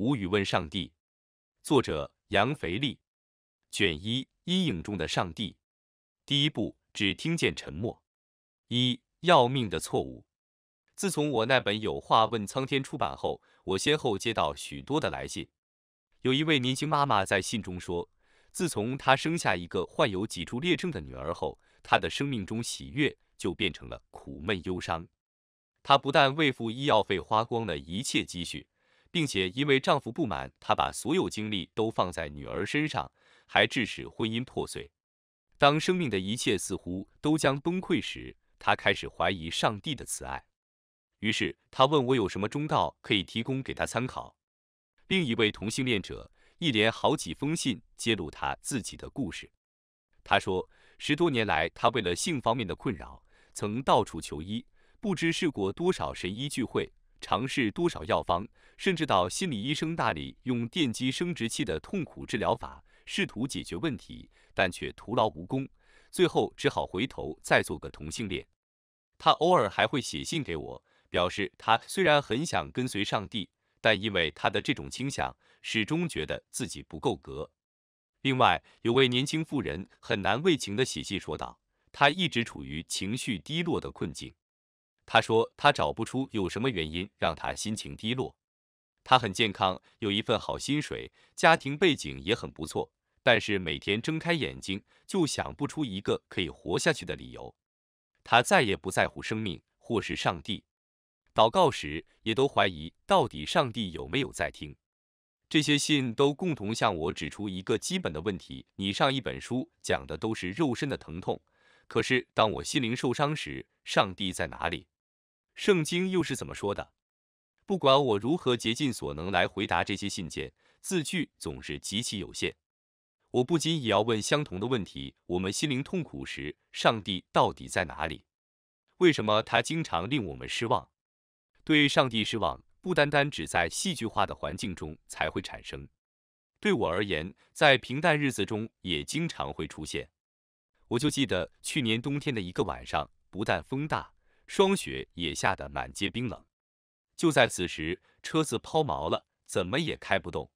无语问上帝。作者：杨肥力。卷一：阴影中的上帝。第一部：只听见沉默。一要命的错误。自从我那本《有话问苍天》出版后，我先后接到许多的来信。有一位年轻妈妈在信中说，自从她生下一个患有脊柱裂症的女儿后，她的生命中喜悦就变成了苦闷忧伤。她不但未付医药费，花光了一切积蓄。并且因为丈夫不满，她把所有精力都放在女儿身上，还致使婚姻破碎。当生命的一切似乎都将崩溃时，她开始怀疑上帝的慈爱。于是她问我有什么忠告可以提供给她参考。另一位同性恋者一连好几封信揭露他自己的故事。他说，十多年来他为了性方面的困扰曾到处求医，不知试过多少神医聚会。尝试多少药方，甚至到心理医生那里用电击生殖器的痛苦治疗法试图解决问题，但却徒劳无功，最后只好回头再做个同性恋。他偶尔还会写信给我，表示他虽然很想跟随上帝，但因为他的这种倾向，始终觉得自己不够格。另外，有位年轻妇人很难为情地写信说道，她一直处于情绪低落的困境。他说，他找不出有什么原因让他心情低落。他很健康，有一份好薪水，家庭背景也很不错，但是每天睁开眼睛就想不出一个可以活下去的理由。他再也不在乎生命或是上帝，祷告时也都怀疑到底上帝有没有在听。这些信都共同向我指出一个基本的问题：你上一本书讲的都是肉身的疼痛，可是当我心灵受伤时，上帝在哪里？圣经又是怎么说的？不管我如何竭尽所能来回答这些信件，字句总是极其有限。我不禁也要问相同的问题：我们心灵痛苦时，上帝到底在哪里？为什么他经常令我们失望？对上帝失望，不单单只在戏剧化的环境中才会产生。对我而言，在平淡日子中也经常会出现。我就记得去年冬天的一个晚上，不但风大。霜雪也下得满街冰冷，就在此时，车子抛锚了，怎么也开不动。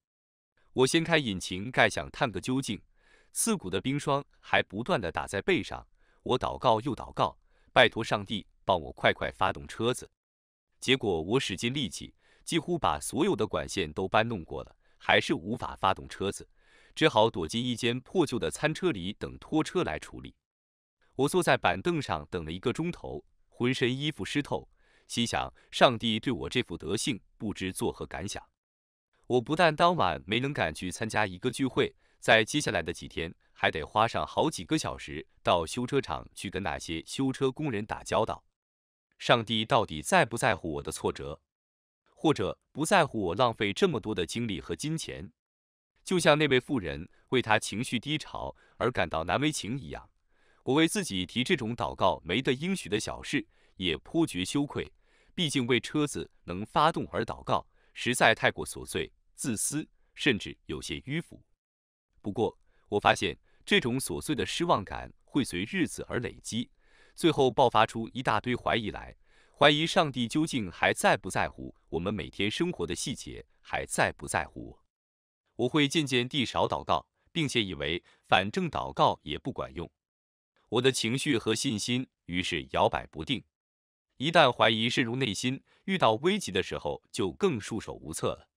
我掀开引擎盖想探个究竟，刺骨的冰霜还不断地打在背上。我祷告又祷告，拜托上帝帮我快快发动车子。结果我使尽力气，几乎把所有的管线都搬弄过了，还是无法发动车子，只好躲进一间破旧的餐车里等拖车来处理。我坐在板凳上等了一个钟头。浑身衣服湿透，心想：上帝对我这副德性不知作何感想。我不但当晚没能赶去参加一个聚会，在接下来的几天还得花上好几个小时到修车厂去跟那些修车工人打交道。上帝到底在不在乎我的挫折，或者不在乎我浪费这么多的精力和金钱？就像那位妇人为他情绪低潮而感到难为情一样。我为自己提这种祷告没得应许的小事也颇觉羞愧，毕竟为车子能发动而祷告，实在太过琐碎、自私，甚至有些迂腐。不过，我发现这种琐碎的失望感会随日子而累积，最后爆发出一大堆怀疑来，怀疑上帝究竟还在不在乎我们每天生活的细节，还在不在乎我。我会渐渐地少祷告，并且以为反正祷告也不管用。我的情绪和信心于是摇摆不定，一旦怀疑渗入内心，遇到危急的时候就更束手无策了。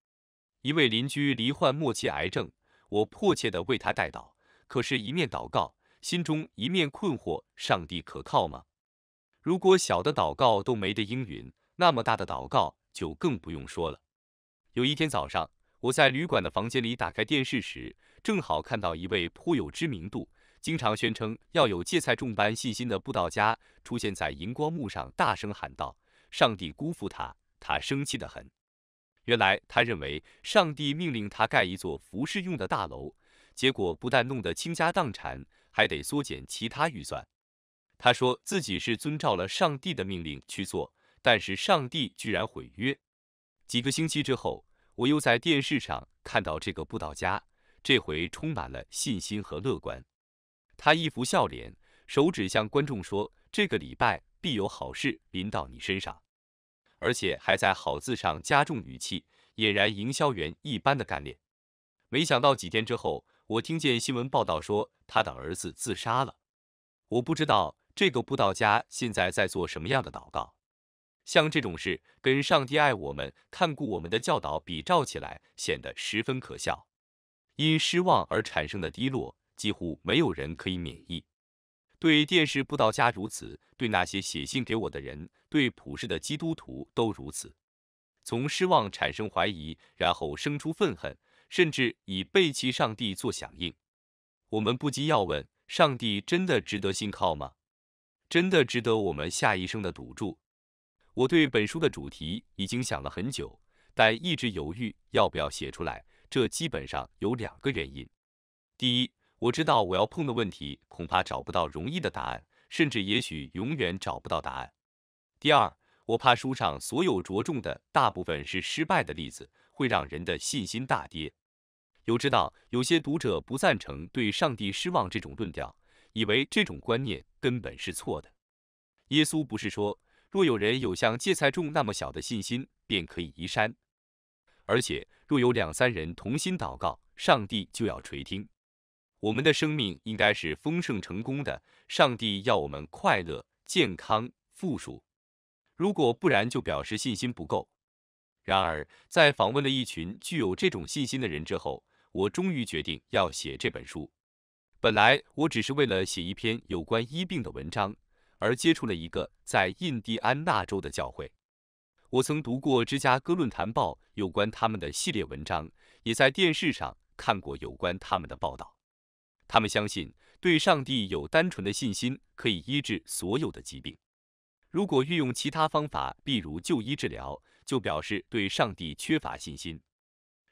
一位邻居罹患末期癌症，我迫切地为他祷可是，一面祷告，心中一面困惑：上帝可靠吗？如果小的祷告都没得应允，那么大的祷告就更不用说了。有一天早上，我在旅馆的房间里打开电视时，正好看到一位颇有知名度。经常宣称要有芥菜种般信心的布道家出现在荧光幕上，大声喊道：“上帝辜负他，他生气得很。”原来他认为上帝命令他盖一座服侍用的大楼，结果不但弄得倾家荡产，还得缩减其他预算。他说自己是遵照了上帝的命令去做，但是上帝居然毁约。几个星期之后，我又在电视上看到这个布道家，这回充满了信心和乐观。他一副笑脸，手指向观众说：“这个礼拜必有好事临到你身上。”而且还在“好”字上加重语气，俨然营销员一般的干练。没想到几天之后，我听见新闻报道说他的儿子自杀了。我不知道这个布道家现在在做什么样的祷告。像这种事，跟上帝爱我们、看顾我们的教导比照起来，显得十分可笑。因失望而产生的低落。几乎没有人可以免疫。对电视布道家如此，对那些写信给我的人，对普世的基督徒都如此。从失望产生怀疑，然后生出愤恨，甚至以背弃上帝做响应。我们不禁要问：上帝真的值得信靠吗？真的值得我们下一生的赌注？我对本书的主题已经想了很久，但一直犹豫要不要写出来。这基本上有两个原因：第一，我知道我要碰的问题恐怕找不到容易的答案，甚至也许永远找不到答案。第二，我怕书上所有着重的大部分是失败的例子，会让人的信心大跌。有知道有些读者不赞成对上帝失望这种论调，以为这种观念根本是错的。耶稣不是说，若有人有像芥菜种那么小的信心，便可以移山？而且，若有两三人同心祷告，上帝就要垂听。我们的生命应该是丰盛成功的。上帝要我们快乐、健康、富庶。如果不然，就表示信心不够。然而，在访问了一群具有这种信心的人之后，我终于决定要写这本书。本来我只是为了写一篇有关医病的文章而接触了一个在印第安纳州的教会。我曾读过芝加哥论坛报有关他们的系列文章，也在电视上看过有关他们的报道。他们相信，对上帝有单纯的信心可以医治所有的疾病。如果运用其他方法，比如就医治疗，就表示对上帝缺乏信心。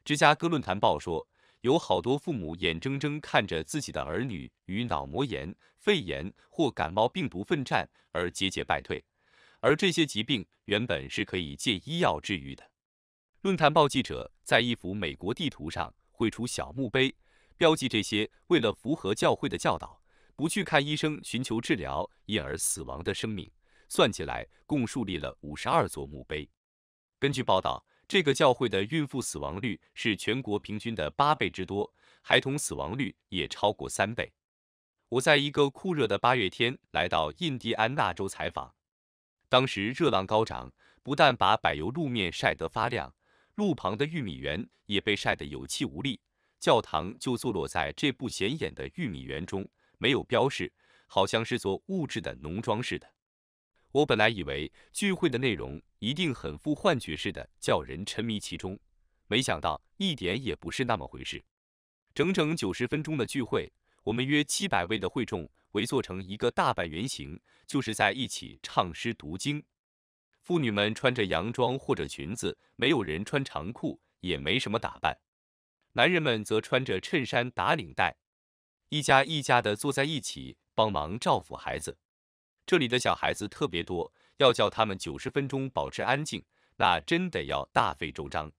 芝加哥论坛报说，有好多父母眼睁睁看着自己的儿女与脑膜炎、肺炎或感冒病毒奋战而节节败退，而这些疾病原本是可以借医药治愈的。论坛报记者在一幅美国地图上绘出小墓碑。标记这些为了符合教会的教导，不去看医生寻求治疗，因而死亡的生命，算起来共树立了五十二座墓碑。根据报道，这个教会的孕妇死亡率是全国平均的八倍之多，孩童死亡率也超过三倍。我在一个酷热的八月天来到印第安纳州采访，当时热浪高涨，不但把柏油路面晒得发亮，路旁的玉米园也被晒得有气无力。教堂就坐落在这不显眼的玉米园中，没有标示，好像是做物质的农庄似的。我本来以为聚会的内容一定很富幻觉似的，叫人沉迷其中，没想到一点也不是那么回事。整整九十分钟的聚会，我们约七百位的会众围坐成一个大半圆形，就是在一起唱诗读经。妇女们穿着洋装或者裙子，没有人穿长裤，也没什么打扮。男人们则穿着衬衫打领带，一家一家的坐在一起帮忙照顾孩子。这里的小孩子特别多，要叫他们九十分钟保持安静，那真得要大费周章。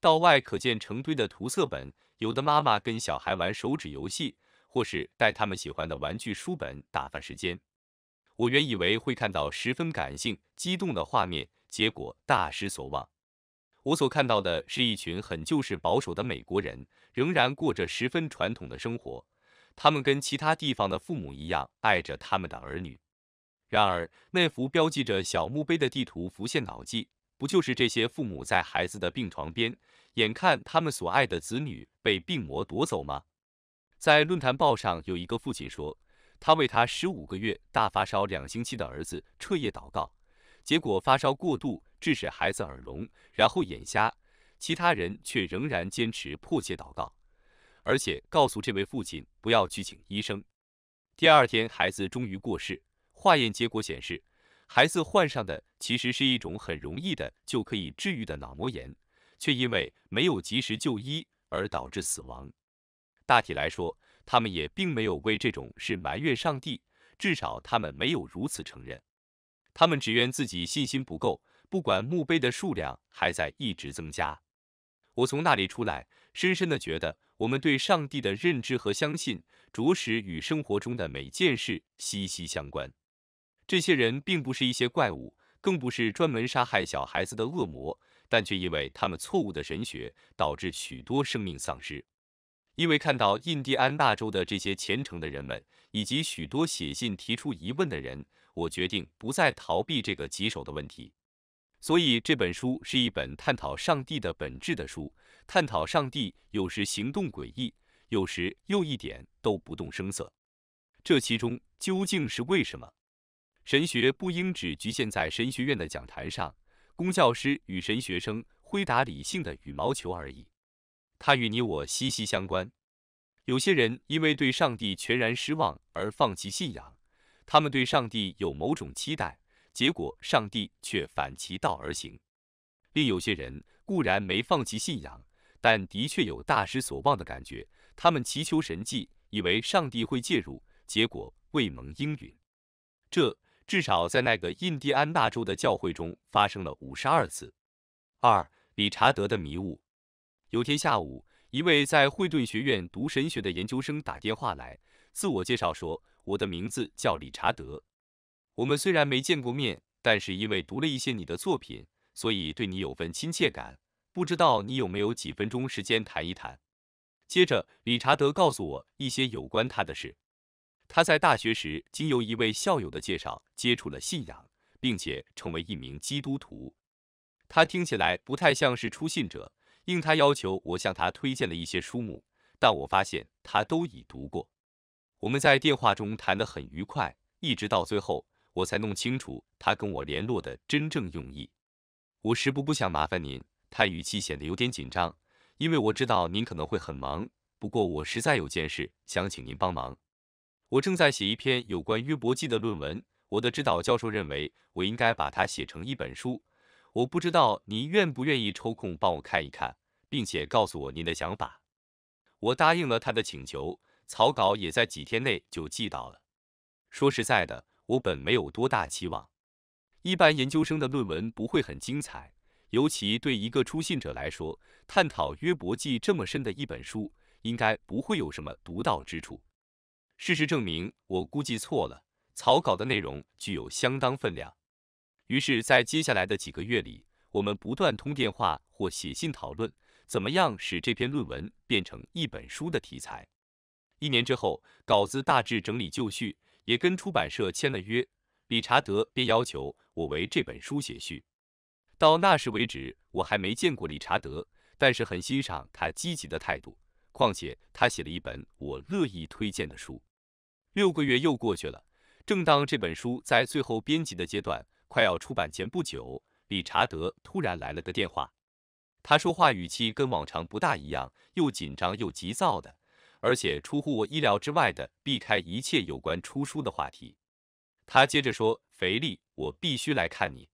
道外可见成堆的涂色本，有的妈妈跟小孩玩手指游戏，或是带他们喜欢的玩具书本打发时间。我原以为会看到十分感性激动的画面，结果大失所望。我所看到的是一群很旧式保守的美国人，仍然过着十分传统的生活。他们跟其他地方的父母一样，爱着他们的儿女。然而，那幅标记着小墓碑的地图浮现脑际，不就是这些父母在孩子的病床边，眼看他们所爱的子女被病魔夺走吗？在论坛报上，有一个父亲说，他为他十五个月大发烧两星期的儿子彻夜祷告，结果发烧过度。致使孩子耳聋，然后眼瞎，其他人却仍然坚持迫切祷告，而且告诉这位父亲不要去请医生。第二天，孩子终于过世，化验结果显示，孩子患上的其实是一种很容易的就可以治愈的脑膜炎，却因为没有及时就医而导致死亡。大体来说，他们也并没有为这种事埋怨上帝，至少他们没有如此承认，他们只怨自己信心不够。不管墓碑的数量还在一直增加，我从那里出来，深深的觉得我们对上帝的认知和相信，着实与生活中的每件事息息相关。这些人并不是一些怪物，更不是专门杀害小孩子的恶魔，但却因为他们错误的神学，导致许多生命丧失。因为看到印第安纳州的这些虔诚的人们，以及许多写信提出疑问的人，我决定不再逃避这个棘手的问题。所以这本书是一本探讨上帝的本质的书。探讨上帝有时行动诡异，有时又一点都不动声色，这其中究竟是为什么？神学不应只局限在神学院的讲坛上，公教师与神学生挥打理性的羽毛球而已。它与你我息息相关。有些人因为对上帝全然失望而放弃信仰，他们对上帝有某种期待。结果，上帝却反其道而行。另有些人固然没放弃信仰，但的确有大失所望的感觉。他们祈求神迹，以为上帝会介入，结果未蒙应允。这至少在那个印第安纳州的教会中发生了五十二次。二理查德的迷雾。有天下午，一位在惠顿学院读神学的研究生打电话来，自我介绍说：“我的名字叫理查德。”我们虽然没见过面，但是因为读了一些你的作品，所以对你有份亲切感。不知道你有没有几分钟时间谈一谈？接着，理查德告诉我一些有关他的事。他在大学时经由一位校友的介绍接触了信仰，并且成为一名基督徒。他听起来不太像是出信者。应他要求，我向他推荐了一些书目，但我发现他都已读过。我们在电话中谈得很愉快，一直到最后。我才弄清楚他跟我联络的真正用意。我实不不想麻烦您，他语气显得有点紧张，因为我知道您可能会很忙。不过我实在有件事想请您帮忙。我正在写一篇有关约伯记的论文，我的指导教授认为我应该把它写成一本书。我不知道您愿不愿意抽空帮我看一看，并且告诉我您的想法。我答应了他的请求，草稿也在几天内就寄到了。说实在的。我本没有多大期望，一般研究生的论文不会很精彩，尤其对一个初信者来说，探讨约伯记这么深的一本书，应该不会有什么独到之处。事实证明，我估计错了，草稿的内容具有相当分量。于是，在接下来的几个月里，我们不断通电话或写信讨论，怎么样使这篇论文变成一本书的题材。一年之后，稿子大致整理就绪。也跟出版社签了约，理查德便要求我为这本书写序。到那时为止，我还没见过理查德，但是很欣赏他积极的态度。况且他写了一本我乐意推荐的书。六个月又过去了，正当这本书在最后编辑的阶段，快要出版前不久，理查德突然来了个电话。他说话语气跟往常不大一样，又紧张又急躁的。而且出乎我意料之外的避开一切有关出书的话题，他接着说：“肥力，我必须来看你，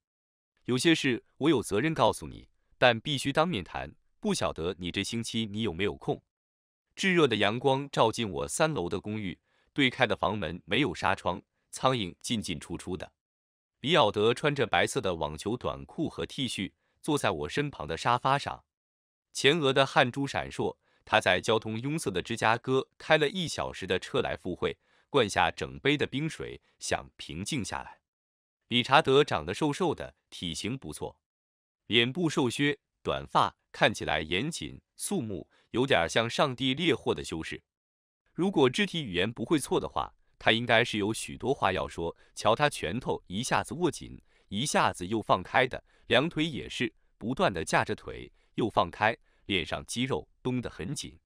有些事我有责任告诉你，但必须当面谈。不晓得你这星期你有没有空？”炙热的阳光照进我三楼的公寓，对开的房门没有纱窗，苍蝇进进出出的。李奥德穿着白色的网球短裤和 T 恤，坐在我身旁的沙发上，前额的汗珠闪烁。他在交通拥塞的芝加哥开了一小时的车来赴会，灌下整杯的冰水，想平静下来。理查德长得瘦瘦的，体型不错，脸部瘦削，短发，看起来严谨肃穆，有点像上帝烈火的修饰。如果肢体语言不会错的话，他应该是有许多话要说。瞧他拳头一下子握紧，一下子又放开的，两腿也是不断的架着腿又放开。脸上肌肉绷得很紧，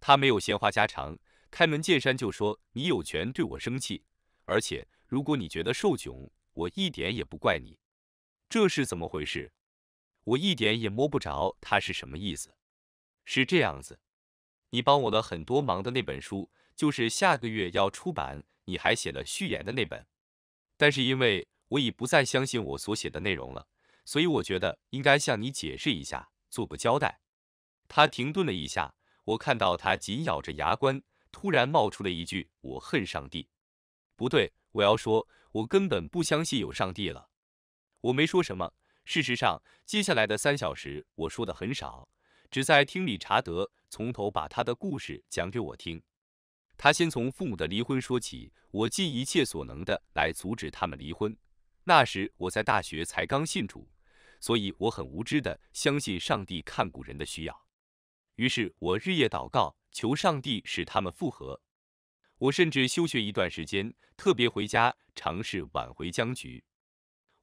他没有闲话家常，开门见山就说：“你有权对我生气，而且如果你觉得受窘，我一点也不怪你。这是怎么回事？我一点也摸不着他是什么意思。是这样子，你帮我了很多忙的那本书，就是下个月要出版，你还写了序言的那本。但是因为我已不再相信我所写的内容了，所以我觉得应该向你解释一下，做个交代。”他停顿了一下，我看到他紧咬着牙关，突然冒出了一句：“我恨上帝。”不对，我要说，我根本不相信有上帝了。我没说什么。事实上，接下来的三小时，我说的很少，只在听理查德从头把他的故事讲给我听。他先从父母的离婚说起。我尽一切所能的来阻止他们离婚。那时我在大学才刚信主，所以我很无知的相信上帝看古人的需要。于是我日夜祷告，求上帝使他们复合。我甚至休学一段时间，特别回家尝试挽回僵局。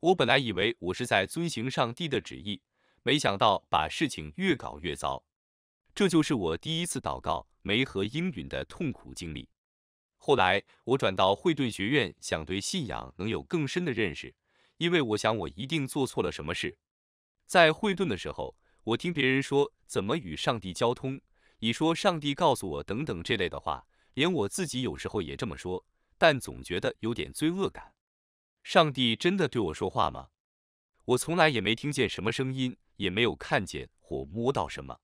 我本来以为我是在遵行上帝的旨意，没想到把事情越搞越糟。这就是我第一次祷告没和应允的痛苦经历。后来我转到惠顿学院，想对信仰能有更深的认识，因为我想我一定做错了什么事。在惠顿的时候。我听别人说怎么与上帝交通，你说上帝告诉我等等这类的话，连我自己有时候也这么说，但总觉得有点罪恶感。上帝真的对我说话吗？我从来也没听见什么声音，也没有看见或摸到什么。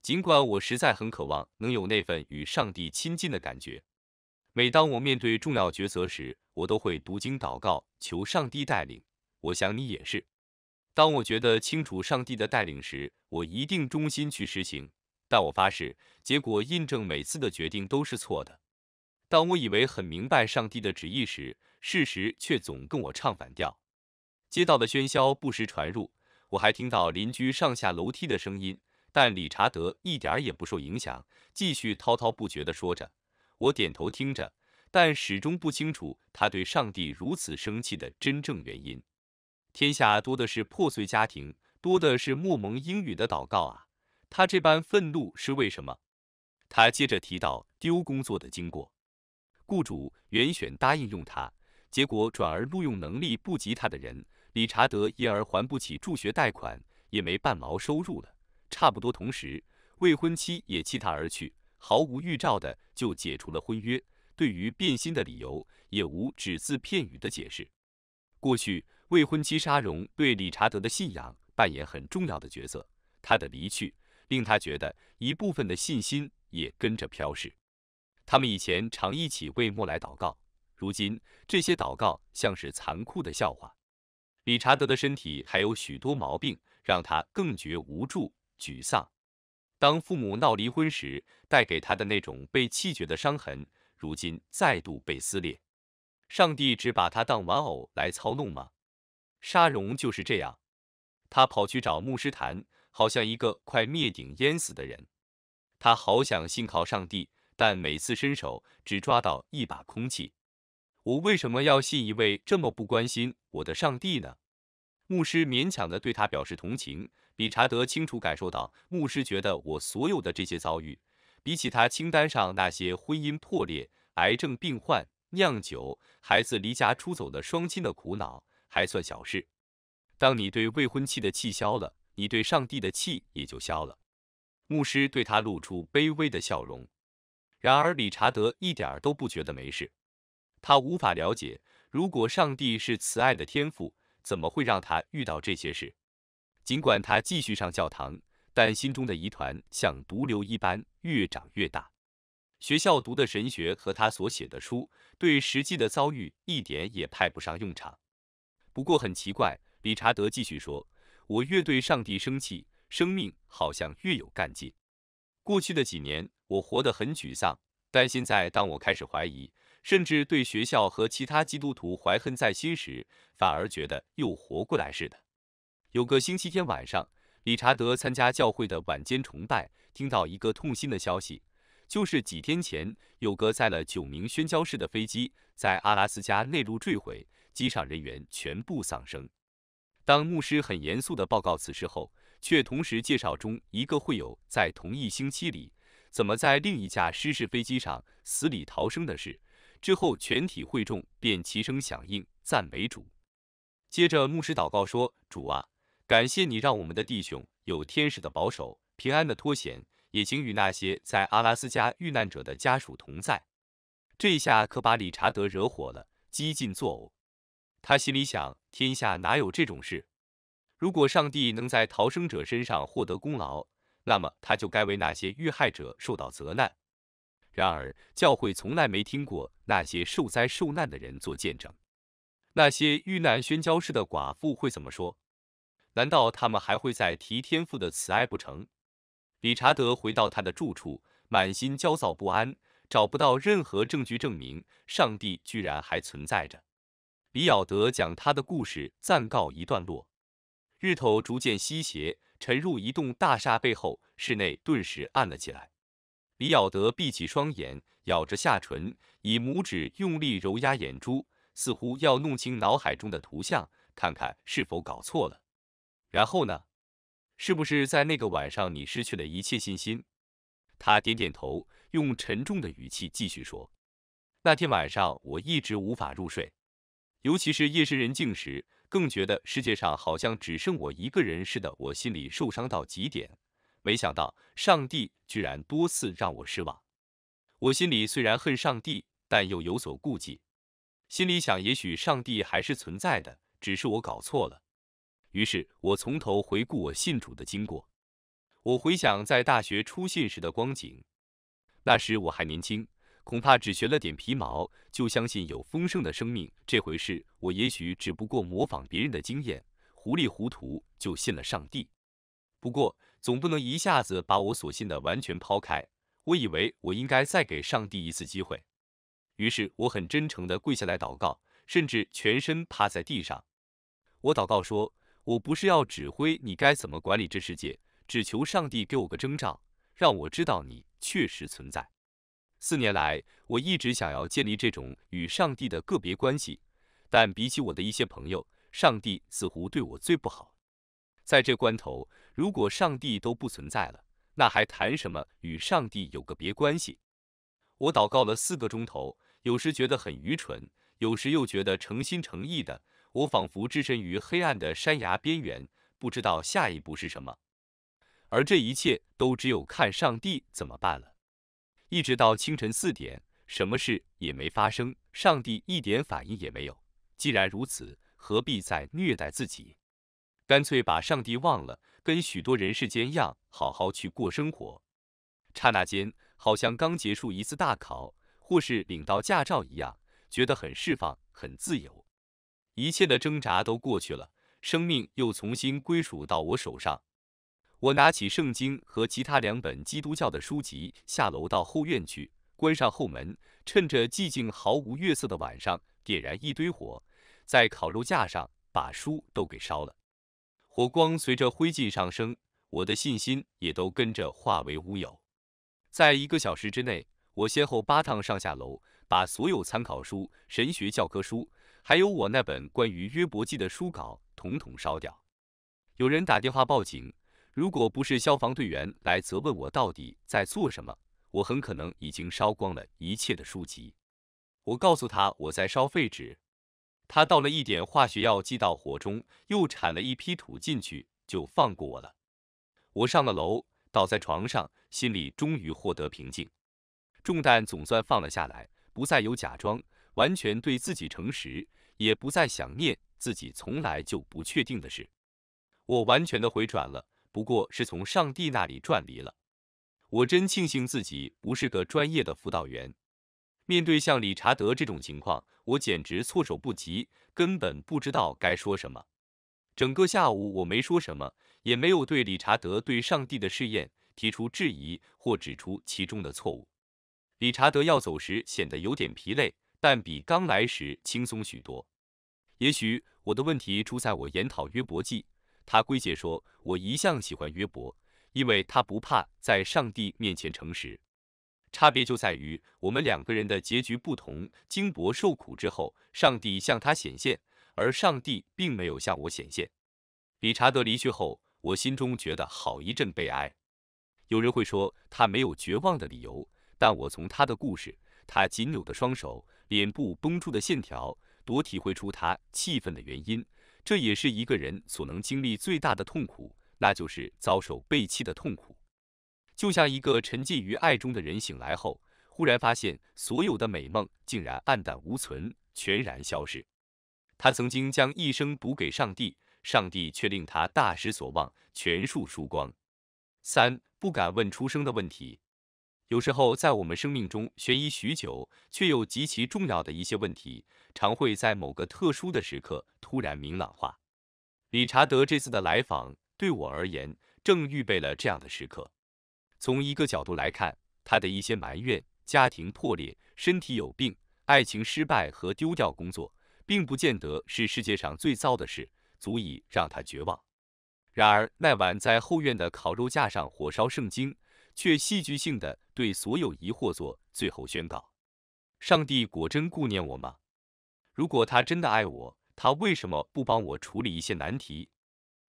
尽管我实在很渴望能有那份与上帝亲近的感觉。每当我面对重要抉择时，我都会读经祷告，求上帝带领。我想你也是。当我觉得清楚上帝的带领时，我一定忠心去实行。但我发誓，结果印证每次的决定都是错的。当我以为很明白上帝的旨意时，事实却总跟我唱反调。街道的喧嚣不时传入，我还听到邻居上下楼梯的声音。但理查德一点也不受影响，继续滔滔不绝的说着。我点头听着，但始终不清楚他对上帝如此生气的真正原因。天下多的是破碎家庭，多的是莫蒙英语的祷告啊！他这般愤怒是为什么？他接着提到丢工作的经过：雇主原选答应用他，结果转而录用能力不及他的人。理查德因而还不起助学贷款，也没半毛收入了。差不多同时，未婚妻也弃他而去，毫无预兆的就解除了婚约。对于变心的理由，也无只字片语的解释。过去。未婚妻沙荣对理查德的信仰扮演很重要的角色，他的离去令他觉得一部分的信心也跟着飘逝。他们以前常一起为莫莱祷告，如今这些祷告像是残酷的笑话。理查德的身体还有许多毛病，让他更觉无助沮丧。当父母闹离婚时带给他的那种被弃绝的伤痕，如今再度被撕裂。上帝只把他当玩偶来操弄吗？沙荣就是这样，他跑去找牧师谈，好像一个快灭顶淹死的人。他好想信靠上帝，但每次伸手只抓到一把空气。我为什么要信一位这么不关心我的上帝呢？牧师勉强的对他表示同情。理查德清楚感受到，牧师觉得我所有的这些遭遇，比起他清单上那些婚姻破裂、癌症病患、酿酒、孩子离家出走的双亲的苦恼。还算小事。当你对未婚妻的气消了，你对上帝的气也就消了。牧师对他露出卑微的笑容。然而，理查德一点儿都不觉得没事。他无法了解，如果上帝是慈爱的天赋，怎么会让他遇到这些事？尽管他继续上教堂，但心中的疑团像毒瘤一般越长越大。学校读的神学和他所写的书，对实际的遭遇一点也派不上用场。不过很奇怪，理查德继续说：“我越对上帝生气，生命好像越有干劲。过去的几年，我活得很沮丧，但现在，当我开始怀疑，甚至对学校和其他基督徒怀恨在心时，反而觉得又活过来似的。”有个星期天晚上，理查德参加教会的晚间崇拜，听到一个痛心的消息，就是几天前有个载了九名宣教士的飞机在阿拉斯加内陆坠毁。机上人员全部丧生。当牧师很严肃的报告此事后，却同时介绍中一个会友在同一星期里怎么在另一架失事飞机上死里逃生的事。之后全体会众便齐声响应赞美主。接着牧师祷告说：“主啊，感谢你让我们的弟兄有天使的保守，平安的脱险，也请与那些在阿拉斯加遇难者的家属同在。”这下可把理查德惹火了，激进作呕。他心里想：天下哪有这种事？如果上帝能在逃生者身上获得功劳，那么他就该为那些遇害者受到责难。然而，教会从来没听过那些受灾受难的人做见证。那些遇难宣教士的寡妇会怎么说？难道他们还会再提天父的慈爱不成？理查德回到他的住处，满心焦躁不安，找不到任何证据证明上帝居然还存在着。李咬德讲他的故事暂告一段落，日头逐渐西斜，沉入一栋大厦背后，室内顿时暗了起来。李咬德闭起双眼，咬着下唇，以拇指用力揉压眼珠，似乎要弄清脑海中的图像，看看是否搞错了。然后呢？是不是在那个晚上你失去了一切信心？他点点头，用沉重的语气继续说：“那天晚上我一直无法入睡。”尤其是夜深人静时，更觉得世界上好像只剩我一个人似的，我心里受伤到极点。没想到上帝居然多次让我失望。我心里虽然恨上帝，但又有所顾忌，心里想：也许上帝还是存在的，只是我搞错了。于是我从头回顾我信主的经过。我回想在大学初信时的光景，那时我还年轻。恐怕只学了点皮毛，就相信有丰盛的生命这回事。我也许只不过模仿别人的经验，糊里糊涂就信了上帝。不过总不能一下子把我所信的完全抛开。我以为我应该再给上帝一次机会。于是我很真诚地跪下来祷告，甚至全身趴在地上。我祷告说：“我不是要指挥你该怎么管理这世界，只求上帝给我个征兆，让我知道你确实存在。”四年来，我一直想要建立这种与上帝的个别关系，但比起我的一些朋友，上帝似乎对我最不好。在这关头，如果上帝都不存在了，那还谈什么与上帝有个别关系？我祷告了四个钟头，有时觉得很愚蠢，有时又觉得诚心诚意的。我仿佛置身于黑暗的山崖边缘，不知道下一步是什么，而这一切都只有看上帝怎么办了。一直到清晨四点，什么事也没发生，上帝一点反应也没有。既然如此，何必再虐待自己？干脆把上帝忘了，跟许多人世间一样，好好去过生活。刹那间，好像刚结束一次大考，或是领到驾照一样，觉得很释放，很自由。一切的挣扎都过去了，生命又重新归属到我手上。我拿起圣经和其他两本基督教的书籍，下楼到后院去，关上后门，趁着寂静毫无月色的晚上，点燃一堆火，在烤肉架上把书都给烧了。火光随着灰烬上升，我的信心也都跟着化为乌有。在一个小时之内，我先后八趟上下楼，把所有参考书、神学教科书，还有我那本关于约伯记的书稿统统烧掉。有人打电话报警。如果不是消防队员来责问我到底在做什么，我很可能已经烧光了一切的书籍。我告诉他我在烧废纸，他倒了一点化学药剂到火中，又铲了一批土进去，就放过我了。我上了楼，倒在床上，心里终于获得平静，重担总算放了下来，不再有假装，完全对自己诚实，也不再想念自己从来就不确定的事。我完全的回转了。不过是从上帝那里转离了，我真庆幸自己不是个专业的辅导员。面对像理查德这种情况，我简直措手不及，根本不知道该说什么。整个下午我没说什么，也没有对理查德对上帝的试验提出质疑或指出其中的错误。理查德要走时显得有点疲累，但比刚来时轻松许多。也许我的问题出在我研讨约伯记。他归结说：“我一向喜欢约伯，因为他不怕在上帝面前诚实。差别就在于我们两个人的结局不同。经伯受苦之后，上帝向他显现，而上帝并没有向我显现。”理查德离去后，我心中觉得好一阵悲哀。有人会说他没有绝望的理由，但我从他的故事、他紧扭的双手、脸部绷住的线条，多体会出他气愤的原因。这也是一个人所能经历最大的痛苦，那就是遭受背弃的痛苦。就像一个沉浸于爱中的人醒来后，忽然发现所有的美梦竟然黯淡无存，全然消失。他曾经将一生赌给上帝，上帝却令他大失所望，全数输光。三不敢问出生的问题。有时候，在我们生命中悬疑许久却又极其重要的一些问题，常会在某个特殊的时刻突然明朗化。理查德这次的来访对我而言，正预备了这样的时刻。从一个角度来看，他的一些埋怨、家庭破裂、身体有病、爱情失败和丢掉工作，并不见得是世界上最糟的事，足以让他绝望。然而，那晚在后院的烤肉架上火烧圣经，却戏剧性的。对所有疑惑做最后宣告：上帝果真顾念我吗？如果他真的爱我，他为什么不帮我处理一些难题，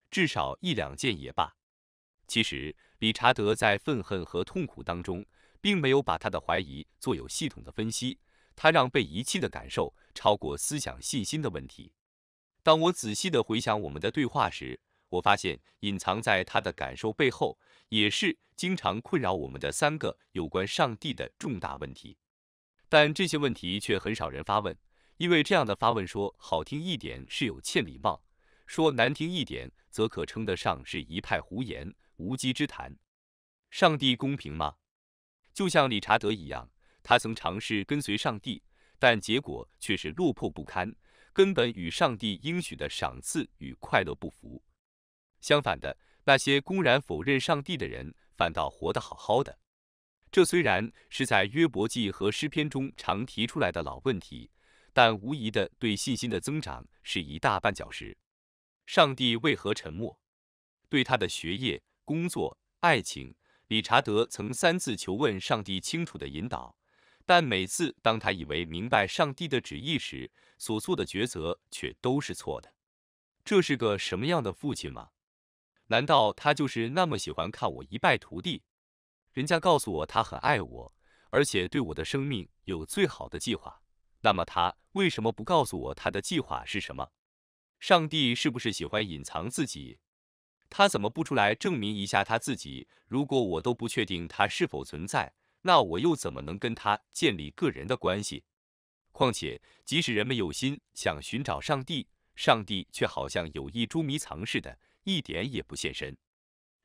至少一两件也罢？其实，理查德在愤恨和痛苦当中，并没有把他的怀疑做有系统的分析，他让被遗弃的感受超过思想信心的问题。当我仔细的回想我们的对话时，我发现隐藏在他的感受背后，也是经常困扰我们的三个有关上帝的重大问题，但这些问题却很少人发问，因为这样的发问说好听一点是有欠礼貌，说难听一点则可称得上是一派胡言，无稽之谈。上帝公平吗？就像理查德一样，他曾尝试跟随上帝，但结果却是落魄不堪，根本与上帝应许的赏赐与快乐不符。相反的，那些公然否认上帝的人，反倒活得好好的。这虽然是在约伯记和诗篇中常提出来的老问题，但无疑的对信心的增长是一大绊脚石。上帝为何沉默？对他的学业、工作、爱情，理查德曾三次求问上帝清楚的引导，但每次当他以为明白上帝的旨意时，所做的抉择却都是错的。这是个什么样的父亲吗？难道他就是那么喜欢看我一败涂地？人家告诉我他很爱我，而且对我的生命有最好的计划。那么他为什么不告诉我他的计划是什么？上帝是不是喜欢隐藏自己？他怎么不出来证明一下他自己？如果我都不确定他是否存在，那我又怎么能跟他建立个人的关系？况且，即使人们有心想寻找上帝，上帝却好像有意捉迷藏似的。一点也不现身。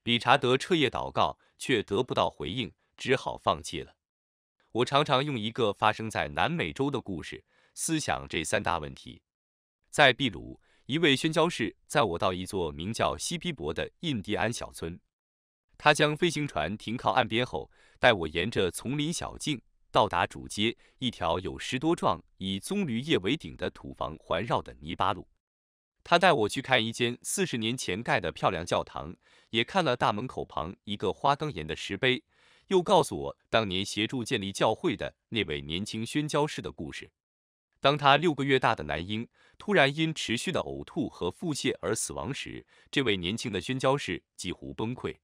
理查德彻夜祷告，却得不到回应，只好放弃了。我常常用一个发生在南美洲的故事，思想这三大问题。在秘鲁，一位宣教士载我到一座名叫西皮博的印第安小村。他将飞行船停靠岸边后，带我沿着丛林小径到达主街，一条有十多幢以棕榈叶为顶的土房环绕的泥巴路。他带我去看一间四十年前盖的漂亮教堂，也看了大门口旁一个花岗岩的石碑，又告诉我当年协助建立教会的那位年轻宣教士的故事。当他六个月大的男婴突然因持续的呕吐和腹泻而死亡时，这位年轻的宣教士几乎崩溃。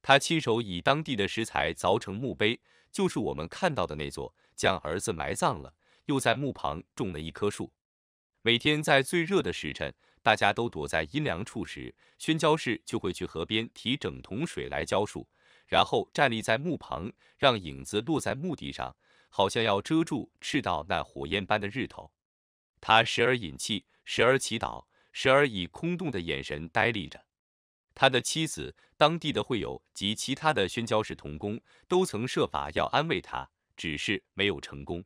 他亲手以当地的石材凿成墓碑，就是我们看到的那座，将儿子埋葬了，又在墓旁种了一棵树。每天在最热的时辰，大家都躲在阴凉处时，宣教士就会去河边提整桶水来浇树，然后站立在墓旁，让影子落在墓地上，好像要遮住赤道那火焰般的日头。他时而引气，时而祈祷，时而以空洞的眼神呆立着。他的妻子、当地的会友及其他的宣教士同工都曾设法要安慰他，只是没有成功。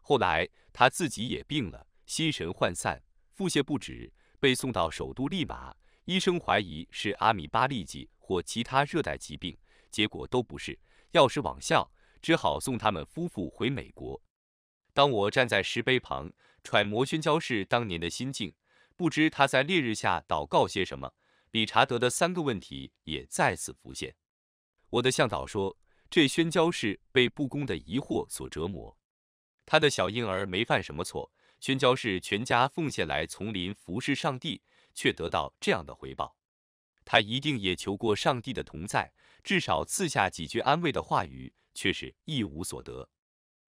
后来他自己也病了。心神涣散，腹泻不止，被送到首都利马，医生怀疑是阿米巴痢疾或其他热带疾病，结果都不是。药师网校只好送他们夫妇回美国。当我站在石碑旁，揣摩宣教士当年的心境，不知他在烈日下祷告些什么。理查德的三个问题也再次浮现。我的向导说，这宣教士被不公的疑惑所折磨，他的小婴儿没犯什么错。宣教士全家奉献来丛林服侍上帝，却得到这样的回报。他一定也求过上帝的同在，至少赐下几句安慰的话语，却是一无所得。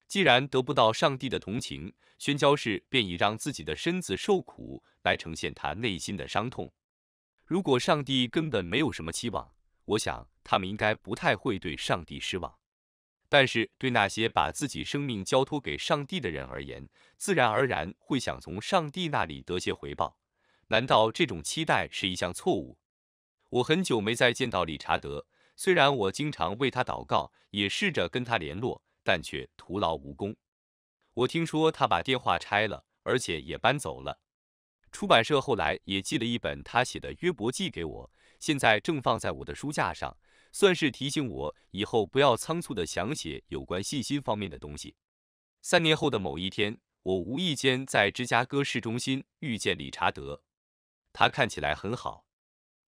既然得不到上帝的同情，宣教士便以让自己的身子受苦来呈现他内心的伤痛。如果上帝根本没有什么期望，我想他们应该不太会对上帝失望。但是对那些把自己生命交托给上帝的人而言，自然而然会想从上帝那里得些回报。难道这种期待是一项错误？我很久没再见到理查德，虽然我经常为他祷告，也试着跟他联络，但却徒劳无功。我听说他把电话拆了，而且也搬走了。出版社后来也寄了一本他写的约伯记给我，现在正放在我的书架上。算是提醒我以后不要仓促的想写有关信心方面的东西。三年后的某一天，我无意间在芝加哥市中心遇见理查德，他看起来很好，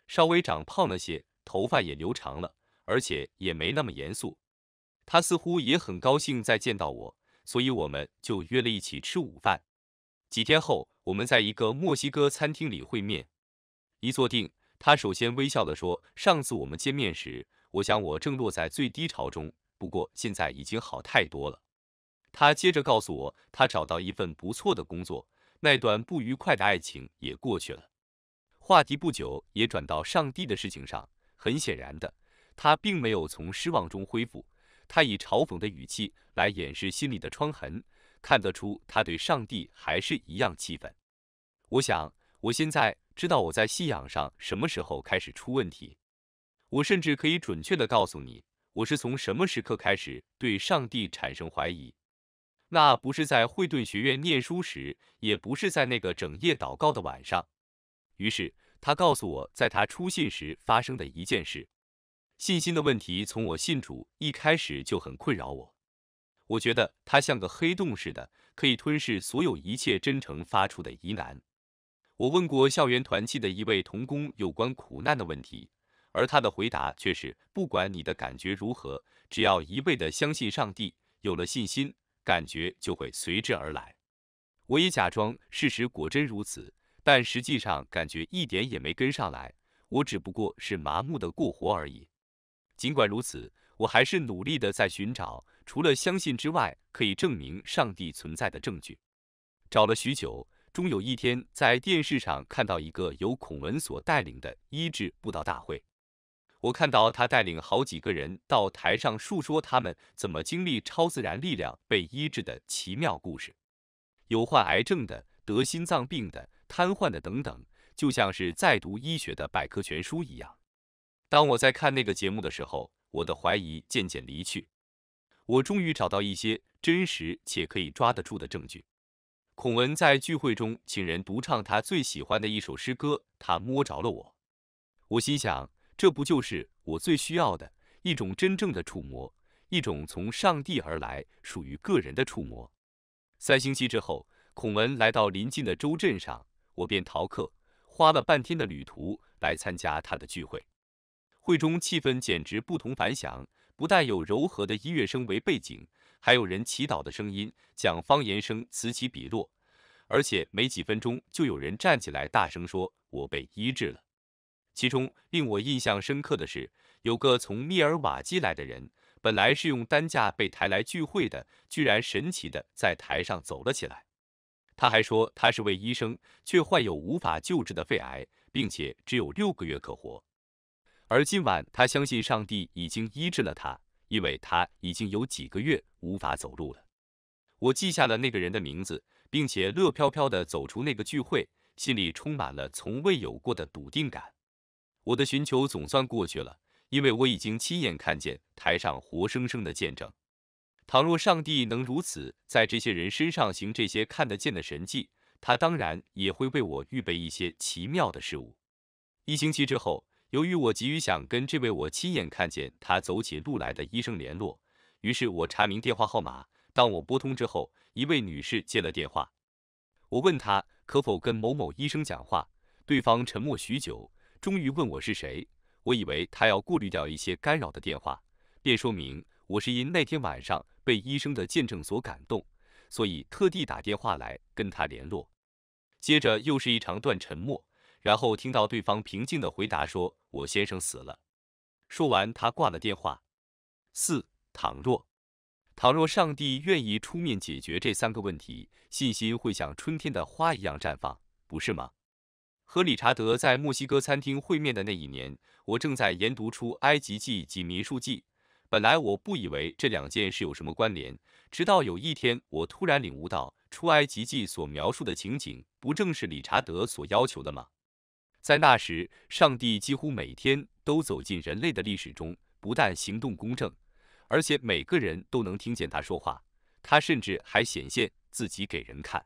稍微长胖了些，头发也留长了，而且也没那么严肃。他似乎也很高兴再见到我，所以我们就约了一起吃午饭。几天后，我们在一个墨西哥餐厅里会面，一坐定。他首先微笑地说：“上次我们见面时，我想我正落在最低潮中，不过现在已经好太多了。”他接着告诉我，他找到一份不错的工作，那段不愉快的爱情也过去了。话题不久也转到上帝的事情上。很显然的，他并没有从失望中恢复。他以嘲讽的语气来掩饰心里的创痕，看得出他对上帝还是一样气愤。我想，我现在。知道我在信仰上什么时候开始出问题，我甚至可以准确地告诉你，我是从什么时刻开始对上帝产生怀疑。那不是在惠顿学院念书时，也不是在那个整夜祷告的晚上。于是他告诉我，在他出信时发生的一件事。信心的问题从我信主一开始就很困扰我，我觉得它像个黑洞似的，可以吞噬所有一切真诚发出的疑难。我问过校园团契的一位童工有关苦难的问题，而他的回答却是：不管你的感觉如何，只要一味的相信上帝，有了信心，感觉就会随之而来。我也假装事实果真如此，但实际上感觉一点也没跟上来。我只不过是麻木的过活而已。尽管如此，我还是努力的在寻找除了相信之外可以证明上帝存在的证据。找了许久。终有一天，在电视上看到一个由孔文所带领的医治布道大会，我看到他带领好几个人到台上述说他们怎么经历超自然力量被医治的奇妙故事，有患癌症的、得心脏病的、瘫痪的等等，就像是在读医学的百科全书一样。当我在看那个节目的时候，我的怀疑渐渐离去，我终于找到一些真实且可以抓得住的证据。孔文在聚会中请人独唱他最喜欢的一首诗歌，他摸着了我，我心想，这不就是我最需要的一种真正的触摸，一种从上帝而来、属于个人的触摸。三星期之后，孔文来到临近的州镇上，我便逃课，花了半天的旅途来参加他的聚会。会中气氛简直不同凡响，不但有柔和的音乐声为背景。还有人祈祷的声音，讲方言声此起彼落，而且没几分钟就有人站起来大声说：“我被医治了。”其中令我印象深刻的是，有个从密尔瓦基来的人，本来是用担架被抬来聚会的，居然神奇的在台上走了起来。他还说他是位医生，却患有无法救治的肺癌，并且只有六个月可活，而今晚他相信上帝已经医治了他。因为他已经有几个月无法走路了，我记下了那个人的名字，并且乐飘飘地走出那个聚会，心里充满了从未有过的笃定感。我的寻求总算过去了，因为我已经亲眼看见台上活生生的见证。倘若上帝能如此在这些人身上行这些看得见的神迹，他当然也会为我预备一些奇妙的事物。一星期之后。由于我急于想跟这位我亲眼看见他走起路来的医生联络，于是我查明电话号码。当我拨通之后，一位女士接了电话。我问她可否跟某某医生讲话，对方沉默许久，终于问我是谁。我以为他要过滤掉一些干扰的电话，便说明我是因那天晚上被医生的见证所感动，所以特地打电话来跟他联络。接着又是一长段沉默。然后听到对方平静的回答：“说我先生死了。”说完，他挂了电话。四，倘若，倘若上帝愿意出面解决这三个问题，信心会像春天的花一样绽放，不是吗？和理查德在墨西哥餐厅会面的那一年，我正在研读《出埃及记》及《民数记》。本来我不以为这两件事有什么关联，直到有一天，我突然领悟到，《出埃及记》所描述的情景，不正是理查德所要求的吗？在那时，上帝几乎每天都走进人类的历史中，不但行动公正，而且每个人都能听见他说话。他甚至还显现自己给人看。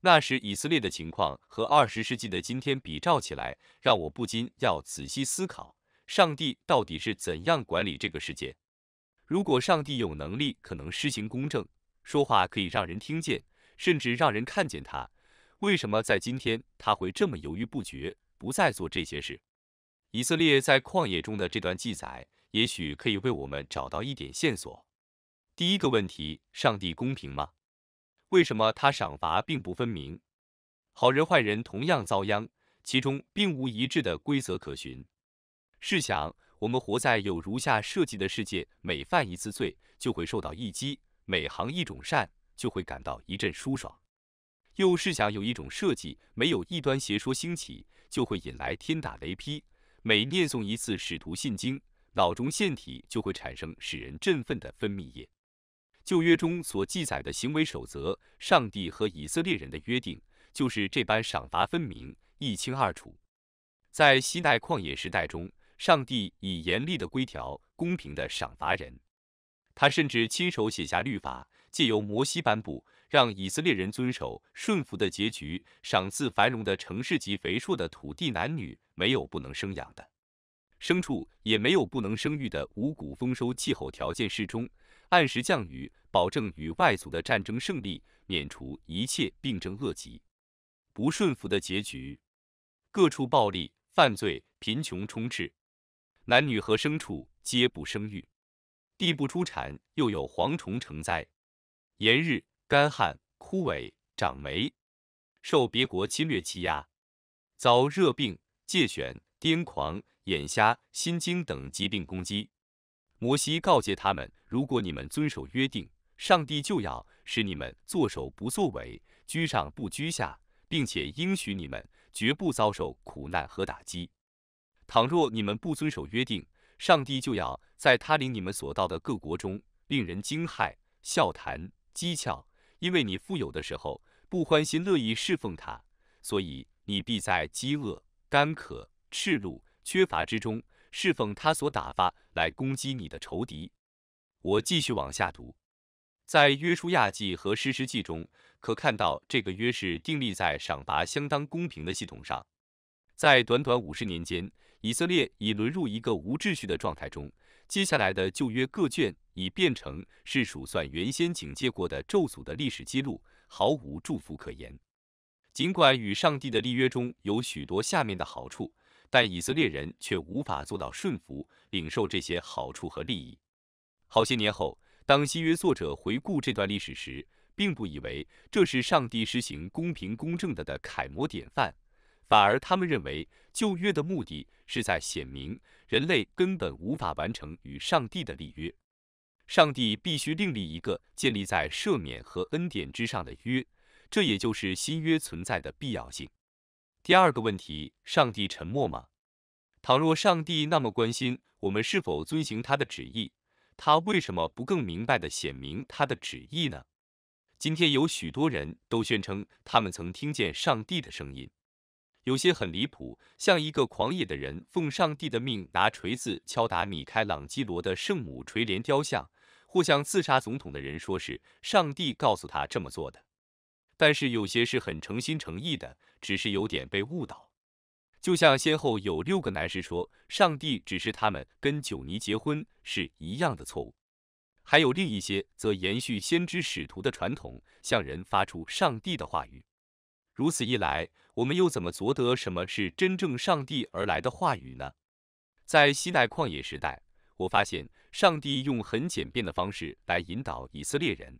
那时以色列的情况和二十世纪的今天比照起来，让我不禁要仔细思考：上帝到底是怎样管理这个世界？如果上帝有能力可能施行公正，说话可以让人听见，甚至让人看见他，为什么在今天他会这么犹豫不决？不再做这些事。以色列在旷野中的这段记载，也许可以为我们找到一点线索。第一个问题：上帝公平吗？为什么他赏罚并不分明？好人坏人同样遭殃，其中并无一致的规则可循。试想，我们活在有如下设计的世界：每犯一次罪，就会受到一击；每行一种善，就会感到一阵舒爽。又试想有一种设计，没有异端邪说兴起。就会引来天打雷劈。每念诵一次《使徒信经》，脑中腺体就会产生使人振奋的分泌液。旧约中所记载的行为守则，上帝和以色列人的约定，就是这般赏罚分明，一清二楚。在西奈旷野时代中，上帝以严厉的规条，公平地赏罚人。他甚至亲手写下律法，借由摩西颁布。让以色列人遵守顺服的结局，赏赐繁荣的城市及肥硕的土地，男女没有不能生养的，牲畜也没有不能生育的。五谷丰收，气候条件适中，按时降雨，保证与外族的战争胜利，免除一切病症恶疾。不顺服的结局，各处暴力、犯罪、贫穷充斥，男女和牲畜皆不生育，地不出产，又有蝗虫成灾，炎日。干旱、枯萎、长霉，受别国侵略欺压，遭热病、疥癣、癫狂、眼瞎、心惊等疾病攻击。摩西告诫他们：如果你们遵守约定，上帝就要使你们坐首不作尾，居上不居下，并且应许你们绝不遭受苦难和打击。倘若你们不遵守约定，上帝就要在他领你们所到的各国中令人惊骇、笑谈、讥诮。因为你富有的时候不欢心乐意侍奉他，所以你必在饥饿、干渴、赤露、缺乏之中侍奉他所打发来攻击你的仇敌。我继续往下读，在约书亚记和诗诗记中，可看到这个约是订立在赏罚相当公平的系统上。在短短五十年间，以色列已沦入一个无秩序的状态中。接下来的旧约各卷。已变成是数算原先警戒过的咒诅的历史记录，毫无祝福可言。尽管与上帝的立约中有许多下面的好处，但以色列人却无法做到顺服，领受这些好处和利益。好些年后，当新约作者回顾这段历史时，并不以为这是上帝实行公平公正的的楷模典范，反而他们认为旧约的目的是在显明人类根本无法完成与上帝的立约。上帝必须另立一个建立在赦免和恩典之上的约，这也就是新约存在的必要性。第二个问题，上帝沉默吗？倘若上帝那么关心我们是否遵行他的旨意，他为什么不更明白地显明他的旨意呢？今天有许多人都宣称他们曾听见上帝的声音，有些很离谱，像一个狂野的人奉上帝的命拿锤子敲打米开朗基罗的圣母垂帘雕像。或向自杀总统的人说，是上帝告诉他这么做的，但是有些是很诚心诚意的，只是有点被误导。就像先后有六个男士说，上帝指示他们跟九尼结婚是一样的错误。还有另一些则延续先知使徒的传统，向人发出上帝的话语。如此一来，我们又怎么捉得什么是真正上帝而来的话语呢？在西奈旷野时代。我发现上帝用很简便的方式来引导以色列人，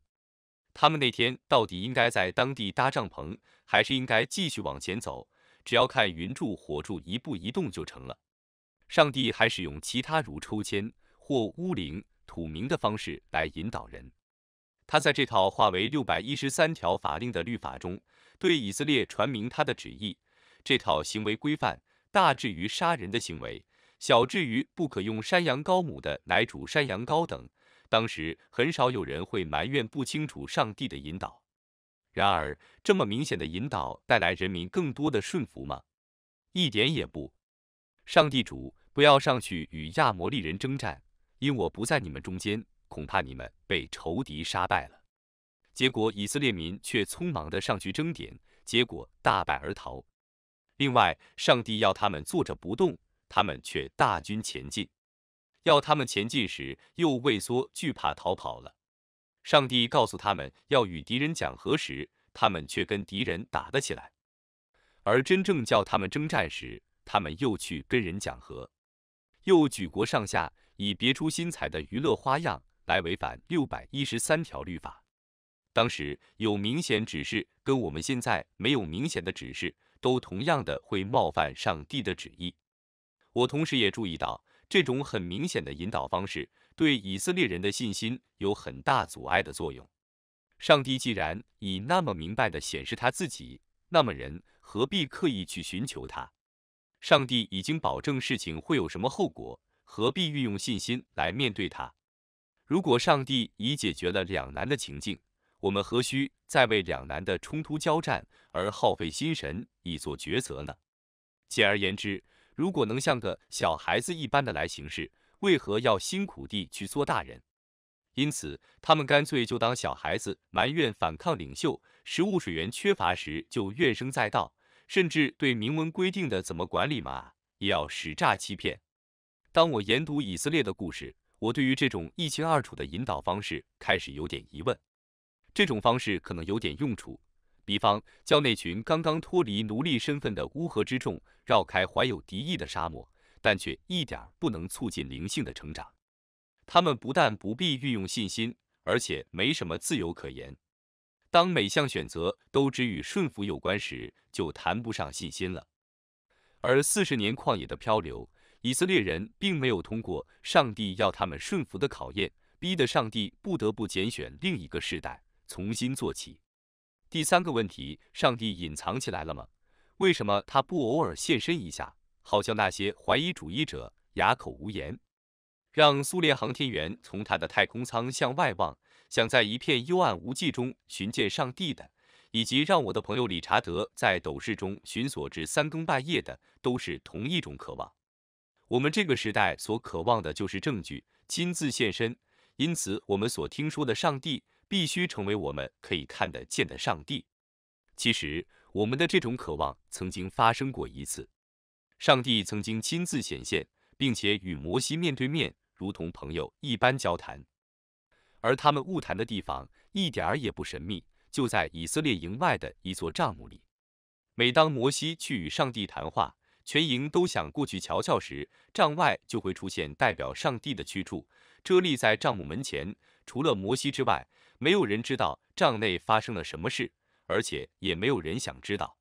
他们那天到底应该在当地搭帐篷，还是应该继续往前走？只要看云柱火柱一步移动就成了。上帝还使用其他如抽签或乌灵土名的方式来引导人。他在这套化为六百一十三条法令的律法中，对以色列传明他的旨意。这套行为规范大致于杀人的行为。小至于不可用山羊羔母的，来煮山羊羔等。当时很少有人会埋怨不清楚上帝的引导。然而，这么明显的引导带来人民更多的顺服吗？一点也不。上帝主不要上去与亚摩利人征战，因我不在你们中间，恐怕你们被仇敌杀败了。结果以色列民却匆忙的上去争点，结果大败而逃。另外，上帝要他们坐着不动。他们却大军前进，要他们前进时又畏缩惧怕逃跑了。上帝告诉他们要与敌人讲和时，他们却跟敌人打了起来；而真正叫他们征战时，他们又去跟人讲和，又举国上下以别出心裁的娱乐花样来违反六百一十三条律法。当时有明显指示，跟我们现在没有明显的指示，都同样的会冒犯上帝的旨意。我同时也注意到，这种很明显的引导方式对以色列人的信心有很大阻碍的作用。上帝既然已那么明白的显示他自己，那么人何必刻意去寻求他？上帝已经保证事情会有什么后果，何必运用信心来面对他？如果上帝已解决了两难的情境，我们何须再为两难的冲突交战而耗费心神以做抉择呢？简而言之。如果能像个小孩子一般的来行事，为何要辛苦地去做大人？因此，他们干脆就当小孩子埋怨反抗领袖，食物水源缺乏时就怨声载道，甚至对明文规定的怎么管理嘛，也要使诈欺骗。当我研读以色列的故事，我对于这种一清二楚的引导方式开始有点疑问。这种方式可能有点用处。敌方将那群刚刚脱离奴隶身份的乌合之众绕开怀有敌意的沙漠，但却一点不能促进灵性的成长。他们不但不必运用信心，而且没什么自由可言。当每项选择都只与顺服有关时，就谈不上信心了。而四十年旷野的漂流，以色列人并没有通过上帝要他们顺服的考验，逼得上帝不得不拣选另一个世代，重新做起。第三个问题：上帝隐藏起来了吗？为什么他不偶尔现身一下，好像那些怀疑主义者哑口无言？让苏联航天员从他的太空舱向外望，想在一片幽暗无际中寻见上帝的，以及让我的朋友理查德在斗室中寻索至三更半夜的，都是同一种渴望。我们这个时代所渴望的就是证据，亲自现身。因此，我们所听说的上帝。必须成为我们可以看得见的上帝。其实，我们的这种渴望曾经发生过一次，上帝曾经亲自显现，并且与摩西面对面，如同朋友一般交谈。而他们误谈的地方一点儿也不神秘，就在以色列营外的一座帐幕里。每当摩西去与上帝谈话，全营都想过去瞧瞧时，帐外就会出现代表上帝的去处，遮立在帐幕门前，除了摩西之外。没有人知道帐内发生了什么事，而且也没有人想知道。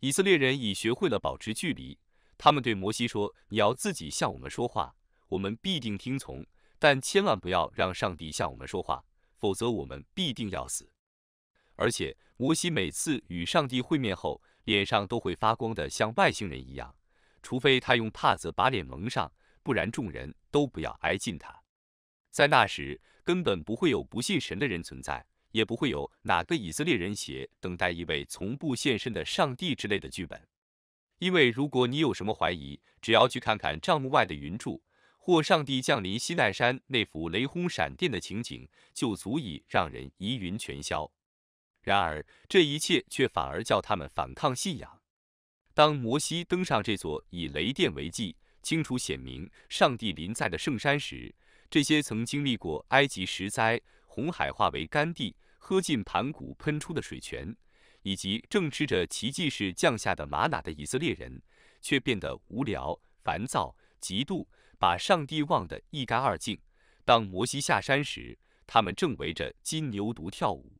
以色列人已学会了保持距离。他们对摩西说：“你要自己向我们说话，我们必定听从；但千万不要让上帝向我们说话，否则我们必定要死。”而且，摩西每次与上帝会面后，脸上都会发光的像外星人一样，除非他用帕子把脸蒙上，不然众人都不要挨近他。在那时。根本不会有不信神的人存在，也不会有哪个以色列人写等待一位从不现身的上帝之类的剧本。因为如果你有什么怀疑，只要去看看帐幕外的云柱，或上帝降临西奈山那幅雷轰闪电的情景，就足以让人疑云全消。然而，这一切却反而叫他们反抗信仰。当摩西登上这座以雷电为记、清楚显明上帝临在的圣山时，这些曾经历过埃及石灾、红海化为干地、喝尽盘古喷出的水泉，以及正吃着奇迹式降下的玛瑙的以色列人，却变得无聊、烦躁、嫉妒，把上帝忘得一干二净。当摩西下山时，他们正围着金牛犊跳舞。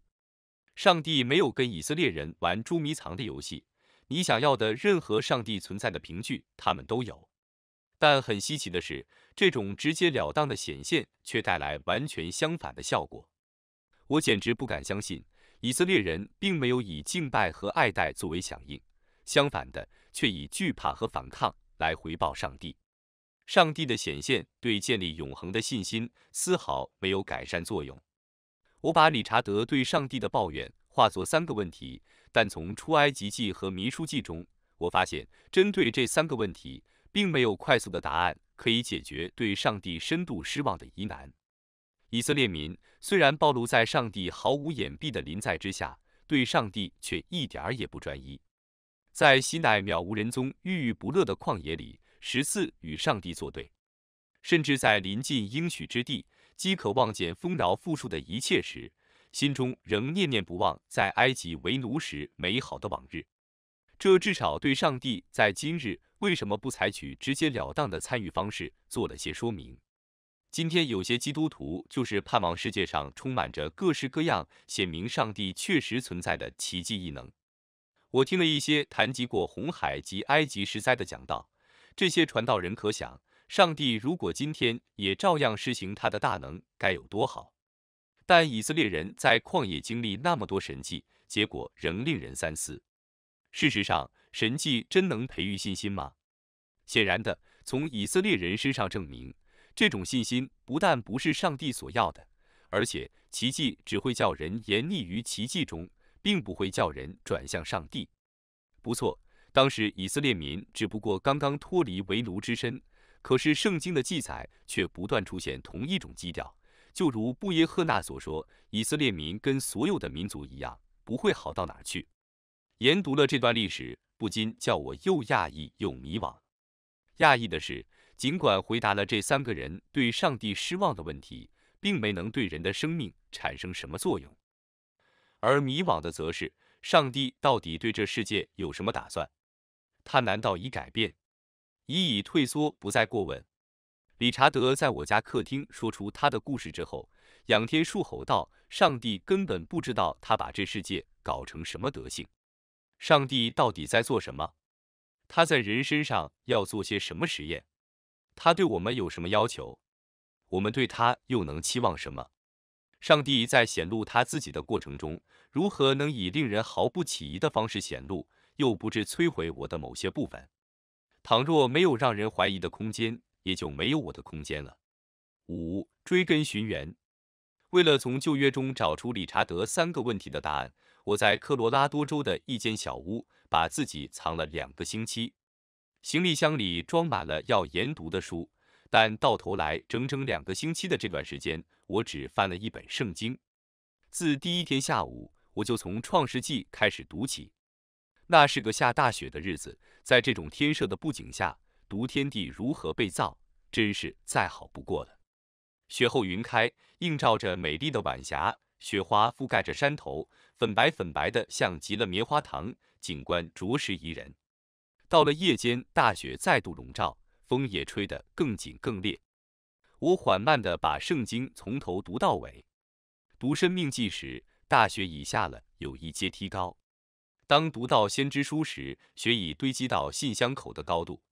上帝没有跟以色列人玩捉迷藏的游戏。你想要的任何上帝存在的凭据，他们都有。但很稀奇的是，这种直截了当的显现却带来完全相反的效果。我简直不敢相信，以色列人并没有以敬拜和爱戴作为响应，相反的，却以惧怕和反抗来回报上帝。上帝的显现对建立永恒的信心丝毫没有改善作用。我把理查德对上帝的抱怨化作三个问题，但从出埃及记和民书记中，我发现针对这三个问题。并没有快速的答案可以解决对上帝深度失望的疑难。以色列民虽然暴露在上帝毫无掩蔽的临在之下，对上帝却一点也不专一。在西乃渺无人踪、郁郁不乐的旷野里，十次与上帝作对，甚至在临近应许之地、饥渴望见丰饶富庶的一切时，心中仍念念不忘在埃及为奴时美好的往日。这至少对上帝在今日为什么不采取直截了当的参与方式做了些说明。今天有些基督徒就是盼望世界上充满着各式各样显明上帝确实存在的奇迹异能。我听了一些谈及过红海及埃及十灾的讲道，这些传道人可想，上帝如果今天也照样施行他的大能，该有多好。但以色列人在旷野经历那么多神迹，结果仍令人三思。事实上，神迹真能培育信心吗？显然的，从以色列人身上证明，这种信心不但不是上帝所要的，而且奇迹只会叫人沉溺于奇迹中，并不会叫人转向上帝。不错，当时以色列民只不过刚刚脱离为奴之身，可是圣经的记载却不断出现同一种基调，就如布耶赫纳所说，以色列民跟所有的民族一样，不会好到哪去。研读了这段历史，不禁叫我又讶异又迷惘。讶异的是，尽管回答了这三个人对上帝失望的问题，并没能对人的生命产生什么作用；而迷惘的则是，上帝到底对这世界有什么打算？他难道已改变，已已退缩，不再过问？理查德在我家客厅说出他的故事之后，仰天竖吼道：“上帝根本不知道他把这世界搞成什么德性！”上帝到底在做什么？他在人身上要做些什么实验？他对我们有什么要求？我们对他又能期望什么？上帝在显露他自己的过程中，如何能以令人毫不起疑的方式显露，又不致摧毁我的某些部分？倘若没有让人怀疑的空间，也就没有我的空间了。五追根寻源，为了从旧约中找出理查德三个问题的答案。我在科罗拉多州的一间小屋把自己藏了两个星期，行李箱里装满了要研读的书，但到头来，整整两个星期的这段时间，我只翻了一本圣经。自第一天下午，我就从创世纪开始读起。那是个下大雪的日子，在这种天设的布景下，读天地如何被造，真是再好不过了。雪后云开，映照着美丽的晚霞。雪花覆盖着山头，粉白粉白的，像极了棉花糖，景观着实宜人。到了夜间，大雪再度笼罩，风也吹得更紧更烈。我缓慢地把圣经从头读到尾，读《生命记》时，大雪已下了有一阶梯高；当读到《先知书》时，雪已堆积到信箱口的高度；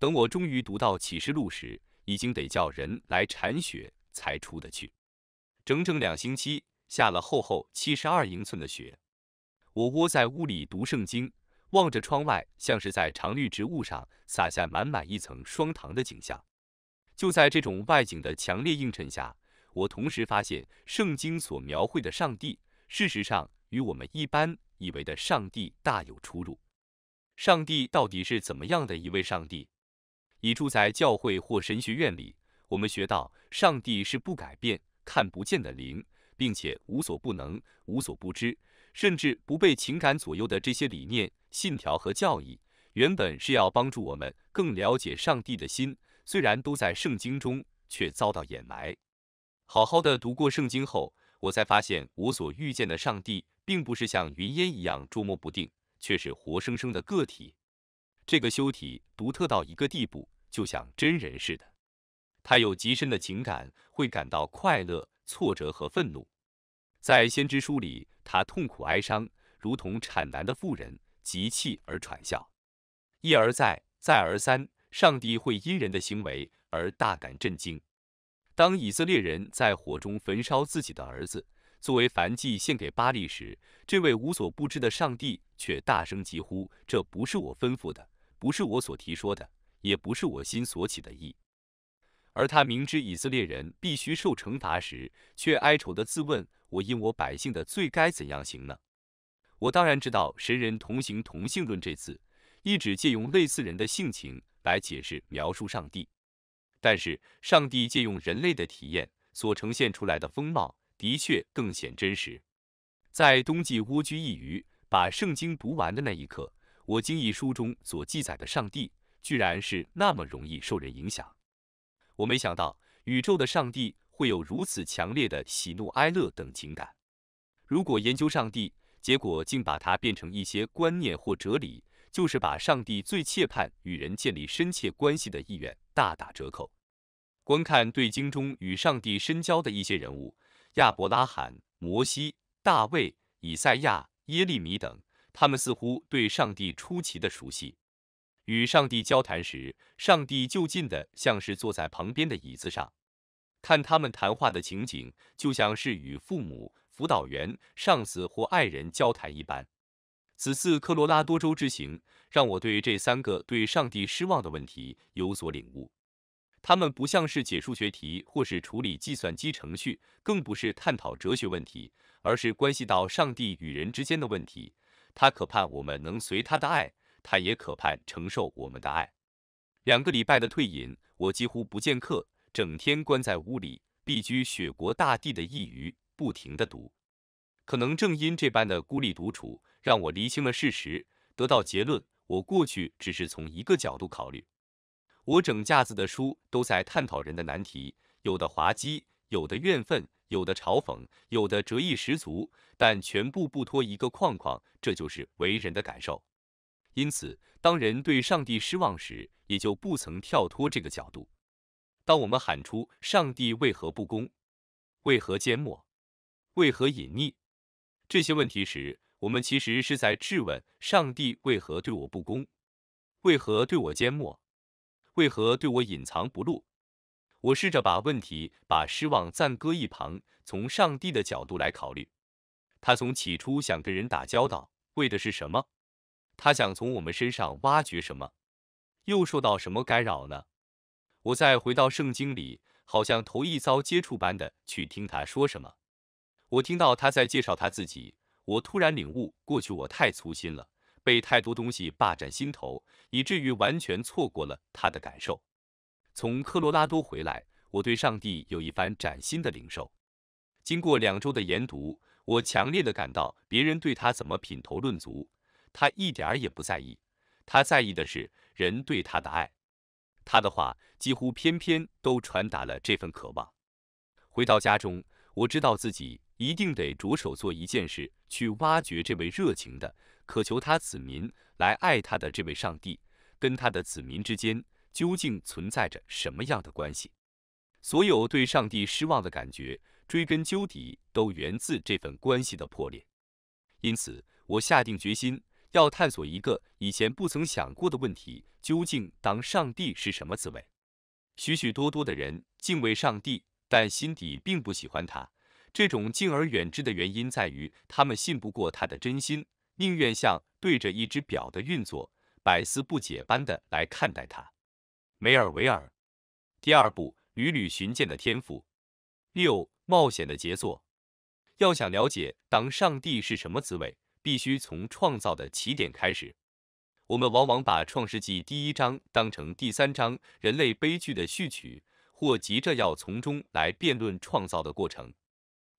等我终于读到《启示录》时，已经得叫人来铲雪才出得去。整整两星期。下了厚厚七十二英寸的雪，我窝在屋里读圣经，望着窗外，像是在常绿植物上撒下满满一层霜糖的景象。就在这种外景的强烈映衬下，我同时发现圣经所描绘的上帝，事实上与我们一般以为的上帝大有出入。上帝到底是怎么样的一位上帝？已住在教会或神学院里，我们学到上帝是不改变、看不见的灵。并且无所不能、无所不知，甚至不被情感左右的这些理念、信条和教义，原本是要帮助我们更了解上帝的心。虽然都在圣经中，却遭到掩埋。好好的读过圣经后，我才发现我所遇见的上帝，并不是像云烟一样捉摸不定，却是活生生的个体。这个修体独特到一个地步，就像真人似的。他有极深的情感，会感到快乐、挫折和愤怒。在先知书里，他痛苦哀伤，如同产难的妇人，急气而喘笑，一而再，再而三。上帝会因人的行为而大感震惊。当以色列人在火中焚烧自己的儿子，作为燔祭献给巴利时，这位无所不知的上帝却大声疾呼：“这不是我吩咐的，不是我所提说的，也不是我心所起的意。”而他明知以色列人必须受惩罚时，却哀愁地自问。我因我百姓的罪该怎样行呢？我当然知道神人同行同性论这次一指借用类似人的性情来解释描述上帝，但是上帝借用人类的体验所呈现出来的风貌的确更显真实。在冬季蜗居一隅把圣经读完的那一刻，我惊异书中所记载的上帝居然是那么容易受人影响。我没想到宇宙的上帝。会有如此强烈的喜怒哀乐等情感。如果研究上帝，结果竟把它变成一些观念或哲理，就是把上帝最切盼与人建立深切关系的意愿大打折扣。观看对经中与上帝深交的一些人物，亚伯拉罕、摩西、大卫、以赛亚、耶利米等，他们似乎对上帝出奇的熟悉。与上帝交谈时，上帝就近的，像是坐在旁边的椅子上。看他们谈话的情景，就像是与父母、辅导员、上司或爱人交谈一般。此次科罗拉多州之行，让我对这三个对上帝失望的问题有所领悟。他们不像是解数学题，或是处理计算机程序，更不是探讨哲学问题，而是关系到上帝与人之间的问题。他可盼我们能随他的爱，他也可盼承受我们的爱。两个礼拜的退隐，我几乎不见客。整天关在屋里，避居雪国大地的一隅，不停地读。可能正因这般的孤立独处，让我厘清了事实，得到结论。我过去只是从一个角度考虑，我整架子的书都在探讨人的难题，有的滑稽，有的怨愤，有的嘲讽，有的哲意十足，但全部不脱一个框框，这就是为人的感受。因此，当人对上帝失望时，也就不曾跳脱这个角度。当我们喊出“上帝为何不公？为何缄默？为何隐匿？”这些问题时，我们其实是在质问上帝为何对我不公？为何对我缄默？为何对我隐藏不露？我试着把问题、把失望暂搁一旁，从上帝的角度来考虑：他从起初想跟人打交道，为的是什么？他想从我们身上挖掘什么？又受到什么干扰呢？我再回到圣经里，好像头一遭接触般的去听他说什么。我听到他在介绍他自己，我突然领悟，过去我太粗心了，被太多东西霸占心头，以至于完全错过了他的感受。从科罗拉多回来，我对上帝有一番崭新的领受。经过两周的研读，我强烈的感到，别人对他怎么品头论足，他一点也不在意，他在意的是人对他的爱。他的话几乎篇篇都传达了这份渴望。回到家中，我知道自己一定得着手做一件事，去挖掘这位热情的、渴求他子民来爱他的这位上帝，跟他的子民之间究竟存在着什么样的关系。所有对上帝失望的感觉，追根究底都源自这份关系的破裂。因此，我下定决心。要探索一个以前不曾想过的问题，究竟当上帝是什么滋味？许许多多的人敬畏上帝，但心底并不喜欢他。这种敬而远之的原因在于他们信不过他的真心，宁愿像对着一只表的运作，百思不解般的来看待他。梅尔维尔，第二部《屡屡寻剑的天赋》，六冒险的杰作。要想了解当上帝是什么滋味。必须从创造的起点开始。我们往往把《创世纪》第一章当成第三章人类悲剧的序曲，或急着要从中来辩论创造的过程。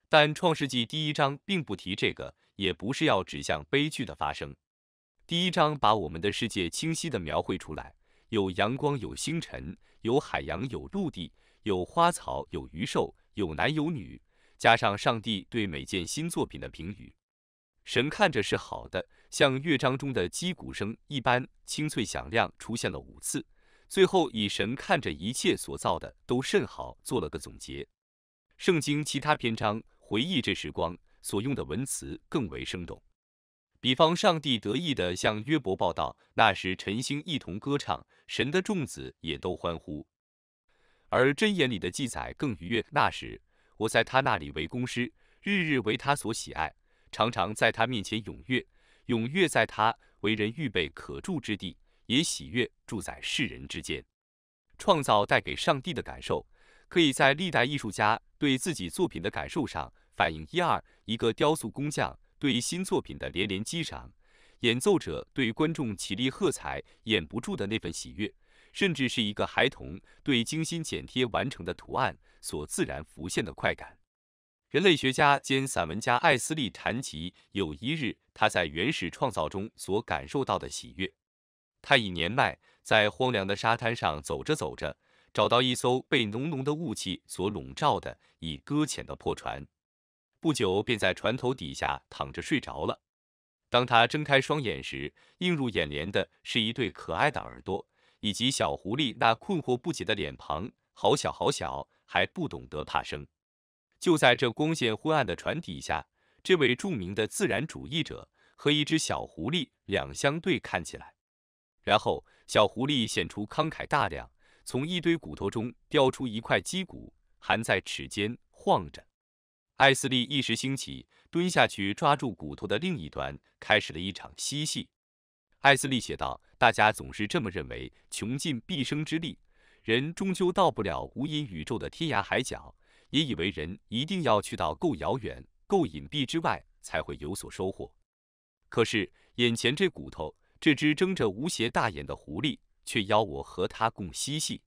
但《创世纪》第一章并不提这个，也不是要指向悲剧的发生。第一章把我们的世界清晰地描绘出来：有阳光，有星辰，有海洋，有陆地，有花草，有鱼兽，有男有女，加上上帝对每件新作品的评语。神看着是好的，像乐章中的击鼓声一般清脆响亮，出现了五次。最后以“神看着一切所造的都甚好”做了个总结。圣经其他篇章回忆这时光所用的文辞更为生动。比方上帝得意地向约伯报道：“那时晨星一同歌唱，神的众子也都欢呼。”而箴言里的记载更愉悦：“那时我在他那里为公师，日日为他所喜爱。”常常在他面前踊跃，踊跃在他为人预备可住之地，也喜悦住在世人之间，创造带给上帝的感受，可以在历代艺术家对自己作品的感受上反映一二。一个雕塑工匠对新作品的连连击赏，演奏者对观众起立喝彩掩不住的那份喜悦，甚至是一个孩童对精心剪贴完成的图案所自然浮现的快感。人类学家兼散文家艾斯利谈及有一日他在原始创造中所感受到的喜悦。他已年迈，在荒凉的沙滩上走着走着，找到一艘被浓浓的雾气所笼罩的已搁浅的破船。不久便在船头底下躺着睡着了。当他睁开双眼时，映入眼帘的是一对可爱的耳朵，以及小狐狸那困惑不解的脸庞。好小好小，还不懂得怕生。就在这光线昏暗的船底下，这位著名的自然主义者和一只小狐狸两相对看起来。然后，小狐狸显出慷慨大量，从一堆骨头中叼出一块鸡骨，含在齿间晃着。艾斯利一时兴起，蹲下去抓住骨头的另一端，开始了一场嬉戏。艾斯利写道：“大家总是这么认为，穷尽毕生之力，人终究到不了无垠宇宙的天涯海角。”也以为人一定要去到够遥远、够隐蔽之外才会有所收获。可是眼前这骨头、这只睁着无邪大眼的狐狸，却邀我和它共嬉戏。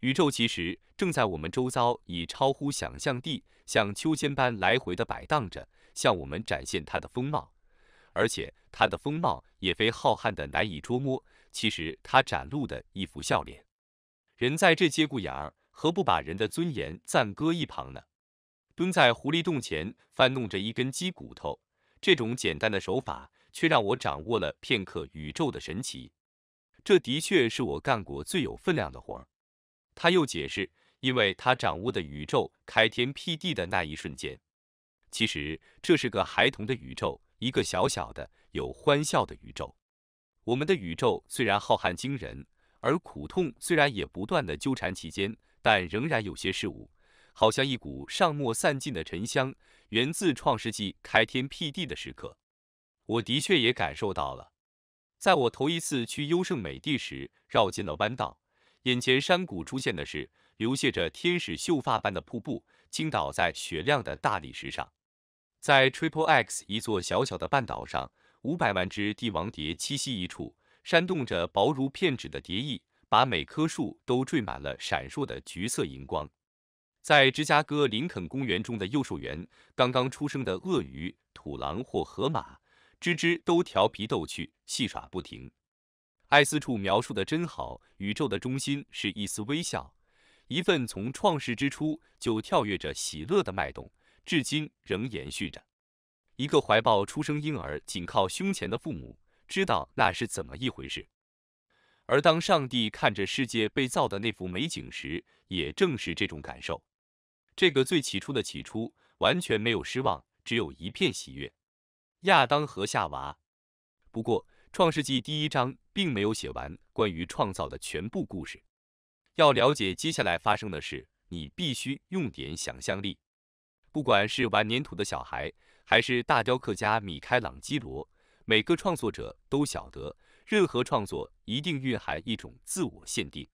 宇宙其实正在我们周遭，以超乎想象地像秋千般来回的摆荡着，向我们展现它的风貌。而且它的风貌也非浩瀚的难以捉摸，其实它展露的一副笑脸。人在这节骨眼儿。何不把人的尊严暂搁一旁呢？蹲在狐狸洞前，翻弄着一根鸡骨头，这种简单的手法却让我掌握了片刻宇宙的神奇。这的确是我干过最有分量的活儿。他又解释，因为他掌握的宇宙开天辟地的那一瞬间。其实这是个孩童的宇宙，一个小小的、有欢笑的宇宙。我们的宇宙虽然浩瀚惊人，而苦痛虽然也不断的纠缠其间。但仍然有些事物，好像一股上墨散尽的沉香，源自创世纪开天辟地的时刻。我的确也感受到了，在我头一次去优胜美地时，绕进了弯道，眼前山谷出现的是流泻着天使秀发般的瀑布，倾倒在雪亮的大理石上。在 Triple X 一座小小的半岛上，五百万只帝王蝶栖息一处，扇动着薄如片纸的蝶翼。把每棵树都缀满了闪烁的橘色荧光，在芝加哥林肯公园中的幼树园，刚刚出生的鳄鱼、土狼或河马，只只都调皮逗趣，戏耍不停。艾斯处描述的真好，宇宙的中心是一丝微笑，一份从创世之初就跳跃着喜乐的脉动，至今仍延续着。一个怀抱出生婴儿紧靠胸前的父母，知道那是怎么一回事。而当上帝看着世界被造的那幅美景时，也正是这种感受。这个最起初的起初，完全没有失望，只有一片喜悦。亚当和夏娃。不过，《创世纪》第一章并没有写完关于创造的全部故事。要了解接下来发生的事，你必须用点想象力。不管是玩粘土的小孩，还是大雕刻家米开朗基罗，每个创作者都晓得。任何创作一定蕴含一种自我限定。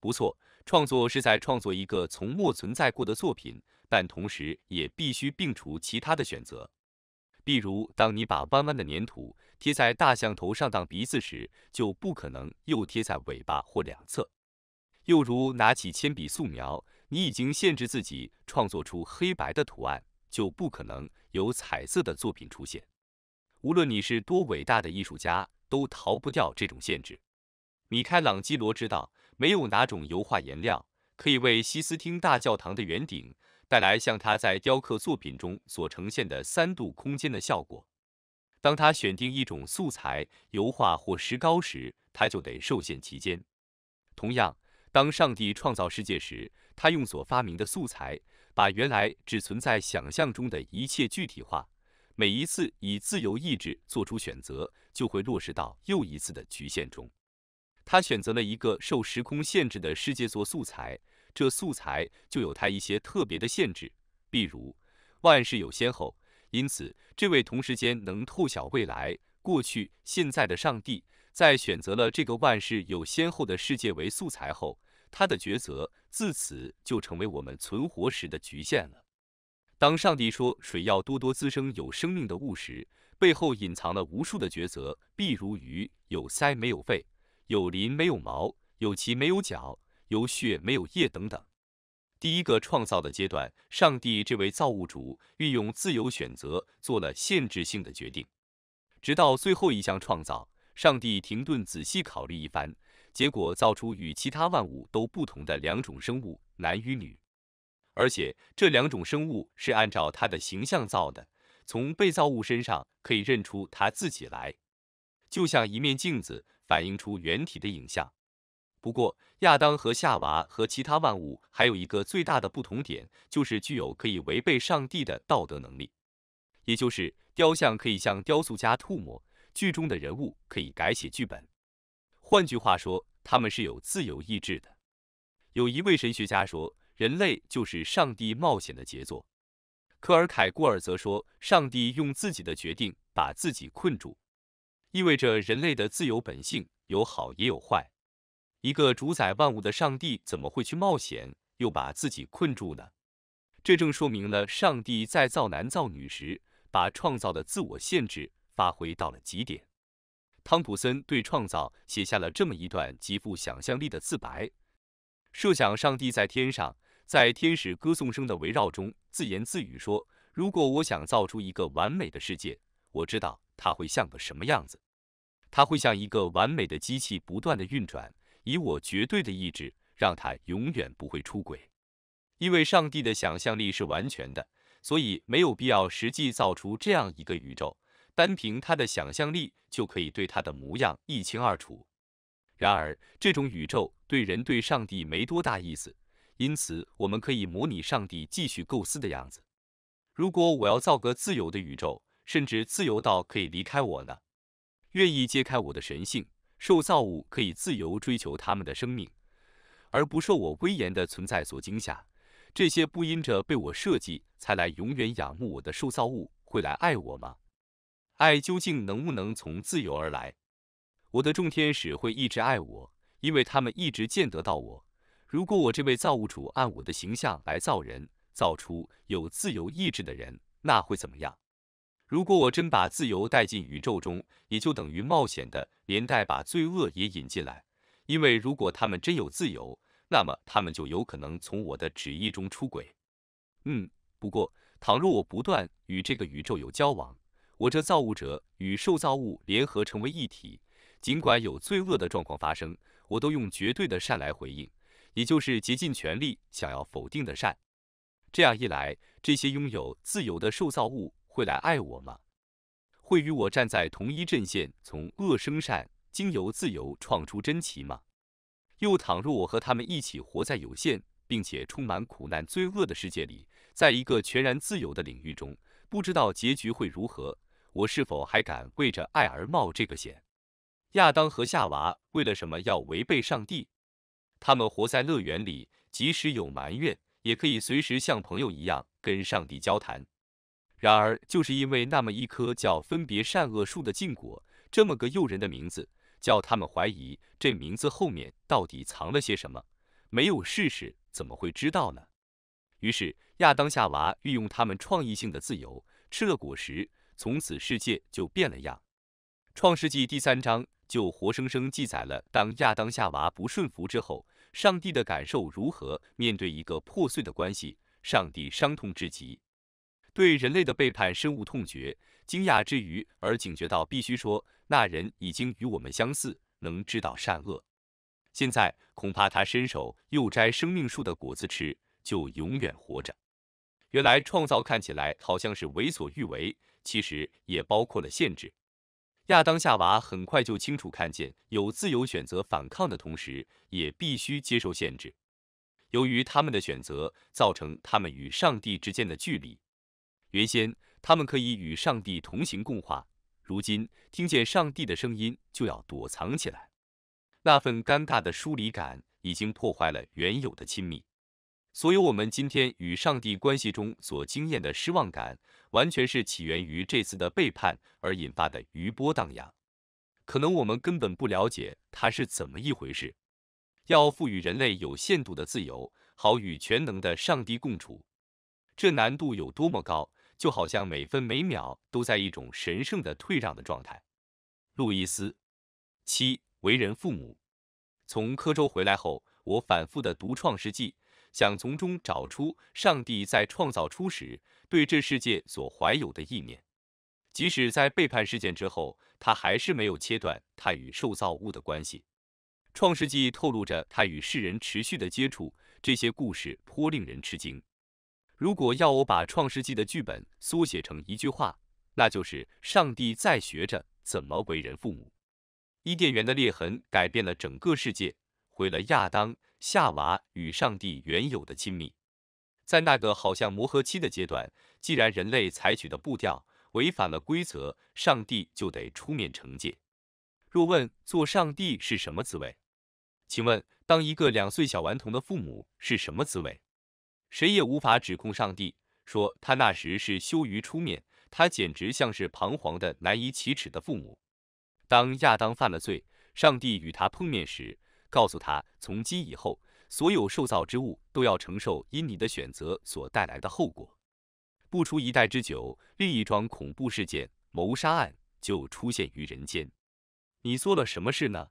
不错，创作是在创作一个从没存在过的作品，但同时也必须摒除其他的选择。比如，当你把弯弯的粘土贴在大象头上当鼻子时，就不可能又贴在尾巴或两侧；又如，拿起铅笔素描，你已经限制自己创作出黑白的图案，就不可能有彩色的作品出现。无论你是多伟大的艺术家。都逃不掉这种限制。米开朗基罗知道，没有哪种油画颜料可以为西斯汀大教堂的圆顶带来像他在雕刻作品中所呈现的三度空间的效果。当他选定一种素材，油画或石膏时，他就得受限其间。同样，当上帝创造世界时，他用所发明的素材，把原来只存在想象中的一切具体化。每一次以自由意志做出选择，就会落实到又一次的局限中。他选择了一个受时空限制的世界做素材，这素材就有他一些特别的限制，例如万事有先后。因此，这位同时间能透晓未来、过去、现在的上帝，在选择了这个万事有先后的世界为素材后，他的抉择自此就成为我们存活时的局限了。当上帝说水要多多滋生有生命的物时，背后隐藏了无数的抉择，比如鱼有鳃没有肺，有鳞没有毛，有鳍没有脚，有血没有液等等。第一个创造的阶段，上帝这位造物主运用自由选择做了限制性的决定，直到最后一项创造，上帝停顿仔细考虑一番，结果造出与其他万物都不同的两种生物，男与女。而且这两种生物是按照他的形象造的，从被造物身上可以认出他自己来，就像一面镜子反映出原体的影像。不过，亚当和夏娃和其他万物还有一个最大的不同点，就是具有可以违背上帝的道德能力，也就是雕像可以向雕塑家吐沫，剧中的人物可以改写剧本。换句话说，他们是有自由意志的。有一位神学家说。人类就是上帝冒险的杰作。科尔凯郭尔则说：“上帝用自己的决定把自己困住，意味着人类的自由本性有好也有坏。一个主宰万物的上帝怎么会去冒险，又把自己困住呢？”这正说明了上帝在造男造女时，把创造的自我限制发挥到了极点。汤普森对创造写下了这么一段极富想象力的自白：设想上帝在天上。在天使歌颂声的围绕中，自言自语说：“如果我想造出一个完美的世界，我知道它会像个什么样子。它会像一个完美的机器，不断的运转，以我绝对的意志，让它永远不会出轨。因为上帝的想象力是完全的，所以没有必要实际造出这样一个宇宙，单凭他的想象力就可以对它的模样一清二楚。然而，这种宇宙对人对上帝没多大意思。”因此，我们可以模拟上帝继续构思的样子。如果我要造个自由的宇宙，甚至自由到可以离开我呢？愿意揭开我的神性，受造物可以自由追求他们的生命，而不受我威严的存在所惊吓。这些不因着被我设计才来永远仰慕我的受造物，会来爱我吗？爱究竟能不能从自由而来？我的众天使会一直爱我，因为他们一直见得到我。如果我这位造物主按我的形象来造人，造出有自由意志的人，那会怎么样？如果我真把自由带进宇宙中，也就等于冒险的连带把罪恶也引进来，因为如果他们真有自由，那么他们就有可能从我的旨意中出轨。嗯，不过倘若我不断与这个宇宙有交往，我这造物者与受造物联合成为一体，尽管有罪恶的状况发生，我都用绝对的善来回应。也就是竭尽全力想要否定的善，这样一来，这些拥有自由的受造物会来爱我吗？会与我站在同一阵线，从恶生善，经由自由创出真奇吗？又倘若我和他们一起活在有限并且充满苦难罪恶的世界里，在一个全然自由的领域中，不知道结局会如何，我是否还敢为着爱而冒这个险？亚当和夏娃为了什么要违背上帝？他们活在乐园里，即使有埋怨，也可以随时像朋友一样跟上帝交谈。然而，就是因为那么一颗叫“分别善恶树”的禁果，这么个诱人的名字，叫他们怀疑这名字后面到底藏了些什么。没有试试，怎么会知道呢？于是，亚当、夏娃运用他们创意性的自由，吃了果实，从此世界就变了样。创世纪第三章就活生生记载了，当亚当夏娃不顺服之后，上帝的感受如何？面对一个破碎的关系，上帝伤痛至极，对人类的背叛深恶痛绝，惊讶之余而警觉到，必须说，那人已经与我们相似，能知道善恶。现在恐怕他伸手又摘生命树的果子吃，就永远活着。原来创造看起来好像是为所欲为，其实也包括了限制。亚当、夏娃很快就清楚看见，有自由选择反抗的同时，也必须接受限制。由于他们的选择，造成他们与上帝之间的距离。原先他们可以与上帝同行共话，如今听见上帝的声音就要躲藏起来。那份尴尬的疏离感已经破坏了原有的亲密。所以，我们今天与上帝关系中所经验的失望感，完全是起源于这次的背叛而引发的余波荡漾。可能我们根本不了解它是怎么一回事。要赋予人类有限度的自由，好与全能的上帝共处，这难度有多么高，就好像每分每秒都在一种神圣的退让的状态。路易斯七为人父母，从科州回来后，我反复的读《创世纪》。想从中找出上帝在创造初始对这世界所怀有的意念，即使在背叛事件之后，他还是没有切断他与受造物的关系。创世纪透露着他与世人持续的接触，这些故事颇令人吃惊。如果要我把创世纪的剧本缩写成一句话，那就是上帝在学着怎么为人父母。伊甸园的裂痕改变了整个世界，毁了亚当。夏娃与上帝原有的亲密，在那个好像磨合期的阶段，既然人类采取的步调违反了规则，上帝就得出面惩戒。若问做上帝是什么滋味，请问当一个两岁小顽童的父母是什么滋味？谁也无法指控上帝说他那时是羞于出面，他简直像是彷徨的难以启齿的父母。当亚当犯了罪，上帝与他碰面时。告诉他，从今以后，所有受造之物都要承受因你的选择所带来的后果。不出一代之久，另一桩恐怖事件——谋杀案就出现于人间。你做了什么事呢？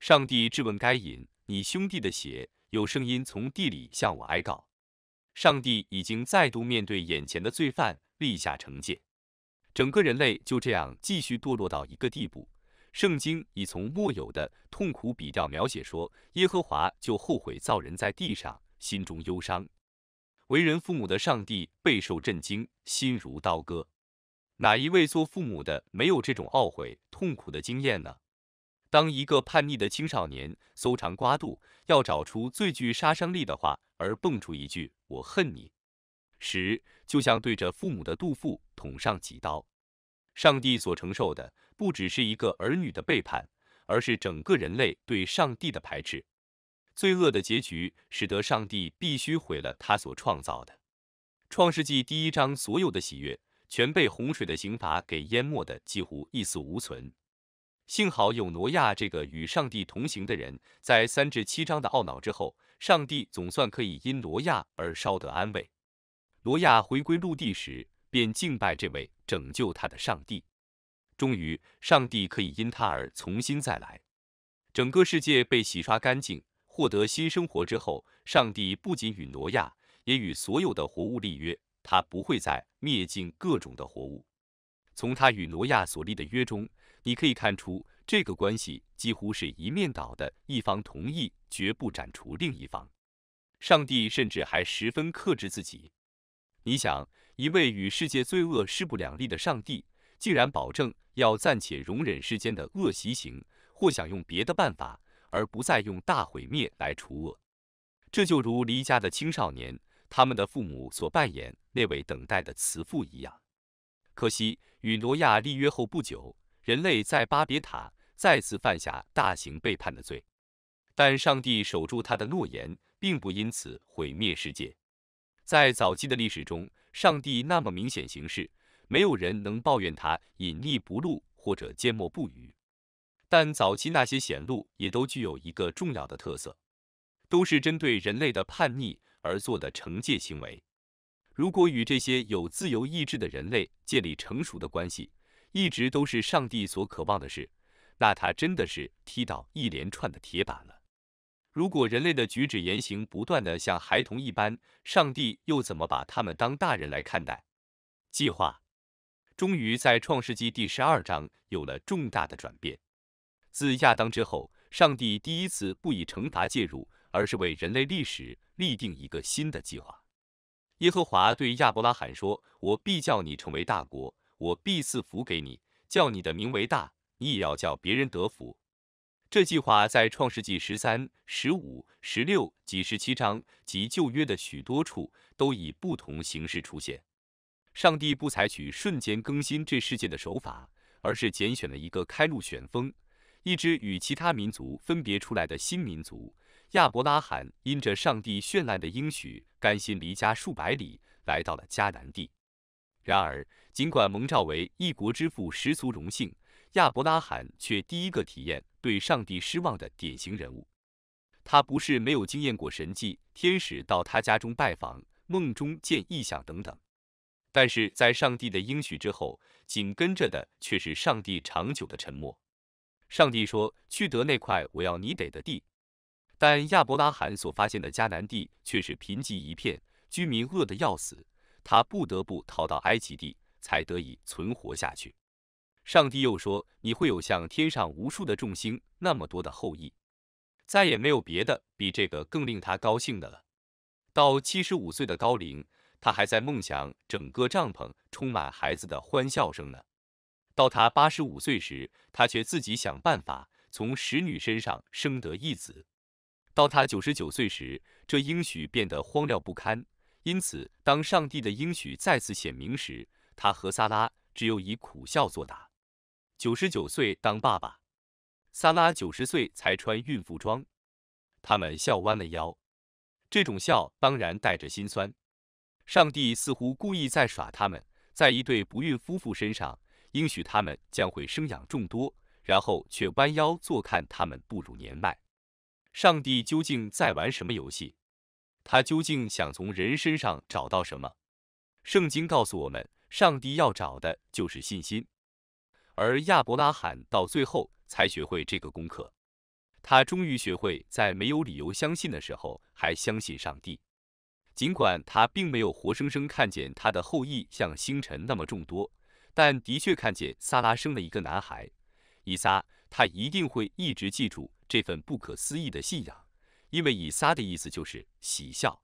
上帝质问该隐，你兄弟的血有声音从地里向我哀告。上帝已经再度面对眼前的罪犯，立下惩戒。整个人类就这样继续堕落到一个地步。圣经已从莫有的痛苦笔调描写说，耶和华就后悔造人在地上，心中忧伤。为人父母的上帝备受震惊，心如刀割。哪一位做父母的没有这种懊悔、痛苦的经验呢？当一个叛逆的青少年搜肠刮肚，要找出最具杀伤力的话，而蹦出一句“我恨你”，时，就像对着父母的肚腹捅上几刀。上帝所承受的。不只是一个儿女的背叛，而是整个人类对上帝的排斥。罪恶的结局使得上帝必须毁了他所创造的。创世纪第一章所有的喜悦全被洪水的刑罚给淹没的几乎一死无存。幸好有挪亚这个与上帝同行的人，在三至七章的懊恼之后，上帝总算可以因挪亚而稍得安慰。挪亚回归陆地时，便敬拜这位拯救他的上帝。终于，上帝可以因他而重新再来。整个世界被洗刷干净，获得新生活之后，上帝不仅与挪亚，也与所有的活物立约，他不会再灭尽各种的活物。从他与挪亚所立的约中，你可以看出这个关系几乎是一面倒的，一方同意绝不斩除另一方。上帝甚至还十分克制自己。你想，一位与世界罪恶势不两立的上帝？既然保证要暂且容忍世间的恶习行，或想用别的办法，而不再用大毁灭来除恶。这就如离家的青少年，他们的父母所扮演那位等待的慈父一样。可惜，与挪亚立约后不久，人类在巴别塔再次犯下大型背叛的罪。但上帝守住他的诺言，并不因此毁灭世界。在早期的历史中，上帝那么明显行事。没有人能抱怨他隐匿不露或者缄默不语，但早期那些显露也都具有一个重要的特色，都是针对人类的叛逆而做的惩戒行为。如果与这些有自由意志的人类建立成熟的关系，一直都是上帝所渴望的事，那他真的是踢到一连串的铁板了。如果人类的举止言行不断的像孩童一般，上帝又怎么把他们当大人来看待？计划。终于在创世纪第十二章有了重大的转变。自亚当之后，上帝第一次不以惩罚介入，而是为人类历史立定一个新的计划。耶和华对亚伯拉罕说：“我必叫你成为大国，我必赐福给你，叫你的名为大，你也要叫别人得福。”这计划在创世纪十三、十五、十六及十七章及旧约的许多处都以不同形式出现。上帝不采取瞬间更新这世界的手法，而是拣选了一个开路旋风，一支与其他民族分别出来的新民族。亚伯拉罕因着上帝绚烂的应许，甘心离家数百里，来到了迦南地。然而，尽管蒙召为一国之父十足荣幸，亚伯拉罕却第一个体验对上帝失望的典型人物。他不是没有经验过神迹、天使到他家中拜访、梦中见异象等等。但是在上帝的应许之后，紧跟着的却是上帝长久的沉默。上帝说：“去得那块我要你得的地。”但亚伯拉罕所发现的迦南地却是贫瘠一片，居民饿得要死，他不得不逃到埃及地，才得以存活下去。上帝又说：“你会有像天上无数的众星那么多的后裔。”再也没有别的比这个更令他高兴的了。到七十五岁的高龄。他还在梦想整个帐篷充满孩子的欢笑声呢。到他八十五岁时，他却自己想办法从使女身上生得一子。到他九十九岁时，这应许变得荒谬不堪。因此，当上帝的应许再次显明时，他和萨拉只有以苦笑作答。九十九岁当爸爸，萨拉九十岁才穿孕妇装，他们笑弯了腰。这种笑当然带着心酸。上帝似乎故意在耍他们，在一对不孕夫妇身上应许他们将会生养众多，然后却弯腰坐看他们步入年迈。上帝究竟在玩什么游戏？他究竟想从人身上找到什么？圣经告诉我们，上帝要找的就是信心，而亚伯拉罕到最后才学会这个功课。他终于学会在没有理由相信的时候还相信上帝。尽管他并没有活生生看见他的后裔像星辰那么众多，但的确看见萨拉生了一个男孩，以撒。他一定会一直记住这份不可思议的信仰，因为以撒的意思就是喜笑。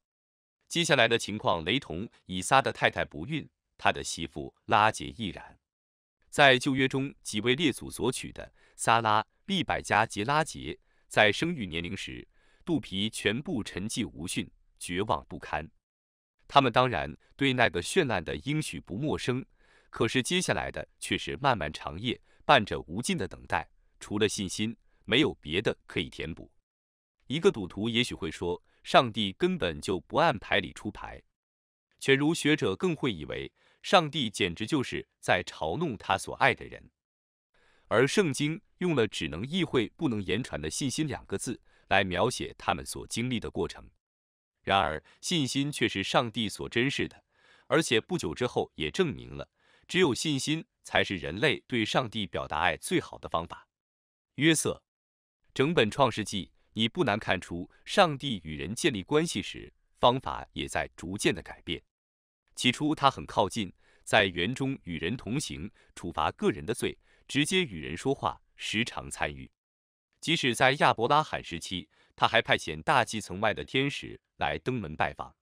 接下来的情况雷同：以撒的太太不孕，他的媳妇拉杰亦然。在旧约中，几位列祖所娶的萨拉、利百加及拉杰，在生育年龄时，肚皮全部沉寂无讯。绝望不堪，他们当然对那个绚烂的应许不陌生，可是接下来的却是漫漫长夜，伴着无尽的等待，除了信心，没有别的可以填补。一个赌徒也许会说，上帝根本就不按牌理出牌；，犬儒学者更会以为，上帝简直就是在嘲弄他所爱的人。而圣经用了只能意会不能言传的信心两个字，来描写他们所经历的过程。然而，信心却是上帝所珍视的，而且不久之后也证明了，只有信心才是人类对上帝表达爱最好的方法。约瑟，整本创世纪，你不难看出，上帝与人建立关系时，方法也在逐渐的改变。起初，他很靠近，在园中与人同行，处罚个人的罪，直接与人说话，时常参与。即使在亚伯拉罕时期，他还派遣大气层外的天使来登门拜访，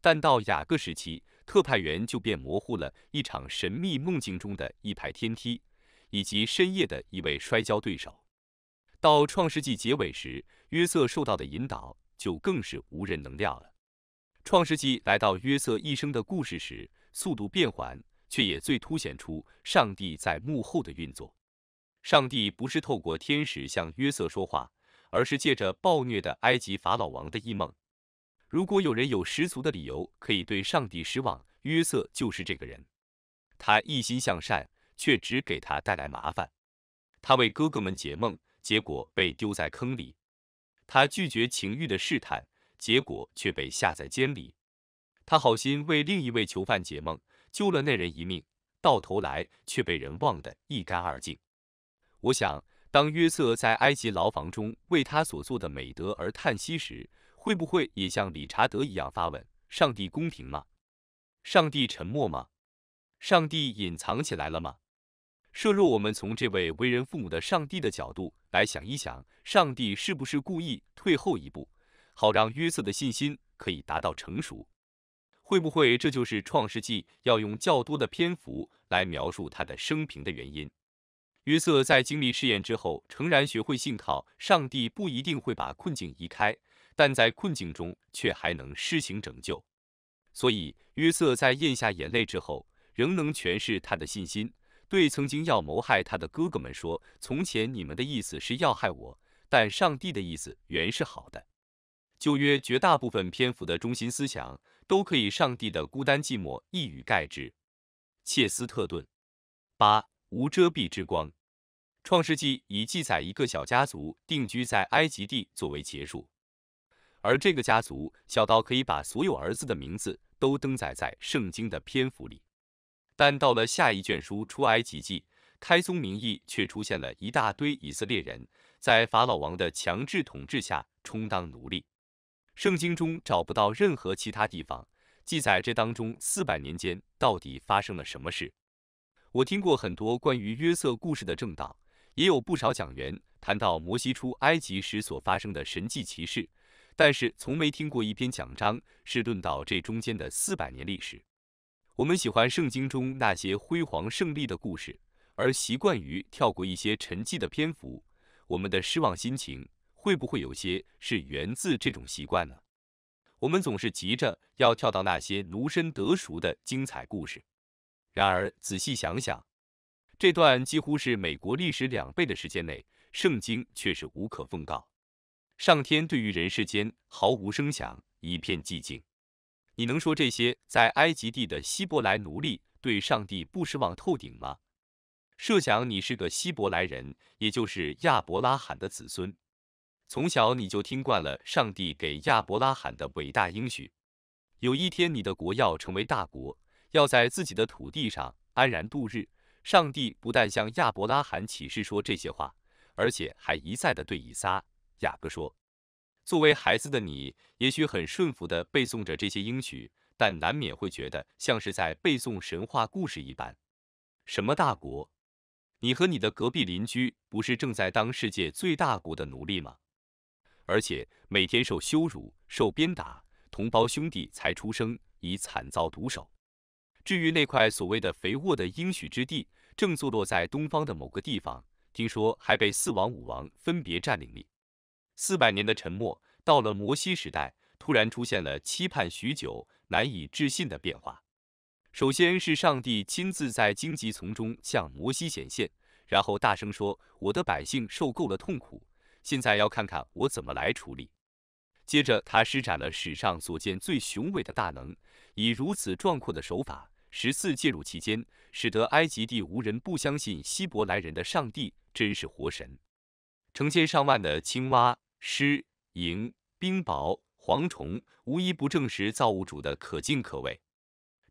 但到雅各时期，特派员就变模糊了。一场神秘梦境中的一排天梯，以及深夜的一位摔跤对手，到创世纪结尾时，约瑟受到的引导就更是无人能料了。创世纪来到约瑟一生的故事时，速度变缓，却也最凸显出上帝在幕后的运作。上帝不是透过天使向约瑟说话。而是借着暴虐的埃及法老王的异梦。如果有人有十足的理由可以对上帝失望，约瑟就是这个人。他一心向善，却只给他带来麻烦。他为哥哥们解梦，结果被丢在坑里；他拒绝情欲的试探，结果却被下在监里；他好心为另一位囚犯解梦，救了那人一命，到头来却被人忘得一干二净。我想。当约瑟在埃及牢房中为他所做的美德而叹息时，会不会也像理查德一样发问：上帝公平吗？上帝沉默吗？上帝隐藏起来了吗？设若我们从这位为人父母的上帝的角度来想一想，上帝是不是故意退后一步，好让约瑟的信心可以达到成熟？会不会这就是创世纪要用较多的篇幅来描述他的生平的原因？约瑟在经历试验之后，诚然学会信靠上帝，不一定会把困境移开，但在困境中却还能施行拯救。所以约瑟在咽下眼泪之后，仍能诠释他的信心，对曾经要谋害他的哥哥们说：“从前你们的意思是要害我，但上帝的意思原是好的。”旧约绝大部分篇幅的中心思想，都可以上帝的孤单寂寞一语盖之。切斯特顿八无遮蔽之光。创世纪以记载一个小家族定居在埃及地作为结束，而这个家族小到可以把所有儿子的名字都登载在圣经的篇幅里。但到了下一卷书出埃及记，开宗明义却出现了一大堆以色列人，在法老王的强制统治下充当奴隶。圣经中找不到任何其他地方记载这当中四百年间到底发生了什么事。我听过很多关于约瑟故事的正道。也有不少讲员谈到摩西出埃及时所发生的神迹奇事，但是从没听过一篇讲章是论到这中间的四百年历史。我们喜欢圣经中那些辉煌胜利的故事，而习惯于跳过一些沉寂的篇幅。我们的失望心情会不会有些是源自这种习惯呢？我们总是急着要跳到那些奴身得熟的精彩故事，然而仔细想想。这段几乎是美国历史两倍的时间内，圣经却是无可奉告。上天对于人世间毫无声响，一片寂静。你能说这些在埃及地的希伯来奴隶对上帝不失望透顶吗？设想你是个希伯来人，也就是亚伯拉罕的子孙，从小你就听惯了上帝给亚伯拉罕的伟大应许。有一天，你的国要成为大国，要在自己的土地上安然度日。上帝不但向亚伯拉罕启示说这些话，而且还一再的对以撒、雅各说：“作为孩子的你，也许很顺服的背诵着这些应许，但难免会觉得像是在背诵神话故事一般。什么大国？你和你的隔壁邻居不是正在当世界最大国的奴隶吗？而且每天受羞辱、受鞭打，同胞兄弟才出生已惨遭毒手。”至于那块所谓的肥沃的应许之地，正坐落在东方的某个地方，听说还被四王五王分别占领了。四百年的沉默，到了摩西时代，突然出现了期盼许久、难以置信的变化。首先是上帝亲自在荆棘丛中向摩西显现，然后大声说：“我的百姓受够了痛苦，现在要看看我怎么来处理。”接着他施展了史上所见最雄伟的大能，以如此壮阔的手法。十四介入期间，使得埃及地无人不相信希伯来人的上帝真是活神。成千上万的青蛙、狮、蝇、冰雹、蝗虫，无一不证实造物主的可敬可畏。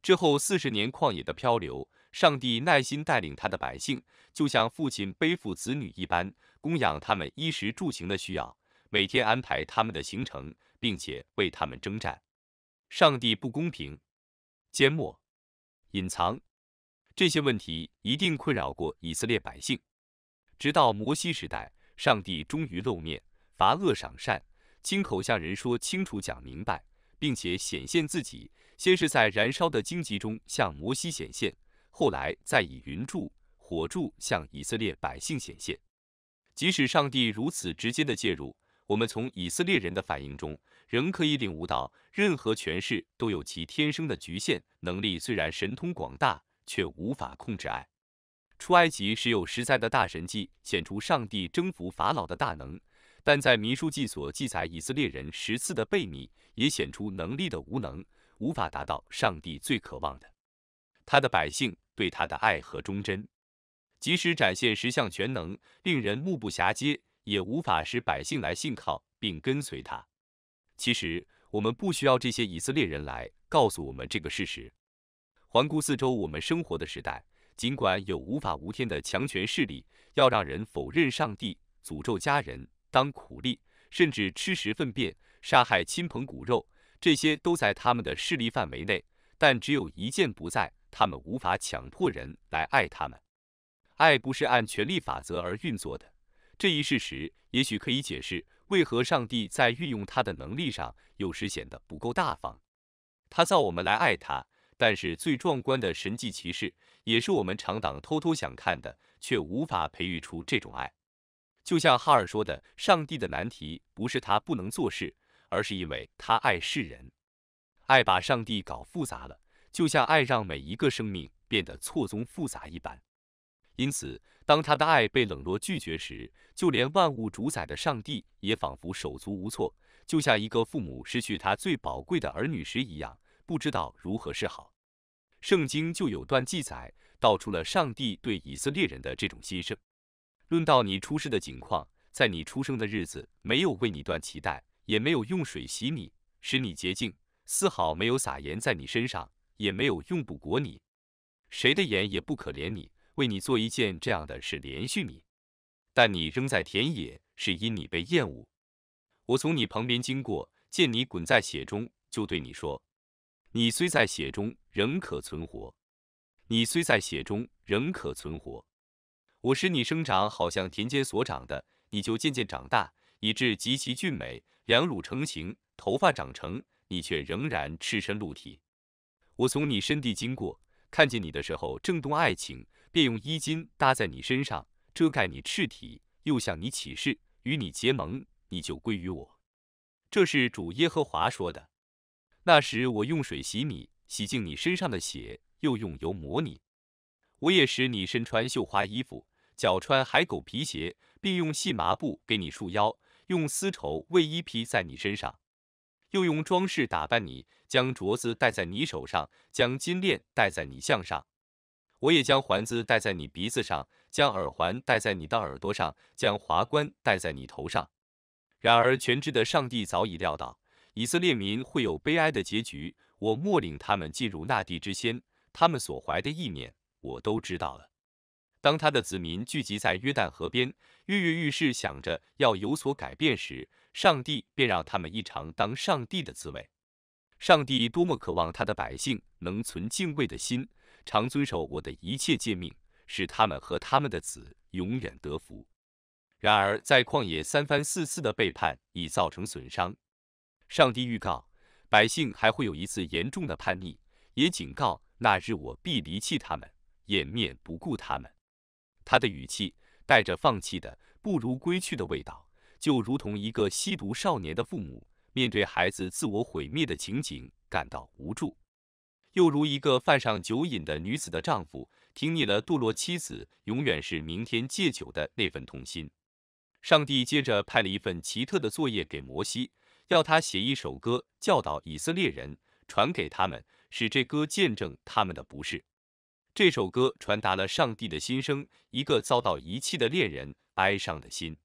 之后四十年旷野的漂流，上帝耐心带领他的百姓，就像父亲背负子女一般，供养他们衣食住行的需要，每天安排他们的行程，并且为他们征战。上帝不公平，缄默。隐藏这些问题一定困扰过以色列百姓，直到摩西时代，上帝终于露面，罚恶赏善，亲口向人说清楚讲明白，并且显现自己。先是在燃烧的荆棘中向摩西显现，后来再以云柱火柱向以色列百姓显现。即使上帝如此直接的介入，我们从以色列人的反应中。仍可以领悟到，任何权势都有其天生的局限。能力虽然神通广大，却无法控制爱。出埃及时有实在的大神迹显出上帝征服法老的大能，但在民书记所记载以色列人十次的悖逆，也显出能力的无能，无法达到上帝最渴望的他的百姓对他的爱和忠贞。即使展现十项全能，令人目不暇接，也无法使百姓来信靠并跟随他。其实我们不需要这些以色列人来告诉我们这个事实。环顾四周，我们生活的时代，尽管有无法无天的强权势力，要让人否认上帝、诅咒家人、当苦力，甚至吃食粪便、杀害亲朋骨肉，这些都在他们的势力范围内。但只有一件不在，他们无法强迫人来爱他们。爱不是按权力法则而运作的，这一事实也许可以解释。为何上帝在运用他的能力上有时显得不够大方？他造我们来爱他，但是最壮观的神迹奇事，也是我们常党偷偷想看的，却无法培育出这种爱。就像哈尔说的，上帝的难题不是他不能做事，而是因为他爱世人，爱把上帝搞复杂了，就像爱让每一个生命变得错综复杂一般。因此，当他的爱被冷落拒绝时，就连万物主宰的上帝也仿佛手足无措，就像一个父母失去他最宝贵的儿女时一样，不知道如何是好。圣经就有段记载，道出了上帝对以色列人的这种心牲。论到你出世的景况，在你出生的日子，没有为你断脐带，也没有用水洗你，使你洁净，丝毫没有撒盐在你身上，也没有用布裹你，谁的眼也不可怜你。为你做一件这样的事，连续你，但你扔在田野，是因你被厌恶。我从你旁边经过，见你滚在血中，就对你说：你虽在血中，仍可存活。你虽在血中，仍可存活。我使你生长，好像田间所长的，你就渐渐长大，以致极其俊美，两乳成形，头发长成，你却仍然赤身露体。我从你身体经过，看见你的时候，震动爱情。便用衣襟搭在你身上遮盖你赤体，又向你起誓与你结盟，你就归于我。这是主耶和华说的。那时我用水洗你，洗净你身上的血，又用油抹你。我也使你身穿绣花衣服，脚穿海狗皮鞋，并用细麻布给你束腰，用丝绸卫衣披在你身上，又用装饰打扮你，将镯子戴在你手上，将金链戴在你项上。我也将环子戴在你鼻子上，将耳环戴在你的耳朵上，将华冠戴在你头上。然而全知的上帝早已料到以色列民会有悲哀的结局，我默领他们进入那地之先，他们所怀的意念我都知道了。当他的子民聚集在约旦河边，跃跃欲试，想着要有所改变时，上帝便让他们一尝当上帝的滋味。上帝多么渴望他的百姓能存敬畏的心。常遵守我的一切诫命，使他们和他们的子永远得福。然而，在旷野三番四次的背叛已造成损伤，上帝预告百姓还会有一次严重的叛逆，也警告那日我必离弃他们，掩面不顾他们。他的语气带着放弃的不如归去的味道，就如同一个吸毒少年的父母面对孩子自我毁灭的情景感到无助。又如一个犯上酒瘾的女子的丈夫，听腻了堕落妻子，永远是明天戒酒的那份痛心。上帝接着派了一份奇特的作业给摩西，要他写一首歌，教导以色列人，传给他们，使这歌见证他们的不是。这首歌传达了上帝的心声，一个遭到遗弃的恋人哀伤的心。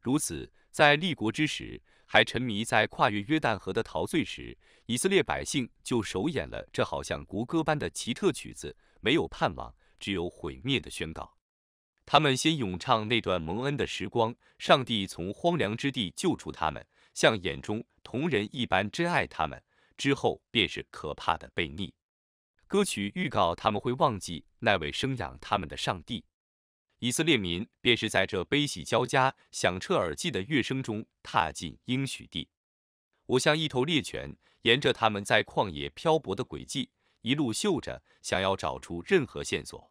如此，在立国之时。还沉迷在跨越约旦河的陶醉时，以色列百姓就首演了这好像国歌般的奇特曲子。没有盼望，只有毁灭的宣告。他们先咏唱那段蒙恩的时光，上帝从荒凉之地救出他们，像眼中铜人一般珍爱他们。之后便是可怕的悖逆。歌曲预告他们会忘记那位生养他们的上帝。以色列民便是在这悲喜交加、响彻耳际的乐声中踏进应许地。我像一头猎犬，沿着他们在旷野漂泊的轨迹，一路嗅着，想要找出任何线索。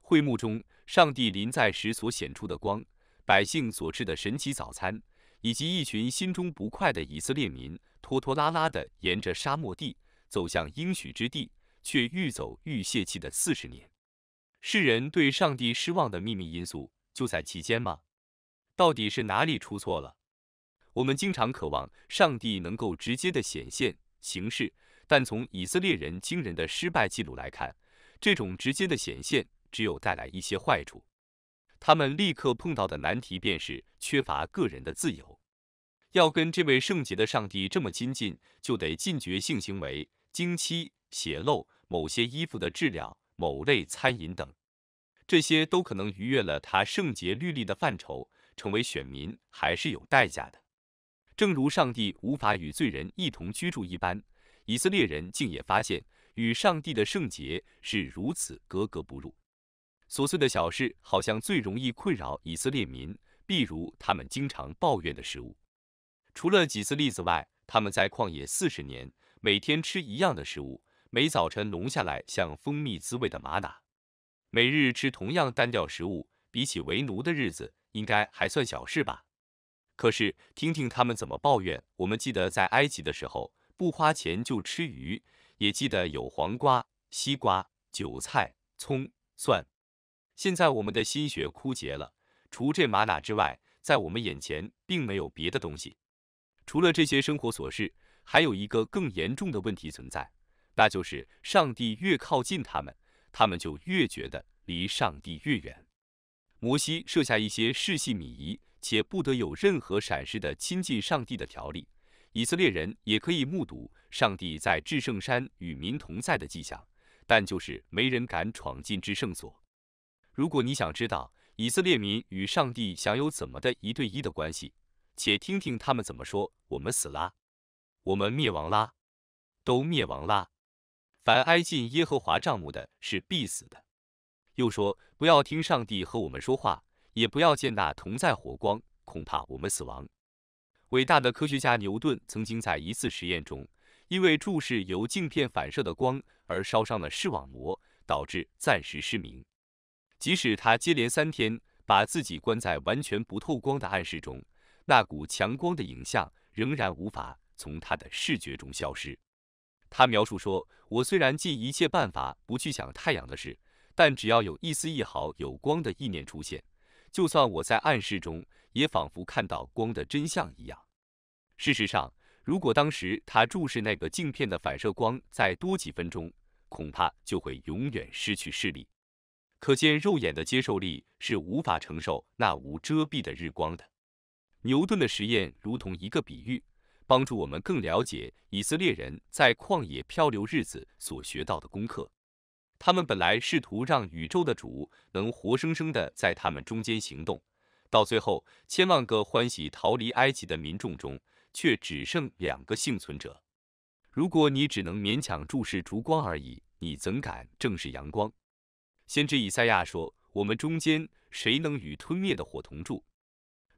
会幕中上帝临在时所显出的光，百姓所吃的神奇早餐，以及一群心中不快的以色列民拖拖拉拉地沿着沙漠地走向应许之地，却愈走愈泄气的四十年。世人对上帝失望的秘密因素就在其间吗？到底是哪里出错了？我们经常渴望上帝能够直接的显现形式，但从以色列人惊人的失败记录来看，这种直接的显现只有带来一些坏处。他们立刻碰到的难题便是缺乏个人的自由。要跟这位圣洁的上帝这么亲近，就得禁绝性行为、经期血漏、某些衣服的质量某类餐饮等，这些都可能逾越了他圣洁律例的范畴，成为选民还是有代价的。正如上帝无法与罪人一同居住一般，以色列人竟也发现与上帝的圣洁是如此格格不入。琐碎的小事好像最容易困扰以色列民，譬如他们经常抱怨的食物。除了几次例子外，他们在旷野四十年，每天吃一样的食物。每早晨浓下来像蜂蜜滋味的玛瑙，每日吃同样单调食物，比起为奴的日子，应该还算小事吧？可是听听他们怎么抱怨。我们记得在埃及的时候，不花钱就吃鱼，也记得有黄瓜、西瓜、韭菜、葱、蒜。现在我们的心血枯竭了，除这玛瑙之外，在我们眼前并没有别的东西。除了这些生活琐事，还有一个更严重的问题存在。那就是上帝越靠近他们，他们就越觉得离上帝越远。摩西设下一些世系礼仪，且不得有任何闪失的亲近上帝的条例。以色列人也可以目睹上帝在至圣山与民同在的迹象，但就是没人敢闯进至圣所。如果你想知道以色列民与上帝享有怎么的一对一的关系，且听听他们怎么说：“我们死啦，我们灭亡啦，都灭亡啦。”凡挨近耶和华帐目的，是必死的。又说，不要听上帝和我们说话，也不要见那同在火光，恐怕我们死亡。伟大的科学家牛顿曾经在一次实验中，因为注视由镜片反射的光而烧伤了视网膜，导致暂时失明。即使他接连三天把自己关在完全不透光的暗室中，那股强光的影像仍然无法从他的视觉中消失。他描述说：“我虽然尽一切办法不去想太阳的事，但只要有一丝一毫有光的意念出现，就算我在暗室中，也仿佛看到光的真相一样。事实上，如果当时他注视那个镜片的反射光再多几分钟，恐怕就会永远失去视力。可见肉眼的接受力是无法承受那无遮蔽的日光的。”牛顿的实验如同一个比喻。帮助我们更了解以色列人在旷野漂流日子所学到的功课。他们本来试图让宇宙的主能活生生地在他们中间行动，到最后，千万个欢喜逃离埃及的民众中，却只剩两个幸存者。如果你只能勉强注视烛光而已，你怎敢正视阳光？先知以赛亚说：“我们中间谁能与吞灭的火同住？”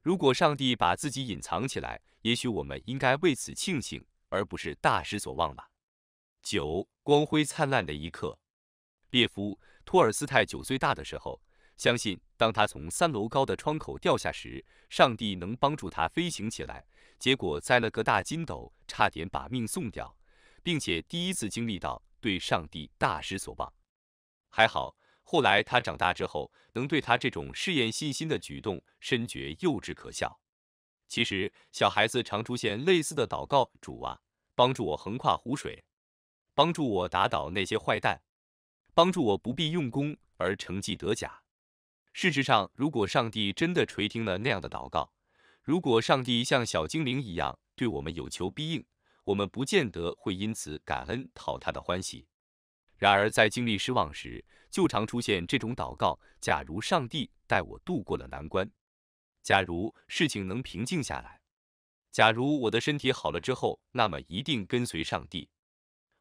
如果上帝把自己隐藏起来，也许我们应该为此庆幸，而不是大失所望吧。九，光辉灿烂的一刻。列夫·托尔斯泰九岁大的时候，相信当他从三楼高的窗口掉下时，上帝能帮助他飞行起来，结果栽了个大筋斗，差点把命送掉，并且第一次经历到对上帝大失所望。还好。后来他长大之后，能对他这种试验信心的举动深觉幼稚可笑。其实小孩子常出现类似的祷告：主啊，帮助我横跨湖水，帮助我打倒那些坏蛋，帮助我不必用功而成绩得奖。事实上，如果上帝真的垂听了那样的祷告，如果上帝像小精灵一样对我们有求必应，我们不见得会因此感恩讨他的欢喜。然而，在经历失望时，就常出现这种祷告：假如上帝带我渡过了难关，假如事情能平静下来，假如我的身体好了之后，那么一定跟随上帝。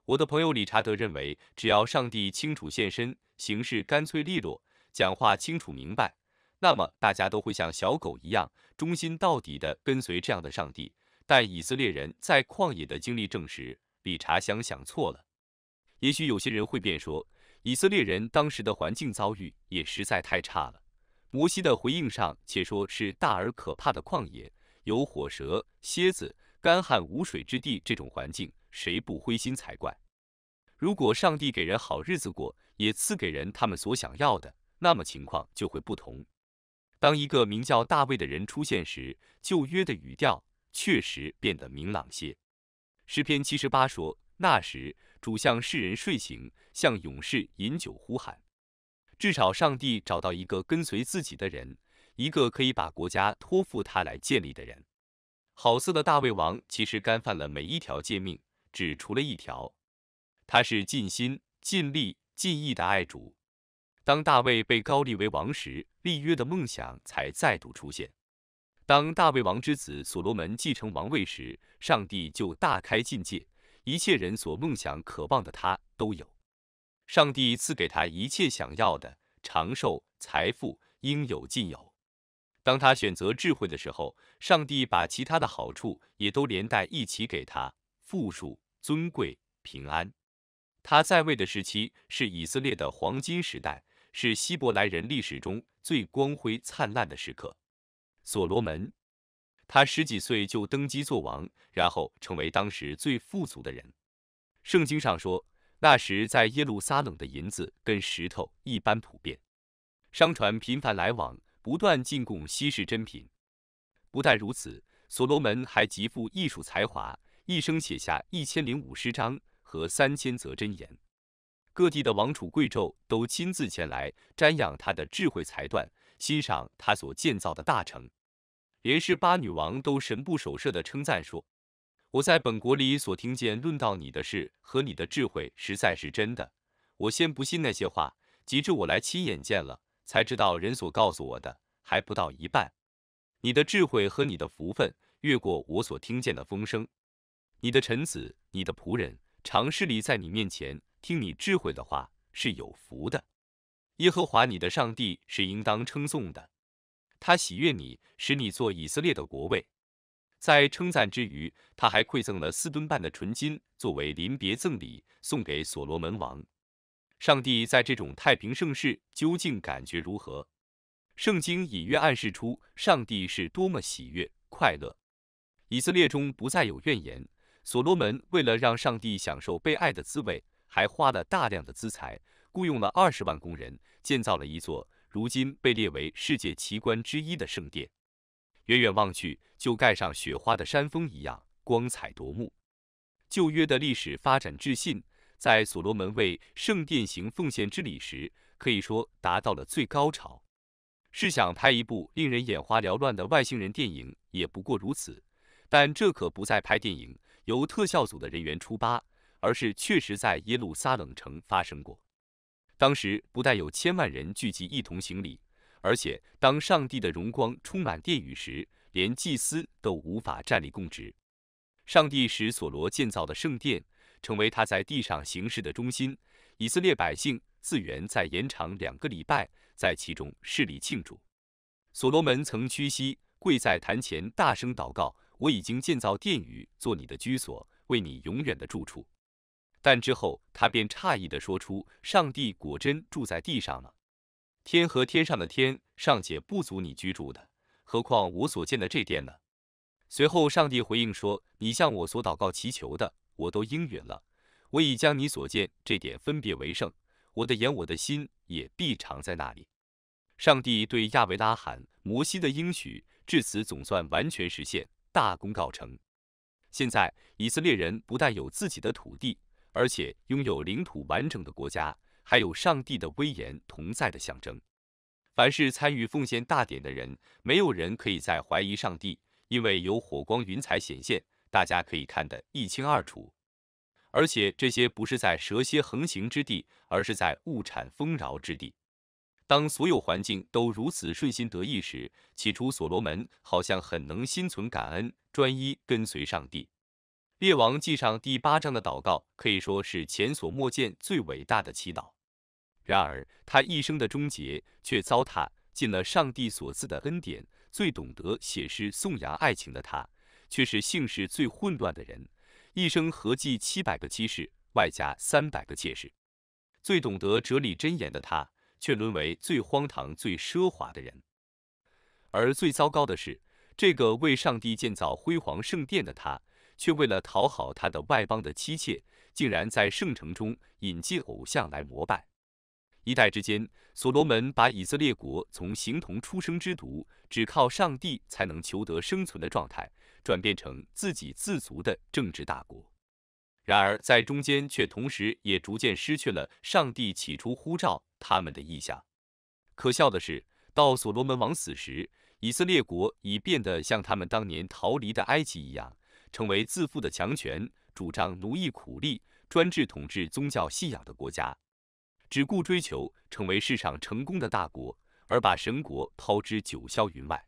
我的朋友理查德认为，只要上帝清楚现身，行事干脆利落，讲话清楚明白，那么大家都会像小狗一样忠心到底地跟随这样的上帝。但以色列人在旷野的经历证实，理查想想错了。也许有些人会辩说，以色列人当时的环境遭遇也实在太差了。摩西的回应上且说是大而可怕的旷野，有火蛇、蝎子、干旱无水之地，这种环境谁不灰心才怪？如果上帝给人好日子过，也赐给人他们所想要的，那么情况就会不同。当一个名叫大卫的人出现时，旧约的语调确实变得明朗些。诗篇七十八说，那时。主向世人睡醒，向勇士饮酒呼喊。至少上帝找到一个跟随自己的人，一个可以把国家托付他来建立的人。好色的大卫王其实干犯了每一条诫命，只除了一条，他是尽心、尽力、尽意的爱主。当大卫被高立为王时，立约的梦想才再度出现。当大卫王之子所罗门继承王位时，上帝就大开禁戒。一切人所梦想、渴望的，他都有。上帝赐给他一切想要的，长寿、财富，应有尽有。当他选择智慧的时候，上帝把其他的好处也都连带一起给他，富庶、尊贵、平安。他在位的时期是以色列的黄金时代，是希伯来人历史中最光辉灿烂的时刻。所罗门。他十几岁就登基做王，然后成为当时最富足的人。圣经上说，那时在耶路撒冷的银子跟石头一般普遍，商船频繁来往，不断进贡稀世珍品。不但如此，所罗门还极富艺术才华，一生写下一千零五十章和三千则箴言。各地的王储贵胄都亲自前来瞻仰他的智慧才断，欣赏他所建造的大城。连是巴女王都神不守舍的称赞说：“我在本国里所听见论到你的事和你的智慧，实在是真的。我先不信那些话，及至我来亲眼见了，才知道人所告诉我的还不到一半。你的智慧和你的福分，越过我所听见的风声。你的臣子、你的仆人，常势力在你面前听你智慧的话，是有福的。耶和华你的上帝是应当称颂的。”他喜悦你，使你做以色列的国位。在称赞之余，他还馈赠了四吨半的纯金作为临别赠礼送给所罗门王。上帝在这种太平盛世究竟感觉如何？圣经隐约暗示出上帝是多么喜悦快乐。以色列中不再有怨言。所罗门为了让上帝享受被爱的滋味，还花了大量的资财，雇佣了二十万工人建造了一座。如今被列为世界奇观之一的圣殿，远远望去就盖上雪花的山峰一样光彩夺目。旧约的历史发展至信，在所罗门为圣殿行奉献之礼时，可以说达到了最高潮。是想拍一部令人眼花缭乱的外星人电影，也不过如此。但这可不再拍电影，由特效组的人员出发，而是确实在耶路撒冷城发生过。当时不但有千万人聚集一同行礼，而且当上帝的荣光充满殿宇时，连祭司都无法站立供职。上帝使所罗建造的圣殿成为他在地上行事的中心。以色列百姓自愿再延长两个礼拜，在其中势力庆祝。所罗门曾屈膝跪在坛前，大声祷告：“我已经建造殿宇，做你的居所，为你永远的住处。”但之后，他便诧异地说出：“上帝果真住在地上了，天和天上的天尚且不足你居住的，何况我所见的这殿呢？”随后，上帝回应说：“你向我所祷告祈求的，我都应允了。我已将你所见这点分别为圣，我的眼、我的心也必常在那里。”上帝对亚维拉罕、摩西的应许至此总算完全实现，大功告成。现在，以色列人不但有自己的土地。而且拥有领土完整的国家，还有上帝的威严同在的象征。凡是参与奉献大典的人，没有人可以再怀疑上帝，因为有火光云彩显现，大家可以看得一清二楚。而且这些不是在蛇蝎横行之地，而是在物产丰饶之地。当所有环境都如此顺心得意时，起初所罗门好像很能心存感恩，专一跟随上帝。列王记上第八章的祷告可以说是前所未见最伟大的祈祷。然而，他一生的终结却糟蹋尽了上帝所赐的恩典。最懂得写诗颂扬爱情的他，却是姓氏最混乱的人，一生合计七百个妻室，外加三百个妾室。最懂得哲理箴言的他，却沦为最荒唐最奢华的人。而最糟糕的是，这个为上帝建造辉煌圣殿的他。却为了讨好他的外邦的妻妾，竟然在圣城中引进偶像来膜拜。一代之间，所罗门把以色列国从形同出生之犊，只靠上帝才能求得生存的状态，转变成自给自足的政治大国。然而，在中间却同时也逐渐失去了上帝起初呼召他们的意向。可笑的是，到所罗门王死时，以色列国已变得像他们当年逃离的埃及一样。成为自负的强权，主张奴役苦力、专制统治、宗教信仰的国家，只顾追求成为世上成功的大国，而把神国抛之九霄云外。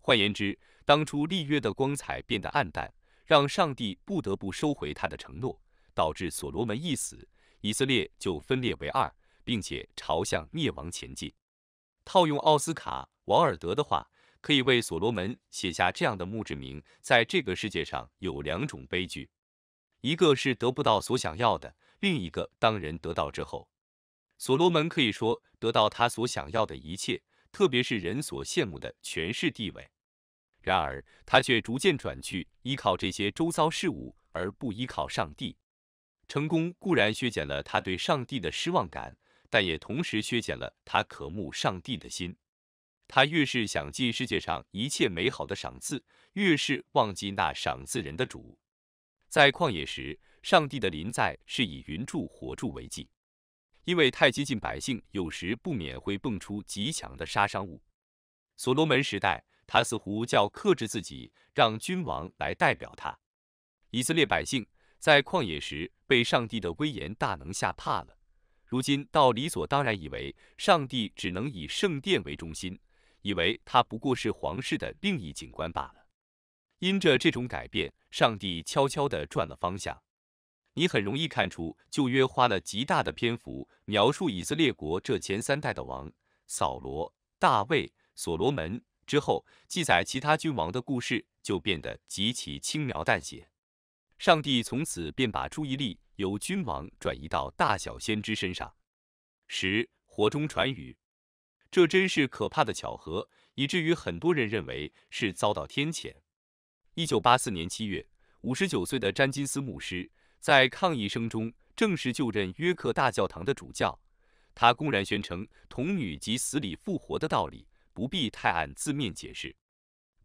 换言之，当初立约的光彩变得暗淡，让上帝不得不收回他的承诺，导致所罗门一死，以色列就分裂为二，并且朝向灭亡前进。套用奥斯卡·王尔德的话。可以为所罗门写下这样的墓志铭：在这个世界上有两种悲剧，一个是得不到所想要的，另一个当人得到之后。所罗门可以说得到他所想要的一切，特别是人所羡慕的权势地位。然而，他却逐渐转去依靠这些周遭事物，而不依靠上帝。成功固然削减了他对上帝的失望感，但也同时削减了他渴慕上帝的心。他越是想尽世界上一切美好的赏赐，越是忘记那赏赐人的主。在旷野时，上帝的临在是以云柱火柱为祭，因为太接近百姓，有时不免会蹦出极强的杀伤物。所罗门时代，他似乎较克制自己，让君王来代表他。以色列百姓在旷野时被上帝的威严大能吓怕了，如今倒理所当然以为上帝只能以圣殿为中心。以为他不过是皇室的另一警官罢了。因着这种改变，上帝悄悄地转了方向。你很容易看出，《旧约》花了极大的篇幅描述以色列国这前三代的王——扫罗、大卫、所罗门，之后记载其他君王的故事就变得极其轻描淡写。上帝从此便把注意力由君王转移到大小先知身上。十火中传语。这真是可怕的巧合，以至于很多人认为是遭到天谴。一九八四年七月，五十九岁的詹金斯牧师在抗议声中正式就任约克大教堂的主教。他公然宣称，童女及死里复活的道理不必太按字面解释。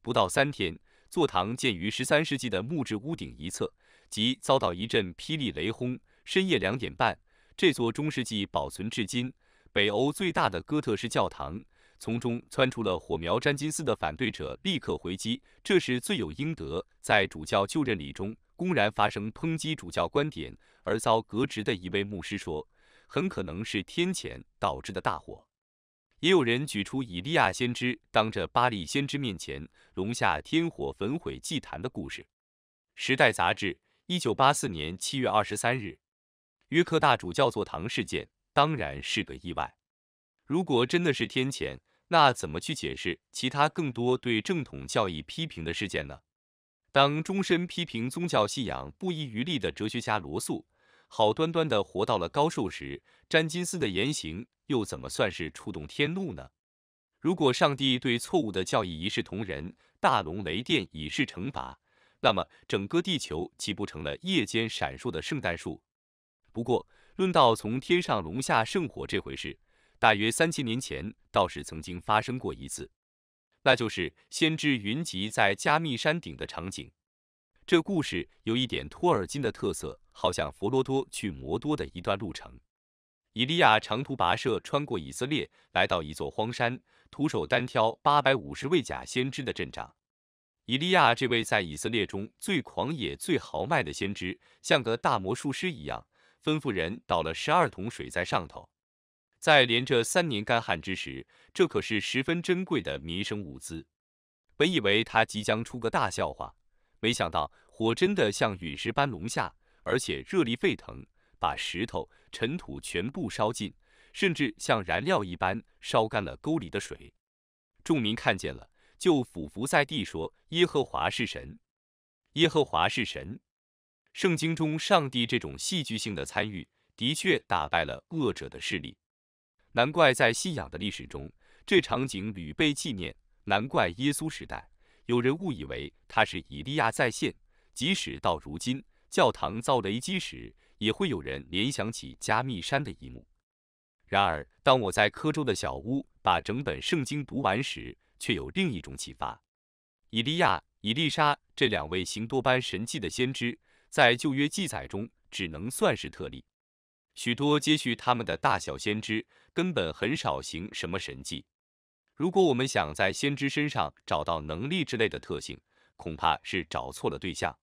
不到三天，座堂建于十三世纪的木质屋顶一侧即遭到一阵霹雳雷轰。深夜两点半，这座中世纪保存至今。北欧最大的哥特式教堂从中窜出了火苗。詹金斯的反对者立刻回击：“这是罪有应得。”在主教就任礼中公然发生抨击主教观点而遭革职的一位牧师说：“很可能是天谴导致的大火。”也有人举出以利亚先知当着巴利先知面前容下天火焚毁祭坛的故事。《时代》杂志，一九八四年七月二十三日，约克大主教座堂事件。当然是个意外。如果真的是天谴，那怎么去解释其他更多对正统教义批评的事件呢？当终身批评宗教信仰不遗余力的哲学家罗素好端端的活到了高寿时，詹金斯的言行又怎么算是触动天怒呢？如果上帝对错误的教义一视同仁，大龙雷电以示惩罚，那么整个地球岂不成了夜间闪烁的圣诞树？不过，论到从天上龙下圣火这回事，大约三千年前倒是曾经发生过一次，那就是先知云集在加密山顶的场景。这故事有一点托尔金的特色，好像佛罗多去摩多的一段路程。以利亚长途跋涉，穿过以色列，来到一座荒山，徒手单挑八百五十位假先知的阵仗。以利亚这位在以色列中最狂野、最豪迈的先知，像个大魔术师一样。吩咐人倒了十二桶水在上头，在连着三年干旱之时，这可是十分珍贵的民生物资。本以为他即将出个大笑话，没想到火真的像陨石般隆下，而且热力沸腾，把石头尘土全部烧尽，甚至像燃料一般烧干了沟里的水。众民看见了，就俯伏在地说：“耶和华是神，耶和华是神。”圣经中上帝这种戏剧性的参与，的确打败了恶者的势力，难怪在信仰的历史中，这场景屡被纪念。难怪耶稣时代有人误以为他是以利亚再现，即使到如今，教堂遭雷击时，也会有人联想起加密山的一幕。然而，当我在科州的小屋把整本圣经读完时，却有另一种启发：以利亚、以利沙这两位行多般神迹的先知。在旧约记载中，只能算是特例。许多接续他们的大小先知，根本很少行什么神迹。如果我们想在先知身上找到能力之类的特性，恐怕是找错了对象。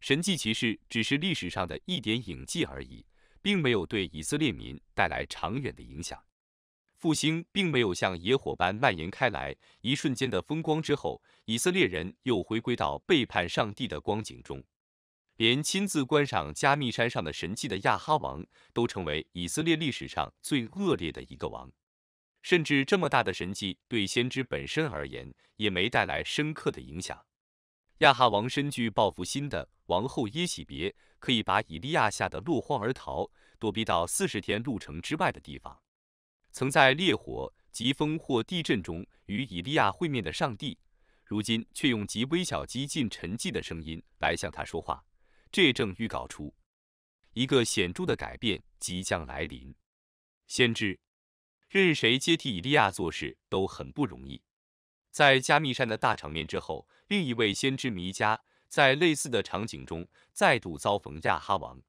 神迹骑士只是历史上的一点影迹而已，并没有对以色列民带来长远的影响。复兴并没有像野火般蔓延开来。一瞬间的风光之后，以色列人又回归到背叛上帝的光景中。连亲自观赏加密山上的神迹的亚哈王都成为以色列历史上最恶劣的一个王，甚至这么大的神迹对先知本身而言也没带来深刻的影响。亚哈王身具报复心的王后耶喜别，可以把以利亚吓得落荒而逃，躲避到四十天路程之外的地方。曾在烈火、疾风或地震中与以利亚会面的上帝，如今却用极微小、极近、沉寂的声音来向他说话。这正预告出一个显著的改变即将来临。先知任谁接替以利亚做事都很不容易。在加密山的大场面之后，另一位先知弥加在类似的场景中再度遭逢亚哈王，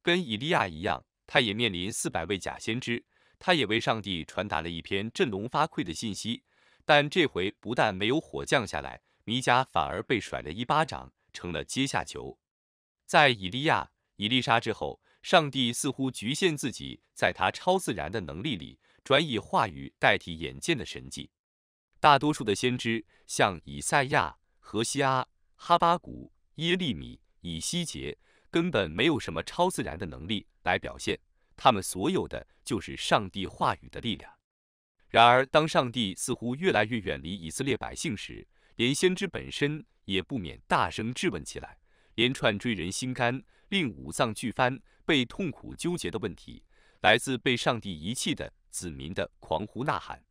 跟以利亚一样，他也面临四百位假先知，他也为上帝传达了一篇振聋发聩的信息，但这回不但没有火降下来，弥加反而被甩了一巴掌，成了阶下囚。在以利亚、以利沙之后，上帝似乎局限自己在他超自然的能力里，转以话语代替眼见的神迹。大多数的先知，像以赛亚、何西阿、哈巴谷、耶利米、以西结，根本没有什么超自然的能力来表现，他们所有的就是上帝话语的力量。然而，当上帝似乎越来越远离以色列百姓时，连先知本身也不免大声质问起来。连串追人心肝，令五脏俱翻，被痛苦纠结的问题，来自被上帝遗弃的子民的狂呼呐喊。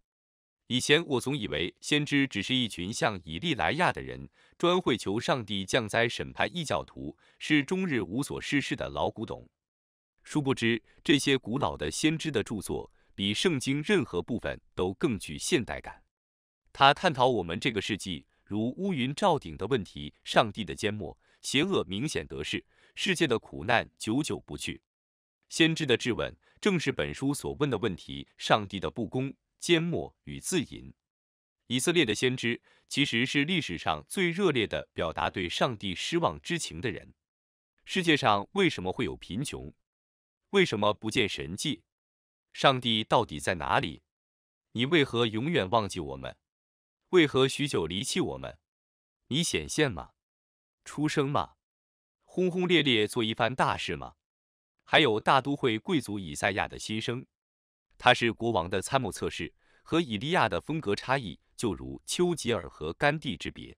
以前我总以为先知只是一群像以利来亚的人，专会求上帝降灾审判异教徒，是终日无所事事的老古董。殊不知，这些古老的先知的著作比圣经任何部分都更具现代感。他探讨我们这个世纪如乌云罩顶的问题，上帝的缄默。邪恶明显得势，世界的苦难久久不去。先知的质问正是本书所问的问题：上帝的不公、缄默与自淫。以色列的先知其实是历史上最热烈的表达对上帝失望之情的人。世界上为什么会有贫穷？为什么不见神迹？上帝到底在哪里？你为何永远忘记我们？为何许久离弃我们？你显现吗？出生吗？轰轰烈烈做一番大事吗？还有大都会贵族以赛亚的心声，他是国王的参谋测试，和以利亚的风格差异就如丘吉尔和甘地之别。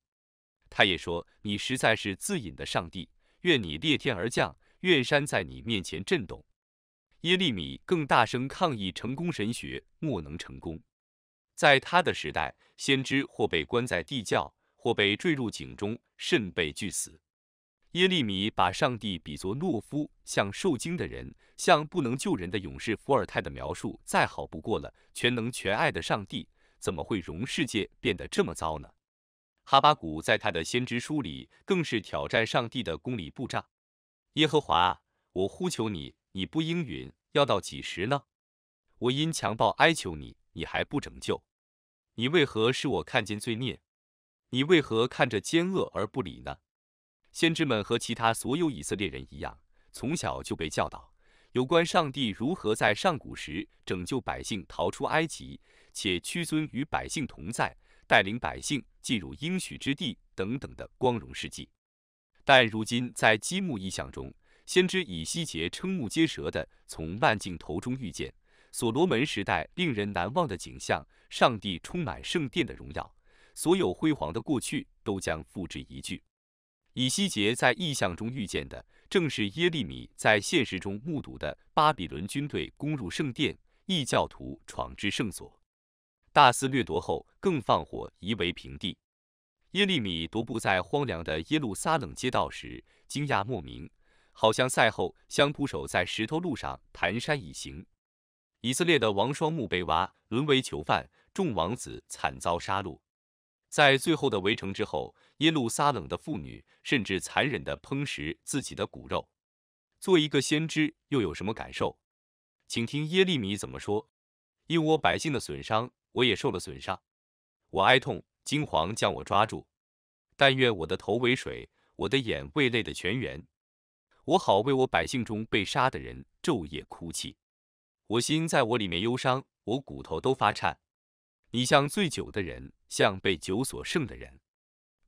他也说，你实在是自引的上帝，愿你裂天而降，愿山在你面前震动。耶利米更大声抗议，成功神学莫能成功。在他的时代，先知或被关在地窖。或被坠入井中，甚被拒死。耶利米把上帝比作懦夫，像受惊的人，像不能救人的勇士。伏尔泰的描述再好不过了。全能全爱的上帝，怎么会容世界变得这么糟呢？哈巴谷在他的先知书里更是挑战上帝的公理布章。耶和华我呼求你，你不应允，要到几时呢？我因强暴哀求你，你还不拯救，你为何使我看见罪孽？你为何看着奸恶而不理呢？先知们和其他所有以色列人一样，从小就被教导有关上帝如何在上古时拯救百姓逃出埃及，且屈尊与百姓同在，带领百姓进入应许之地等等的光荣事迹。但如今在积木意象中，先知以西结瞠目结舌地从万镜头中遇见所罗门时代令人难忘的景象：上帝充满圣殿的荣耀。所有辉煌的过去都将付之一炬。以西结在异象中遇见的，正是耶利米在现实中目睹的：巴比伦军队攻入圣殿，异教徒闯至圣所，大肆掠夺后更放火夷为平地。耶利米踱步在荒凉的耶路撒冷街道时，惊讶莫名，好像赛后相扑手在石头路上蹒跚一行。以色列的王双墓被挖，沦为囚犯；众王子惨遭杀戮。在最后的围城之后，耶路撒冷的妇女甚至残忍地烹食自己的骨肉。做一个先知又有什么感受？请听耶利米怎么说：“因我百姓的损伤，我也受了损伤。我哀痛，惊惶将我抓住。但愿我的头为水，我的眼为泪的泉源，我好为我百姓中被杀的人昼夜哭泣。我心在我里面忧伤，我骨头都发颤。”你像醉酒的人，像被酒所剩的人。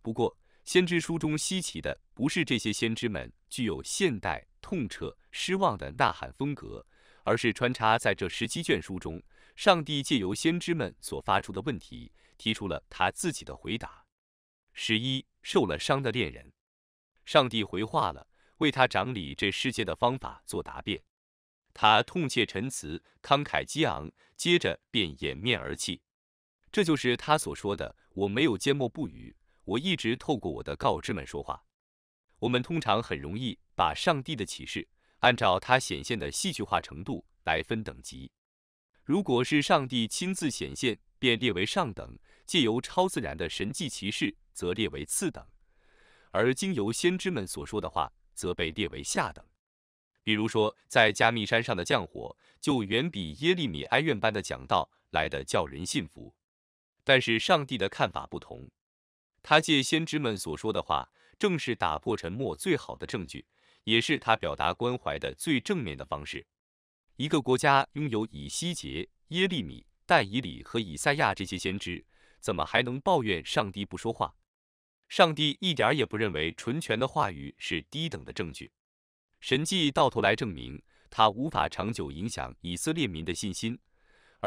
不过，先知书中稀奇的不是这些先知们具有现代痛彻失望的呐喊风格，而是穿插在这十七卷书中，上帝借由先知们所发出的问题，提出了他自己的回答。十一，受了伤的恋人，上帝回话了，为他整理这世界的方法做答辩。他痛切陈词，慷慨激昂，接着便掩面而泣。这就是他所说的：“我没有缄默不语，我一直透过我的告知们说话。”我们通常很容易把上帝的启示按照他显现的戏剧化程度来分等级。如果是上帝亲自显现，便列为上等；借由超自然的神迹骑士，则列为次等；而经由先知们所说的话，则被列为下等。比如说，在加密山上的降火，就远比耶利米哀怨般的讲道来得叫人信服。但是上帝的看法不同，他借先知们所说的话，正是打破沉默最好的证据，也是他表达关怀的最正面的方式。一个国家拥有以西结、耶利米、但以理和以赛亚这些先知，怎么还能抱怨上帝不说话？上帝一点也不认为纯权的话语是低等的证据。神迹到头来证明，他无法长久影响以色列民的信心。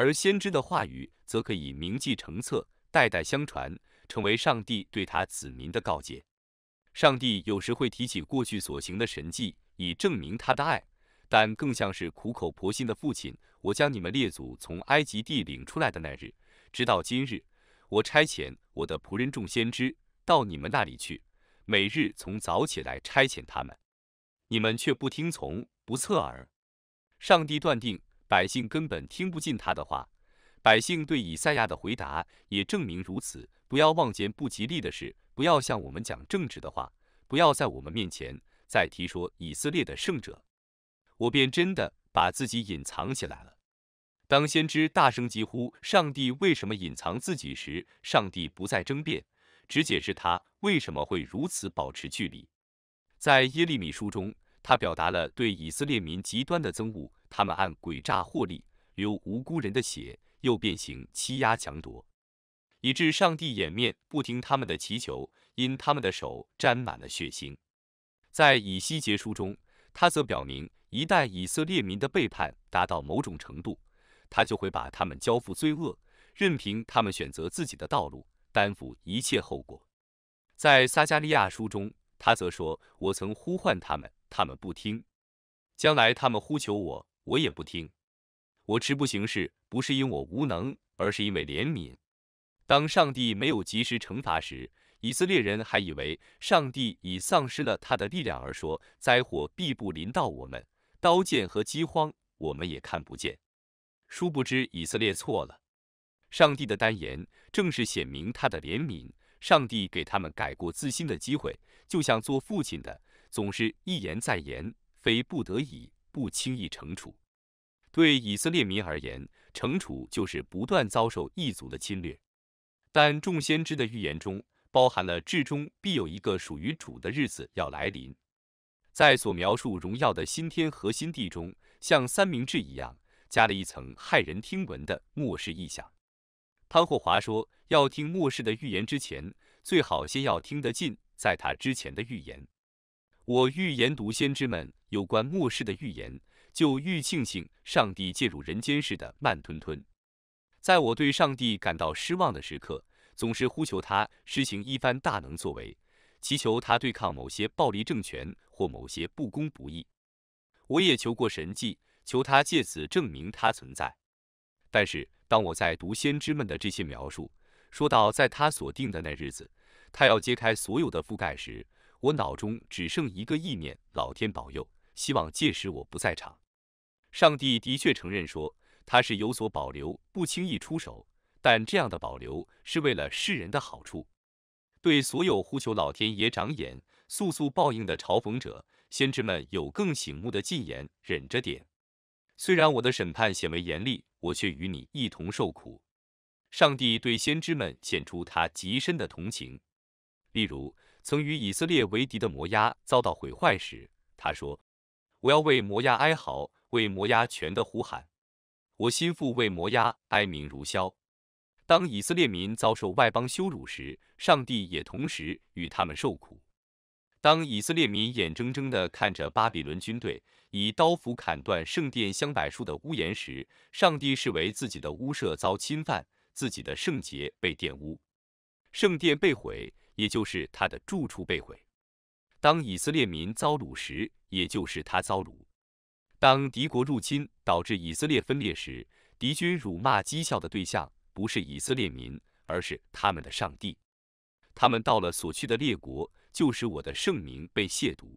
而先知的话语则可以铭记成册，代代相传，成为上帝对他子民的告诫。上帝有时会提起过去所行的神迹，以证明他的爱，但更像是苦口婆心的父亲。我将你们列祖从埃及地领出来的那日，直到今日，我差遣我的仆人众先知到你们那里去，每日从早起来差遣他们，你们却不听从，不侧耳。上帝断定。百姓根本听不进他的话，百姓对以赛亚的回答也证明如此。不要望见不吉利的事，不要向我们讲正直的话，不要在我们面前再提说以色列的圣者，我便真的把自己隐藏起来了。当先知大声疾呼上帝为什么隐藏自己时，上帝不再争辩，只解释他为什么会如此保持距离。在耶利米书中。他表达了对以色列民极端的憎恶，他们按诡诈获利，流无辜人的血，又变形欺压强夺，以致上帝掩面不听他们的祈求，因他们的手沾满了血腥。在以西结书中，他则表明，一旦以色列民的背叛达到某种程度，他就会把他们交付罪恶，任凭他们选择自己的道路，担负一切后果。在撒加利亚书中，他则说：“我曾呼唤他们。”他们不听，将来他们呼求我，我也不听。我持不行事，不是因我无能，而是因为怜悯。当上帝没有及时惩罚时，以色列人还以为上帝已丧失了他的力量，而说灾祸必不临到我们，刀剑和饥荒我们也看不见。殊不知以色列错了，上帝的单言正是显明他的怜悯，上帝给他们改过自新的机会，就像做父亲的。总是一言再言，非不得已不轻易惩处。对以色列民而言，惩处就是不断遭受异族的侵略。但众先知的预言中包含了至终必有一个属于主的日子要来临。在所描述荣耀的新天和新地中，像三明治一样加了一层骇人听闻的末世异象。潘霍华说，要听末世的预言之前，最好先要听得进在他之前的预言。我预研读先知们有关末世的预言，就愈庆幸上帝介入人间似的慢吞吞。在我对上帝感到失望的时刻，总是呼求他施行一番大能作为，祈求他对抗某些暴力政权或某些不公不义。我也求过神迹，求他借此证明他存在。但是，当我在读先知们的这些描述，说到在他所定的那日子，他要揭开所有的覆盖时，我脑中只剩一个意念，老天保佑，希望届时我不在场。上帝的确承认说，他是有所保留，不轻易出手，但这样的保留是为了世人的好处。对所有呼求老天爷长眼、速速报应的嘲讽者，先知们有更醒目的禁言，忍着点。虽然我的审判显为严厉，我却与你一同受苦。上帝对先知们显出他极深的同情，例如。曾与以色列为敌的摩押遭到毁坏时，他说：“我要为摩押哀嚎，为摩押全的呼喊。我心腹为摩押哀鸣如箫。”当以色列民遭受外邦羞辱时，上帝也同时与他们受苦。当以色列民眼睁睁地看着巴比伦军队以刀斧砍断圣殿香柏树的屋檐时，上帝视为自己的屋舍遭侵犯，自己的圣洁被玷污，圣殿被毁。也就是他的住处被毁。当以色列民遭掳时，也就是他遭掳。当敌国入侵导致以色列分裂时，敌军辱骂讥笑的对象不是以色列民，而是他们的上帝。他们到了所去的列国，就使我的圣名被亵渎，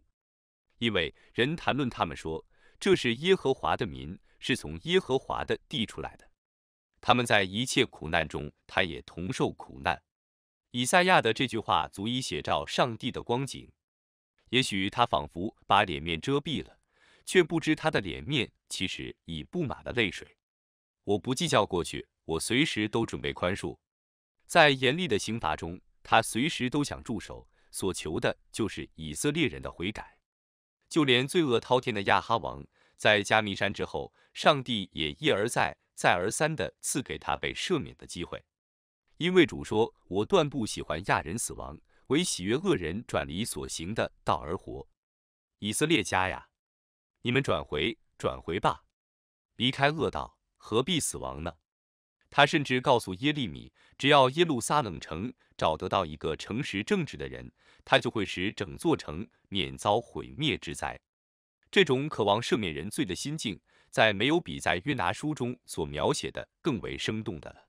因为人谈论他们说：“这是耶和华的民，是从耶和华的地出来的。”他们在一切苦难中，他也同受苦难。以赛亚的这句话足以写照上帝的光景。也许他仿佛把脸面遮蔽了，却不知他的脸面其实已布满了泪水。我不计较过去，我随时都准备宽恕。在严厉的刑罚中，他随时都想住手，所求的就是以色列人的悔改。就连罪恶滔天的亚哈王，在加密山之后，上帝也一而再、再而三地赐给他被赦免的机会。因为主说：“我断不喜欢亚人死亡，唯喜悦恶人转离所行的道而活。”以色列家呀，你们转回，转回吧，离开恶道，何必死亡呢？他甚至告诉耶利米，只要耶路撒冷城找得到一个诚实正直的人，他就会使整座城免遭毁灭之灾。这种渴望赦免人罪的心境，在没有比在约拿书中所描写的更为生动的了。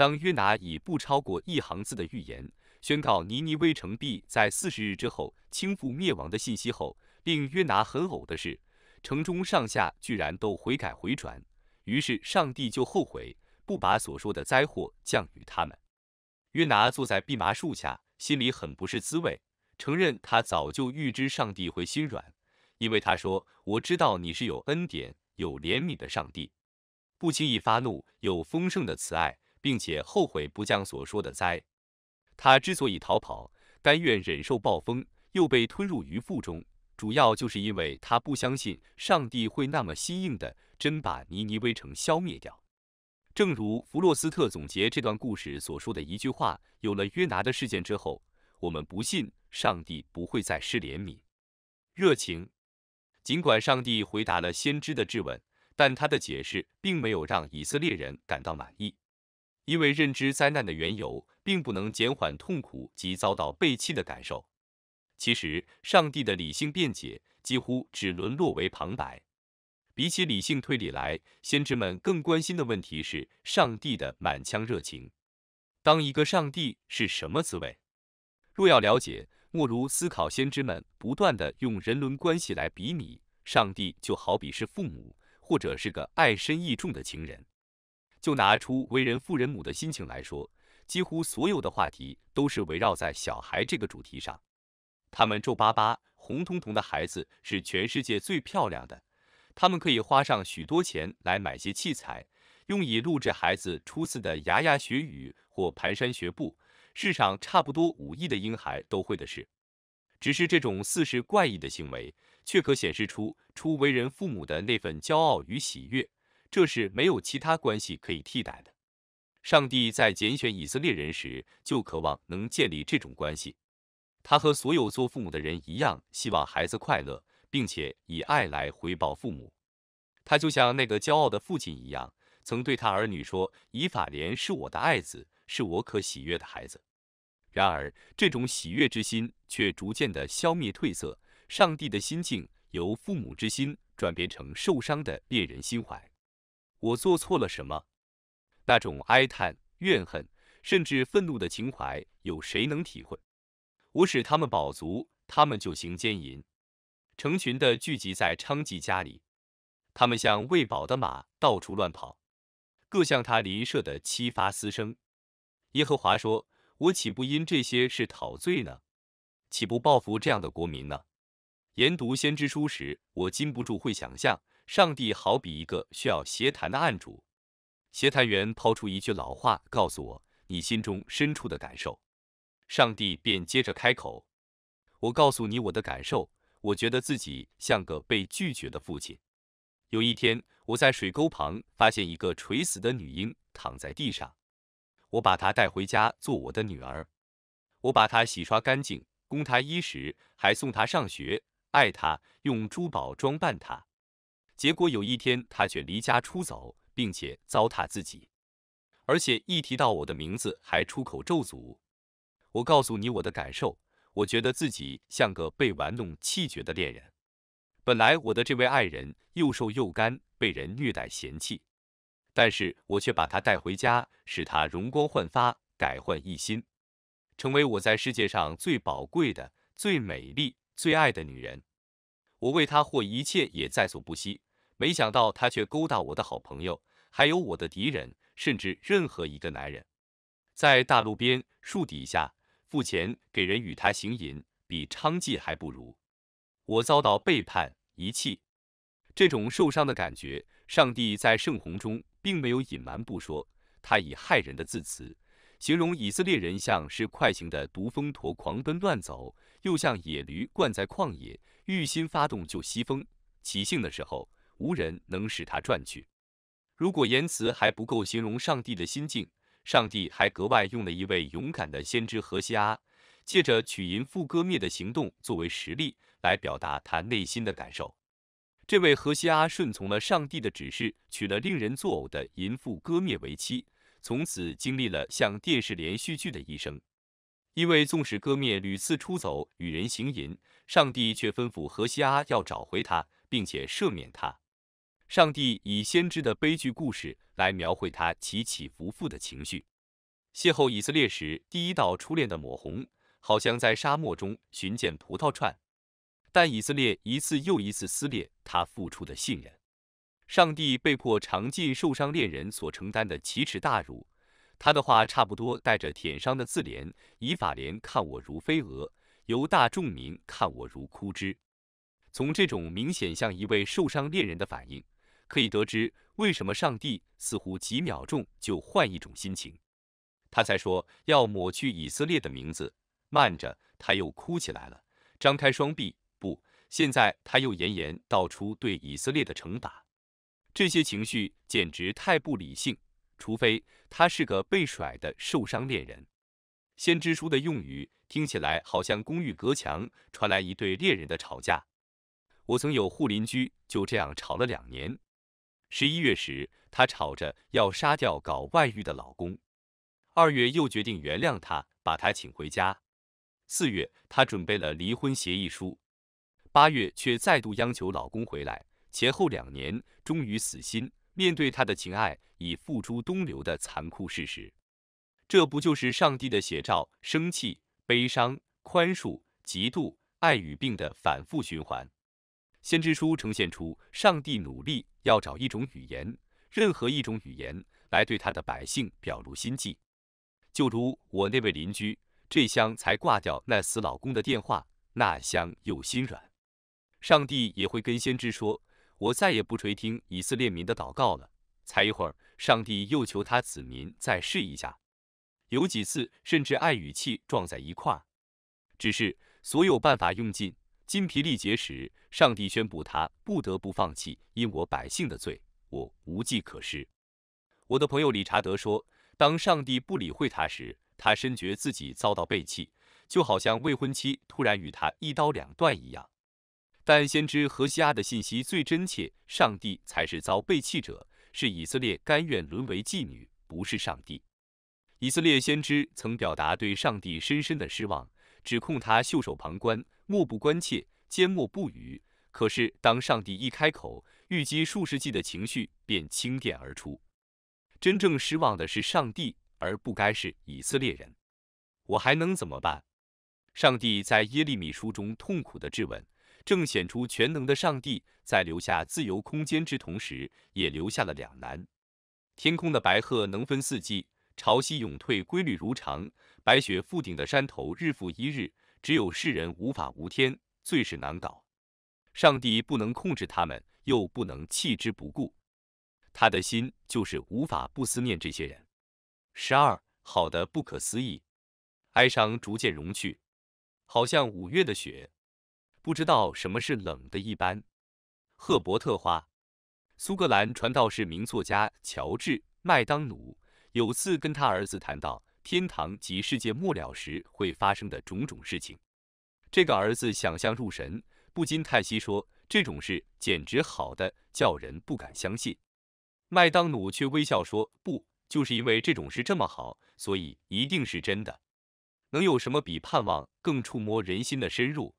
当约拿以不超过一行字的预言，宣告尼尼微城必在四十日之后倾覆灭亡的信息后，令约拿很呕的是，城中上下居然都悔改回转，于是上帝就后悔不把所说的灾祸降与他们。约拿坐在蓖麻树下，心里很不是滋味，承认他早就预知上帝会心软，因为他说：“我知道你是有恩典、有怜悯的上帝，不轻易发怒，有丰盛的慈爱。”并且后悔不将所说的灾。他之所以逃跑，甘愿忍受暴风，又被吞入鱼腹中，主要就是因为他不相信上帝会那么心硬的真把尼尼微城消灭掉。正如弗洛斯特总结这段故事所说的一句话：“有了约拿的事件之后，我们不信上帝不会再失怜悯、热情。”尽管上帝回答了先知的质问，但他的解释并没有让以色列人感到满意。因为认知灾难的缘由，并不能减缓痛苦及遭到背弃的感受。其实，上帝的理性辩解几乎只沦落为旁白。比起理性推理来，先知们更关心的问题是上帝的满腔热情。当一个上帝是什么滋味？若要了解，莫如思考先知们不断的用人伦关系来比拟上帝，就好比是父母，或者是个爱深义重的情人。就拿出为人父人母的心情来说，几乎所有的话题都是围绕在小孩这个主题上。他们皱巴巴、红彤彤的孩子是全世界最漂亮的。他们可以花上许多钱来买些器材，用以录制孩子初次的牙牙学语或蹒跚学步，世上差不多五亿的婴孩都会的事。只是这种似是怪异的行为，却可显示出初为人父母的那份骄傲与喜悦。这是没有其他关系可以替代的。上帝在拣选以色列人时，就渴望能建立这种关系。他和所有做父母的人一样，希望孩子快乐，并且以爱来回报父母。他就像那个骄傲的父亲一样，曾对他儿女说：“以法莲是我的爱子，是我可喜悦的孩子。”然而，这种喜悦之心却逐渐的消灭褪色。上帝的心境由父母之心转变成受伤的恋人心怀。我做错了什么？那种哀叹、怨恨，甚至愤怒的情怀，有谁能体会？我使他们饱足，他们就行奸淫，成群的聚集在娼妓家里，他们像喂饱的马到处乱跑，各向他邻舍的妻发私生。耶和华说：“我岂不因这些事讨罪呢？岂不报复这样的国民呢？”研读先知书时，我禁不住会想象。上帝好比一个需要协谈的案主，协谈员抛出一句老话，告诉我你心中深处的感受，上帝便接着开口：“我告诉你我的感受，我觉得自己像个被拒绝的父亲。有一天，我在水沟旁发现一个垂死的女婴躺在地上，我把她带回家做我的女儿，我把她洗刷干净，供她衣食，还送她上学，爱她，用珠宝装扮她。”结果有一天，他却离家出走，并且糟蹋自己，而且一提到我的名字还出口咒诅。我告诉你我的感受，我觉得自己像个被玩弄、气绝的恋人。本来我的这位爱人又瘦又干，被人虐待嫌弃，但是我却把她带回家，使她容光焕发、改换一新，成为我在世界上最宝贵的、最美丽、最爱的女人。我为她或一切也在所不惜。没想到他却勾搭我的好朋友，还有我的敌人，甚至任何一个男人，在大路边树底下、付钱给人与他行淫，比娼妓还不如。我遭到背叛、遗弃，这种受伤的感觉，上帝在圣红中并没有隐瞒不说。他以骇人的字词形容以色列人，像是快行的毒蜂驼狂奔乱走，又像野驴惯在旷野，欲心发动就西风，起性的时候。无人能使他赚取。如果言辞还不够形容上帝的心境，上帝还格外用了一位勇敢的先知何西阿，借着娶淫妇割灭的行动作为实例来表达他内心的感受。这位何西阿顺从了上帝的指示，娶了令人作呕的淫妇割灭为妻，从此经历了像电视连续剧的一生。因为纵使割灭屡次出走与人行淫，上帝却吩咐何西阿要找回他，并且赦免他。上帝以先知的悲剧故事来描绘他起起伏伏的情绪。邂逅以色列时，第一道初恋的抹红，好像在沙漠中寻见葡萄串。但以色列一次又一次撕裂他付出的信任。上帝被迫尝尽受伤恋人所承担的奇耻大辱。他的话差不多带着舔伤的自怜：以法莲看我如飞蛾，犹大众民看我如枯枝。从这种明显像一位受伤恋人的反应。可以得知为什么上帝似乎几秒钟就换一种心情。他才说要抹去以色列的名字，慢着，他又哭起来了，张开双臂。不，现在他又言言道出对以色列的惩罚。这些情绪简直太不理性，除非他是个被甩的受伤恋人。先知书的用语听起来好像公寓隔墙传来一对恋人的吵架。我曾有户邻居就这样吵了两年。十一月时，她吵着要杀掉搞外遇的老公；二月又决定原谅他，把他请回家；四月她准备了离婚协议书；八月却再度央求老公回来；前后两年，终于死心。面对她的情爱已付诸东流的残酷事实，这不就是上帝的写照：生气、悲伤、宽恕、嫉妒、爱与病的反复循环。先知书呈现出上帝努力要找一种语言，任何一种语言来对他的百姓表露心迹。就如我那位邻居，这厢才挂掉那死老公的电话，那厢又心软。上帝也会跟先知说：“我再也不垂听以色列民的祷告了。”才一会儿，上帝又求他子民再试一下。有几次甚至爱与气撞在一块儿，只是所有办法用尽。精疲力竭时，上帝宣布他不得不放弃，因我百姓的罪，我无计可施。我的朋友理查德说，当上帝不理会他时，他深觉自己遭到背弃，就好像未婚妻突然与他一刀两断一样。但先知何西阿的信息最真切，上帝才是遭背弃者，是以色列甘愿沦为妓女，不是上帝。以色列先知曾表达对上帝深深的失望，指控他袖手旁观。漠不关切，缄默不语。可是，当上帝一开口，预积数世纪的情绪便倾泻而出。真正失望的是上帝，而不该是以色列人。我还能怎么办？上帝在耶利米书中痛苦的质问，正显出全能的上帝在留下自由空间之同时，也留下了两难。天空的白鹤能分四季，潮汐涌退规律如常，白雪覆顶的山头日复一日。只有世人无法无天，最是难搞。上帝不能控制他们，又不能弃之不顾。他的心就是无法不思念这些人。十二，好的不可思议，哀伤逐渐融去，好像五月的雪，不知道什么是冷的一般。赫伯特花，苏格兰传道士、名作家乔治·麦当奴有次跟他儿子谈到。天堂及世界末了时会发生的种种事情，这个儿子想象入神，不禁叹息说：“这种事简直好的叫人不敢相信。”麦当奴却微笑说：“不，就是因为这种事这么好，所以一定是真的。能有什么比盼望更触摸人心的深入？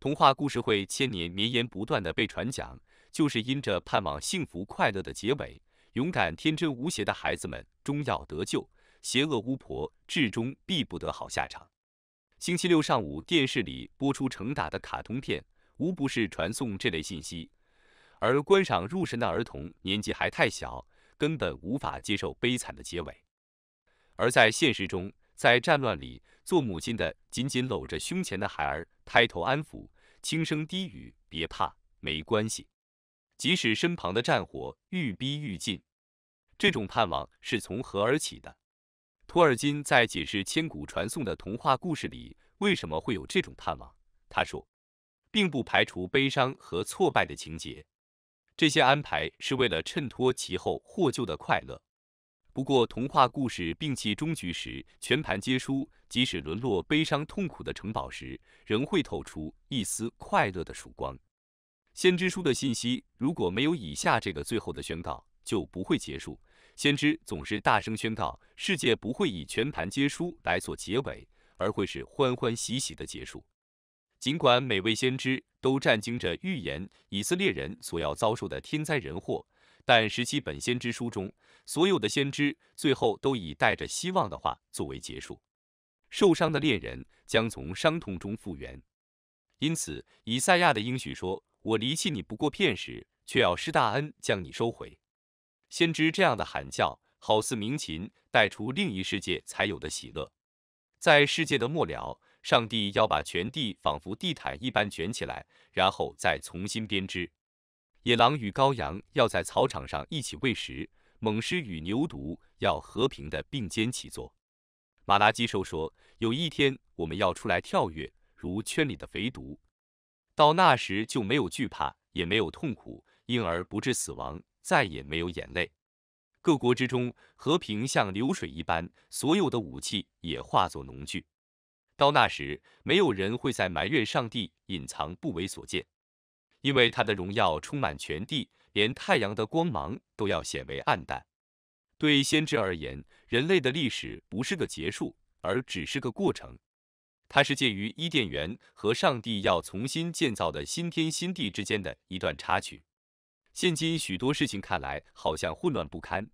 童话故事会千年绵延不断的被传讲，就是因着盼望幸福快乐的结尾，勇敢天真无邪的孩子们终要得救。”邪恶巫婆至终必不得好下场。星期六上午，电视里播出成打的卡通片，无不是传送这类信息。而观赏入神的儿童年纪还太小，根本无法接受悲惨的结尾。而在现实中，在战乱里，做母亲的紧紧搂着胸前的孩儿，抬头安抚，轻声低语：“别怕，没关系。”即使身旁的战火愈逼愈近，这种盼望是从何而起的？托尔金在解释千古传颂的童话故事里为什么会有这种盼望，他说，并不排除悲伤和挫败的情节，这些安排是为了衬托其后获救的快乐。不过，童话故事摒弃终局时全盘皆输，即使沦落悲伤痛苦的城堡时，仍会透出一丝快乐的曙光。先知书的信息如果没有以下这个最后的宣告，就不会结束。先知总是大声宣告，世界不会以全盘皆输来做结尾，而会是欢欢喜喜的结束。尽管每位先知都震惊着预言以色列人所要遭受的天灾人祸，但十七本先知书中，所有的先知最后都以带着希望的话作为结束：受伤的恋人将从伤痛中复原。因此，以赛亚的应许说：“我离弃你，不过片时，却要施大恩，将你收回。”先知这样的喊叫，好似鸣琴，带出另一世界才有的喜乐。在世界的末了，上帝要把全地仿佛地毯一般卷起来，然后再重新编织。野狼与羔羊要在草场上一起喂食，猛狮与牛犊要和平的并肩起坐。马拉基说：“有一天我们要出来跳跃，如圈里的肥犊。到那时就没有惧怕，也没有痛苦，因而不致死亡。”再也没有眼泪。各国之中，和平像流水一般，所有的武器也化作农具。到那时，没有人会再埋怨上帝隐藏不为所见，因为他的荣耀充满全地，连太阳的光芒都要显为暗淡。对先知而言，人类的历史不是个结束，而只是个过程。它是介于伊甸园和上帝要重新建造的新天新地之间的一段插曲。现今许多事情看来好像混乱不堪，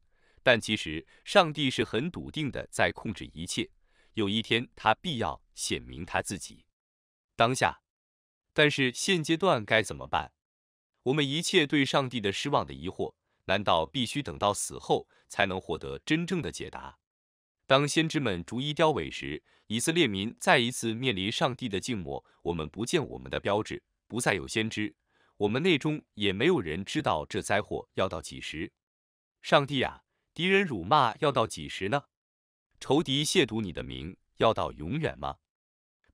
但其实上帝是很笃定的在控制一切。有一天他必要显明他自己。当下，但是现阶段该怎么办？我们一切对上帝的失望的疑惑，难道必须等到死后才能获得真正的解答？当先知们逐一凋萎时，以色列民再一次面临上帝的静默。我们不见我们的标志，不再有先知。我们内中也没有人知道这灾祸要到几时。上帝啊，敌人辱骂要到几时呢？仇敌亵渎你的名要到永远吗？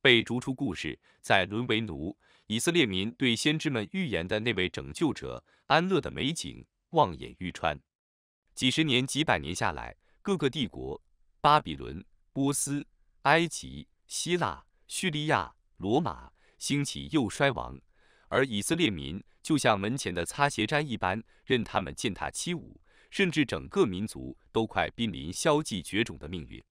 被逐出故事，再沦为奴。以色列民对先知们预言的那位拯救者安乐的美景望眼欲穿。几十年、几百年下来，各个帝国——巴比伦、波斯、埃及、希腊、叙利亚、罗马——兴起又衰亡。而以色列民就像门前的擦鞋毡一般，任他们践踏欺侮，甚至整个民族都快濒临消迹绝种的命运。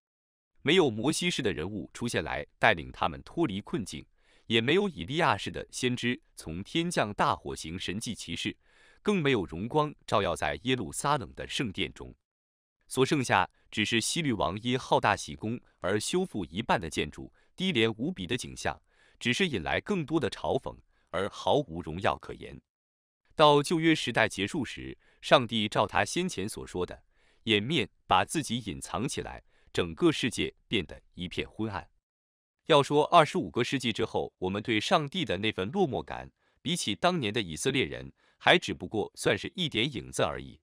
没有摩西式的人物出现来带领他们脱离困境，也没有以利亚式的先知从天降大火型神迹奇事，更没有荣光照耀在耶路撒冷的圣殿中。所剩下只是希律王因好大喜功而修复一半的建筑，低廉无比的景象，只是引来更多的嘲讽。而毫无荣耀可言。到旧约时代结束时，上帝照他先前所说的掩面，把自己隐藏起来，整个世界变得一片昏暗。要说二十五个世纪之后，我们对上帝的那份落寞感，比起当年的以色列人，还只不过算是一点影子而已。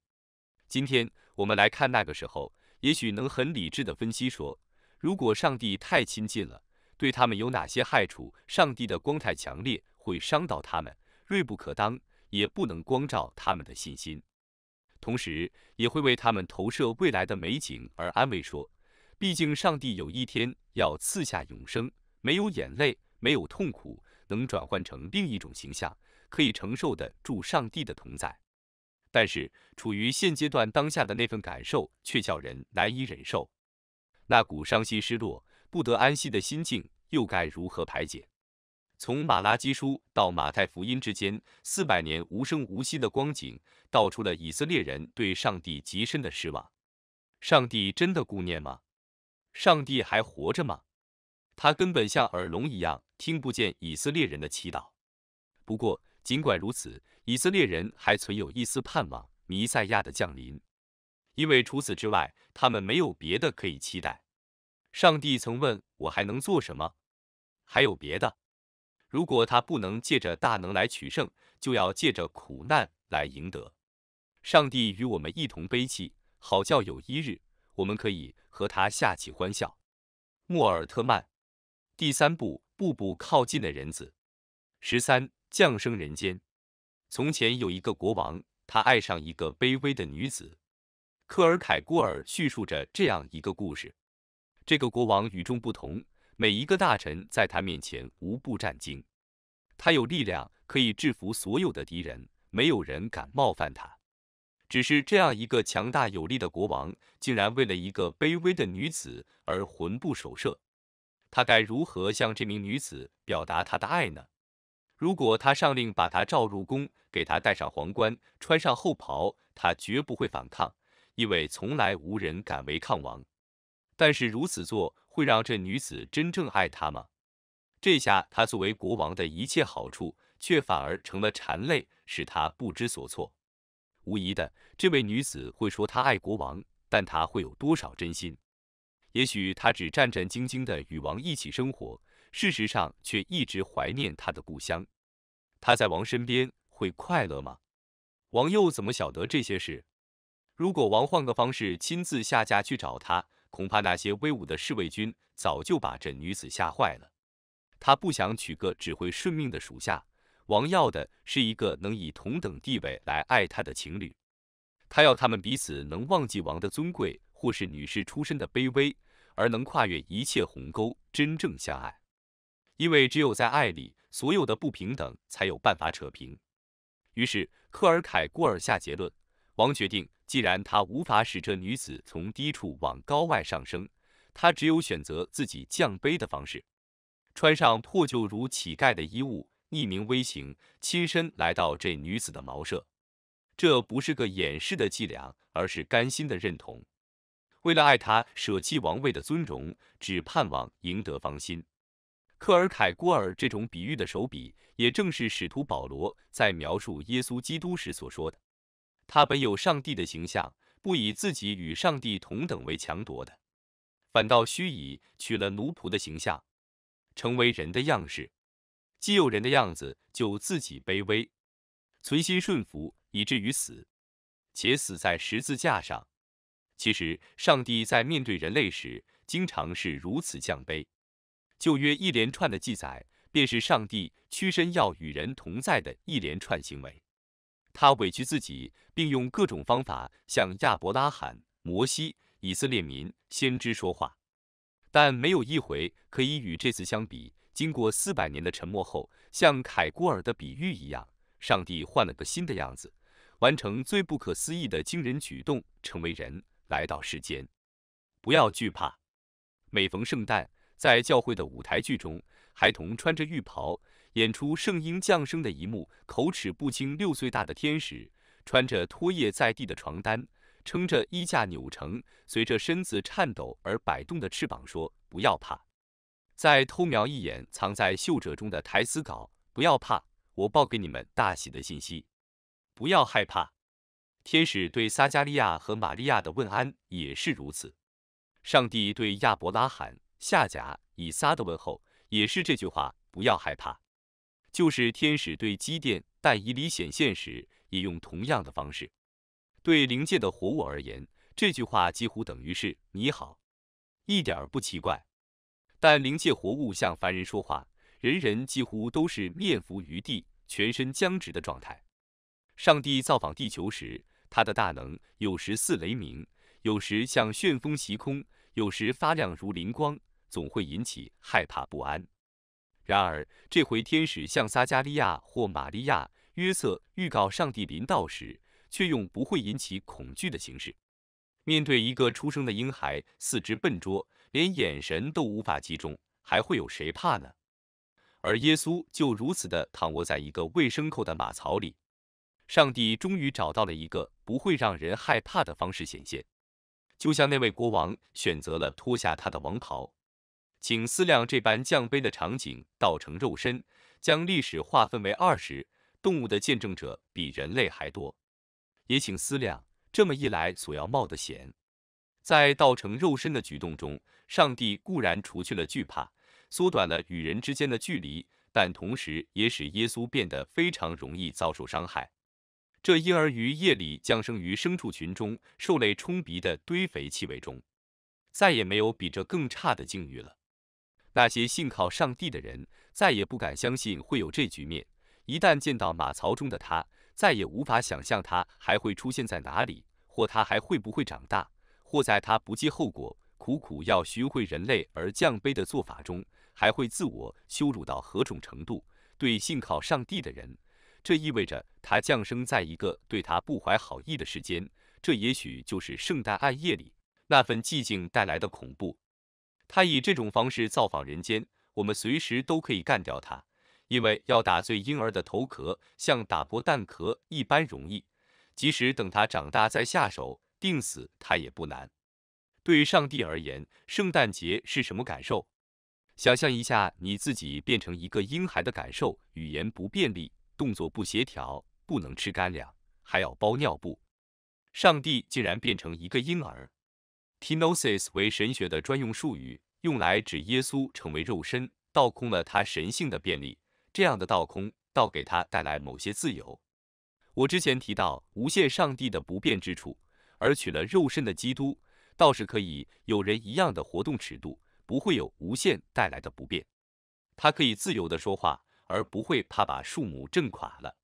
今天我们来看那个时候，也许能很理智地分析说：如果上帝太亲近了，对他们有哪些害处？上帝的光太强烈。会伤到他们，锐不可当，也不能光照他们的信心，同时也会为他们投射未来的美景而安慰说，毕竟上帝有一天要赐下永生，没有眼泪，没有痛苦，能转换成另一种形象，可以承受得住上帝的同在。但是处于现阶段当下的那份感受却叫人难以忍受，那股伤心、失落、不得安息的心境又该如何排解？从马拉基书到马太福音之间四百年无声无息的光景，道出了以色列人对上帝极深的失望。上帝真的顾念吗？上帝还活着吗？他根本像耳聋一样听不见以色列人的祈祷。不过，尽管如此，以色列人还存有一丝盼望弥赛亚的降临，因为除此之外，他们没有别的可以期待。上帝曾问我还能做什么？还有别的？如果他不能借着大能来取胜，就要借着苦难来赢得。上帝与我们一同悲泣，好叫有一日我们可以和他下起欢笑。莫尔特曼，第三部《步步靠近的人子，十三，降生人间。从前有一个国王，他爱上一个卑微的女子。科尔凯郭尔叙述着这样一个故事：这个国王与众不同。每一个大臣在他面前无不战惊，他有力量可以制服所有的敌人，没有人敢冒犯他。只是这样一个强大有力的国王，竟然为了一个卑微的女子而魂不守舍，他该如何向这名女子表达他的爱呢？如果他上令把她召入宫，给她戴上皇冠，穿上后袍，她绝不会反抗，因为从来无人敢违抗王。但是如此做。会让这女子真正爱他吗？这下他作为国王的一切好处，却反而成了馋泪，使他不知所措。无疑的，这位女子会说她爱国王，但她会有多少真心？也许她只战战兢兢的与王一起生活，事实上却一直怀念她的故乡。她在王身边会快乐吗？王又怎么晓得这些事？如果王换个方式，亲自下嫁去找她。恐怕那些威武的侍卫军早就把这女子吓坏了。他不想娶个只会顺命的属下，王要的是一个能以同等地位来爱他的情侣。他要他们彼此能忘记王的尊贵或是女士出身的卑微，而能跨越一切鸿沟，真正相爱。因为只有在爱里，所有的不平等才有办法扯平。于是，科尔凯郭尔下结论：王决定。既然他无法使这女子从低处往高外上升，他只有选择自己降卑的方式，穿上破旧如乞丐的衣物，匿名微行，亲身来到这女子的茅舍。这不是个掩饰的伎俩，而是甘心的认同。为了爱她，舍弃王位的尊荣，只盼望赢得芳心。克尔凯郭尔这种比喻的手笔，也正是使徒保罗在描述耶稣基督时所说的。他本有上帝的形象，不以自己与上帝同等为强夺的，反倒需以取了奴仆的形象，成为人的样式。既有人的样子，就自己卑微，存心顺服，以至于死，且死在十字架上。其实，上帝在面对人类时，经常是如此降卑。旧约一连串的记载，便是上帝屈身要与人同在的一连串行为。他委屈自己，并用各种方法向亚伯拉罕、摩西、以色列民、先知说话，但没有一回可以与这次相比。经过四百年的沉默后，像凯古尔的比喻一样，上帝换了个新的样子，完成最不可思议的惊人举动，成为人，来到世间。不要惧怕。每逢圣诞，在教会的舞台剧中，孩童穿着浴袍。演出圣婴降生的一幕，口齿不清、六岁大的天使，穿着拖曳在地的床单，撑着衣架扭成，随着身子颤抖而摆动的翅膀，说：“不要怕。”再偷瞄一眼藏在袖褶中的台词稿，“不要怕，我报给你们大喜的信息。”“不要害怕。”天使对撒加利亚和玛利亚的问安也是如此。上帝对亚伯拉罕、夏甲、以撒的问候也是这句话：“不要害怕。”就是天使对机电但以理显现时，也用同样的方式。对灵界的活物而言，这句话几乎等于是你好，一点儿不奇怪。但灵界活物向凡人说话，人人几乎都是面伏于地，全身僵直的状态。上帝造访地球时，他的大能有时似雷鸣，有时像旋风袭空，有时发亮如灵光，总会引起害怕不安。然而，这回天使向撒加利亚或玛利亚、约瑟预告上帝临到时，却用不会引起恐惧的形式。面对一个出生的婴孩，四肢笨拙，连眼神都无法集中，还会有谁怕呢？而耶稣就如此的躺卧在一个未牲口的马槽里，上帝终于找到了一个不会让人害怕的方式显现，就像那位国王选择了脱下他的王袍。请思量这般降杯的场景，道成肉身，将历史划分为二十。动物的见证者比人类还多，也请思量这么一来所要冒的险。在道成肉身的举动中，上帝固然除去了惧怕，缩短了与人之间的距离，但同时也使耶稣变得非常容易遭受伤害。这婴儿于夜里降生于牲畜群中，受类冲鼻的堆肥气味中，再也没有比这更差的境遇了。那些信靠上帝的人再也不敢相信会有这局面。一旦见到马槽中的他，再也无法想象他还会出现在哪里，或他还会不会长大，或在他不计后果、苦苦要寻回人类而降卑的做法中，还会自我羞辱到何种程度？对信靠上帝的人，这意味着他降生在一个对他不怀好意的世间。这也许就是圣诞暗夜里那份寂静带来的恐怖。他以这种方式造访人间，我们随时都可以干掉他，因为要打碎婴儿的头壳，像打破蛋壳一般容易。即使等他长大再下手，定死他也不难。对上帝而言，圣诞节是什么感受？想象一下你自己变成一个婴孩的感受，语言不便利，动作不协调，不能吃干粮，还要包尿布。上帝竟然变成一个婴儿！Tinosis 为神学的专用术语，用来指耶稣成为肉身，倒空了他神性的便利。这样的倒空，倒给他带来某些自由。我之前提到无限上帝的不变之处，而取了肉身的基督，倒是可以有人一样的活动尺度，不会有无限带来的不便。他可以自由的说话，而不会怕把树木震垮了。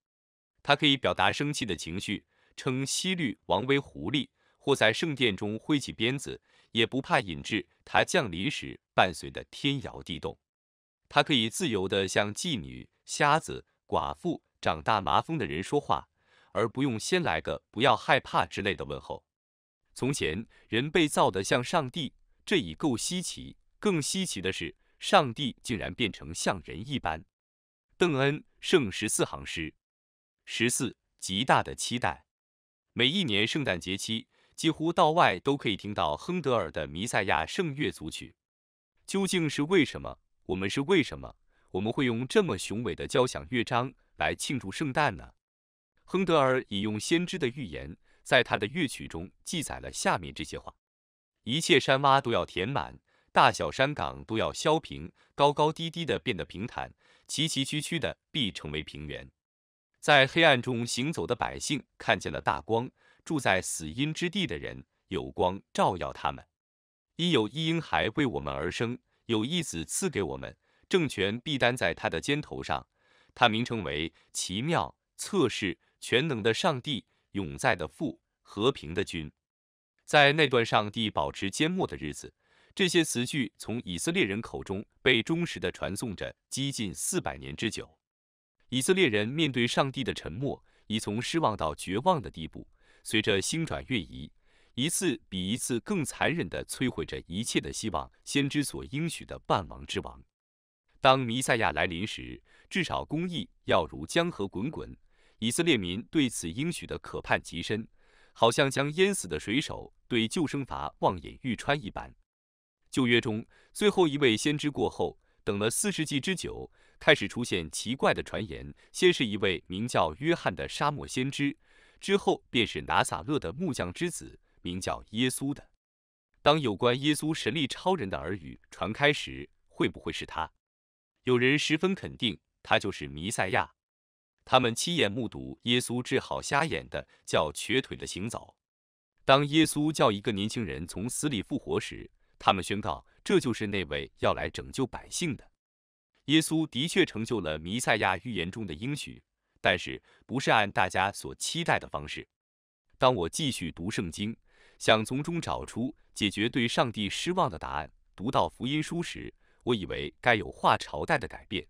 他可以表达生气的情绪，称西律王为狐狸。或在圣殿中挥起鞭子，也不怕引致他降临时伴随的天摇地动。他可以自由地向妓女、瞎子、寡妇、长大麻风的人说话，而不用先来个“不要害怕”之类的问候。从前，人被造得像上帝，这已够稀奇；更稀奇的是，上帝竟然变成像人一般。邓恩《圣十四行诗》十四极大的期待，每一年圣诞节期。几乎到外都可以听到亨德尔的《弥赛亚》圣乐组曲。究竟是为什么？我们是为什么我们会用这么雄伟的交响乐章来庆祝圣诞呢？亨德尔引用先知的预言，在他的乐曲中记载了下面这些话：一切山洼都要填满，大小山岗都要削平，高高低低的变得平坦，崎崎岖岖的必成为平原。在黑暗中行走的百姓看见了大光。住在死荫之地的人，有光照耀他们。因有一婴孩为我们而生，有一子赐给我们，政权必担在他的肩头上。他名称为奇妙、测试、全能的上帝，永在的父，和平的君。在那段上帝保持缄默的日子，这些词句从以色列人口中被忠实的传颂着，几近四百年之久。以色列人面对上帝的沉默，已从失望到绝望的地步。随着星转月移，一次比一次更残忍地摧毁着一切的希望。先知所应许的万王之王，当弥赛亚来临时，至少公义要如江河滚滚。以色列民对此应许的渴盼极深，好像将淹死的水手对救生筏望眼欲穿一般。旧约中最后一位先知过后，等了四世纪之久，开始出现奇怪的传言。先是一位名叫约翰的沙漠先知。之后便是拿撒勒的木匠之子，名叫耶稣的。当有关耶稣神力超人的耳语传开时，会不会是他？有人十分肯定，他就是弥赛亚。他们亲眼目睹耶稣治好瞎眼的，叫瘸腿的行走。当耶稣叫一个年轻人从死里复活时，他们宣告这就是那位要来拯救百姓的。耶稣的确成就了弥赛亚预言中的应许。但是不是按大家所期待的方式。当我继续读圣经，想从中找出解决对上帝失望的答案，读到福音书时，我以为该有划朝代的改变。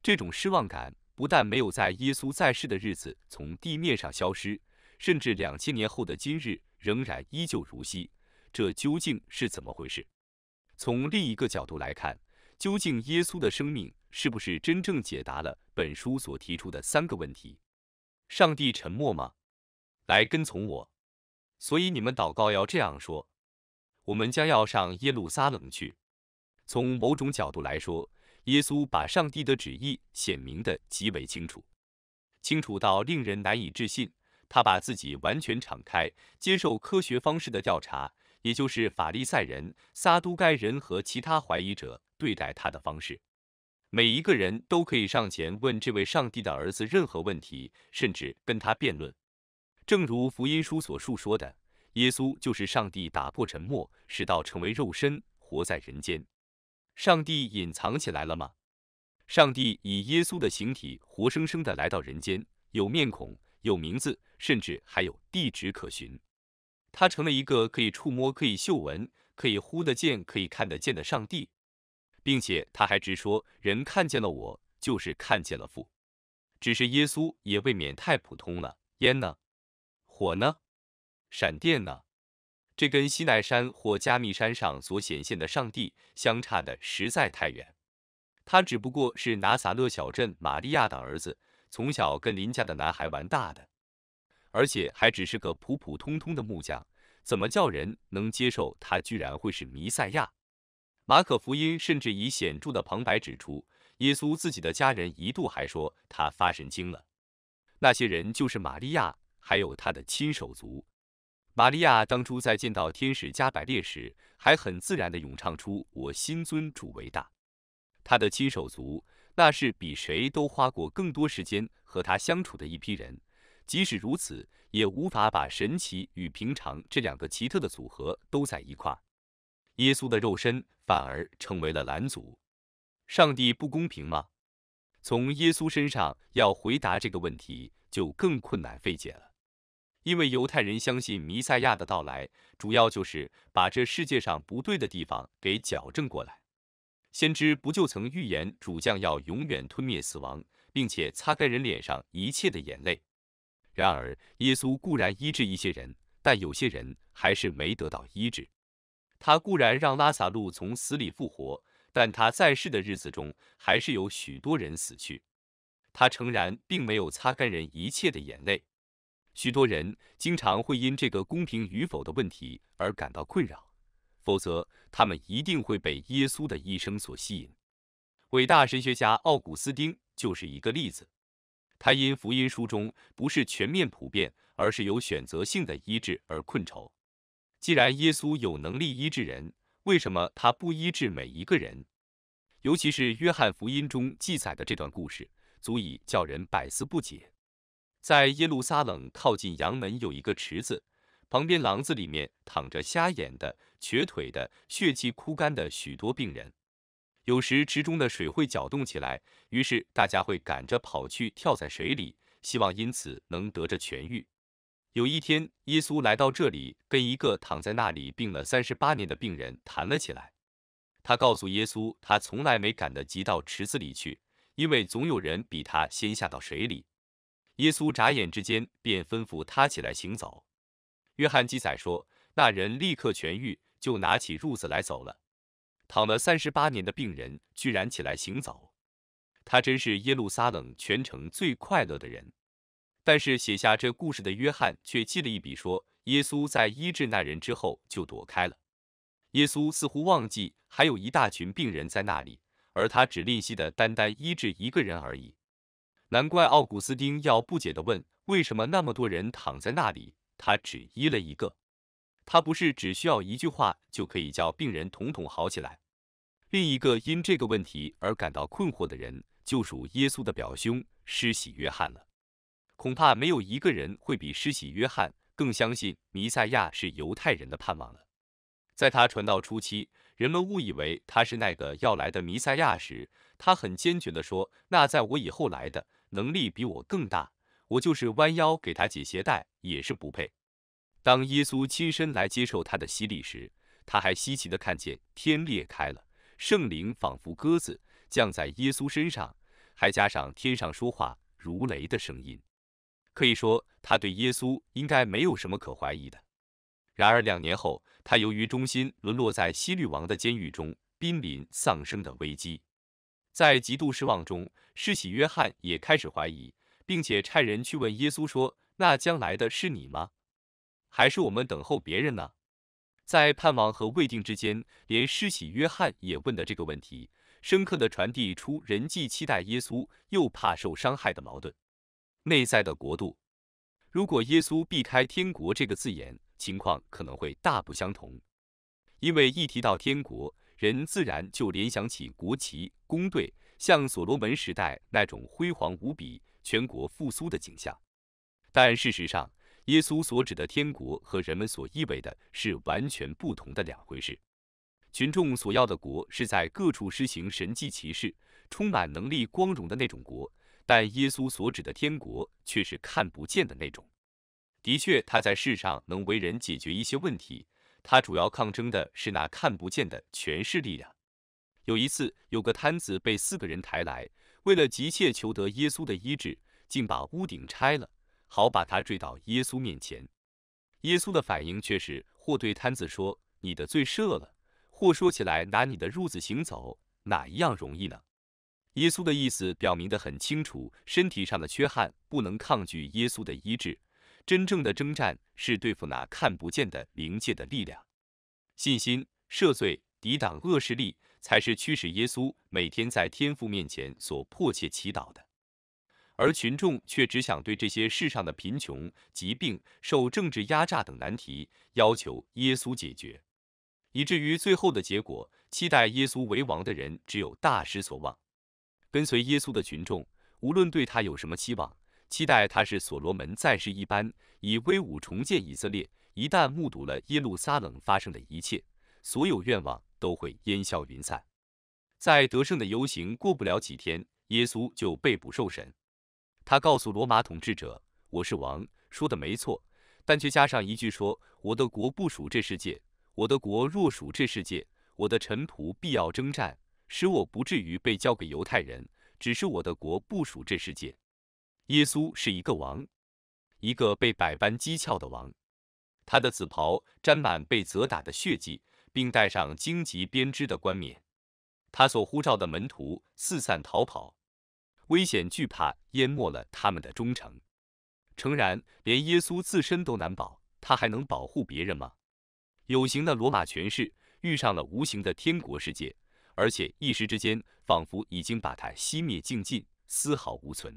这种失望感不但没有在耶稣在世的日子从地面上消失，甚至两千年后的今日仍然依旧如昔。这究竟是怎么回事？从另一个角度来看，究竟耶稣的生命？是不是真正解答了本书所提出的三个问题？上帝沉默吗？来跟从我。所以你们祷告要这样说。我们将要上耶路撒冷去。从某种角度来说，耶稣把上帝的旨意显明的极为清楚，清楚到令人难以置信。他把自己完全敞开，接受科学方式的调查，也就是法利赛人、撒都该人和其他怀疑者对待他的方式。每一个人都可以上前问这位上帝的儿子任何问题，甚至跟他辩论。正如福音书所述说的，耶稣就是上帝打破沉默，使道成为肉身，活在人间。上帝隐藏起来了吗？上帝以耶稣的形体活生生的来到人间，有面孔，有名字，甚至还有地址可寻。他成了一个可以触摸、可以嗅闻、可以呼得见、可以看得见的上帝。并且他还直说，人看见了我，就是看见了父。只是耶稣也未免太普通了。烟呢？火呢？闪电呢？这跟西奈山或加密山上所显现的上帝相差的实在太远。他只不过是拿撒勒小镇玛利亚的儿子，从小跟邻家的男孩玩大的，而且还只是个普普通通的木匠，怎么叫人能接受他居然会是弥赛亚？马可福音甚至以显著的旁白指出，耶稣自己的家人一度还说他发神经了。那些人就是玛利亚，还有他的亲手足。玛利亚当初在见到天使加百列时，还很自然地咏唱出“我心尊主为大”。他的亲手足，那是比谁都花过更多时间和他相处的一批人，即使如此，也无法把神奇与平常这两个奇特的组合都在一块。耶稣的肉身。反而成为了拦阻。上帝不公平吗？从耶稣身上要回答这个问题就更困难费解了。因为犹太人相信弥赛亚的到来，主要就是把这世界上不对的地方给矫正过来。先知不就曾预言主将要永远吞灭死亡，并且擦干人脸上一切的眼泪？然而，耶稣固然医治一些人，但有些人还是没得到医治。他固然让拉萨路从死里复活，但他在世的日子中，还是有许多人死去。他诚然并没有擦干人一切的眼泪，许多人经常会因这个公平与否的问题而感到困扰。否则，他们一定会被耶稣的一生所吸引。伟大神学家奥古斯丁就是一个例子，他因福音书中不是全面普遍，而是有选择性的医治而困愁。既然耶稣有能力医治人，为什么他不医治每一个人？尤其是约翰福音中记载的这段故事，足以叫人百思不解。在耶路撒冷靠近羊门有一个池子，旁边廊子里面躺着瞎眼的、瘸腿的、血气枯干的许多病人。有时池中的水会搅动起来，于是大家会赶着跑去跳在水里，希望因此能得着痊愈。有一天，耶稣来到这里，跟一个躺在那里病了三十八年的病人谈了起来。他告诉耶稣，他从来没赶得及到池子里去，因为总有人比他先下到水里。耶稣眨眼之间便吩咐他起来行走。约翰记载说，那人立刻痊愈，就拿起褥子来走了。躺了三十八年的病人居然起来行走，他真是耶路撒冷全城最快乐的人。但是写下这故事的约翰却记了一笔，说耶稣在医治那人之后就躲开了。耶稣似乎忘记还有一大群病人在那里，而他只吝惜的单单医治一个人而已。难怪奥古斯丁要不解的问：为什么那么多人躺在那里，他只医了一个？他不是只需要一句话就可以叫病人统统好起来？另一个因这个问题而感到困惑的人，就属耶稣的表兄施洗约翰了。恐怕没有一个人会比施洗约翰更相信弥赛亚是犹太人的盼望了。在他传道初期，人们误以为他是那个要来的弥赛亚时，他很坚决地说：“那在我以后来的，能力比我更大，我就是弯腰给他解鞋带也是不配。”当耶稣亲身来接受他的洗礼时，他还稀奇的看见天裂开了，圣灵仿佛鸽子降在耶稣身上，还加上天上说话如雷的声音。可以说，他对耶稣应该没有什么可怀疑的。然而，两年后，他由于忠心，沦落在西律王的监狱中，濒临丧生的危机。在极度失望中，施洗约翰也开始怀疑，并且差人去问耶稣说：“那将来的是你吗？还是我们等候别人呢？”在盼望和未定之间，连施洗约翰也问的这个问题，深刻的传递出人既期待耶稣，又怕受伤害的矛盾。内在的国度。如果耶稣避开“天国”这个字眼，情况可能会大不相同。因为一提到天国，人自然就联想起国旗、宫队，像所罗门时代那种辉煌无比、全国复苏的景象。但事实上，耶稣所指的天国和人们所意味的是完全不同的两回事。群众所要的国，是在各处施行神迹奇事、充满能力、光荣的那种国。但耶稣所指的天国却是看不见的那种。的确，他在世上能为人解决一些问题，他主要抗争的是那看不见的权势力量。有一次，有个摊子被四个人抬来，为了急切求得耶稣的医治，竟把屋顶拆了，好把他坠到耶稣面前。耶稣的反应却是或对摊子说：“你的罪赦了。”或说起来拿你的褥子行走，哪一样容易呢？耶稣的意思表明得很清楚：身体上的缺憾不能抗拒耶稣的医治。真正的征战是对付那看不见的灵界的力量。信心、赦罪、抵挡恶势力，才是驱使耶稣每天在天父面前所迫切祈祷的。而群众却只想对这些世上的贫穷、疾病、受政治压榨等难题要求耶稣解决，以至于最后的结果，期待耶稣为王的人只有大失所望。跟随耶稣的群众，无论对他有什么期望、期待，他是所罗门再世一般，以威武重建以色列。一旦目睹了耶路撒冷发生的一切，所有愿望都会烟消云散。在得胜的游行过不了几天，耶稣就被捕受审。他告诉罗马统治者：“我是王。”说的没错，但却加上一句：“说我的国不属这世界。我的国若属这世界，我的臣仆必要征战。”使我不至于被交给犹太人，只是我的国不属这世界。耶稣是一个王，一个被百般讥诮的王，他的紫袍沾满被责打的血迹，并戴上荆棘编织的冠冕。他所呼召的门徒四散逃跑，危险惧怕淹没了他们的忠诚。诚然，连耶稣自身都难保，他还能保护别人吗？有形的罗马权势遇上了无形的天国世界。而且一时之间，仿佛已经把它熄灭静尽，丝毫无存。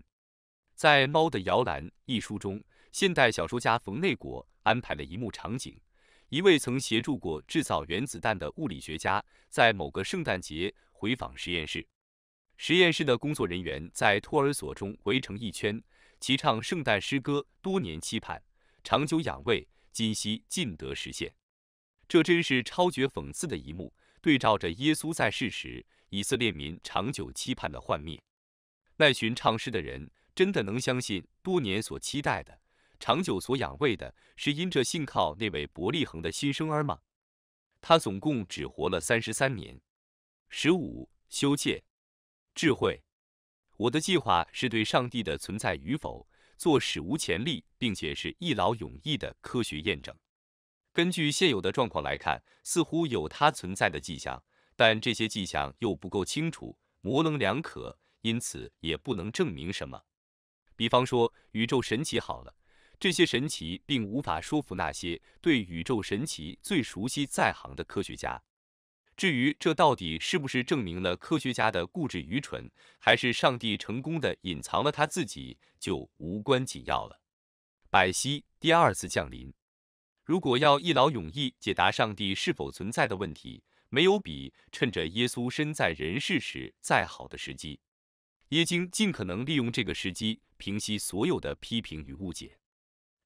在《猫的摇篮》一书中，现代小说家冯内国安排了一幕场景：一位曾协助过制造原子弹的物理学家，在某个圣诞节回访实验室，实验室的工作人员在托儿所中围成一圈，齐唱圣诞诗歌。多年期盼，长久仰望，今夕尽得实现。这真是超绝讽刺的一幕。对照着耶稣在世时，以色列民长久期盼的幻灭，那群唱诗的人真的能相信多年所期待的、长久所仰畏的，是因着信靠那位伯利恒的新生儿吗？他总共只活了三十三年。十五修戒智慧，我的计划是对上帝的存在与否做史无前例并且是一劳永逸的科学验证。根据现有的状况来看，似乎有它存在的迹象，但这些迹象又不够清楚，模棱两可，因此也不能证明什么。比方说宇宙神奇好了，这些神奇并无法说服那些对宇宙神奇最熟悉在行的科学家。至于这到底是不是证明了科学家的固执愚蠢，还是上帝成功的隐藏了他自己，就无关紧要了。百希第二次降临。如果要一劳永逸解答上帝是否存在的问题，没有比趁着耶稣身在人世时再好的时机。耶经尽可能利用这个时机，平息所有的批评与误解。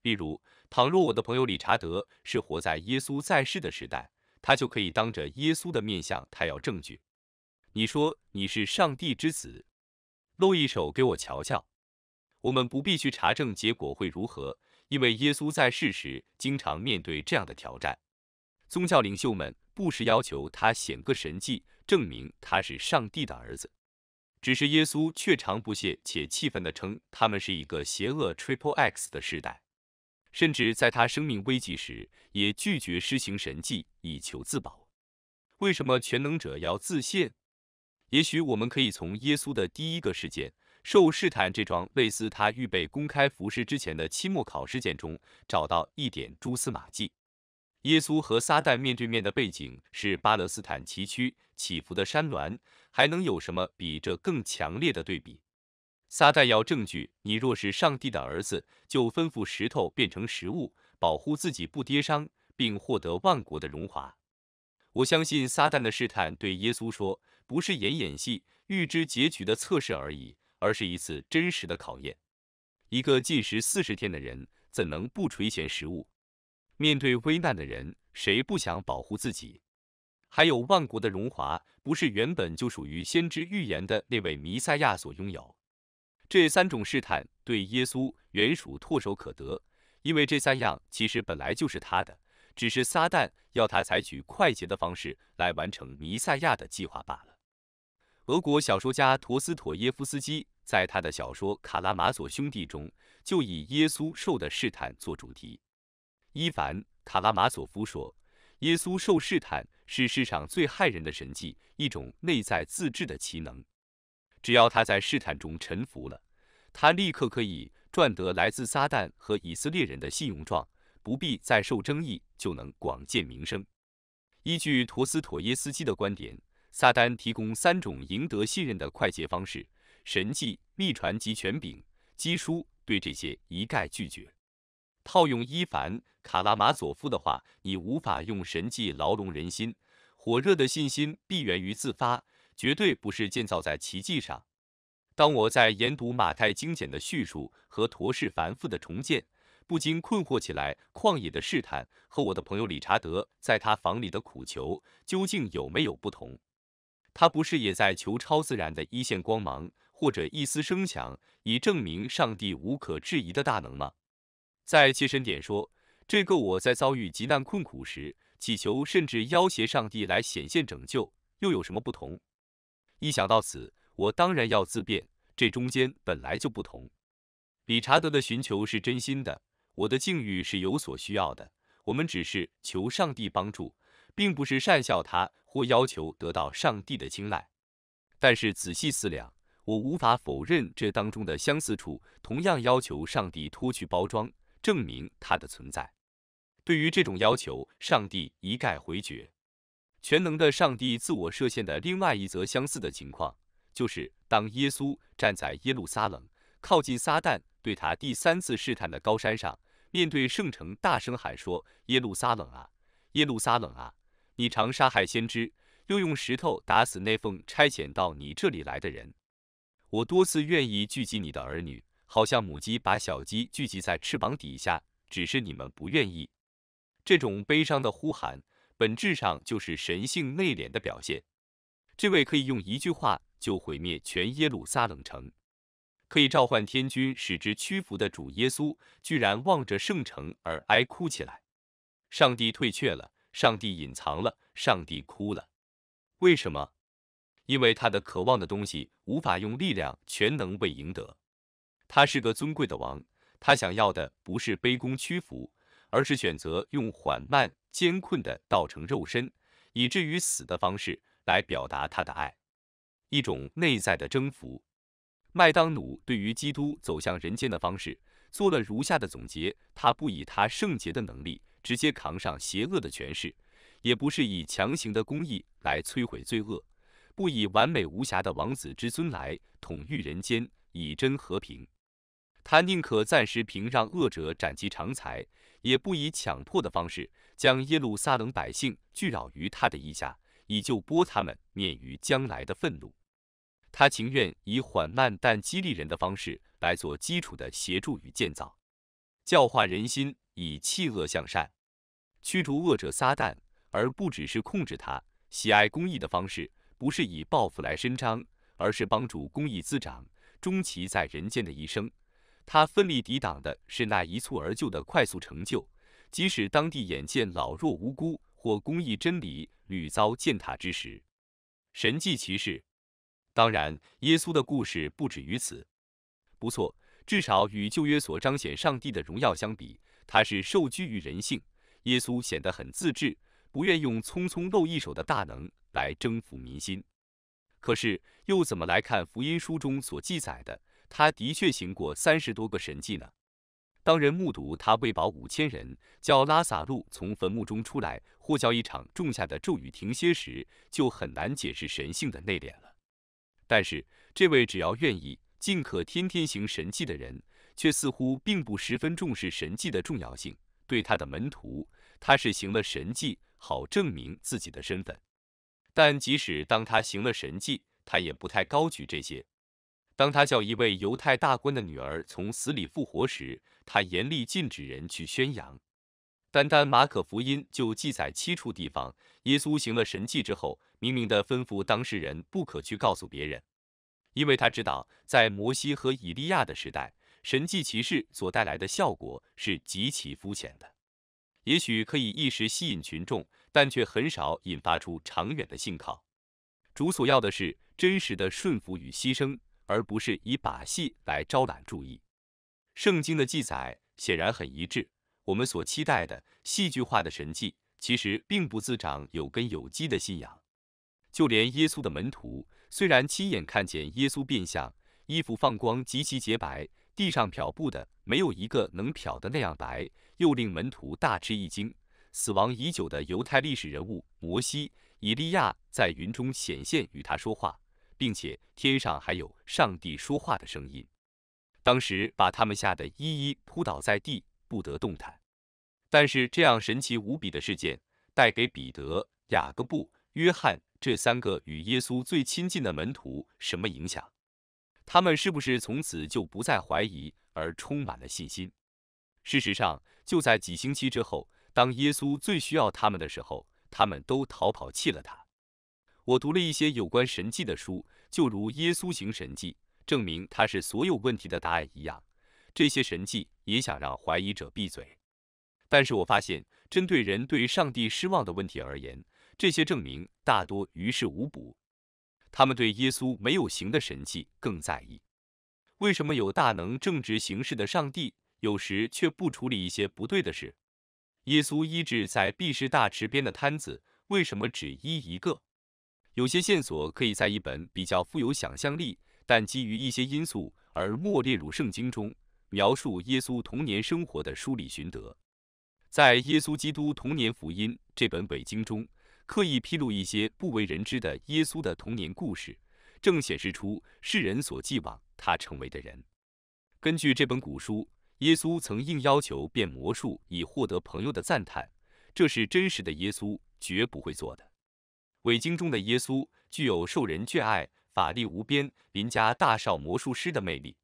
例如，倘若我的朋友理查德是活在耶稣在世的时代，他就可以当着耶稣的面向他要证据。你说你是上帝之子，露一手给我瞧瞧。我们不必去查证，结果会如何？因为耶稣在世时经常面对这样的挑战，宗教领袖们不时要求他显个神迹，证明他是上帝的儿子。只是耶稣却常不屑且气愤地称他们是一个邪恶 Triple X 的时代，甚至在他生命危急时，也拒绝施行神迹以求自保。为什么全能者要自信？也许我们可以从耶稣的第一个事件。受试探这桩类似他预备公开服饰之前的期末考试事件中找到一点蛛丝马迹。耶稣和撒旦面对面的背景是巴勒斯坦崎岖起伏的山峦，还能有什么比这更强烈的对比？撒旦要证据，你若是上帝的儿子，就吩咐石头变成食物，保护自己不跌伤，并获得万国的荣华。我相信撒旦的试探对耶稣说，不是演演戏、预知结局的测试而已。而是一次真实的考验。一个禁食四十天的人，怎能不垂涎食物？面对危难的人，谁不想保护自己？还有万国的荣华，不是原本就属于先知预言的那位弥赛亚所拥有？这三种试探对耶稣原属唾手可得，因为这三样其实本来就是他的，只是撒旦要他采取快捷的方式来完成弥赛亚的计划罢了。俄国小说家陀思妥耶夫斯基在他的小说《卡拉马佐兄弟》中，就以耶稣受的试探做主题。伊凡·卡拉马佐夫说：“耶稣受试探是世上最害人的神迹，一种内在自制的奇能。只要他在试探中臣服了，他立刻可以赚得来自撒旦和以色列人的信用状，不必再受争议，就能广建名声。”依据陀思妥耶夫斯基的观点。撒旦提供三种赢得信任的快捷方式：神迹、秘传及权柄。基书。对这些一概拒绝。套用伊凡·卡拉马佐夫的话：“你无法用神迹牢笼人心，火热的信心必源于自发，绝对不是建造在奇迹上。”当我在研读马太精简的叙述和陀氏繁复的重建，不禁困惑起来：旷野的试探和我的朋友理查德在他房里的苦求，究竟有没有不同？他不是也在求超自然的一线光芒或者一丝声响，以证明上帝无可置疑的大能吗？再切身点说，这个我在遭遇极难困苦时祈求，甚至要挟上帝来显现拯救，又有什么不同？一想到此，我当然要自辩，这中间本来就不同。理查德的寻求是真心的，我的境遇是有所需要的，我们只是求上帝帮助。并不是善笑他或要求得到上帝的青睐，但是仔细思量，我无法否认这当中的相似处，同样要求上帝脱去包装，证明他的存在。对于这种要求，上帝一概回绝。全能的上帝自我设限的另外一则相似的情况，就是当耶稣站在耶路撒冷靠近撒旦对他第三次试探的高山上，面对圣城大声喊说：“耶路撒冷啊，耶路撒冷啊！”你常杀害先知，又用石头打死那奉差遣到你这里来的人。我多次愿意聚集你的儿女，好像母鸡把小鸡聚集在翅膀底下，只是你们不愿意。这种悲伤的呼喊，本质上就是神性内敛的表现。这位可以用一句话就毁灭全耶路撒冷城，可以召唤天君使之屈服的主耶稣，居然望着圣城而哀哭起来。上帝退却了。上帝隐藏了，上帝哭了，为什么？因为他的渴望的东西无法用力量、全能为赢得。他是个尊贵的王，他想要的不是卑躬屈服，而是选择用缓慢、艰困的道成肉身，以至于死的方式来表达他的爱，一种内在的征服。麦当奴对于基督走向人间的方式做了如下的总结：他不以他圣洁的能力。直接扛上邪恶的权势，也不是以强行的公义来摧毁罪恶，不以完美无瑕的王子之尊来统御人间，以真和平。他宁可暂时平让恶者斩其长才，也不以强迫的方式将耶路撒冷百姓聚扰于他的意下，以救拨他们免于将来的愤怒。他情愿以缓慢但激励人的方式来做基础的协助与建造，教化人心，以弃恶向善。驱逐恶者撒旦，而不只是控制他。喜爱公义的方式，不是以报复来伸张，而是帮助公义滋长。终其在人间的一生，他奋力抵挡的是那一蹴而就的快速成就。即使当地眼见老弱无辜或公义真理屡遭践踏之时，神迹骑事。当然，耶稣的故事不止于此。不错，至少与旧约所彰显上帝的荣耀相比，他是受居于人性。耶稣显得很自制，不愿用匆匆露一手的大能来征服民心。可是，又怎么来看福音书中所记载的，他的确行过三十多个神迹呢？当人目睹他喂饱五千人，叫拉萨路从坟墓中出来，或叫一场种下的骤雨停歇时，就很难解释神性的内敛了。但是，这位只要愿意，尽可天天行神迹的人，却似乎并不十分重视神迹的重要性，对他的门徒。他是行了神迹，好证明自己的身份。但即使当他行了神迹，他也不太高举这些。当他叫一位犹太大官的女儿从死里复活时，他严厉禁止人去宣扬。单单马可福音就记载七处地方，耶稣行了神迹之后，明明的吩咐当事人不可去告诉别人，因为他知道在摩西和以利亚的时代，神迹骑士所带来的效果是极其肤浅的。也许可以一时吸引群众，但却很少引发出长远的信靠。主所要的是真实的顺服与牺牲，而不是以把戏来招揽注意。圣经的记载显然很一致。我们所期待的戏剧化的神迹，其实并不滋长有根有基的信仰。就连耶稣的门徒，虽然亲眼看见耶稣变相，衣服放光，极其洁白，地上漂布的没有一个能漂的那样白。又令门徒大吃一惊，死亡已久的犹太历史人物摩西、以利亚在云中显现与他说话，并且天上还有上帝说话的声音，当时把他们吓得一一扑倒在地，不得动弹。但是这样神奇无比的事件带给彼得、雅各布、约翰这三个与耶稣最亲近的门徒什么影响？他们是不是从此就不再怀疑而充满了信心？事实上。就在几星期之后，当耶稣最需要他们的时候，他们都逃跑弃了他。我读了一些有关神迹的书，就如耶稣行神迹证明他是所有问题的答案一样，这些神迹也想让怀疑者闭嘴。但是我发现，针对人对上帝失望的问题而言，这些证明大多于事无补。他们对耶稣没有行的神迹更在意。为什么有大能正直行事的上帝？有时却不处理一些不对的事。耶稣医治在毕士大池边的摊子，为什么只医一个？有些线索可以在一本比较富有想象力，但基于一些因素而默列入圣经中描述耶稣童年生活的书里寻得。在《耶稣基督童年福音》这本伪经中，刻意披露一些不为人知的耶稣的童年故事，正显示出世人所寄望他成为的人。根据这本古书。耶稣曾硬要求变魔术以获得朋友的赞叹，这是真实的耶稣绝不会做的。伪经中的耶稣具有受人眷爱、法力无边、邻家大少魔术师的魅力。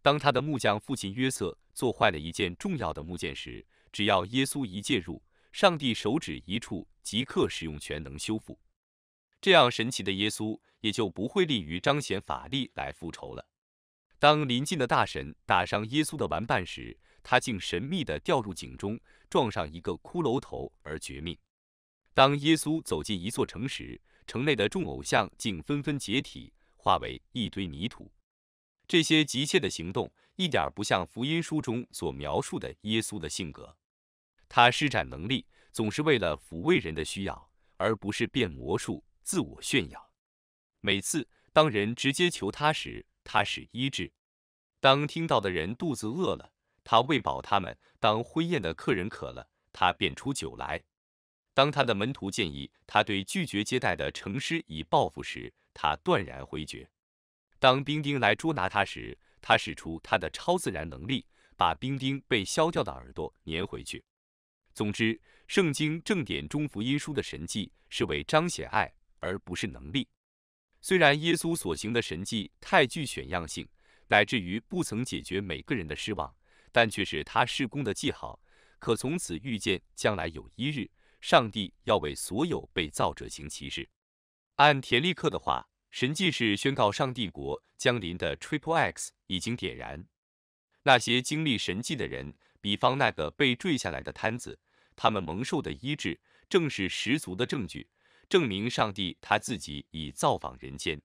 当他的木匠父亲约瑟做坏了一件重要的木剑时，只要耶稣一介入，上帝手指一触，即刻使用全能修复。这样神奇的耶稣也就不会利于彰显法力来复仇了。当临近的大神打伤耶稣的玩伴时，他竟神秘地掉入井中，撞上一个骷髅头而绝命。当耶稣走进一座城时，城内的众偶像竟纷纷解体，化为一堆泥土。这些急切的行动一点不像福音书中所描述的耶稣的性格。他施展能力总是为了抚慰人的需要，而不是变魔术自我炫耀。每次当人直接求他时，他是医治，当听到的人肚子饿了，他喂饱他们；当婚宴的客人渴了，他便出酒来；当他的门徒建议他对拒绝接待的城师以报复时，他断然回绝；当兵丁来捉拿他时，他使出他的超自然能力，把兵丁被削掉的耳朵粘回去。总之，圣经正典中福音书的神迹是为彰显爱，而不是能力。虽然耶稣所行的神迹太具选样性，乃至于不曾解决每个人的失望，但却是他事工的记号，可从此预见将来有一日，上帝要为所有被造者行其事。按田立克的话，神迹是宣告上帝国降临的 Triple X 已经点燃。那些经历神迹的人，比方那个被坠下来的摊子，他们蒙受的医治，正是十足的证据。证明上帝他自己已造访人间。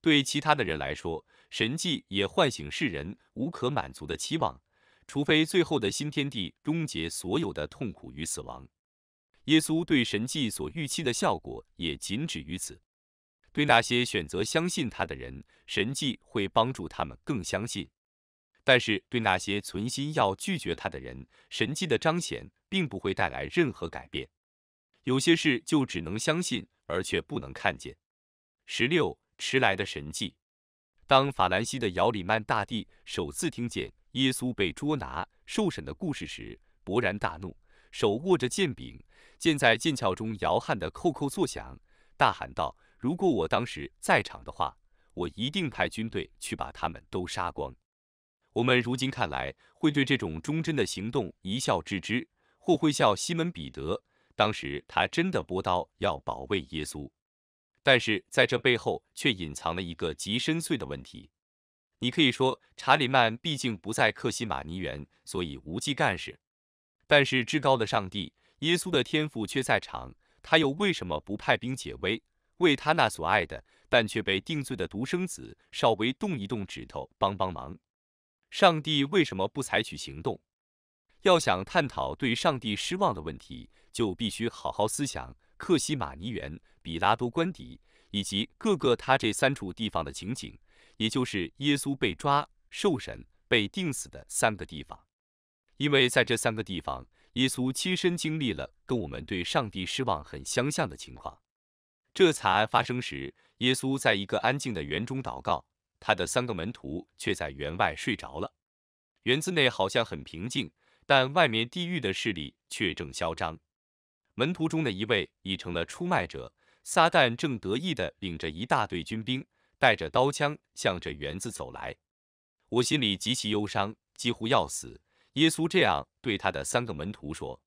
对其他的人来说，神迹也唤醒世人无可满足的期望，除非最后的新天地终结所有的痛苦与死亡。耶稣对神迹所预期的效果也仅止于此。对那些选择相信他的人，神迹会帮助他们更相信；但是对那些存心要拒绝他的人，神迹的彰显并不会带来任何改变。有些事就只能相信，而却不能看见。十六迟来的神迹。当法兰西的姚里曼大帝首次听见耶稣被捉拿受审的故事时，勃然大怒，手握着剑柄，剑在剑鞘中摇撼的扣扣作响，大喊道：“如果我当时在场的话，我一定派军队去把他们都杀光。”我们如今看来，会对这种忠贞的行动一笑置之，或会笑西门彼得。当时他真的拔刀要保卫耶稣，但是在这背后却隐藏了一个极深邃的问题。你可以说查理曼毕竟不在克西马尼园，所以无计干事；但是至高的上帝耶稣的天赋却在场，他又为什么不派兵解围，为他那所爱的但却被定罪的独生子稍微动一动指头帮帮忙？上帝为什么不采取行动？要想探讨对上帝失望的问题。就必须好好思想克西马尼园、比拉多官邸以及各个他这三处地方的情景，也就是耶稣被抓、受审、被钉死的三个地方。因为在这三个地方，耶稣亲身经历了跟我们对上帝失望很相像的情况。这惨案发生时，耶稣在一个安静的园中祷告，他的三个门徒却在园外睡着了。园子内好像很平静，但外面地狱的势力却正嚣张。门徒中的一位已成了出卖者，撒旦正得意地领着一大队军兵，带着刀枪，向着园子走来。我心里极其忧伤，几乎要死。耶稣这样对他的三个门徒说：“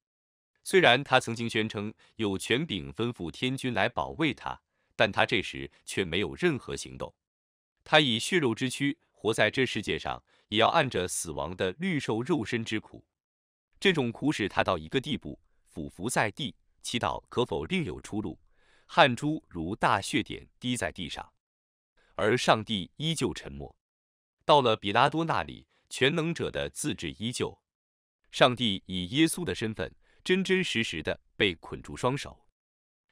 虽然他曾经宣称有权柄吩咐天君来保卫他，但他这时却没有任何行动。他以血肉之躯活在这世界上，也要按着死亡的律受肉身之苦。这种苦使他到一个地步。”俯伏在地，祈祷可否另有出路。汗珠如大血点滴在地上，而上帝依旧沉默。到了比拉多那里，全能者的自治依旧。上帝以耶稣的身份，真真实实的被捆住双手。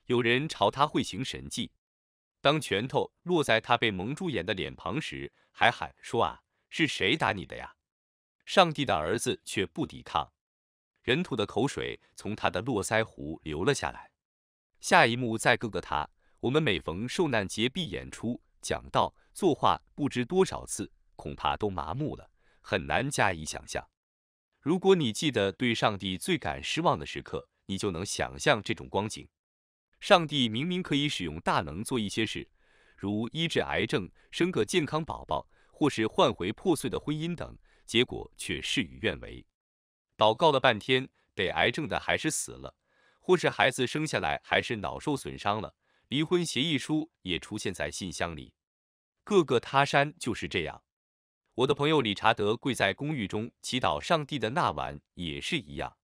有人朝他会行神迹，当拳头落在他被蒙住眼的脸庞时，还喊说啊，是谁打你的呀？上帝的儿子却不抵抗。人吐的口水从他的络腮胡流了下来。下一幕再哥哥他，我们每逢受难节必演出讲道作画不知多少次，恐怕都麻木了，很难加以想象。如果你记得对上帝最感失望的时刻，你就能想象这种光景。上帝明明可以使用大能做一些事，如医治癌症、生个健康宝宝，或是换回破碎的婚姻等，结果却事与愿违。祷告了半天，得癌症的还是死了，或是孩子生下来还是脑受损伤了，离婚协议书也出现在信箱里，各个他山就是这样。我的朋友理查德跪在公寓中祈祷上帝的那晚也是一样，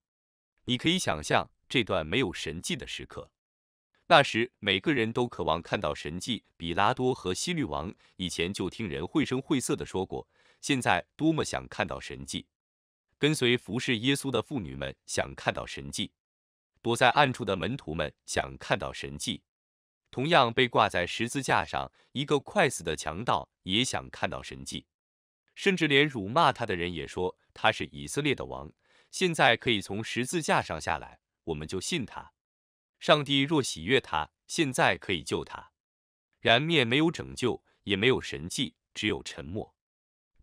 你可以想象这段没有神迹的时刻，那时每个人都渴望看到神迹。比拉多和西律王以前就听人绘声绘色的说过，现在多么想看到神迹。跟随服侍耶稣的妇女们想看到神迹，躲在暗处的门徒们想看到神迹，同样被挂在十字架上一个快死的强盗也想看到神迹，甚至连辱骂他的人也说他是以色列的王，现在可以从十字架上下来，我们就信他。上帝若喜悦他，现在可以救他。燃面没有拯救，也没有神迹，只有沉默。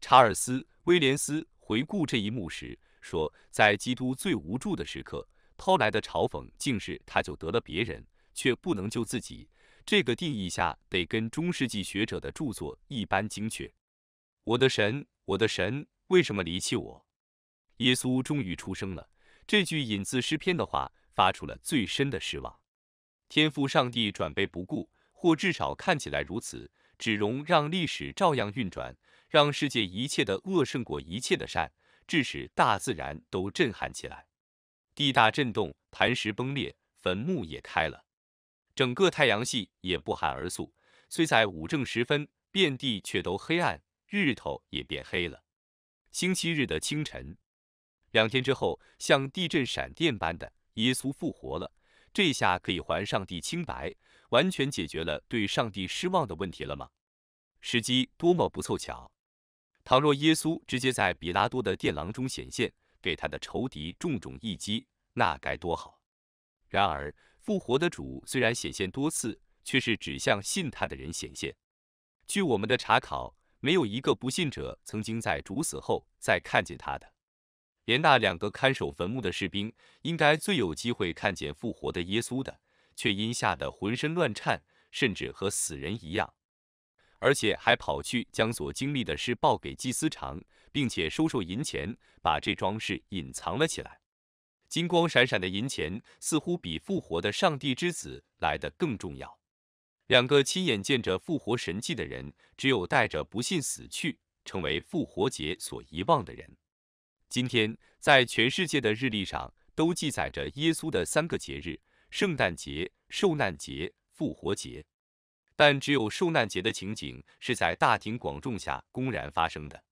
查尔斯·威廉斯。回顾这一幕时，说在基督最无助的时刻，抛来的嘲讽竟是他救得了别人，却不能救自己。这个定义下得跟中世纪学者的著作一般精确。我的神，我的神，为什么离弃我？耶稣终于出生了。这句引自诗篇的话，发出了最深的失望。天赋上帝转背不顾，或至少看起来如此，只容让历史照样运转。让世界一切的恶胜过一切的善，致使大自然都震撼起来，地大震动，磐石崩裂，坟墓也开了，整个太阳系也不寒而栗。虽在午正时分，遍地却都黑暗，日头也变黑了。星期日的清晨，两天之后，像地震闪电般的，耶稣复活了。这下可以还上帝清白，完全解决了对上帝失望的问题了吗？时机多么不凑巧！倘若耶稣直接在比拉多的殿廊中显现，给他的仇敌重重一击，那该多好！然而，复活的主虽然显现多次，却是指向信他的人显现。据我们的查考，没有一个不信者曾经在主死后再看见他的。连那两个看守坟墓的士兵，应该最有机会看见复活的耶稣的，却因吓得浑身乱颤，甚至和死人一样。而且还跑去将所经历的事报给祭司长，并且收受银钱，把这桩事隐藏了起来。金光闪闪的银钱似乎比复活的上帝之子来的更重要。两个亲眼见着复活神迹的人，只有带着不信死去，成为复活节所遗忘的人。今天，在全世界的日历上都记载着耶稣的三个节日：圣诞节、受难节、复活节。但只有受难节的情景是在大庭广众下公然发生的，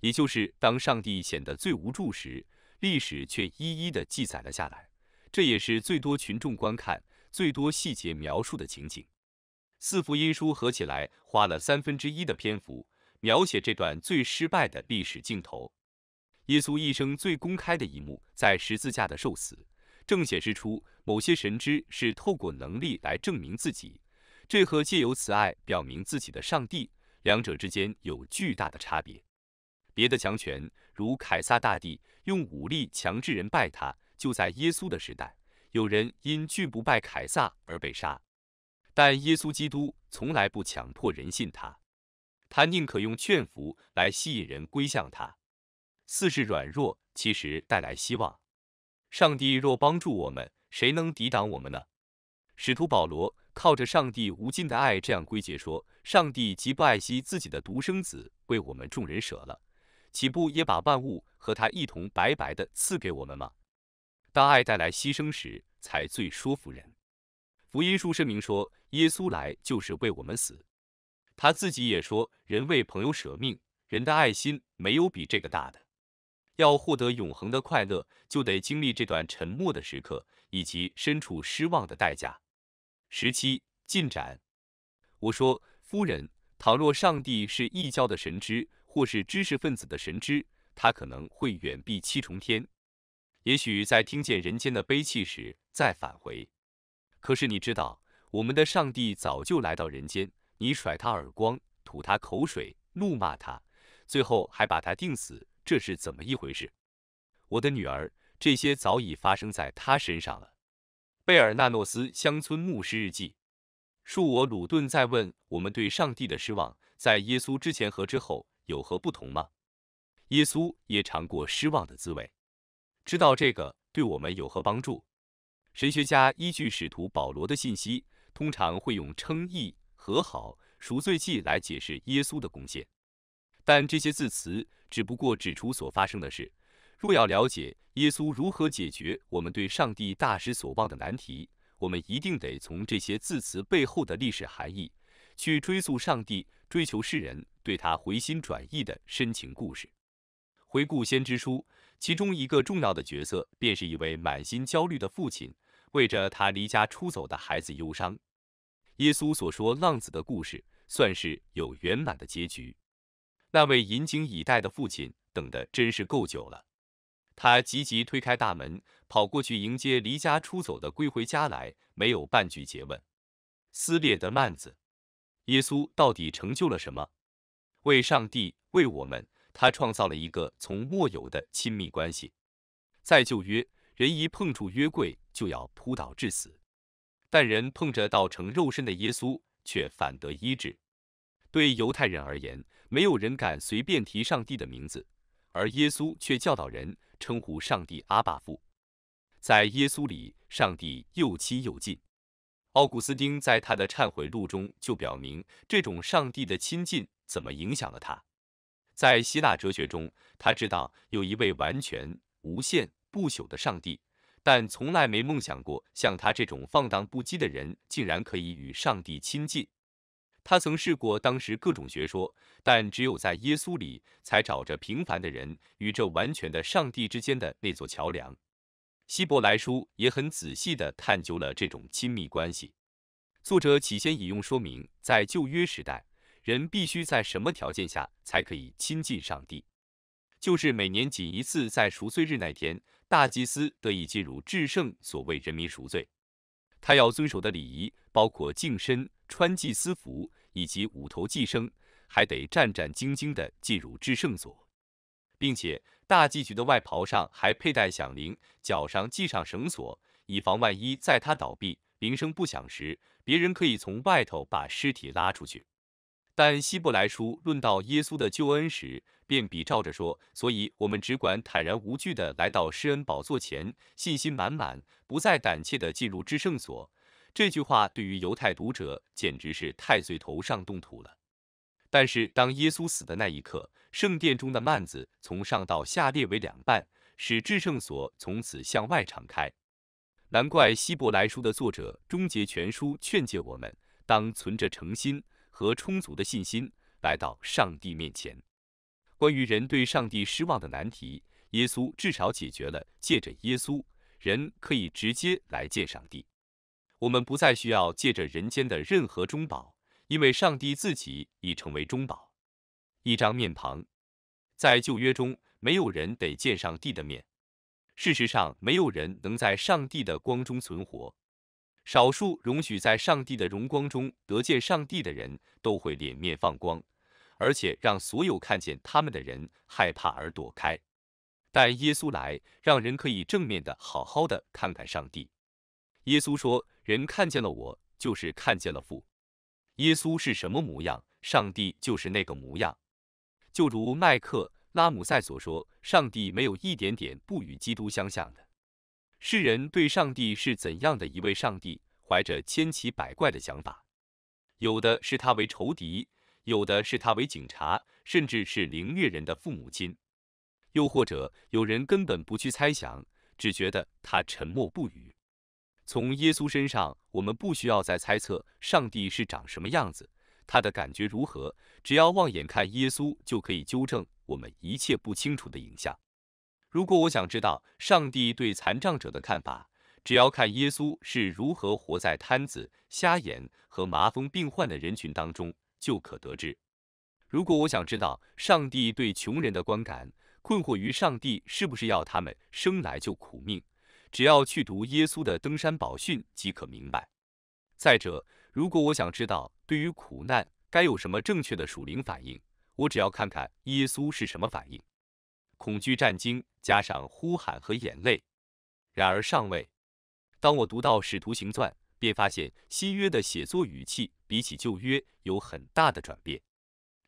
也就是当上帝显得最无助时，历史却一一的记载了下来。这也是最多群众观看、最多细节描述的情景。四福音书合起来花了三分之一的篇幅描写这段最失败的历史镜头。耶稣一生最公开的一幕，在十字架的受死，正显示出某些神知是透过能力来证明自己。这和借由慈爱表明自己的上帝，两者之间有巨大的差别。别的强权如凯撒大帝用武力强制人拜他，就在耶稣的时代，有人因拒不拜凯撒而被杀。但耶稣基督从来不强迫人信他，他宁可用劝服来吸引人归向他。四是软弱，其实带来希望。上帝若帮助我们，谁能抵挡我们呢？使徒保罗。靠着上帝无尽的爱，这样归结说：上帝极不爱惜自己的独生子，为我们众人舍了，岂不也把万物和他一同白白的赐给我们吗？当爱带来牺牲时，才最说服人。福音书声明说，耶稣来就是为我们死。他自己也说，人为朋友舍命，人的爱心没有比这个大的。要获得永恒的快乐，就得经历这段沉默的时刻，以及身处失望的代价。十七进展，我说，夫人，倘若上帝是异教的神知，或是知识分子的神知，他可能会远避七重天，也许在听见人间的悲泣时再返回。可是你知道，我们的上帝早就来到人间，你甩他耳光，吐他口水，怒骂他，最后还把他钉死，这是怎么一回事？我的女儿，这些早已发生在他身上了。贝尔纳诺斯乡村牧师日记，恕我鲁顿再问：我们对上帝的失望，在耶稣之前和之后有何不同吗？耶稣也尝过失望的滋味，知道这个对我们有何帮助？神学家依据使徒保罗的信息，通常会用称义、和好、赎罪记来解释耶稣的贡献，但这些字词只不过指出所发生的事。若要了解耶稣如何解决我们对上帝大失所望的难题，我们一定得从这些字词背后的历史含义去追溯上帝追求世人对他回心转意的深情故事。回顾先知书，其中一个重要的角色便是一位满心焦虑的父亲，为着他离家出走的孩子忧伤。耶稣所说浪子的故事算是有圆满的结局，那位引颈以待的父亲等的真是够久了。他急急推开大门，跑过去迎接离家出走的归回家来，没有半句诘问。撕裂的幔子，耶稣到底成就了什么？为上帝，为我们，他创造了一个从末有的亲密关系。在旧约，人一碰触约柜就要扑倒致死，但人碰着道成肉身的耶稣却反得医治。对犹太人而言，没有人敢随便提上帝的名字，而耶稣却教导人。称呼上帝阿爸父，在耶稣里，上帝又亲又近。奥古斯丁在他的忏悔录中就表明，这种上帝的亲近怎么影响了他。在希腊哲学中，他知道有一位完全、无限、不朽的上帝，但从来没梦想过像他这种放荡不羁的人竟然可以与上帝亲近。他曾试过当时各种学说，但只有在耶稣里才找着平凡的人与这完全的上帝之间的那座桥梁。希伯来书也很仔细地探究了这种亲密关系。作者起先引用说明，在旧约时代，人必须在什么条件下才可以亲近上帝，就是每年仅一次在赎罪日那天，大祭司得以进入至圣所为人民赎罪。他要遵守的礼仪包括净身、穿祭司服。以及五头寄生，还得战战兢兢地进入至圣所，并且大祭局的外袍上还佩戴响铃，脚上系上绳索，以防万一在他倒闭铃声不响时，别人可以从外头把尸体拉出去。但希伯来书论到耶稣的救恩时，便比照着说，所以我们只管坦然无惧地来到施恩宝座前，信心满满，不再胆怯地进入至圣所。这句话对于犹太读者简直是太岁头上动土了。但是，当耶稣死的那一刻，圣殿中的幔子从上到下裂为两半，使至圣所从此向外敞开。难怪希伯来书的作者终结全书劝诫我们，当存着诚心和充足的信心来到上帝面前。关于人对上帝失望的难题，耶稣至少解决了。借着耶稣，人可以直接来见上帝。我们不再需要借着人间的任何中宝，因为上帝自己已成为中宝。一张面庞，在旧约中，没有人得见上帝的面。事实上，没有人能在上帝的光中存活。少数容许在上帝的荣光中得见上帝的人都会脸面放光，而且让所有看见他们的人害怕而躲开。但耶稣来，让人可以正面的好好的看看上帝。耶稣说。人看见了我，就是看见了父。耶稣是什么模样，上帝就是那个模样。就如麦克拉姆塞所说：“上帝没有一点点不与基督相像的。”世人对上帝是怎样的一位上帝，怀着千奇百怪的想法。有的视他为仇敌，有的视他为警察，甚至是凌虐人的父母亲。又或者有人根本不去猜想，只觉得他沉默不语。从耶稣身上，我们不需要再猜测上帝是长什么样子，他的感觉如何。只要望眼看耶稣，就可以纠正我们一切不清楚的影像。如果我想知道上帝对残障者的看法，只要看耶稣是如何活在瘫子、瞎眼和麻风病患的人群当中，就可得知。如果我想知道上帝对穷人的观感，困惑于上帝是不是要他们生来就苦命。只要去读耶稣的登山宝训即可明白。再者，如果我想知道对于苦难该有什么正确的属灵反应，我只要看看耶稣是什么反应：恐惧战惊，加上呼喊和眼泪。然而上尉，当我读到《使徒行传》，便发现新约的写作语气比起旧约有很大的转变。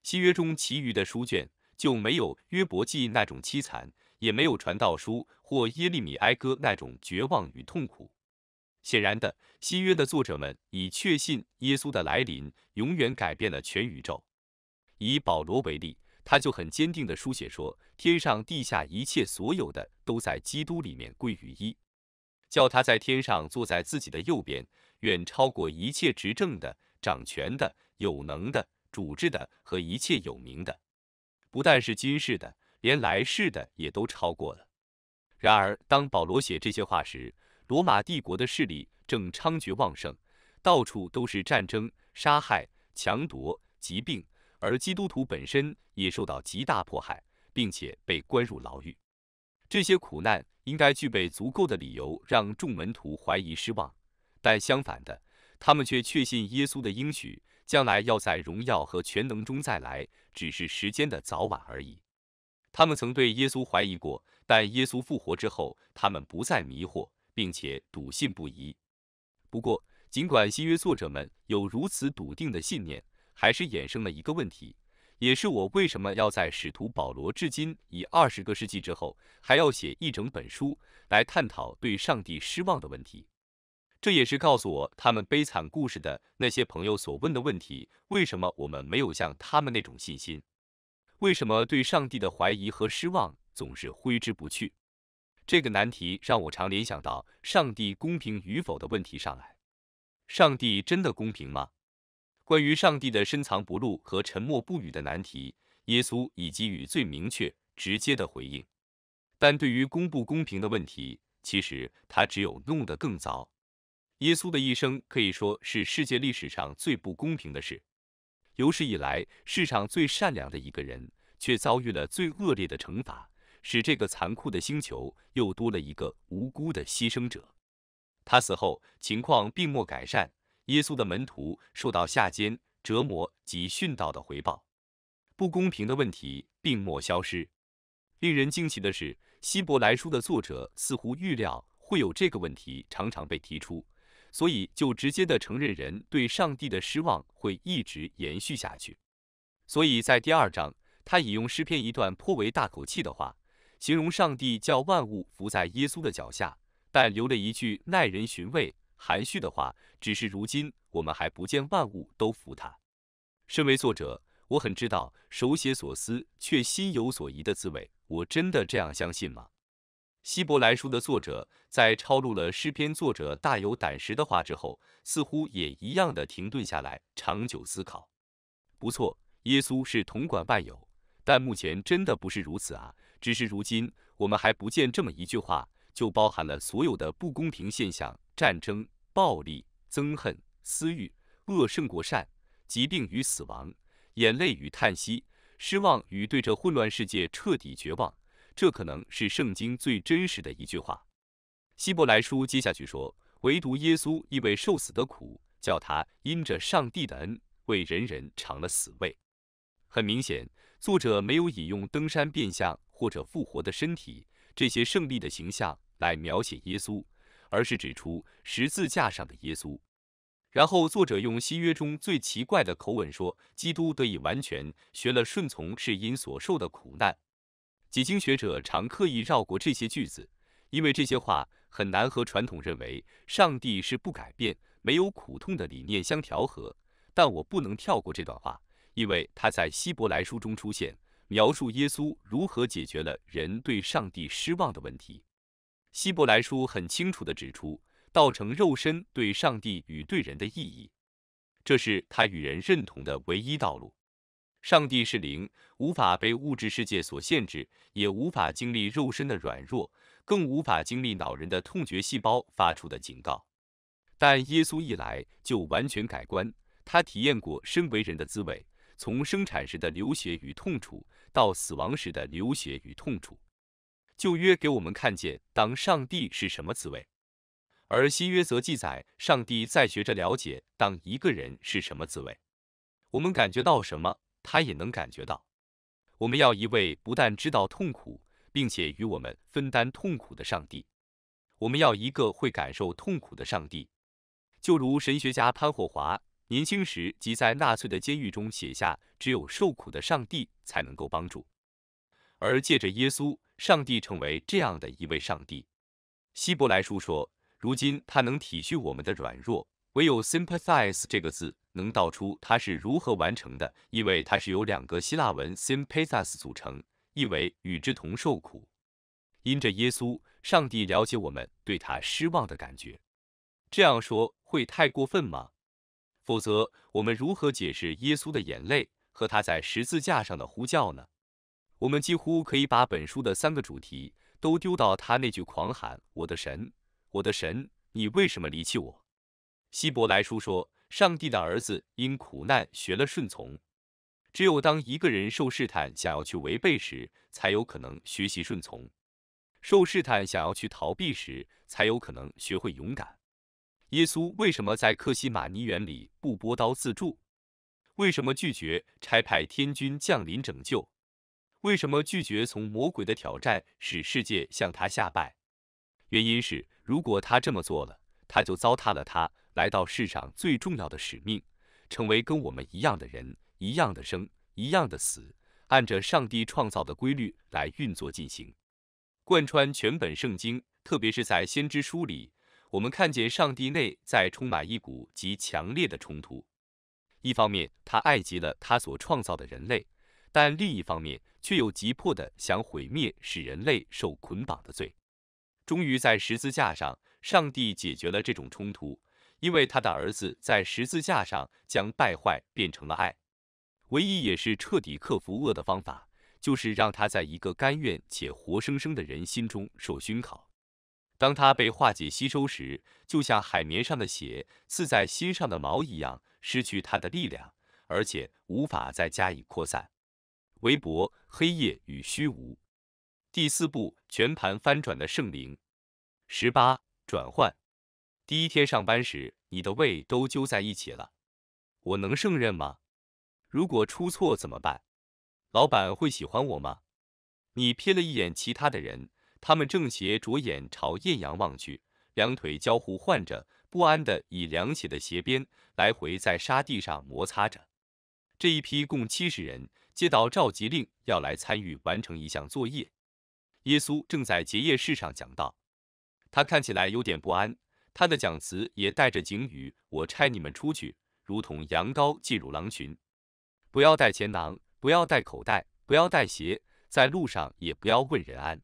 新约中其余的书卷就没有约伯记那种凄惨。也没有《传道书》或《耶利米哀歌》那种绝望与痛苦。显然的，新约的作者们已确信耶稣的来临永远改变了全宇宙。以保罗为例，他就很坚定地书写说：“天上地下一切所有的都在基督里面归于一，叫他在天上坐在自己的右边，远超过一切执政的、掌权的、有能的、主治的和一切有名的，不但是今世的。”连来世的也都超过了。然而，当保罗写这些话时，罗马帝国的势力正猖獗旺盛，到处都是战争、杀害、强夺、疾病，而基督徒本身也受到极大迫害，并且被关入牢狱。这些苦难应该具备足够的理由让众门徒怀疑、失望，但相反的，他们却确信耶稣的应许，将来要在荣耀和全能中再来，只是时间的早晚而已。他们曾对耶稣怀疑过，但耶稣复活之后，他们不再迷惑，并且笃信不疑。不过，尽管新约作者们有如此笃定的信念，还是衍生了一个问题，也是我为什么要在使徒保罗至今已二十个世纪之后，还要写一整本书来探讨对上帝失望的问题。这也是告诉我他们悲惨故事的那些朋友所问的问题：为什么我们没有像他们那种信心？为什么对上帝的怀疑和失望总是挥之不去？这个难题让我常联想到上帝公平与否的问题上来。上帝真的公平吗？关于上帝的深藏不露和沉默不语的难题，耶稣已给予最明确、直接的回应。但对于公不公平的问题，其实他只有弄得更糟。耶稣的一生可以说是世界历史上最不公平的事。有史以来，世上最善良的一个人，却遭遇了最恶劣的惩罚，使这个残酷的星球又多了一个无辜的牺牲者。他死后，情况并没改善。耶稣的门徒受到下监折磨及殉道的回报，不公平的问题并没消失。令人惊奇的是，希伯来书的作者似乎预料会有这个问题，常常被提出。所以就直接地承认，人对上帝的失望会一直延续下去。所以在第二章，他引用诗篇一段颇为大口气的话，形容上帝叫万物伏在耶稣的脚下，但留了一句耐人寻味、含蓄的话：“只是如今我们还不见万物都服他。”身为作者，我很知道手写所思却心有所疑的滋味。我真的这样相信吗？希伯来书的作者在抄录了诗篇作者大有胆识的话之后，似乎也一样的停顿下来，长久思考。不错，耶稣是统管万有，但目前真的不是如此啊！只是如今我们还不见这么一句话，就包含了所有的不公平现象、战争、暴力、憎恨、私欲、恶胜过善、疾病与死亡、眼泪与叹息、失望与对这混乱世界彻底绝望。这可能是圣经最真实的一句话。希伯来书接下去说：“唯独耶稣因为受死的苦，叫他因着上帝的恩，为人人尝了死味。”很明显，作者没有引用登山变相或者复活的身体这些胜利的形象来描写耶稣，而是指出十字架上的耶稣。然后，作者用新约中最奇怪的口吻说：“基督得以完全学了顺从，是因所受的苦难。”几经学者常刻意绕过这些句子，因为这些话很难和传统认为上帝是不改变、没有苦痛的理念相调和。但我不能跳过这段话，因为它在希伯来书中出现，描述耶稣如何解决了人对上帝失望的问题。希伯来书很清楚地指出，道成肉身对上帝与对人的意义，这是他与人认同的唯一道路。上帝是灵，无法被物质世界所限制，也无法经历肉身的软弱，更无法经历恼人的痛觉细胞发出的警告。但耶稣一来就完全改观，他体验过身为人的滋味，从生产时的流血与痛楚，到死亡时的流血与痛楚。旧约给我们看见当上帝是什么滋味，而新约则记载上帝在学着了解当一个人是什么滋味。我们感觉到什么？他也能感觉到，我们要一位不但知道痛苦，并且与我们分担痛苦的上帝；我们要一个会感受痛苦的上帝。就如神学家潘霍华年轻时即在纳粹的监狱中写下：“只有受苦的上帝才能够帮助。”而借着耶稣，上帝成为这样的一位上帝。希伯来书说：“如今他能体恤我们的软弱。”唯有 sympathize 这个字能道出它是如何完成的，因为它是由两个希腊文 sympathize 组成，意为与之同受苦。因着耶稣，上帝了解我们对他失望的感觉。这样说会太过分吗？否则，我们如何解释耶稣的眼泪和他在十字架上的呼叫呢？我们几乎可以把本书的三个主题都丢到他那句狂喊：“我的神，我的神，你为什么离弃我？”希伯来书说，上帝的儿子因苦难学了顺从。只有当一个人受试探，想要去违背时，才有可能学习顺从；受试探想要去逃避时，才有可能学会勇敢。耶稣为什么在克西马尼园里不拨刀自助？为什么拒绝差派天军降临拯救？为什么拒绝从魔鬼的挑战使世界向他下拜？原因是，如果他这么做了，他就糟蹋了他。来到世上最重要的使命，成为跟我们一样的人，一样的生，一样的死，按着上帝创造的规律来运作进行。贯穿全本圣经，特别是在先知书里，我们看见上帝内在充满一股极强烈的冲突。一方面，他爱极了他所创造的人类，但另一方面，却又急迫的想毁灭使人类受捆绑的罪。终于在十字架上，上帝解决了这种冲突。因为他的儿子在十字架上将败坏变成了爱，唯一也是彻底克服恶的方法，就是让他在一个甘愿且活生生的人心中受熏烤。当他被化解吸收时，就像海绵上的血刺在心上的毛一样，失去他的力量，而且无法再加以扩散。微博黑夜与虚无第四步全盘翻转的圣灵十八转换。第一天上班时，你的胃都揪在一起了。我能胜任吗？如果出错怎么办？老板会喜欢我吗？你瞥了一眼其他的人，他们正斜着眼朝艳阳望去，两腿交互换着，不安地以凉鞋的鞋边来回在沙地上摩擦着。这一批共七十人接到召集令，要来参与完成一项作业。耶稣正在结业式上讲道，他看起来有点不安。他的讲词也带着警语：“我拆你们出去，如同羊羔进入狼群，不要带钱囊，不要带口袋，不要带鞋，在路上也不要问人安。”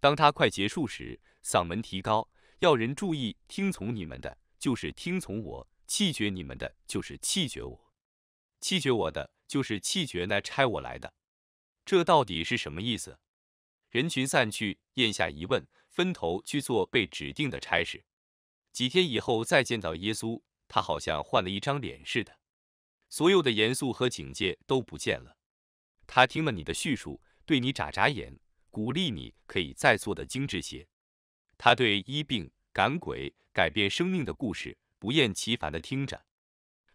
当他快结束时，嗓门提高，要人注意听从你们的，就是听从我；弃绝你们的，就是弃绝我；弃绝我的，就是弃绝那拆我来的。这到底是什么意思？人群散去，咽下疑问，分头去做被指定的差事。几天以后再见到耶稣，他好像换了一张脸似的，所有的严肃和警戒都不见了。他听了你的叙述，对你眨眨眼，鼓励你可以再做的精致些。他对医病赶鬼改变生命的故事不厌其烦地听着。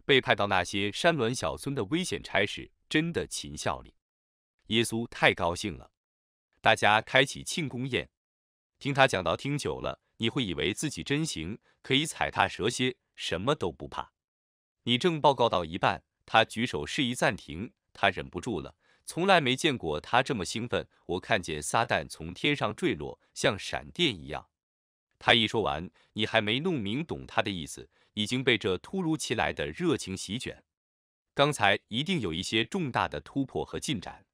被派到那些山峦小村的危险差事，真的勤效力。耶稣太高兴了，大家开启庆功宴，听他讲到听久了。你会以为自己真行，可以踩踏蛇蝎，什么都不怕。你正报告到一半，他举手示意暂停，他忍不住了，从来没见过他这么兴奋。我看见撒旦从天上坠落，像闪电一样。他一说完，你还没弄明懂他的意思，已经被这突如其来的热情席卷。刚才一定有一些重大的突破和进展。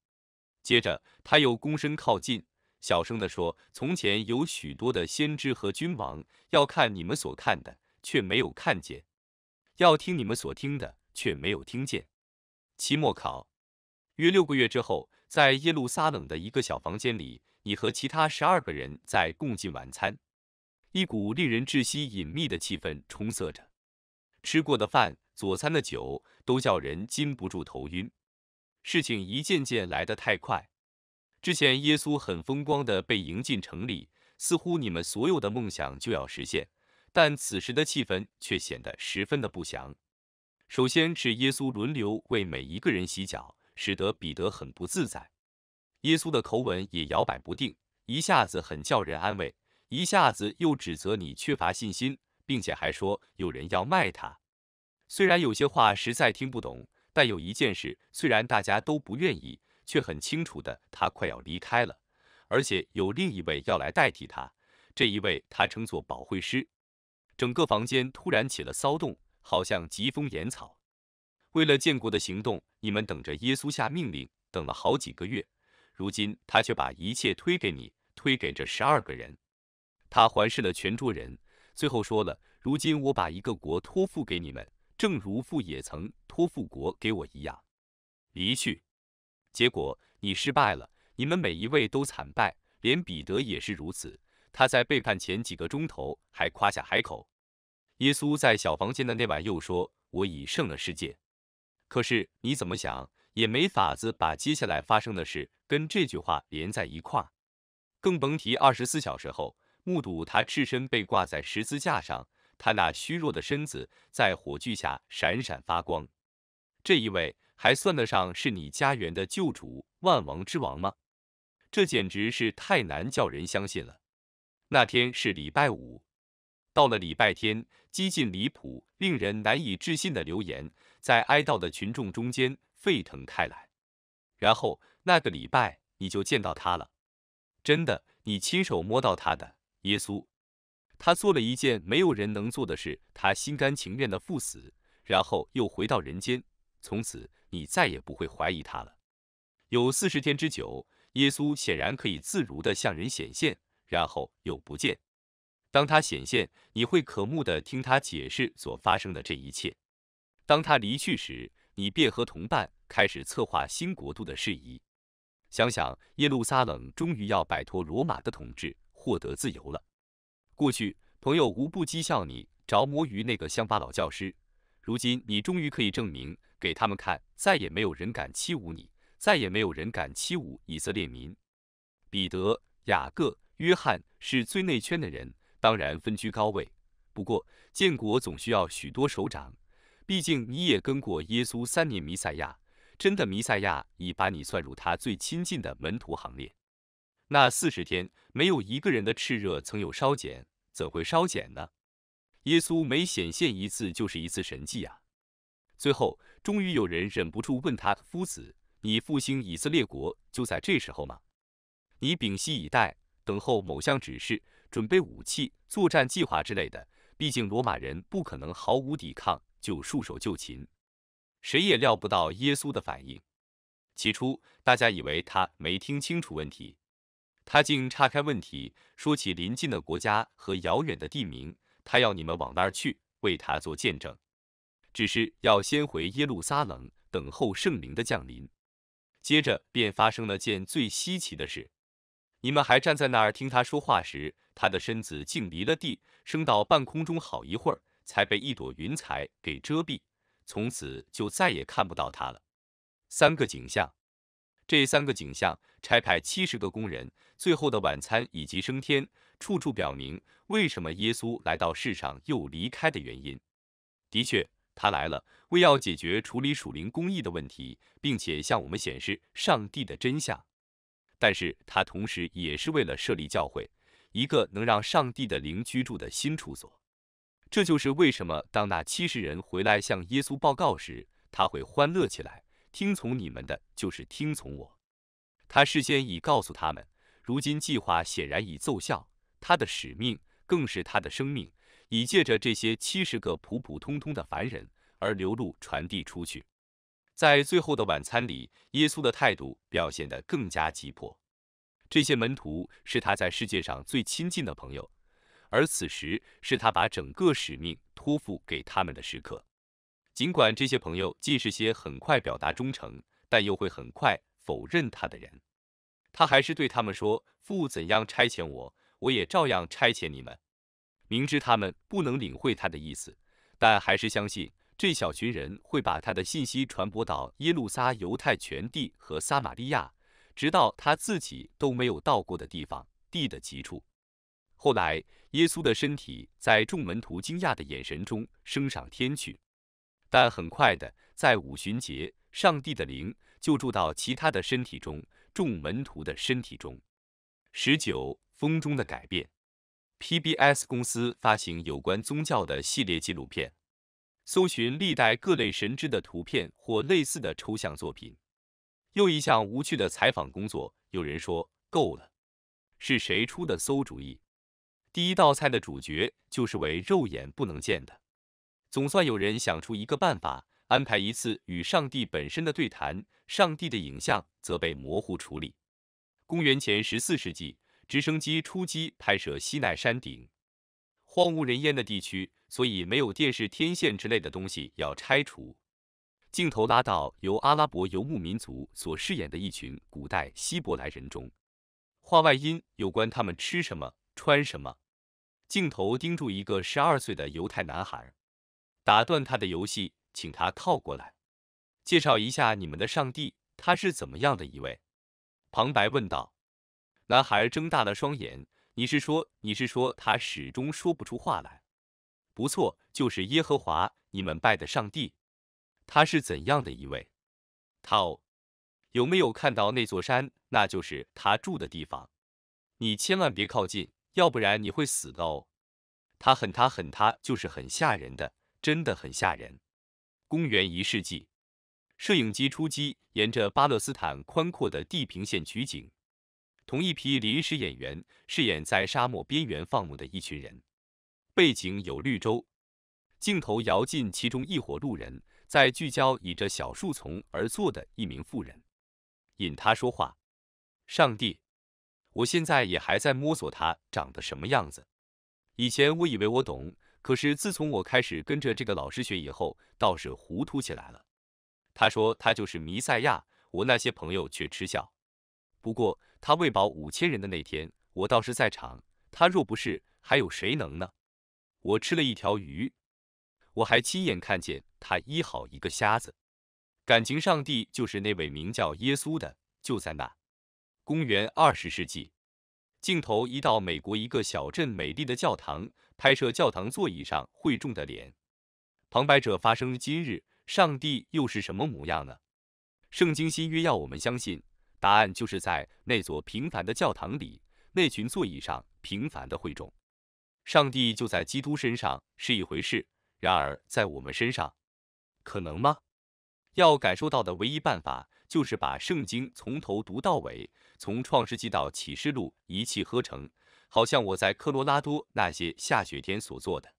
接着他又躬身靠近。小声地说：“从前有许多的先知和君王，要看你们所看的，却没有看见；要听你们所听的，却没有听见。”期末考约六个月之后，在耶路撒冷的一个小房间里，你和其他十二个人在共进晚餐。一股令人窒息、隐秘的气氛充塞着。吃过的饭，佐餐的酒，都叫人禁不住头晕。事情一件件来得太快。之前耶稣很风光的被迎进城里，似乎你们所有的梦想就要实现，但此时的气氛却显得十分的不祥。首先是耶稣轮流为每一个人洗脚，使得彼得很不自在。耶稣的口吻也摇摆不定，一下子很叫人安慰，一下子又指责你缺乏信心，并且还说有人要卖他。虽然有些话实在听不懂，但有一件事，虽然大家都不愿意。却很清楚的，他快要离开了，而且有另一位要来代替他。这一位他称作保惠师。整个房间突然起了骚动，好像疾风掩草。为了建国的行动，你们等着耶稣下命令，等了好几个月。如今他却把一切推给你，推给这十二个人。他环视了全桌人，最后说了：“如今我把一个国托付给你们，正如父也曾托付国给我一样。”离去。结果你失败了，你们每一位都惨败，连彼得也是如此。他在背叛前几个钟头还夸下海口。耶稣在小房间的那晚又说：“我已胜了世界。”可是你怎么想也没法子把接下来发生的事跟这句话连在一块儿，更甭提二十四小时后目睹他赤身被挂在十字架上，他那虚弱的身子在火炬下闪闪发光。这一位。还算得上是你家园的救主、万王之王吗？这简直是太难叫人相信了。那天是礼拜五，到了礼拜天，几近离谱、令人难以置信的流言在哀悼的群众中间沸腾开来。然后那个礼拜你就见到他了，真的，你亲手摸到他的耶稣。他做了一件没有人能做的事，他心甘情愿的赴死，然后又回到人间，从此。你再也不会怀疑他了。有四十天之久，耶稣显然可以自如地向人显现，然后又不见。当他显现，你会渴慕地听他解释所发生的这一切；当他离去时，你便和同伴开始策划新国度的事宜。想想耶路撒冷终于要摆脱罗马的统治，获得自由了。过去朋友无不讥笑你着魔于那个乡巴佬教师，如今你终于可以证明。给他们看，再也没有人敢欺侮你，再也没有人敢欺侮以色列民。彼得、雅各、约翰是最内圈的人，当然分居高位。不过建国总需要许多首长，毕竟你也跟过耶稣三年，弥赛亚真的弥赛亚已把你算入他最亲近的门徒行列。那四十天没有一个人的炽热曾有稍减，怎会稍减呢？耶稣每显现一次就是一次神迹啊！最后。终于有人忍不住问他：“夫子，你复兴以色列国就在这时候吗？”你屏息以待，等候某项指示，准备武器、作战计划之类的。毕竟罗马人不可能毫无抵抗就束手就擒，谁也料不到耶稣的反应。起初，大家以为他没听清楚问题，他竟岔开问题，说起邻近的国家和遥远的地名。他要你们往那儿去，为他做见证。只是要先回耶路撒冷等候圣灵的降临，接着便发生了件最稀奇的事：你们还站在那儿听他说话时，他的身子竟离了地，升到半空中，好一会儿才被一朵云彩给遮蔽，从此就再也看不到他了。三个景象，这三个景象，差派七十个工人，最后的晚餐以及升天，处处表明为什么耶稣来到世上又离开的原因。的确。他来了，为要解决处理属灵公义的问题，并且向我们显示上帝的真相。但是，他同时也是为了设立教会，一个能让上帝的灵居住的新处所。这就是为什么当那七十人回来向耶稣报告时，他会欢乐起来。听从你们的，就是听从我。他事先已告诉他们，如今计划显然已奏效。他的使命，更是他的生命。以借着这些七十个普普通通的凡人而流露、传递出去。在最后的晚餐里，耶稣的态度表现得更加急迫。这些门徒是他在世界上最亲近的朋友，而此时是他把整个使命托付给他们的时刻。尽管这些朋友既是些很快表达忠诚，但又会很快否认他的人，他还是对他们说：“父怎样差遣我，我也照样差遣你们。”明知他们不能领会他的意思，但还是相信这小群人会把他的信息传播到耶路撒、犹太全地和撒玛利亚，直到他自己都没有到过的地方、地的极处。后来，耶稣的身体在众门徒惊讶的眼神中升上天去，但很快的，在五旬节，上帝的灵就住到其他的身体中，众门徒的身体中。十九风中的改变。PBS 公司发行有关宗教的系列纪录片，搜寻历代各类神祗的图片或类似的抽象作品，又一项无趣的采访工作。有人说够了，是谁出的馊主意？第一道菜的主角就是为肉眼不能见的。总算有人想出一个办法，安排一次与上帝本身的对谈，上帝的影像则被模糊处理。公元前十四世纪。直升机出击拍摄西奈山顶，荒无人烟的地区，所以没有电视天线之类的东西要拆除。镜头拉到由阿拉伯游牧民族所饰演的一群古代希伯来人中，话外音有关他们吃什么、穿什么。镜头盯住一个十二岁的犹太男孩，打断他的游戏，请他靠过来，介绍一下你们的上帝，他是怎么样的一位？旁白问道。男孩睁大了双眼。你是说，你是说他始终说不出话来？不错，就是耶和华，你们拜的上帝。他是怎样的一位？他哦，有没有看到那座山？那就是他住的地方。你千万别靠近，要不然你会死的哦。他狠，他狠，他就是很吓人的，真的很吓人。公元一世纪，摄影机出击，沿着巴勒斯坦宽阔的地平线取景。同一批临时演员饰演在沙漠边缘放牧的一群人，背景有绿洲，镜头摇进其中一伙路人，在聚焦倚着小树丛而坐的一名妇人，引他说话：“上帝，我现在也还在摸索他长得什么样子。以前我以为我懂，可是自从我开始跟着这个老师学以后，倒是糊涂起来了。他说他就是弥赛亚，我那些朋友却嗤笑。”不过，他喂饱五千人的那天，我倒是在场。他若不是，还有谁能呢？我吃了一条鱼，我还亲眼看见他医好一个瞎子。感情上帝就是那位名叫耶稣的，就在那。公元二十世纪，镜头移到美国一个小镇美丽的教堂，拍摄教堂座椅上会众的脸。旁白者发生于今日，上帝又是什么模样呢？圣经新约要我们相信。答案就是在那座平凡的教堂里，那群座椅上平凡的会众，上帝就在基督身上是一回事，然而在我们身上，可能吗？要感受到的唯一办法就是把圣经从头读到尾，从创世纪到启示录一气呵成，好像我在科罗拉多那些下雪天所做的。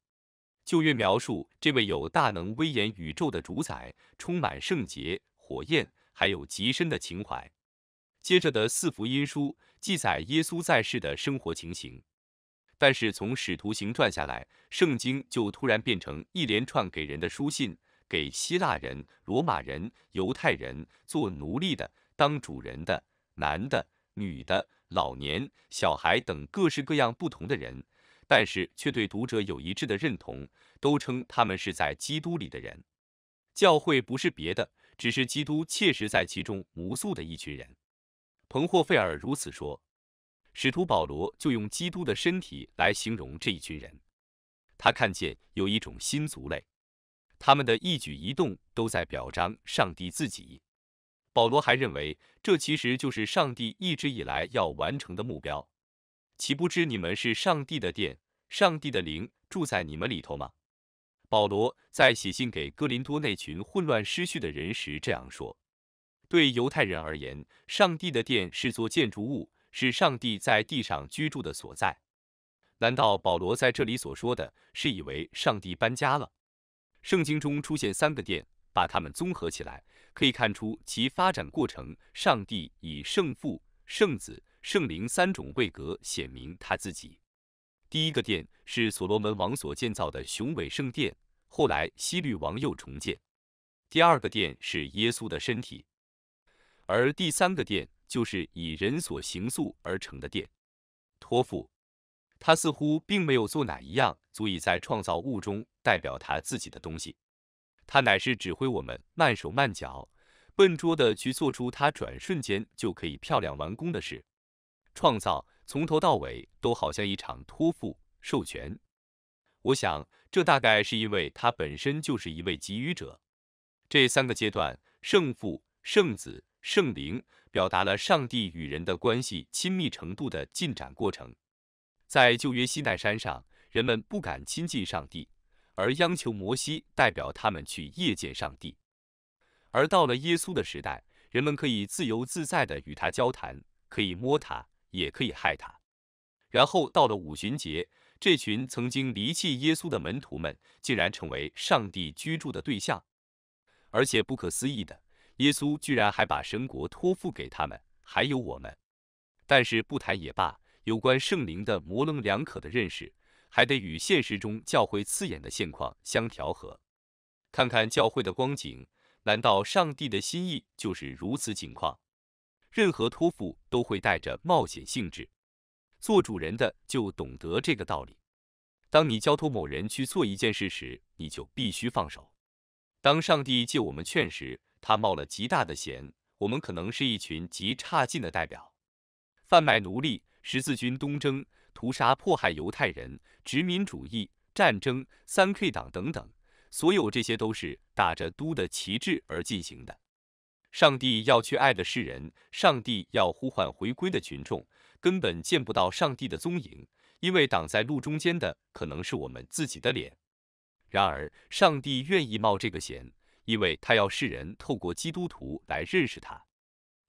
旧约描述这位有大能威严宇宙的主宰，充满圣洁火焰，还有极深的情怀。接着的四福音书记载耶稣在世的生活情形，但是从使徒行传下来，圣经就突然变成一连串给人的书信，给希腊人、罗马人、犹太人，做奴隶的、当主人的、男的、女的、老年、小孩等各式各样不同的人，但是却对读者有一致的认同，都称他们是在基督里的人。教会不是别的，只是基督切实在其中无数的一群人。彭霍费尔如此说：“使徒保罗就用基督的身体来形容这一群人。他看见有一种新族类，他们的一举一动都在表彰上帝自己。保罗还认为，这其实就是上帝一直以来要完成的目标。岂不知你们是上帝的殿，上帝的灵住在你们里头吗？”保罗在写信给哥林多那群混乱失序的人时这样说。对犹太人而言，上帝的殿是座建筑物，是上帝在地上居住的所在。难道保罗在这里所说的是以为上帝搬家了？圣经中出现三个殿，把它们综合起来，可以看出其发展过程。上帝以圣父、圣子、圣灵三种位格显明他自己。第一个殿是所罗门王所建造的雄伟圣殿，后来希律王又重建。第二个殿是耶稣的身体。而第三个殿就是以人所行塑而成的殿，托付。他似乎并没有做哪一样足以在创造物中代表他自己的东西。他乃是指挥我们慢手慢脚、笨拙的去做出他转瞬间就可以漂亮完工的事。创造从头到尾都好像一场托付授权。我想这大概是因为他本身就是一位给予者。这三个阶段，圣父、圣子。圣灵表达了上帝与人的关系亲密程度的进展过程。在旧约西奈山上，人们不敢亲近上帝，而央求摩西代表他们去谒见上帝。而到了耶稣的时代，人们可以自由自在地与他交谈，可以摸他，也可以害他。然后到了五旬节，这群曾经离弃耶稣的门徒们，竟然成为上帝居住的对象，而且不可思议的。耶稣居然还把神国托付给他们，还有我们。但是不谈也罢，有关圣灵的模棱两可的认识，还得与现实中教会刺眼的现况相调和。看看教会的光景，难道上帝的心意就是如此情况？任何托付都会带着冒险性质。做主人的就懂得这个道理：当你交托某人去做一件事时，你就必须放手。当上帝借我们劝时，他冒了极大的险，我们可能是一群极差劲的代表。贩卖奴隶、十字军东征、屠杀迫害犹太人、殖民主义、战争、三 K 党等等，所有这些都是打着都的旗帜而进行的。上帝要去爱的是人，上帝要呼唤回归的群众，根本见不到上帝的踪影，因为挡在路中间的可能是我们自己的脸。然而，上帝愿意冒这个险。因为他要世人透过基督徒来认识他，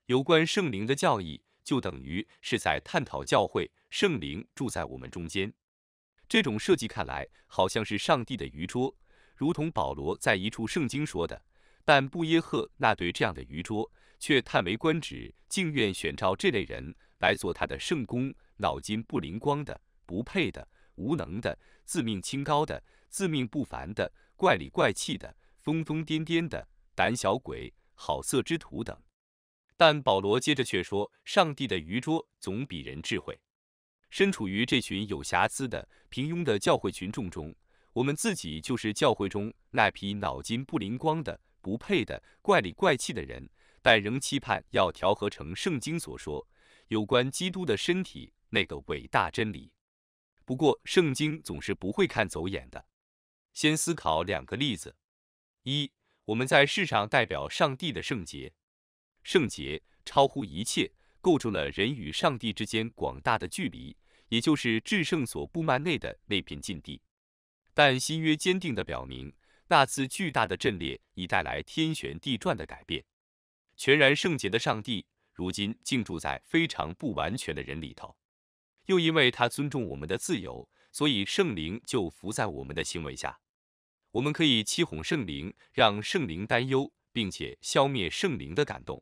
有关圣灵的教义就等于是在探讨教会。圣灵住在我们中间，这种设计看来好像是上帝的愚拙，如同保罗在一处圣经说的。但布耶赫那对这样的愚拙却叹为观止，竟愿选召这类人来做他的圣工。脑筋不灵光的，不配的，无能的，自命清高的，自命不凡的，怪里怪气的。疯疯癫癫的、胆小鬼、好色之徒等，但保罗接着却说：“上帝的愚拙总比人智慧。”身处于这群有瑕疵的、平庸的教会群众中，我们自己就是教会中那批脑筋不灵光的、不配的、怪里怪气的人，但仍期盼要调和成圣经所说有关基督的身体那个伟大真理。不过，圣经总是不会看走眼的。先思考两个例子。一，我们在世上代表上帝的圣洁，圣洁超乎一切，构筑了人与上帝之间广大的距离，也就是至圣所布幔内的那片禁地。但新约坚定地表明，那次巨大的阵列已带来天旋地转的改变。全然圣洁的上帝，如今静住在非常不完全的人里头。又因为他尊重我们的自由，所以圣灵就伏在我们的行为下。我们可以欺哄圣灵，让圣灵担忧，并且消灭圣灵的感动。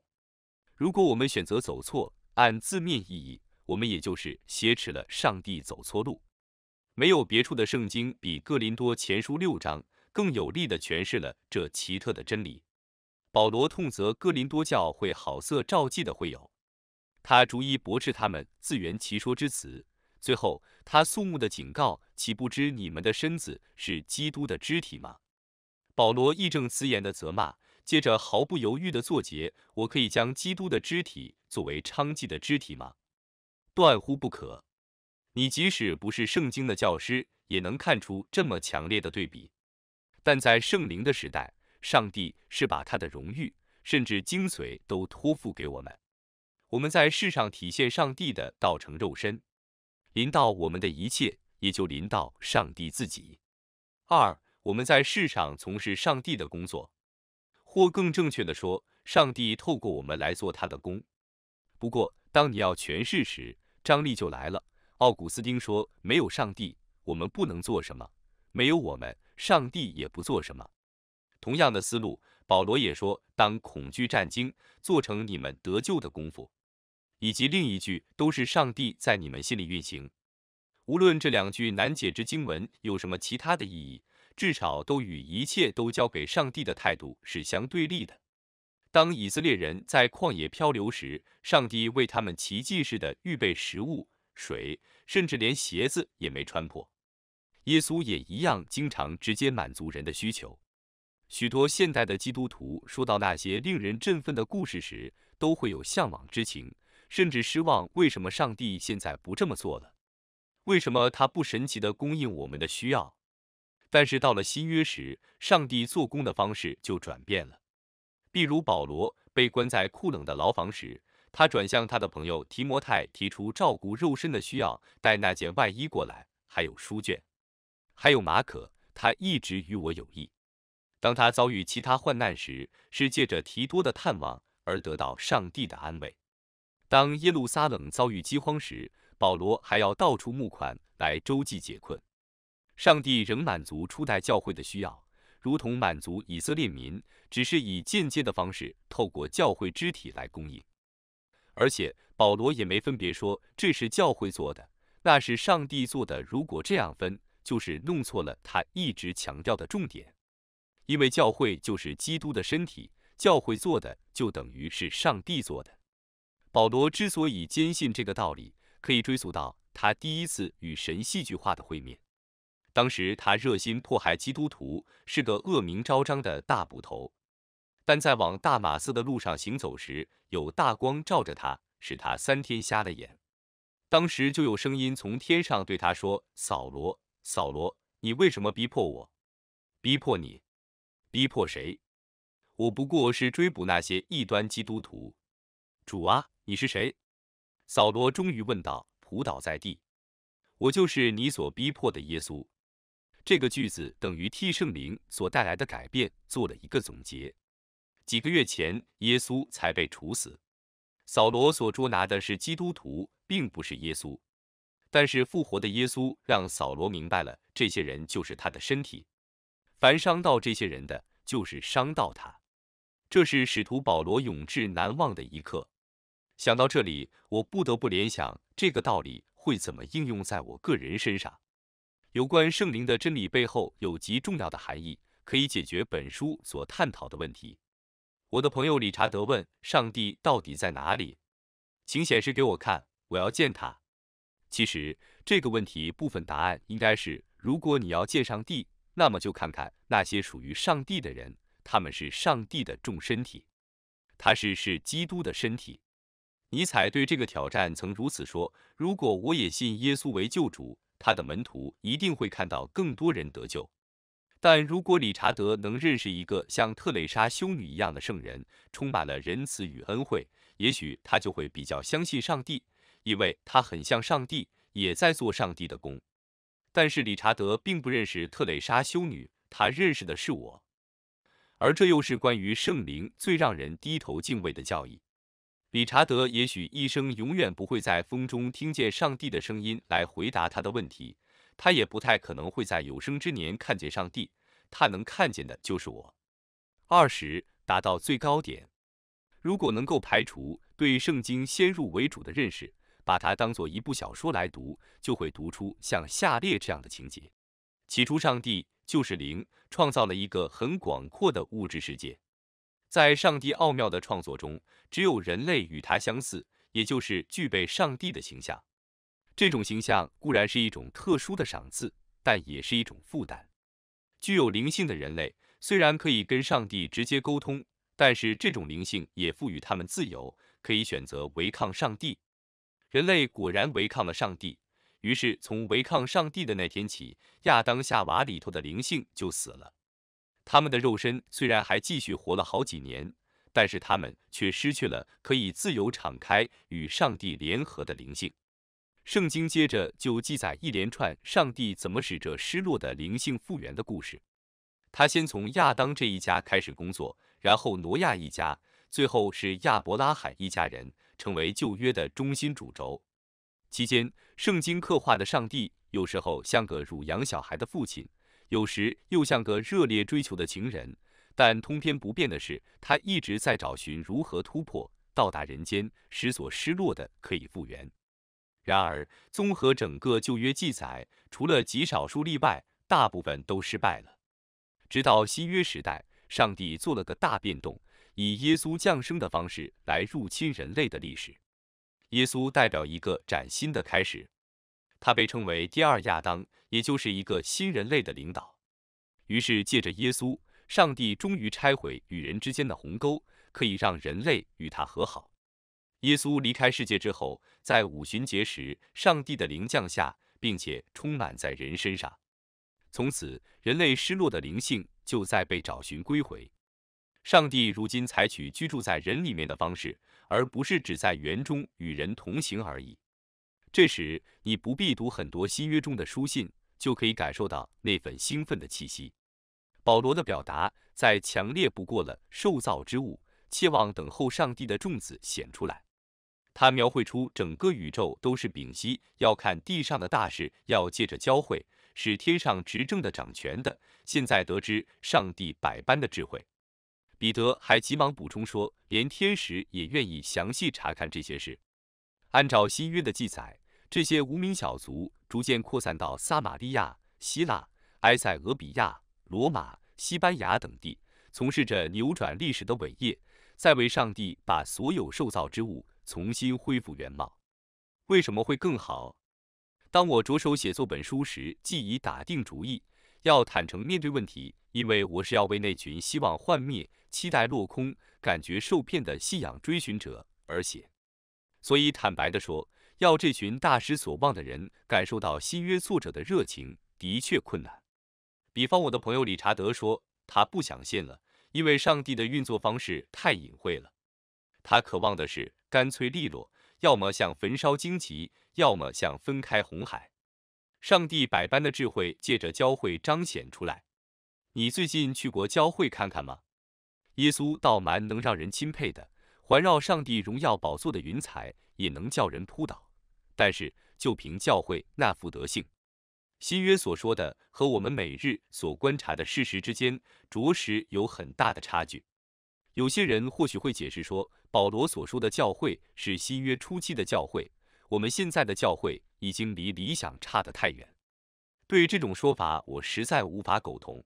如果我们选择走错，按字面意义，我们也就是挟持了上帝走错路。没有别处的圣经比哥林多前书六章更有力地诠释了这奇特的真理。保罗痛责哥林多教会好色照妓的会友，他逐一驳斥他们自圆其说之词，最后他肃穆地警告。岂不知你们的身子是基督的肢体吗？保罗义正辞严地责骂，接着毫不犹豫地作结：“我可以将基督的肢体作为娼妓的肢体吗？断乎不可！你即使不是圣经的教师，也能看出这么强烈的对比。但在圣灵的时代，上帝是把他的荣誉甚至精髓都托付给我们，我们在世上体现上帝的道成肉身，临到我们的一切。”也就临到上帝自己。二，我们在世上从事上帝的工作，或更正确的说，上帝透过我们来做他的工。不过，当你要诠释时，张力就来了。奥古斯丁说：“没有上帝，我们不能做什么；没有我们，上帝也不做什么。”同样的思路，保罗也说：“当恐惧战惊做成你们得救的功夫，以及另一句都是上帝在你们心里运行。”无论这两句难解之经文有什么其他的意义，至少都与一切都交给上帝的态度是相对立的。当以色列人在旷野漂流时，上帝为他们奇迹似的预备食物、水，甚至连鞋子也没穿破。耶稣也一样，经常直接满足人的需求。许多现代的基督徒说到那些令人振奋的故事时，都会有向往之情，甚至失望：为什么上帝现在不这么做了？为什么他不神奇的供应我们的需要？但是到了新约时，上帝做工的方式就转变了。比如保罗被关在酷冷的牢房时，他转向他的朋友提摩太，提出照顾肉身的需要，带那件外衣过来，还有书卷。还有马可，他一直与我有益。当他遭遇其他患难时，是借着提多的探望而得到上帝的安慰。当耶路撒冷遭遇饥荒时，保罗还要到处募款来周济解困，上帝仍满足初代教会的需要，如同满足以色列民，只是以间接的方式，透过教会肢体来供应。而且保罗也没分别说这是教会做的，那是上帝做的。如果这样分，就是弄错了他一直强调的重点，因为教会就是基督的身体，教会做的就等于是上帝做的。保罗之所以坚信这个道理。可以追溯到他第一次与神戏剧化的会面。当时他热心迫害基督徒，是个恶名昭彰的大捕头。但在往大马寺的路上行走时，有大光照着他，使他三天瞎了眼。当时就有声音从天上对他说：“扫罗，扫罗，你为什么逼迫我？逼迫你？逼迫谁？我不过是追捕那些异端基督徒。主啊，你是谁？”扫罗终于问道，仆倒在地：“我就是你所逼迫的耶稣。”这个句子等于替圣灵所带来的改变做了一个总结。几个月前，耶稣才被处死。扫罗所捉拿的是基督徒，并不是耶稣。但是复活的耶稣让扫罗明白了，这些人就是他的身体。凡伤到这些人的，就是伤到他。这是使徒保罗永志难忘的一刻。想到这里，我不得不联想这个道理会怎么应用在我个人身上。有关圣灵的真理背后有极重要的含义，可以解决本书所探讨的问题。我的朋友理查德问：“上帝到底在哪里？请显示给我看，我要见他。”其实这个问题部分答案应该是：如果你要见上帝，那么就看看那些属于上帝的人，他们是上帝的众身体，他是是基督的身体。尼采对这个挑战曾如此说：“如果我也信耶稣为救主，他的门徒一定会看到更多人得救。但如果理查德能认识一个像特蕾莎修女一样的圣人，充满了仁慈与恩惠，也许他就会比较相信上帝，因为他很像上帝，也在做上帝的工。但是理查德并不认识特蕾莎修女，他认识的是我。而这又是关于圣灵最让人低头敬畏的教义。”理查德也许一生永远不会在风中听见上帝的声音来回答他的问题，他也不太可能会在有生之年看见上帝，他能看见的就是我。二十，达到最高点。如果能够排除对圣经先入为主的认识，把它当做一部小说来读，就会读出像下列这样的情节：起初，上帝就是灵，创造了一个很广阔的物质世界。在上帝奥妙的创作中，只有人类与他相似，也就是具备上帝的形象。这种形象固然是一种特殊的赏赐，但也是一种负担。具有灵性的人类虽然可以跟上帝直接沟通，但是这种灵性也赋予他们自由，可以选择违抗上帝。人类果然违抗了上帝，于是从违抗上帝的那天起，亚当夏娃里头的灵性就死了。他们的肉身虽然还继续活了好几年，但是他们却失去了可以自由敞开与上帝联合的灵性。圣经接着就记载一连串上帝怎么使这失落的灵性复原的故事。他先从亚当这一家开始工作，然后挪亚一家，最后是亚伯拉罕一家人，成为旧约的中心主轴。期间，圣经刻画的上帝有时候像个乳养小孩的父亲。有时又像个热烈追求的情人，但通篇不变的是，他一直在找寻如何突破，到达人间，使所失落的可以复原。然而，综合整个旧约记载，除了极少数例外，大部分都失败了。直到新约时代，上帝做了个大变动，以耶稣降生的方式来入侵人类的历史。耶稣代表一个崭新的开始，他被称为第二亚当。也就是一个新人类的领导，于是借着耶稣，上帝终于拆毁与人之间的鸿沟，可以让人类与他和好。耶稣离开世界之后，在五旬节时，上帝的灵降下，并且充满在人身上。从此，人类失落的灵性就再被找寻归回。上帝如今采取居住在人里面的方式，而不是只在园中与人同行而已。这时，你不必读很多新约中的书信。就可以感受到那份兴奋的气息。保罗的表达再强烈不过了。受造之物，切望等候上帝的种子显出来。他描绘出整个宇宙都是丙烯，要看地上的大事，要借着交汇，使天上执政的掌权的，现在得知上帝百般的智慧。彼得还急忙补充说，连天使也愿意详细查看这些事。按照新约的记载，这些无名小卒。逐渐扩散到撒马利亚、希腊、埃塞俄比亚、罗马、西班牙等地，从事着扭转历史的伟业，在为上帝把所有受造之物重新恢复原貌。为什么会更好？当我着手写作本书时，既已打定主意要坦诚面对问题，因为我是要为那群希望幻灭、期待落空、感觉受骗的信仰追寻者而写。所以坦白地说。要这群大失所望的人感受到新约作者的热情，的确困难。比方我的朋友理查德说，他不想信了，因为上帝的运作方式太隐晦了。他渴望的是干脆利落，要么像焚烧荆棘，要么像分开红海。上帝百般的智慧借着教会彰显出来。你最近去过教会看看吗？耶稣倒蛮能让人钦佩的，环绕上帝荣耀宝座的云彩也能叫人扑倒。但是，就凭教会那副德性，新约所说的和我们每日所观察的事实之间，着实有很大的差距。有些人或许会解释说，保罗所说的教会是新约初期的教会，我们现在的教会已经离理想差得太远。对这种说法，我实在无法苟同，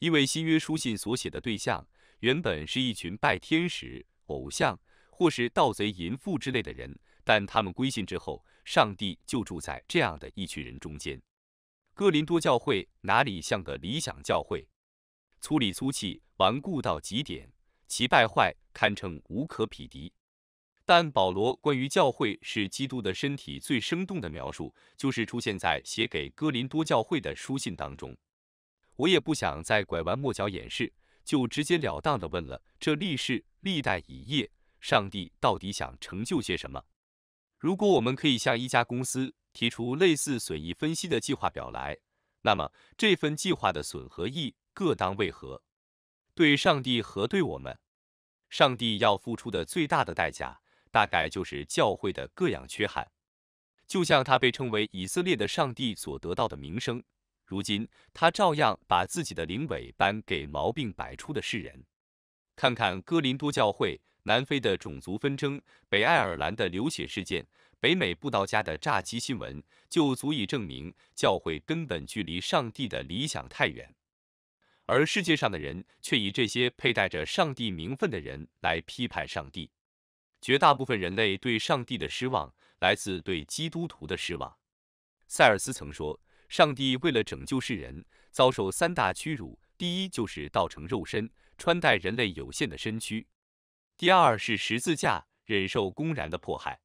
因为新约书信所写的对象，原本是一群拜天使偶像或是盗贼淫妇之类的人。但他们归信之后，上帝就住在这样的一群人中间。哥林多教会哪里像个理想教会？粗里粗气，顽固到极点，其败坏堪称无可匹敌。但保罗关于教会是基督的身体最生动的描述，就是出现在写给哥林多教会的书信当中。我也不想再拐弯抹角掩饰，就直截了当地问了：这历世历代以业，上帝到底想成就些什么？如果我们可以向一家公司提出类似损益分析的计划表来，那么这份计划的损和益各当为何？对上帝和对我们，上帝要付出的最大的代价，大概就是教会的各样缺憾。就像他被称为以色列的上帝所得到的名声，如今他照样把自己的灵伟颁给毛病百出的世人。看看哥林多教会。南非的种族纷争，北爱尔兰的流血事件，北美布道家的炸鸡新闻，就足以证明教会根本距离上帝的理想太远。而世界上的人却以这些佩戴着上帝名分的人来批判上帝。绝大部分人类对上帝的失望来自对基督徒的失望。塞尔斯曾说，上帝为了拯救世人，遭受三大屈辱，第一就是道成肉身，穿戴人类有限的身躯。第二是十字架，忍受公然的迫害；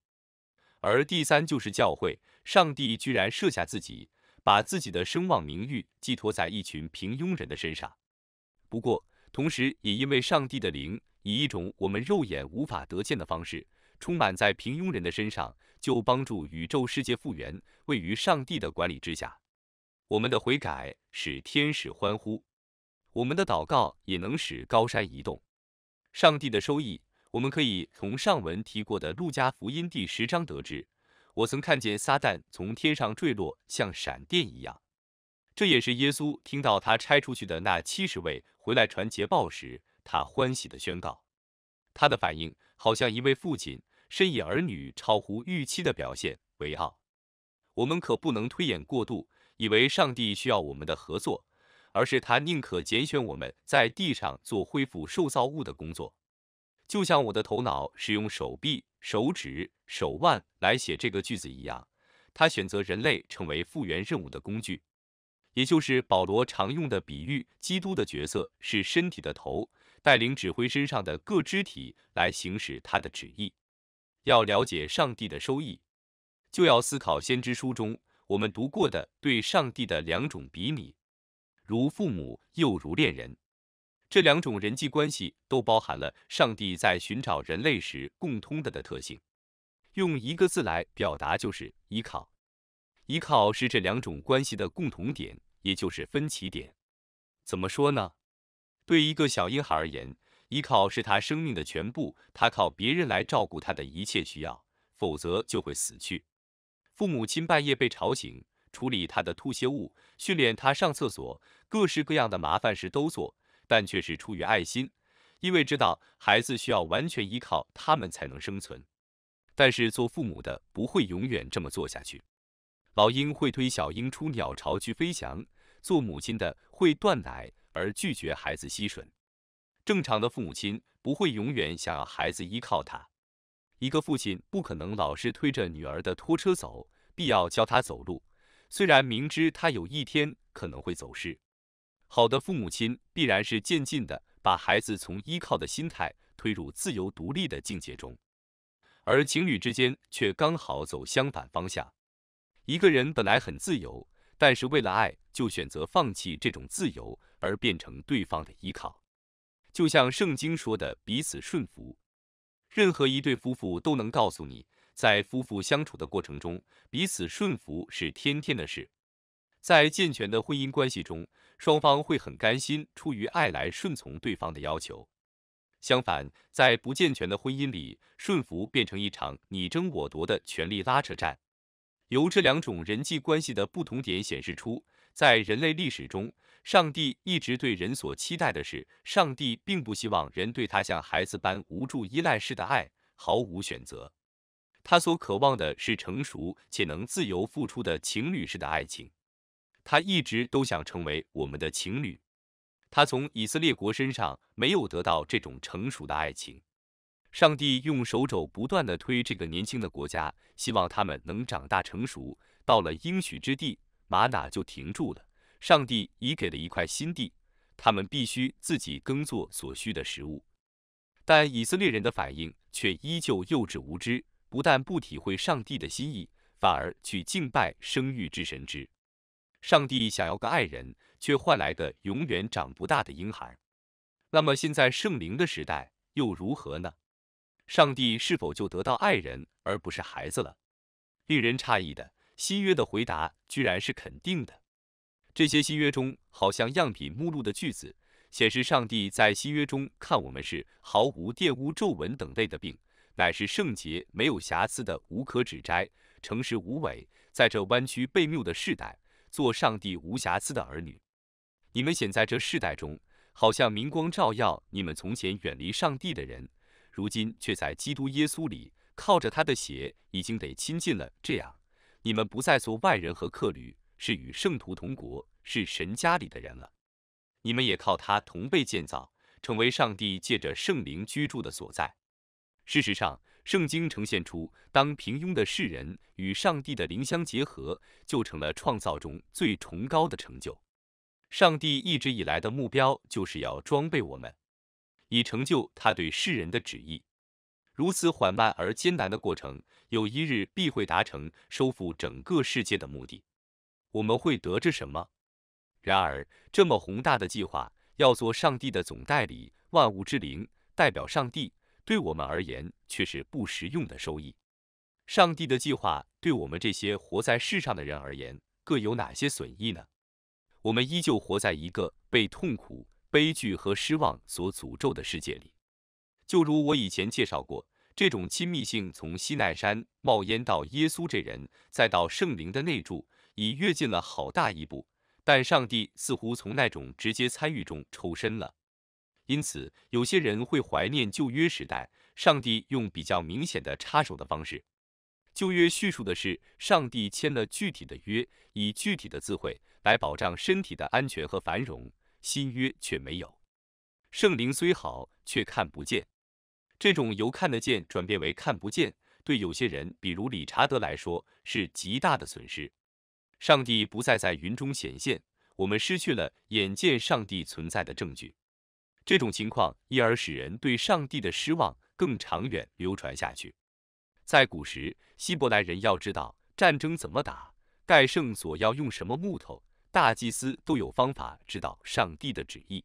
而第三就是教会。上帝居然设下自己，把自己的声望、名誉寄托在一群平庸人的身上。不过，同时也因为上帝的灵以一种我们肉眼无法得见的方式，充满在平庸人的身上，就帮助宇宙世界复原，位于上帝的管理之下。我们的悔改使天使欢呼，我们的祷告也能使高山移动。上帝的收益，我们可以从上文提过的《路加福音》第十章得知。我曾看见撒旦从天上坠落，像闪电一样。这也是耶稣听到他拆出去的那七十位回来传捷报时，他欢喜的宣告。他的反应好像一位父亲，深以儿女超乎预期的表现为傲。我们可不能推演过度，以为上帝需要我们的合作。而是他宁可拣选我们在地上做恢复受造物的工作，就像我的头脑使用手臂、手指、手腕来写这个句子一样，他选择人类成为复原任务的工具，也就是保罗常用的比喻：基督的角色是身体的头，带领指挥身上的各肢体来行使他的旨意。要了解上帝的收益，就要思考先知书中我们读过的对上帝的两种比拟。如父母又如恋人，这两种人际关系都包含了上帝在寻找人类时共通的的特性。用一个字来表达就是依靠。依靠是这两种关系的共同点，也就是分歧点。怎么说呢？对一个小婴孩而言，依靠是他生命的全部，他靠别人来照顾他的一切需要，否则就会死去。父母亲半夜被吵醒。处理他的吐泻物，训练他上厕所，各式各样的麻烦事都做，但却是出于爱心，因为知道孩子需要完全依靠他们才能生存。但是做父母的不会永远这么做下去。老鹰会推小鹰出鸟巢去飞翔，做母亲的会断奶而拒绝孩子吸吮。正常的父母亲不会永远想要孩子依靠他。一个父亲不可能老是推着女儿的拖车走，必要教他走路。虽然明知他有一天可能会走失，好的父母亲必然是渐进的，把孩子从依靠的心态推入自由独立的境界中，而情侣之间却刚好走相反方向。一个人本来很自由，但是为了爱就选择放弃这种自由，而变成对方的依靠。就像圣经说的，彼此顺服。任何一对夫妇都能告诉你。在夫妇相处的过程中，彼此顺服是天天的事。在健全的婚姻关系中，双方会很甘心，出于爱来顺从对方的要求。相反，在不健全的婚姻里，顺服变成一场你争我夺的权力拉扯战。由这两种人际关系的不同点显示出，在人类历史中，上帝一直对人所期待的是，上帝并不希望人对他像孩子般无助依赖式的爱，毫无选择。他所渴望的是成熟且能自由付出的情侣式的爱情。他一直都想成为我们的情侣。他从以色列国身上没有得到这种成熟的爱情。上帝用手肘不断地推这个年轻的国家，希望他们能长大成熟。到了应许之地玛娜就停住了。上帝已给了一块新地，他们必须自己耕作所需的食物。但以色列人的反应却依旧幼稚无知。不但不体会上帝的心意，反而去敬拜生育之神之。上帝想要个爱人，却换来的永远长不大的婴孩。那么现在圣灵的时代又如何呢？上帝是否就得到爱人而不是孩子了？令人诧异的，新约的回答居然是肯定的。这些新约中好像样品目录的句子显示，上帝在新约中看我们是毫无玷污、皱纹等类的病。乃是圣洁、没有瑕疵的、无可指摘、诚实无伪，在这弯曲悖谬的世代，做上帝无瑕疵的儿女。你们显在这世代中，好像明光照耀你们从前远离上帝的人，如今却在基督耶稣里，靠着他的血已经得亲近了。这样，你们不再做外人和客旅，是与圣徒同国，是神家里的人了。你们也靠他同被建造，成为上帝借着圣灵居住的所在。事实上，圣经呈现出，当平庸的世人与上帝的灵相结合，就成了创造中最崇高的成就。上帝一直以来的目标，就是要装备我们，以成就他对世人的旨意。如此缓慢而艰难的过程，有一日必会达成，收复整个世界的目的。我们会得着什么？然而，这么宏大的计划，要做上帝的总代理，万物之灵，代表上帝。对我们而言却是不实用的收益。上帝的计划对我们这些活在世上的人而言，各有哪些损益呢？我们依旧活在一个被痛苦、悲剧和失望所诅咒的世界里。就如我以前介绍过，这种亲密性从西奈山冒烟到耶稣这人，再到圣灵的内住，已跃进了好大一步。但上帝似乎从那种直接参与中抽身了。因此，有些人会怀念旧约时代，上帝用比较明显的插手的方式。旧约叙述的是上帝签了具体的约，以具体的智慧来保障身体的安全和繁荣。新约却没有，圣灵虽好，却看不见。这种由看得见转变为看不见，对有些人，比如理查德来说，是极大的损失。上帝不再在云中显现，我们失去了眼见上帝存在的证据。这种情况，因而使人对上帝的失望更长远流传下去。在古时，希伯来人要知道战争怎么打，盖圣所要用什么木头，大祭司都有方法知道上帝的旨意。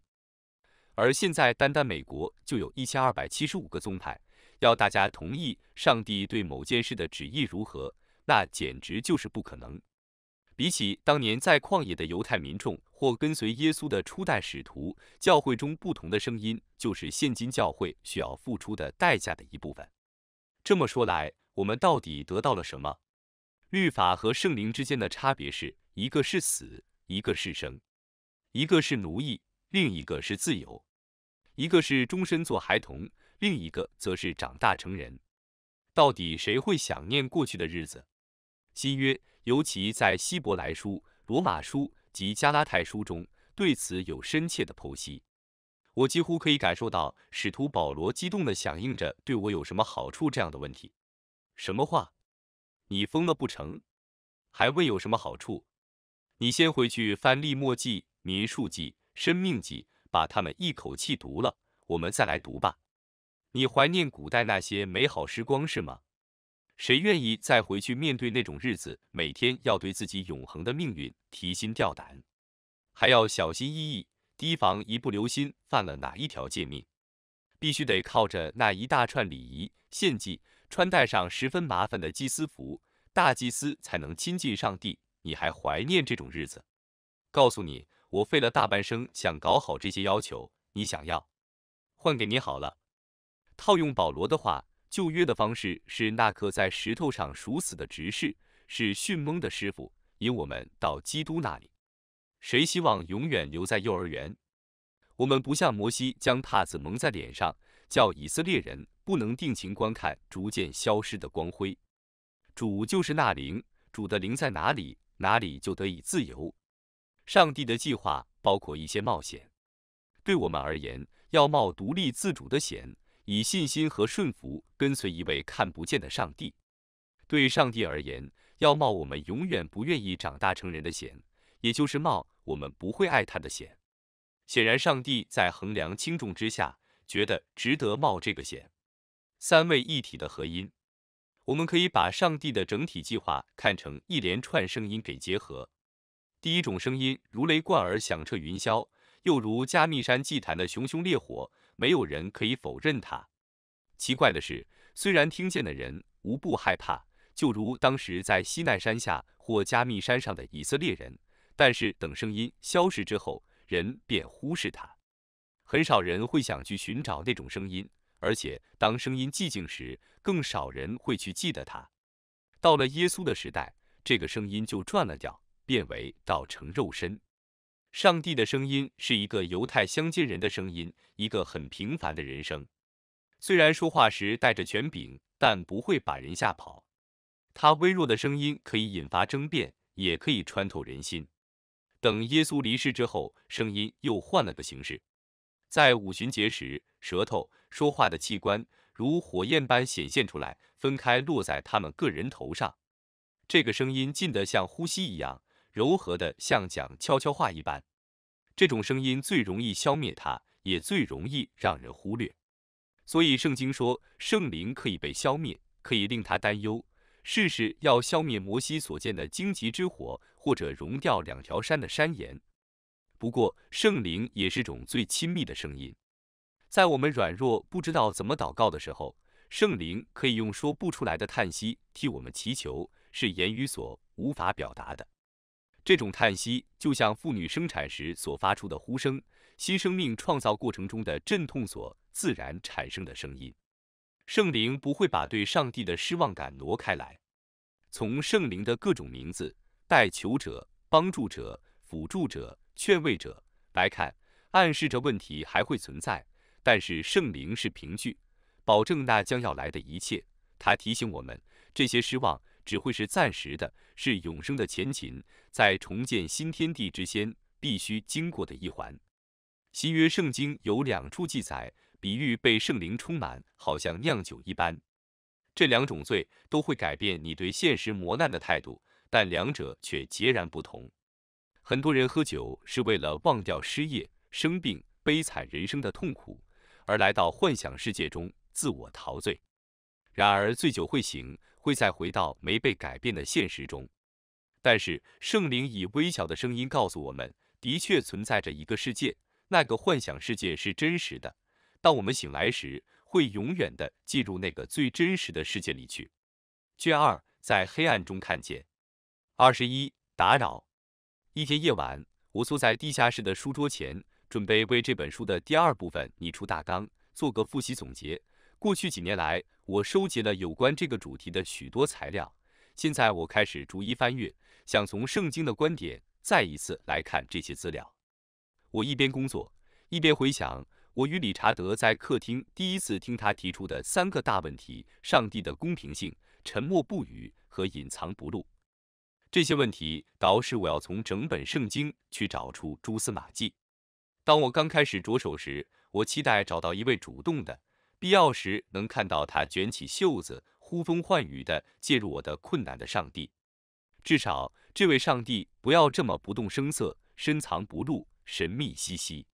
而现在，单单美国就有一千二百七十五个宗派，要大家同意上帝对某件事的旨意如何，那简直就是不可能。比起当年在旷野的犹太民众或跟随耶稣的初代使徒，教会中不同的声音就是现今教会需要付出的代价的一部分。这么说来，我们到底得到了什么？律法和圣灵之间的差别是一个是死，一个是生；一个是奴役，另一个是自由；一个是终身做孩童，另一个则是长大成人。到底谁会想念过去的日子？新约。尤其在希伯来书、罗马书及加拉太书中对此有深切的剖析。我几乎可以感受到使徒保罗激动地响应着“对我有什么好处”这样的问题。什么话？你疯了不成？还问有什么好处？你先回去翻《立墨记》《民数记》《生命记》，把它们一口气读了，我们再来读吧。你怀念古代那些美好时光是吗？谁愿意再回去面对那种日子？每天要对自己永恒的命运提心吊胆，还要小心翼翼，提防一不留心犯了哪一条贱命，必须得靠着那一大串礼仪、献祭、穿戴上十分麻烦的祭司服，大祭司才能亲近上帝。你还怀念这种日子？告诉你，我费了大半生想搞好这些要求，你想要换给你好了。套用保罗的话。旧约的方式是那棵在石头上熟死的执事，是训蒙的师傅，引我们到基督那里。谁希望永远留在幼儿园？我们不像摩西将帕子蒙在脸上，叫以色列人不能定情观看逐渐消失的光辉。主就是那灵，主的灵在哪里，哪里就得以自由。上帝的计划包括一些冒险，对我们而言，要冒独立自主的险。以信心和顺服跟随一位看不见的上帝，对上帝而言，要冒我们永远不愿意长大成人的险，也就是冒我们不会爱他的险。显然，上帝在衡量轻重之下，觉得值得冒这个险。三位一体的合音，我们可以把上帝的整体计划看成一连串声音给结合。第一种声音如雷贯耳，响彻云霄，又如加密山祭坛的熊熊烈火。没有人可以否认它。奇怪的是，虽然听见的人无不害怕，就如当时在西奈山下或加密山上的以色列人，但是等声音消失之后，人便忽视它。很少人会想去寻找那种声音，而且当声音寂静时，更少人会去记得它。到了耶稣的时代，这个声音就转了调，变为道成肉身。上帝的声音是一个犹太乡间人的声音，一个很平凡的人生。虽然说话时带着权柄，但不会把人吓跑。他微弱的声音可以引发争辩，也可以穿透人心。等耶稣离世之后，声音又换了个形式。在五旬节时，舌头说话的器官如火焰般显现出来，分开落在他们个人头上。这个声音近得像呼吸一样，柔和的像讲悄悄话一般。这种声音最容易消灭它，也最容易让人忽略。所以圣经说，圣灵可以被消灭，可以令他担忧。试试要消灭摩西所见的荆棘之火，或者熔掉两条山的山岩。不过，圣灵也是种最亲密的声音，在我们软弱不知道怎么祷告的时候，圣灵可以用说不出来的叹息替我们祈求，是言语所无法表达的。这种叹息就像妇女生产时所发出的呼声，新生命创造过程中的阵痛所自然产生的声音。圣灵不会把对上帝的失望感挪开来。从圣灵的各种名字——代求者、帮助者、辅助者、劝慰者来看，暗示着问题还会存在。但是圣灵是凭据，保证那将要来的一切。他提醒我们，这些失望。只会是暂时的，是永生的前秦，在重建新天地之先，必须经过的一环。新约圣经有两处记载，比喻被圣灵充满，好像酿酒一般。这两种罪都会改变你对现实磨难的态度，但两者却截然不同。很多人喝酒是为了忘掉失业、生病、悲惨人生的痛苦，而来到幻想世界中自我陶醉。然而，醉酒会醒。会再回到没被改变的现实中，但是圣灵以微小的声音告诉我们，的确存在着一个世界，那个幻想世界是真实的。当我们醒来时，会永远的进入那个最真实的世界里去。卷二，在黑暗中看见二十一打扰。一天夜晚，我坐在地下室的书桌前，准备为这本书的第二部分拟出大纲，做个复习总结。过去几年来。我收集了有关这个主题的许多材料，现在我开始逐一翻阅，想从圣经的观点再一次来看这些资料。我一边工作，一边回想我与理查德在客厅第一次听他提出的三个大问题：上帝的公平性、沉默不语和隐藏不露。这些问题导致我要从整本圣经去找出蛛丝马迹。当我刚开始着手时，我期待找到一位主动的。必要时能看到他卷起袖子呼风唤雨的介入我的困难的上帝，至少这位上帝不要这么不动声色、深藏不露、神秘兮兮。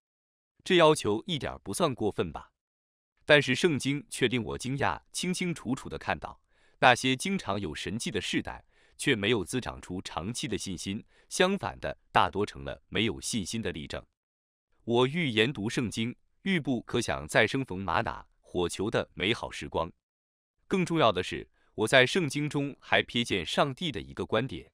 这要求一点不算过分吧？但是圣经却令我惊讶，清清楚楚地看到那些经常有神迹的世代，却没有滋长出长期的信心，相反的，大多成了没有信心的例证。我欲研读圣经，欲不可想再生逢马哪。火球的美好时光。更重要的是，我在圣经中还瞥见上帝的一个观点：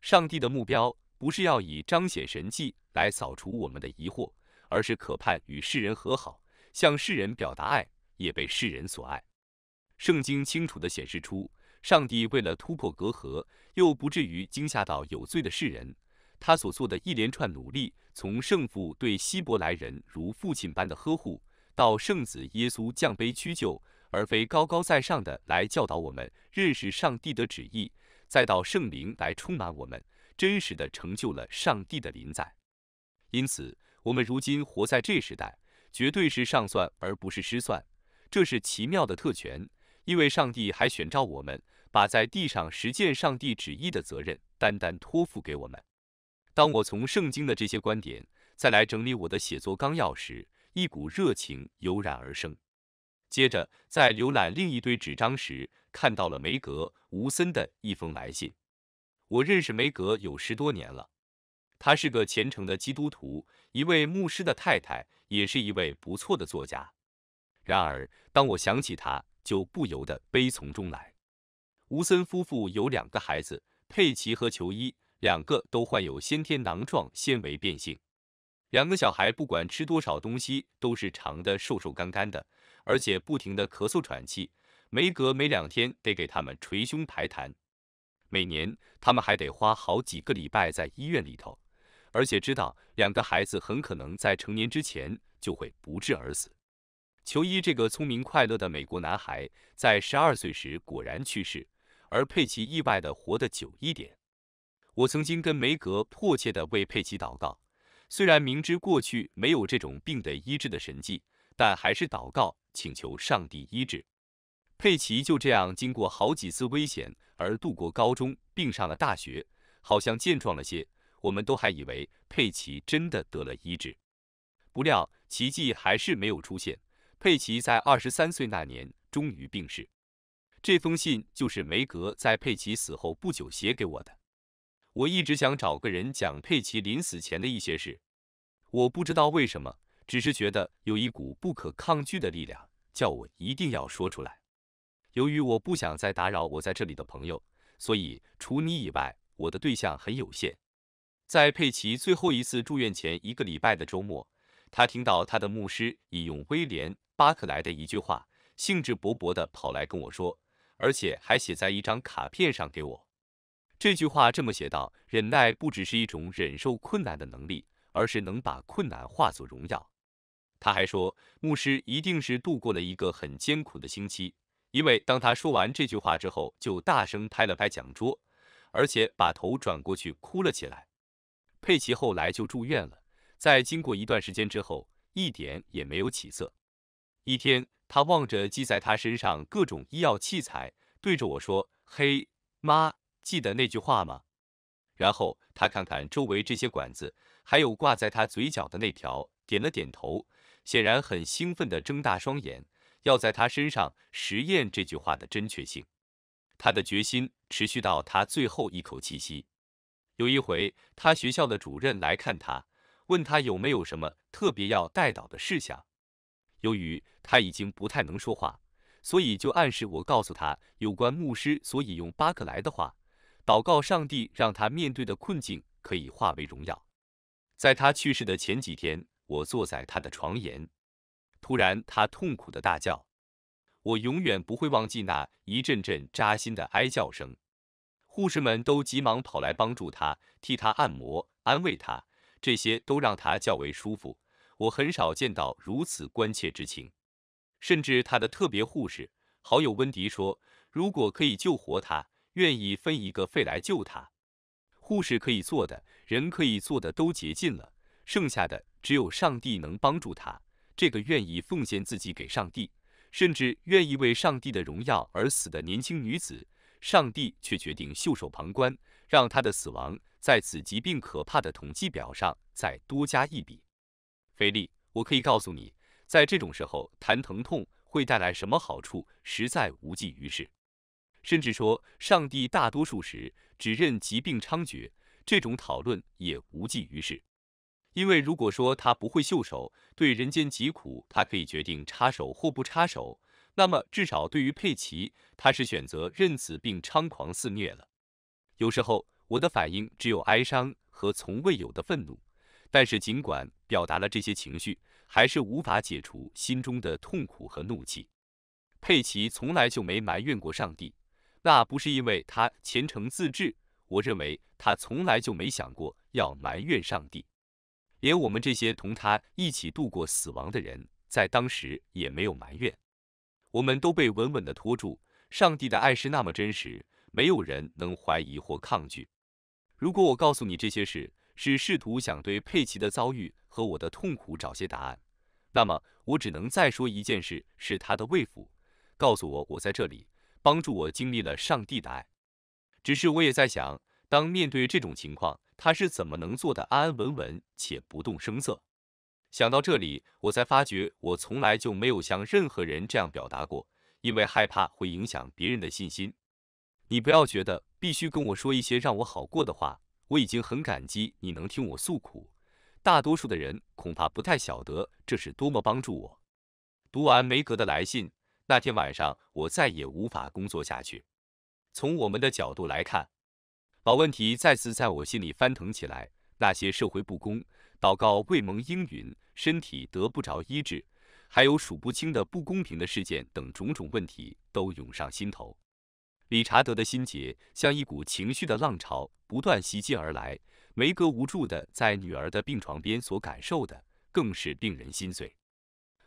上帝的目标不是要以彰显神迹来扫除我们的疑惑，而是渴盼与世人和好，向世人表达爱，也被世人所爱。圣经清楚地显示出，上帝为了突破隔阂，又不至于惊吓到有罪的世人，他所做的一连串努力，从圣父对希伯来人如父亲般的呵护。到圣子耶稣降卑屈就，而非高高在上的来教导我们认识上帝的旨意；再到圣灵来充满我们，真实的成就了上帝的临在。因此，我们如今活在这时代，绝对是上算而不是失算，这是奇妙的特权，因为上帝还选召我们，把在地上实践上帝旨意的责任单单托付给我们。当我从圣经的这些观点再来整理我的写作纲要时，一股热情油然而生。接着，在浏览另一堆纸张时，看到了梅格·吴森的一封来信。我认识梅格有十多年了，他是个虔诚的基督徒，一位牧师的太太，也是一位不错的作家。然而，当我想起他，就不由得悲从中来。吴森夫妇有两个孩子，佩奇和裘伊，两个都患有先天囊状纤维变性。两个小孩不管吃多少东西，都是长的瘦瘦干干的，而且不停的咳嗽喘气，梅格每两天得给他们捶胸排痰，每年他们还得花好几个礼拜在医院里头，而且知道两个孩子很可能在成年之前就会不治而死。球衣这个聪明快乐的美国男孩在十二岁时果然去世，而佩奇意外的活得久一点。我曾经跟梅格迫切的为佩奇祷告。虽然明知过去没有这种病的医治的神迹，但还是祷告请求上帝医治。佩奇就这样经过好几次危险而度过高中，并上了大学，好像健壮了些。我们都还以为佩奇真的得了医治，不料奇迹还是没有出现。佩奇在二十三岁那年终于病逝。这封信就是梅格在佩奇死后不久写给我的。我一直想找个人讲佩奇临死前的一些事。我不知道为什么，只是觉得有一股不可抗拒的力量叫我一定要说出来。由于我不想再打扰我在这里的朋友，所以除你以外，我的对象很有限。在佩奇最后一次住院前一个礼拜的周末，他听到他的牧师引用威廉·巴克莱的一句话，兴致勃勃地跑来跟我说，而且还写在一张卡片上给我。这句话这么写道：“忍耐不只是一种忍受困难的能力，而是能把困难化作荣耀。”他还说，牧师一定是度过了一个很艰苦的星期，因为当他说完这句话之后，就大声拍了拍讲桌，而且把头转过去哭了起来。佩奇后来就住院了，在经过一段时间之后，一点也没有起色。一天，他望着系在他身上各种医药器材，对着我说：“嘿，妈。”记得那句话吗？然后他看看周围这些管子，还有挂在他嘴角的那条，点了点头，显然很兴奋地睁大双眼，要在他身上实验这句话的真确性。他的决心持续到他最后一口气息。有一回，他学校的主任来看他，问他有没有什么特别要带导的事项。由于他已经不太能说话，所以就暗示我告诉他有关牧师所引用巴克莱的话。祷告上帝让他面对的困境可以化为荣耀。在他去世的前几天，我坐在他的床沿，突然他痛苦的大叫，我永远不会忘记那一阵阵扎心的哀叫声。护士们都急忙跑来帮助他，替他按摩，安慰他，这些都让他较为舒服。我很少见到如此关切之情，甚至他的特别护士好友温迪说，如果可以救活他。愿意分一个肺来救他，护士可以做的，人可以做的都竭尽了，剩下的只有上帝能帮助他。这个愿意奉献自己给上帝，甚至愿意为上帝的荣耀而死的年轻女子，上帝却决定袖手旁观，让她的死亡在此疾病可怕的统计表上再多加一笔。菲利，我可以告诉你，在这种时候谈疼痛会带来什么好处，实在无济于事。甚至说，上帝大多数时只认疾病猖獗，这种讨论也无济于事。因为如果说他不会袖手，对人间疾苦，他可以决定插手或不插手，那么至少对于佩奇，他是选择认死并猖狂肆虐了。有时候，我的反应只有哀伤和从未有的愤怒，但是尽管表达了这些情绪，还是无法解除心中的痛苦和怒气。佩奇从来就没埋怨过上帝。那不是因为他虔诚自制，我认为他从来就没想过要埋怨上帝，连我们这些同他一起度过死亡的人，在当时也没有埋怨，我们都被稳稳地拖住，上帝的爱是那么真实，没有人能怀疑或抗拒。如果我告诉你这些事是试图想对佩奇的遭遇和我的痛苦找些答案，那么我只能再说一件事：是他的胃腑告诉我我在这里。帮助我经历了上帝的爱，只是我也在想，当面对这种情况，他是怎么能做的安安稳稳且不动声色？想到这里，我才发觉我从来就没有向任何人这样表达过，因为害怕会影响别人的信心。你不要觉得必须跟我说一些让我好过的话，我已经很感激你能听我诉苦。大多数的人恐怕不太晓得这是多么帮助我。读完梅格的来信。那天晚上，我再也无法工作下去。从我们的角度来看，老问题再次在我心里翻腾起来。那些社会不公、祷告未蒙应允、身体得不着医治，还有数不清的不公平的事件等种种问题都涌上心头。理查德的心结像一股情绪的浪潮不断袭击而来。梅格无助的在女儿的病床边所感受的更是令人心碎。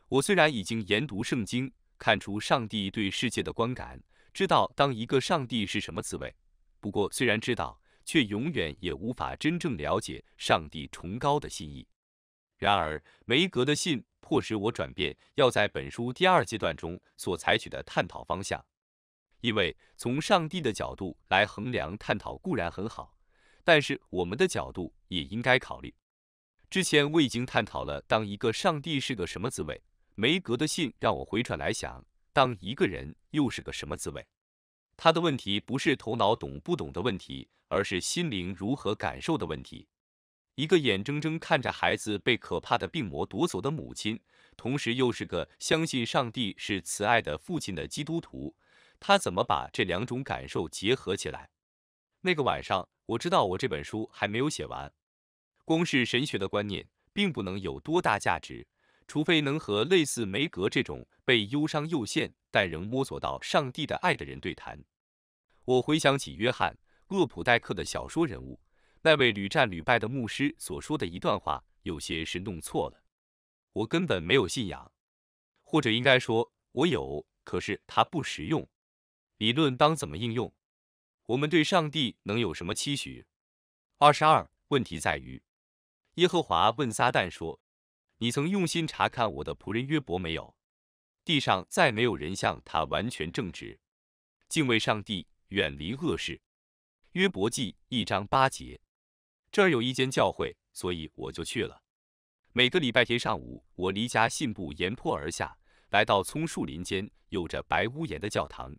我虽然已经研读圣经，看出上帝对世界的观感，知道当一个上帝是什么滋味。不过，虽然知道，却永远也无法真正了解上帝崇高的心意。然而，梅格的信迫使我转变，要在本书第二阶段中所采取的探讨方向。因为从上帝的角度来衡量探讨固然很好，但是我们的角度也应该考虑。之前我已经探讨了当一个上帝是个什么滋味。梅格的信让我回转来想，当一个人又是个什么滋味？他的问题不是头脑懂不懂的问题，而是心灵如何感受的问题。一个眼睁睁看着孩子被可怕的病魔夺走的母亲，同时又是个相信上帝是慈爱的父亲的基督徒，他怎么把这两种感受结合起来？那个晚上，我知道我这本书还没有写完，光是神学的观念并不能有多大价值。除非能和类似梅格这种被忧伤又陷，但仍摸索到上帝的爱的人对谈，我回想起约翰·厄普代克的小说人物，那位屡战屡败的牧师所说的一段话，有些是弄错了。我根本没有信仰，或者应该说，我有，可是它不实用。理论当怎么应用？我们对上帝能有什么期许？二十二问题在于，耶和华问撒旦说。你曾用心查看我的仆人约伯没有？地上再没有人像他完全正直，敬畏上帝，远离恶事。约伯记一章八节。这儿有一间教会，所以我就去了。每个礼拜天上午，我离家信步沿坡而下，来到葱树林间有着白屋檐的教堂。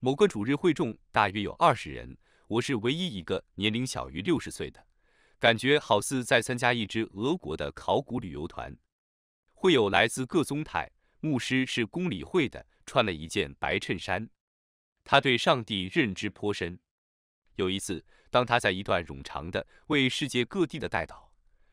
某个主日会众大约有二十人，我是唯一一个年龄小于六十岁的。感觉好似在参加一支俄国的考古旅游团，会有来自各宗派。牧师是公理会的，穿了一件白衬衫，他对上帝认知颇深。有一次，当他在一段冗长的为世界各地的代祷，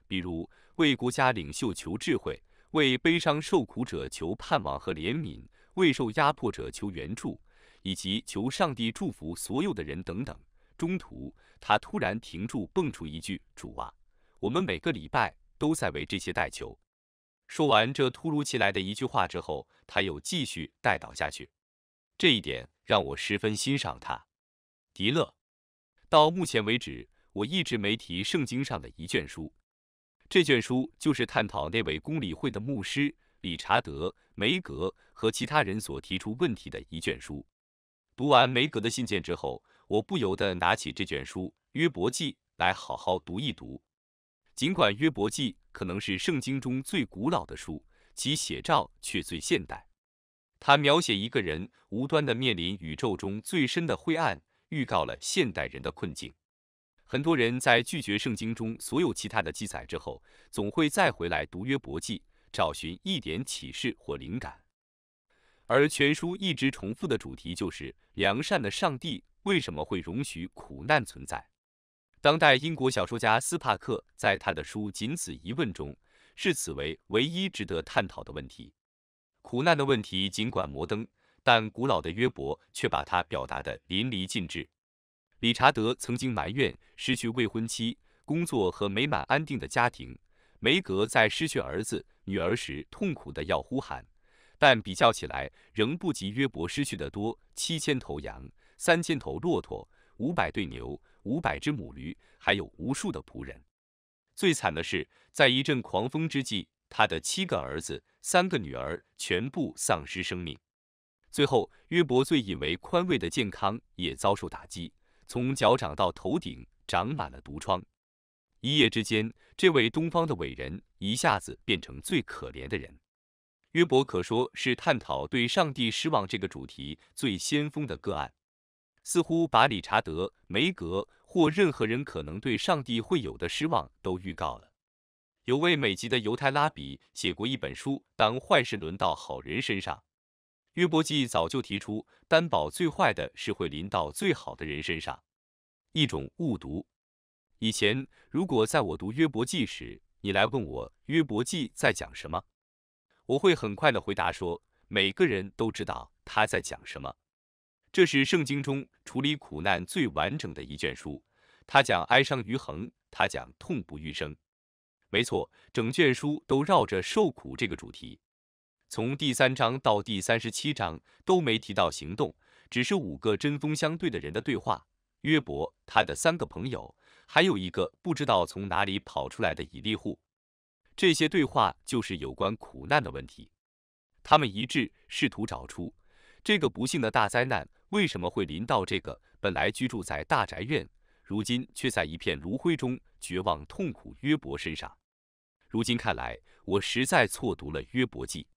比如为国家领袖求智慧，为悲伤受苦者求盼望和怜悯，为受压迫者求援助，以及求上帝祝福所有的人等等。中途，他突然停住，蹦出一句：“主啊，我们每个礼拜都在为这些代求。”说完这突如其来的一句话之后，他又继续代祷下去。这一点让我十分欣赏他。迪乐，到目前为止，我一直没提圣经上的一卷书，这卷书就是探讨那位公理会的牧师理查德·梅格和其他人所提出问题的一卷书。读完梅格的信件之后。我不由得拿起这卷书《约伯记》来好好读一读。尽管《约伯记》可能是圣经中最古老的书，其写照却最现代。它描写一个人无端地面临宇宙中最深的灰暗，预告了现代人的困境。很多人在拒绝圣经中所有其他的记载之后，总会再回来读《约伯记》，找寻一点启示或灵感。而全书一直重复的主题就是良善的上帝。为什么会容许苦难存在？当代英国小说家斯帕克在他的书《仅此一问》中视此为唯一值得探讨的问题。苦难的问题，尽管摩登，但古老的约伯却把它表达得淋漓尽致。理查德曾经埋怨失去未婚妻、工作和美满安定的家庭；梅格在失去儿子、女儿时痛苦的要呼喊，但比较起来，仍不及约伯失去的多——七千头羊。三千头骆驼，五百对牛，五百只母驴，还有无数的仆人。最惨的是，在一阵狂风之际，他的七个儿子、三个女儿全部丧失生命。最后，约伯最以为宽慰的健康也遭受打击，从脚掌到头顶长满了毒疮。一夜之间，这位东方的伟人一下子变成最可怜的人。约伯可说是探讨对上帝失望这个主题最先锋的个案。似乎把理查德·梅格或任何人可能对上帝会有的失望都预告了。有位美籍的犹太拉比写过一本书，当坏事轮到好人身上。约伯记早就提出，担保最坏的是会临到最好的人身上。一种误读。以前，如果在我读约伯记时，你来问我约伯记在讲什么，我会很快地回答说，每个人都知道他在讲什么。这是圣经中处理苦难最完整的一卷书。他讲哀伤于恒，他讲痛不欲生。没错，整卷书都绕着受苦这个主题。从第三章到第三十七章都没提到行动，只是五个针锋相对的人的对话：约伯、他的三个朋友，还有一个不知道从哪里跑出来的以利户。这些对话就是有关苦难的问题。他们一致试图找出。这个不幸的大灾难为什么会临到这个本来居住在大宅院，如今却在一片炉灰中绝望痛苦约伯身上？如今看来，我实在错读了约伯记。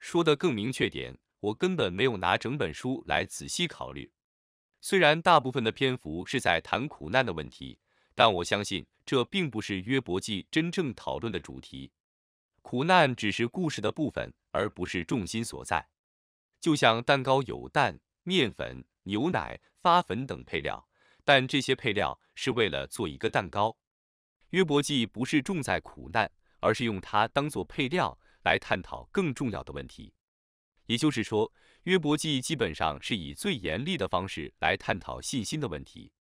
说得更明确点，我根本没有拿整本书来仔细考虑。虽然大部分的篇幅是在谈苦难的问题，但我相信这并不是约伯记真正讨论的主题。苦难只是故事的部分，而不是重心所在。就像蛋糕有蛋、面粉、牛奶、发粉等配料，但这些配料是为了做一个蛋糕。约伯记不是重在苦难，而是用它当做配料来探讨更重要的问题。也就是说，约伯记基本上是以最严厉的方式来探讨信心的问题。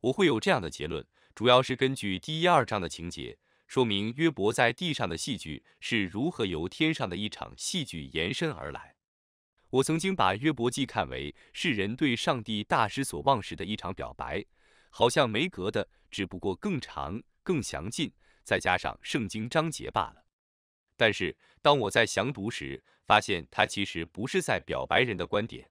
我会有这样的结论，主要是根据第一二章的情节，说明约伯在地上的戏剧是如何由天上的一场戏剧延伸而来。我曾经把约伯记看为世人对上帝大失所望时的一场表白，好像没隔的，只不过更长、更详尽，再加上圣经章节罢了。但是当我在详读时，发现他其实不是在表白人的观点，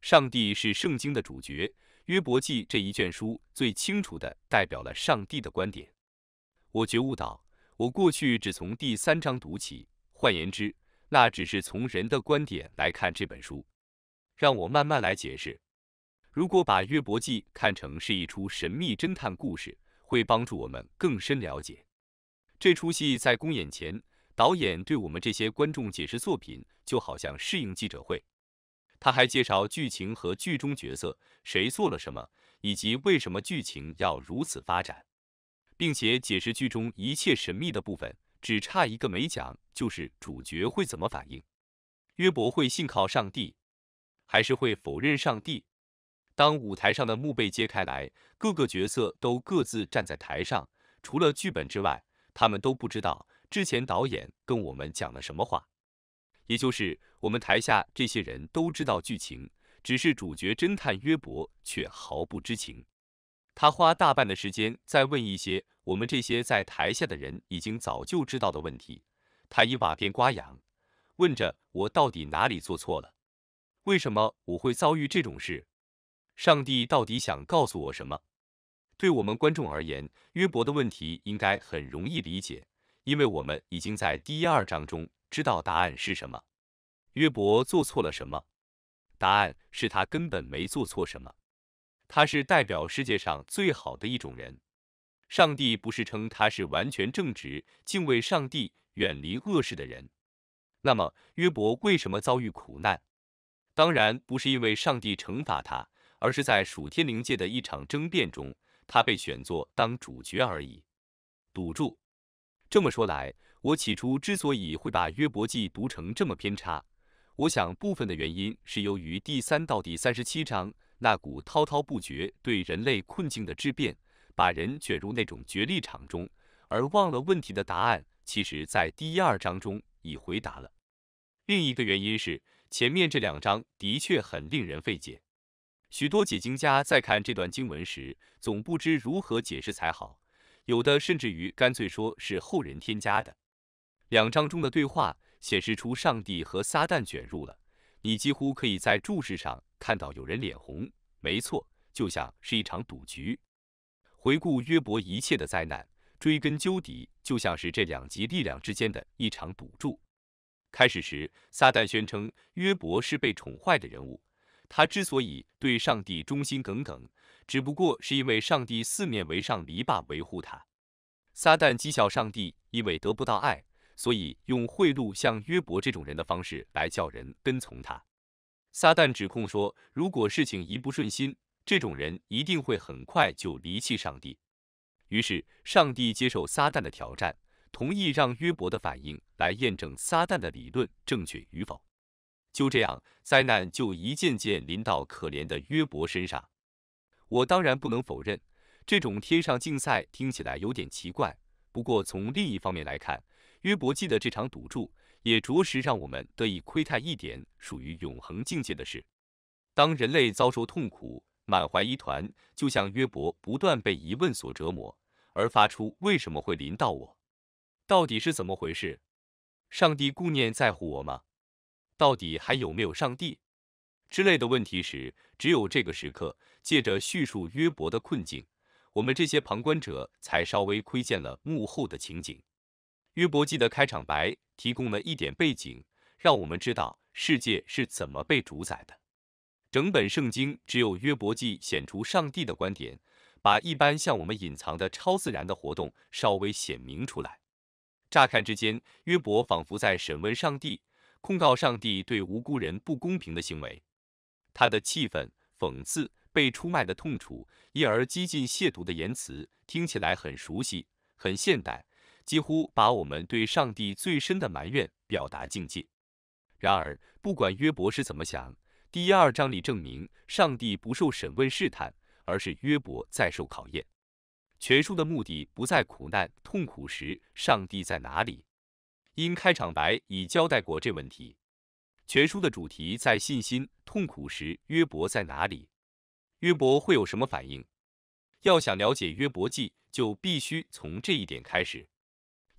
上帝是圣经的主角，约伯记这一卷书最清楚的代表了上帝的观点。我觉悟到，我过去只从第三章读起，换言之。那只是从人的观点来看这本书，让我慢慢来解释。如果把约伯记看成是一出神秘侦探故事，会帮助我们更深了解。这出戏在公演前，导演对我们这些观众解释作品，就好像适应记者会。他还介绍剧情和剧中角色谁做了什么，以及为什么剧情要如此发展，并且解释剧中一切神秘的部分。只差一个没讲，就是主角会怎么反应。约伯会信靠上帝，还是会否认上帝？当舞台上的幕被揭开来，各个角色都各自站在台上，除了剧本之外，他们都不知道之前导演跟我们讲了什么话。也就是我们台下这些人都知道剧情，只是主角侦探约伯却毫不知情。他花大半的时间在问一些。我们这些在台下的人已经早就知道的问题，他一瓦片刮痒，问着我到底哪里做错了？为什么我会遭遇这种事？上帝到底想告诉我什么？对我们观众而言，约伯的问题应该很容易理解，因为我们已经在第二章中知道答案是什么。约伯做错了什么？答案是他根本没做错什么，他是代表世界上最好的一种人。上帝不是称他是完全正直、敬畏上帝、远离恶事的人，那么约伯为什么遭遇苦难？当然不是因为上帝惩罚他，而是在属天灵界的一场争辩中，他被选作当主角而已。赌注。这么说来，我起初之所以会把约伯记读成这么偏差，我想部分的原因是由于第三到第三十七章那股滔滔不绝对人类困境的质变。把人卷入那种角力场中，而忘了问题的答案，其实，在第一二章中已回答了。另一个原因是，前面这两章的确很令人费解。许多解经家在看这段经文时，总不知如何解释才好，有的甚至于干脆说是后人添加的。两章中的对话显示出上帝和撒旦卷入了。你几乎可以在注释上看到有人脸红，没错，就像是一场赌局。回顾约伯一切的灾难，追根究底，就像是这两极力量之间的一场赌注。开始时，撒旦宣称约伯是被宠坏的人物，他之所以对上帝忠心耿耿，只不过是因为上帝四面围上篱笆维护他。撒旦讥笑上帝，因为得不到爱，所以用贿赂像约伯这种人的方式来叫人跟从他。撒旦指控说，如果事情一不顺心，这种人一定会很快就离弃上帝。于是，上帝接受撒旦的挑战，同意让约伯的反应来验证撒旦的理论正确与否。就这样，灾难就一件件临到可怜的约伯身上。我当然不能否认，这种天上竞赛听起来有点奇怪。不过，从另一方面来看，约伯记的这场赌注也着实让我们得以窥探一点属于永恒境界的事。当人类遭受痛苦，满怀疑团，就像约伯不断被疑问所折磨，而发出为什么会临到我，到底是怎么回事，上帝顾念在乎我吗，到底还有没有上帝之类的问题时，只有这个时刻，借着叙述约伯的困境，我们这些旁观者才稍微窥见了幕后的情景。约伯记的开场白提供了一点背景，让我们知道世界是怎么被主宰的。整本圣经只有约伯记显出上帝的观点，把一般向我们隐藏的超自然的活动稍微显明出来。乍看之间，约伯仿佛在审问上帝，控告上帝对无辜人不公平的行为。他的气愤、讽刺、被出卖的痛楚，因而激进亵渎的言辞，听起来很熟悉、很现代，几乎把我们对上帝最深的埋怨表达境界。然而，不管约伯是怎么想。第一二章里证明，上帝不受审问试探，而是约伯在受考验。全书的目的不在苦难痛苦时上帝在哪里，因开场白已交代过这问题。全书的主题在信心痛苦时约伯在哪里，约伯会有什么反应？要想了解约伯记，就必须从这一点开始。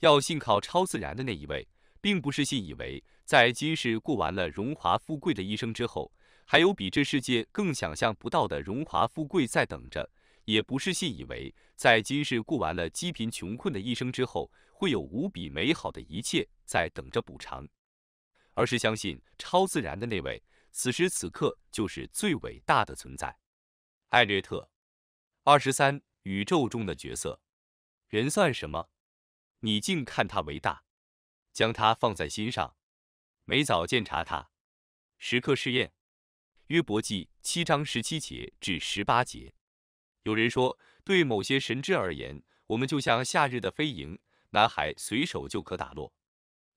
要信靠超自然的那一位，并不是信以为在今世过完了荣华富贵的一生之后。还有比这世界更想象不到的荣华富贵在等着，也不是信以为在今世过完了积贫穷困的一生之后，会有无比美好的一切在等着补偿，而是相信超自然的那位，此时此刻就是最伟大的存在。艾略特，二十三，宇宙中的角色，人算什么？你竟看他为大，将他放在心上，每早检察他，时刻试验。约伯记七章十七节至十八节，有人说，对某些神祗而言，我们就像夏日的飞蝇，男孩随手就可打落。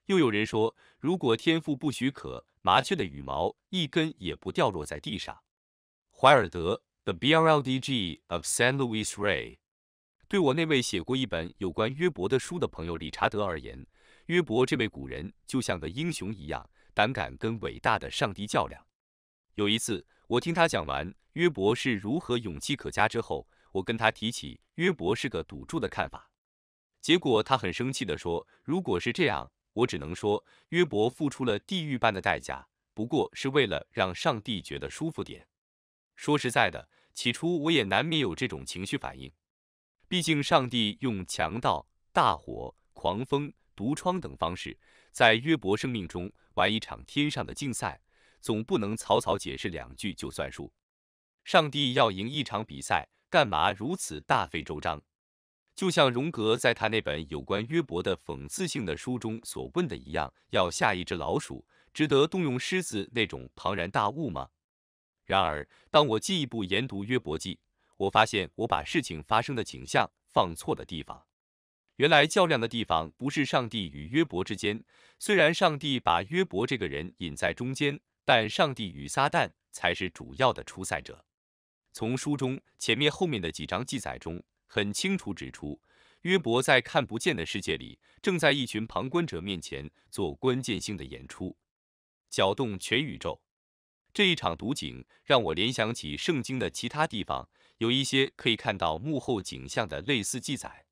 又有人说，如果天赋不许可，麻雀的羽毛一根也不掉落在地上。怀尔德的 B R L D G of San Luis Rey，对我那位写过一本有关约伯的书的朋友理查德而言，约伯这位古人就像个英雄一样，胆敢跟伟大的上帝较量。有一次，我听他讲完约伯是如何勇气可嘉之后，我跟他提起约伯是个赌注的看法，结果他很生气地说：“如果是这样，我只能说约伯付出了地狱般的代价，不过是为了让上帝觉得舒服点。”说实在的，起初我也难免有这种情绪反应，毕竟上帝用强盗、大火、狂风、毒疮等方式，在约伯生命中玩一场天上的竞赛。总不能草草解释两句就算数。上帝要赢一场比赛，干嘛如此大费周章？就像荣格在他那本有关约伯的讽刺性的书中所问的一样：要下一只老鼠，值得动用狮子那种庞然大物吗？然而，当我进一步研读约伯记，我发现我把事情发生的景象放错了地方。原来较量的地方不是上帝与约伯之间，虽然上帝把约伯这个人引在中间。但上帝与撒旦才是主要的出赛者。从书中前面后面的几章记载中，很清楚指出，约伯在看不见的世界里，正在一群旁观者面前做关键性的演出，搅动全宇宙。这一场读景让我联想起圣经的其他地方，有一些可以看到幕后景象的类似记载，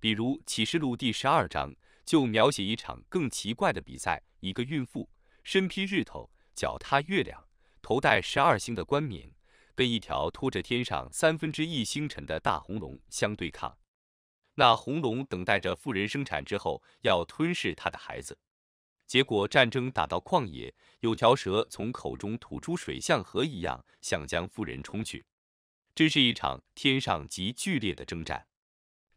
比如启示录第十二章就描写一场更奇怪的比赛，一个孕妇身披日头。脚踏月亮，头戴十二星的冠冕，跟一条拖着天上三分之一星辰的大红龙相对抗。那红龙等待着妇人生产之后要吞噬他的孩子。结果战争打到旷野，有条蛇从口中吐出水，像河一样向将妇人冲去。这是一场天上极剧烈的征战。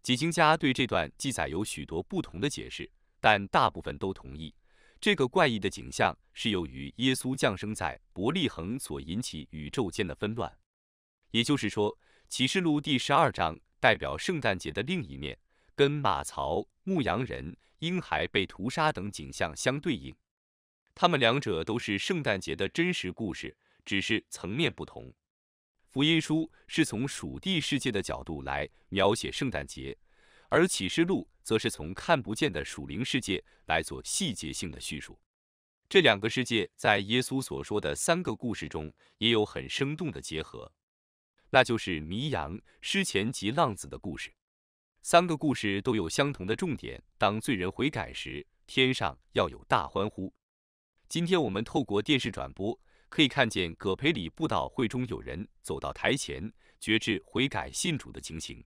几星家对这段记载有许多不同的解释，但大部分都同意。这个怪异的景象是由于耶稣降生在伯利恒所引起宇宙间的纷乱。也就是说，启示录第十二章代表圣诞节的另一面，跟马槽、牧羊人、婴孩被屠杀等景象相对应。他们两者都是圣诞节的真实故事，只是层面不同。福音书是从属地世界的角度来描写圣诞节，而启示录。则是从看不见的属灵世界来做细节性的叙述。这两个世界在耶稣所说的三个故事中也有很生动的结合，那就是迷羊、失钱及浪子的故事。三个故事都有相同的重点：当罪人悔改时，天上要有大欢呼。今天我们透过电视转播，可以看见葛培里布道会中有人走到台前，觉知悔改信主的情形。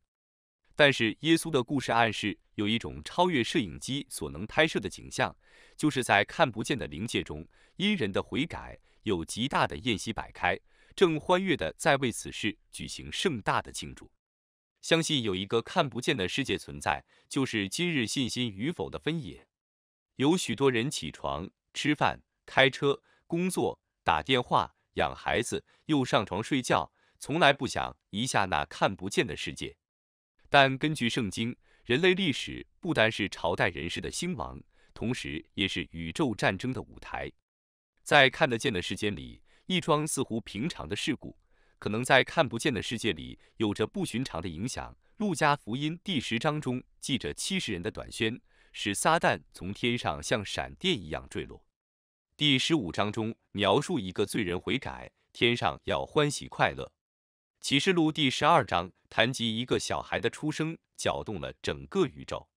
但是耶稣的故事暗示有一种超越摄影机所能拍摄的景象，就是在看不见的灵界中，因人的悔改有极大的宴席摆开，正欢悦的在为此事举行盛大的庆祝。相信有一个看不见的世界存在，就是今日信心与否的分野。有许多人起床、吃饭、开车、工作、打电话、养孩子，又上床睡觉，从来不想一下那看不见的世界。但根据圣经，人类历史不单是朝代人士的兴亡，同时也是宇宙战争的舞台。在看得见的世界里，一桩似乎平常的事故，可能在看不见的世界里有着不寻常的影响。路加福音第十章中记着七十人的短宣，使撒旦从天上像闪电一样坠落；第十五章中描述一个罪人悔改，天上要欢喜快乐。启示录第十二章谈及一个小孩的出生搅动了整个宇宙，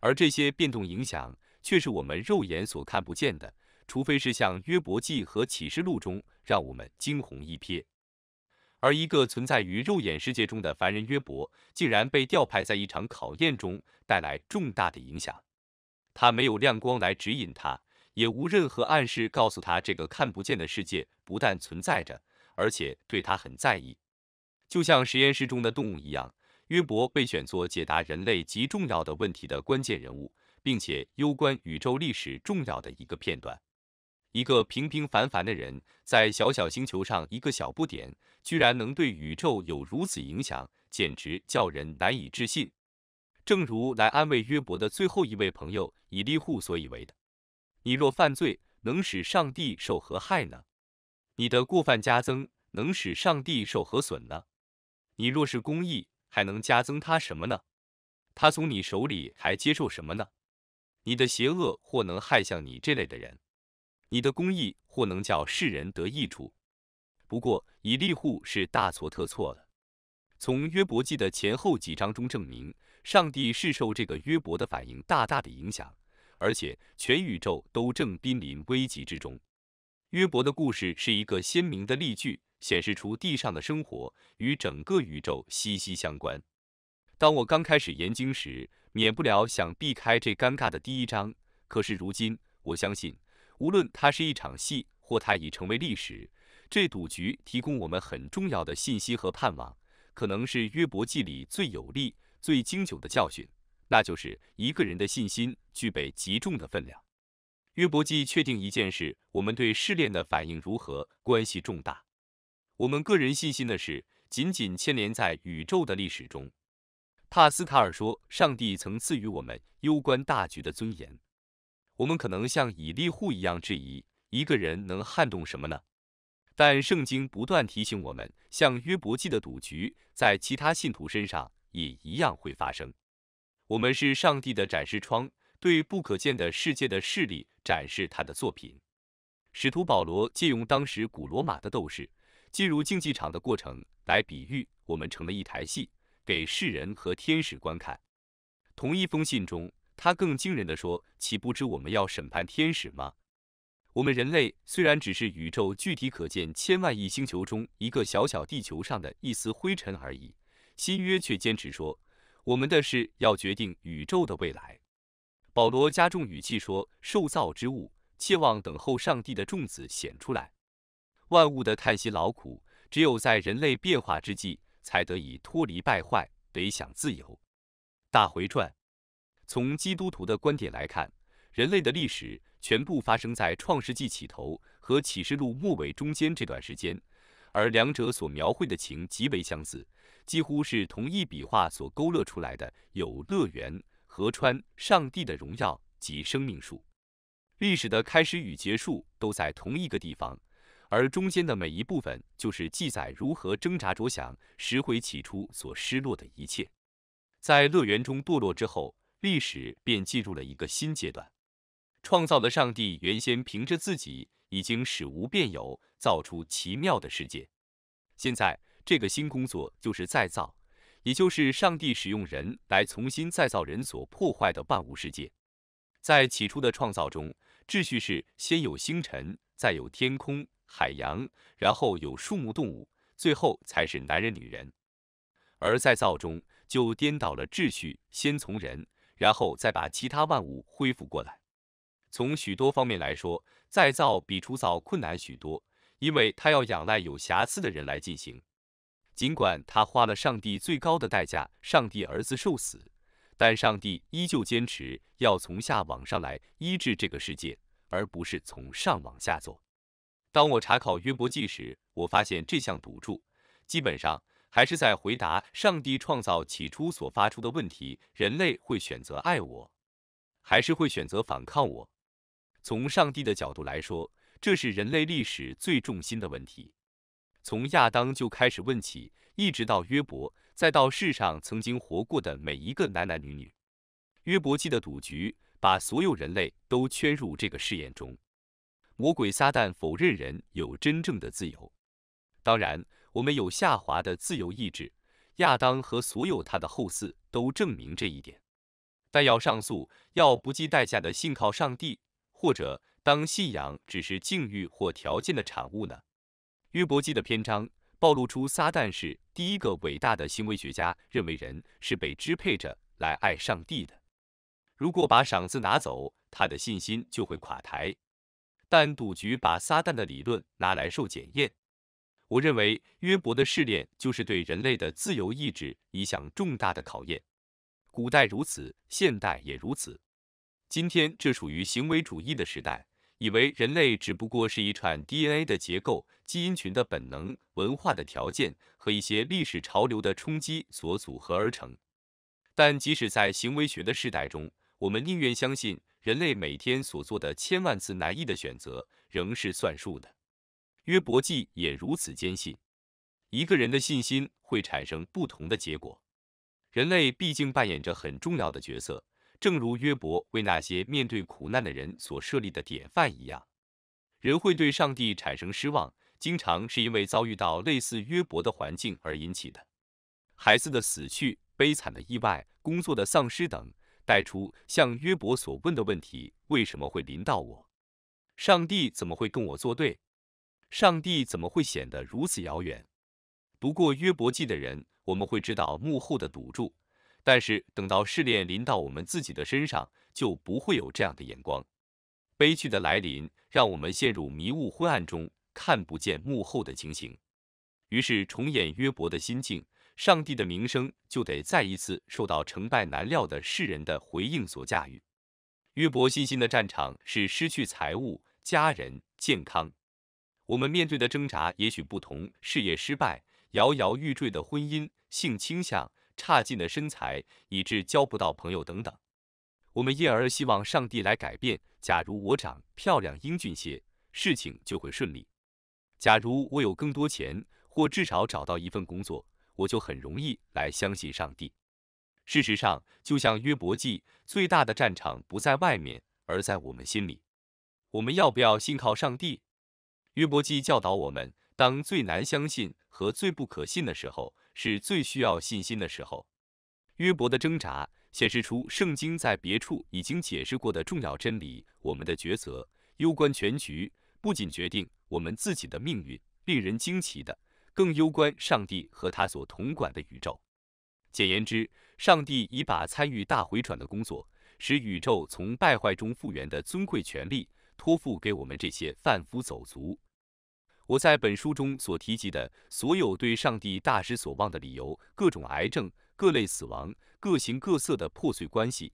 而这些变动影响却是我们肉眼所看不见的，除非是像约伯记和启示录中让我们惊鸿一瞥。而一个存在于肉眼世界中的凡人约伯，竟然被调派在一场考验中带来重大的影响。他没有亮光来指引他，也无任何暗示告诉他这个看不见的世界不但存在着，而且对他很在意。就像实验室中的动物一样，约伯被选作解答人类极重要的问题的关键人物，并且攸关宇宙历史重要的一个片段。一个平平凡凡的人，在小小星球上一个小不点，居然能对宇宙有如此影响，简直叫人难以置信。正如来安慰约伯的最后一位朋友以利户所以为的：“你若犯罪，能使上帝受何害呢？你的过犯加增，能使上帝受何损呢？”你若是公益，还能加增他什么呢？他从你手里还接受什么呢？你的邪恶或能害像你这类的人，你的公益或能叫世人得益处。不过以利户是大错特错的。从约伯记的前后几章中证明，上帝是受这个约伯的反应大大的影响，而且全宇宙都正濒临危急之中。约伯的故事是一个鲜明的例句。显示出地上的生活与整个宇宙息息相关。当我刚开始研经时，免不了想避开这尴尬的第一章。可是如今，我相信无论它是一场戏，或它已成为历史，这赌局提供我们很重要的信息和盼望，可能是约伯记里最有力、最经久的教训，那就是一个人的信心具备极重的分量。约伯记确定一件事：我们对试炼的反应如何，关系重大。我们个人信心的是，仅仅牵连在宇宙的历史中。帕斯卡尔说：“上帝曾赐予我们攸关大局的尊严。”我们可能像以利户一样质疑一个人能撼动什么呢？但圣经不断提醒我们，像约伯记的赌局，在其他信徒身上也一样会发生。我们是上帝的展示窗，对不可见的世界的势力展示他的作品。使徒保罗借用当时古罗马的斗士。进入竞技场的过程来比喻，我们成了一台戏，给世人和天使观看。同一封信中，他更惊人的说：“岂不知我们要审判天使吗？”我们人类虽然只是宇宙具体可见千万亿星球中一个小小地球上的一丝灰尘而已，新约却坚持说，我们的事要决定宇宙的未来。保罗加重语气说：“受造之物，切望等候上帝的众子显出来。”万物的叹息劳苦，只有在人类变化之际，才得以脱离败坏，得享自由。大回转。从基督徒的观点来看，人类的历史全部发生在创世纪起头和启示录末尾中间这段时间，而两者所描绘的情极为相似，几乎是同一笔画所勾勒出来的。有乐园、河川、上帝的荣耀及生命树。历史的开始与结束都在同一个地方。而中间的每一部分，就是记载如何挣扎着想拾回起初所失落的一切。在乐园中堕落之后，历史便进入了一个新阶段。创造的上帝原先凭着自己已经使无变有，造出奇妙的世界。现在这个新工作就是再造，也就是上帝使用人来重新再造人所破坏的万物世界。在起初的创造中，秩序是先有星辰。再有天空、海洋，然后有树木、动物，最后才是男人、女人。而在造中就颠倒了秩序，先从人，然后再把其他万物恢复过来。从许多方面来说，再造比出造困难许多，因为他要仰赖有瑕疵的人来进行。尽管他花了上帝最高的代价，上帝儿子受死，但上帝依旧坚持要从下往上来医治这个世界。而不是从上往下做。当我查考约伯记时，我发现这项赌注基本上还是在回答上帝创造起初所发出的问题：人类会选择爱我，还是会选择反抗我？从上帝的角度来说，这是人类历史最重心的问题。从亚当就开始问起，一直到约伯，再到世上曾经活过的每一个男男女女，约伯记的赌局。把所有人类都圈入这个试验中。魔鬼撒旦否认人有真正的自由。当然，我们有下滑的自由意志。亚当和所有他的后嗣都证明这一点。但要上诉，要不计代价的信靠上帝，或者当信仰只是境遇或条件的产物呢？约伯记的篇章暴露出撒旦是第一个伟大的行为学家，认为人是被支配着来爱上帝的。如果把赏赐拿走，他的信心就会垮台。但赌局把撒旦的理论拿来受检验。我认为约伯的试炼就是对人类的自由意志一项重大的考验。古代如此，现代也如此。今天这属于行为主义的时代，以为人类只不过是一串 DNA 的结构、基因群的本能、文化的条件和一些历史潮流的冲击所组合而成。但即使在行为学的时代中，我们宁愿相信，人类每天所做的千万次难易的选择仍是算数的。约伯记也如此坚信，一个人的信心会产生不同的结果。人类毕竟扮演着很重要的角色，正如约伯为那些面对苦难的人所设立的典范一样。人会对上帝产生失望，经常是因为遭遇到类似约伯的环境而引起的：孩子的死去、悲惨的意外、工作的丧失等。带出向约伯所问的问题：为什么会临到我？上帝怎么会跟我作对？上帝怎么会显得如此遥远？读过约伯记的人，我们会知道幕后的赌注；但是等到试炼临到我们自己的身上，就不会有这样的眼光。悲剧的来临，让我们陷入迷雾昏暗中，看不见幕后的情形，于是重演约伯的心境。上帝的名声就得再一次受到成败难料的世人的回应所驾驭。约伯信心的战场是失去财物、家人、健康。我们面对的挣扎也许不同：事业失败、摇摇欲坠的婚姻、性倾向差劲的身材，以致交不到朋友等等。我们因而希望上帝来改变。假如我长漂亮、英俊些，事情就会顺利；假如我有更多钱，或至少找到一份工作。我就很容易来相信上帝。事实上，就像约伯记，最大的战场不在外面，而在我们心里。我们要不要信靠上帝？约伯记教导我们，当最难相信和最不可信的时候，是最需要信心的时候。约伯的挣扎显示出圣经在别处已经解释过的重要真理。我们的抉择攸关全局，不仅决定我们自己的命运。令人惊奇的。更攸关上帝和他所统管的宇宙。简言之，上帝已把参与大回转的工作，使宇宙从败坏中复原的尊贵权利，托付给我们这些贩夫走卒。我在本书中所提及的所有对上帝大失所望的理由，各种癌症、各类死亡、各形各色的破碎关系，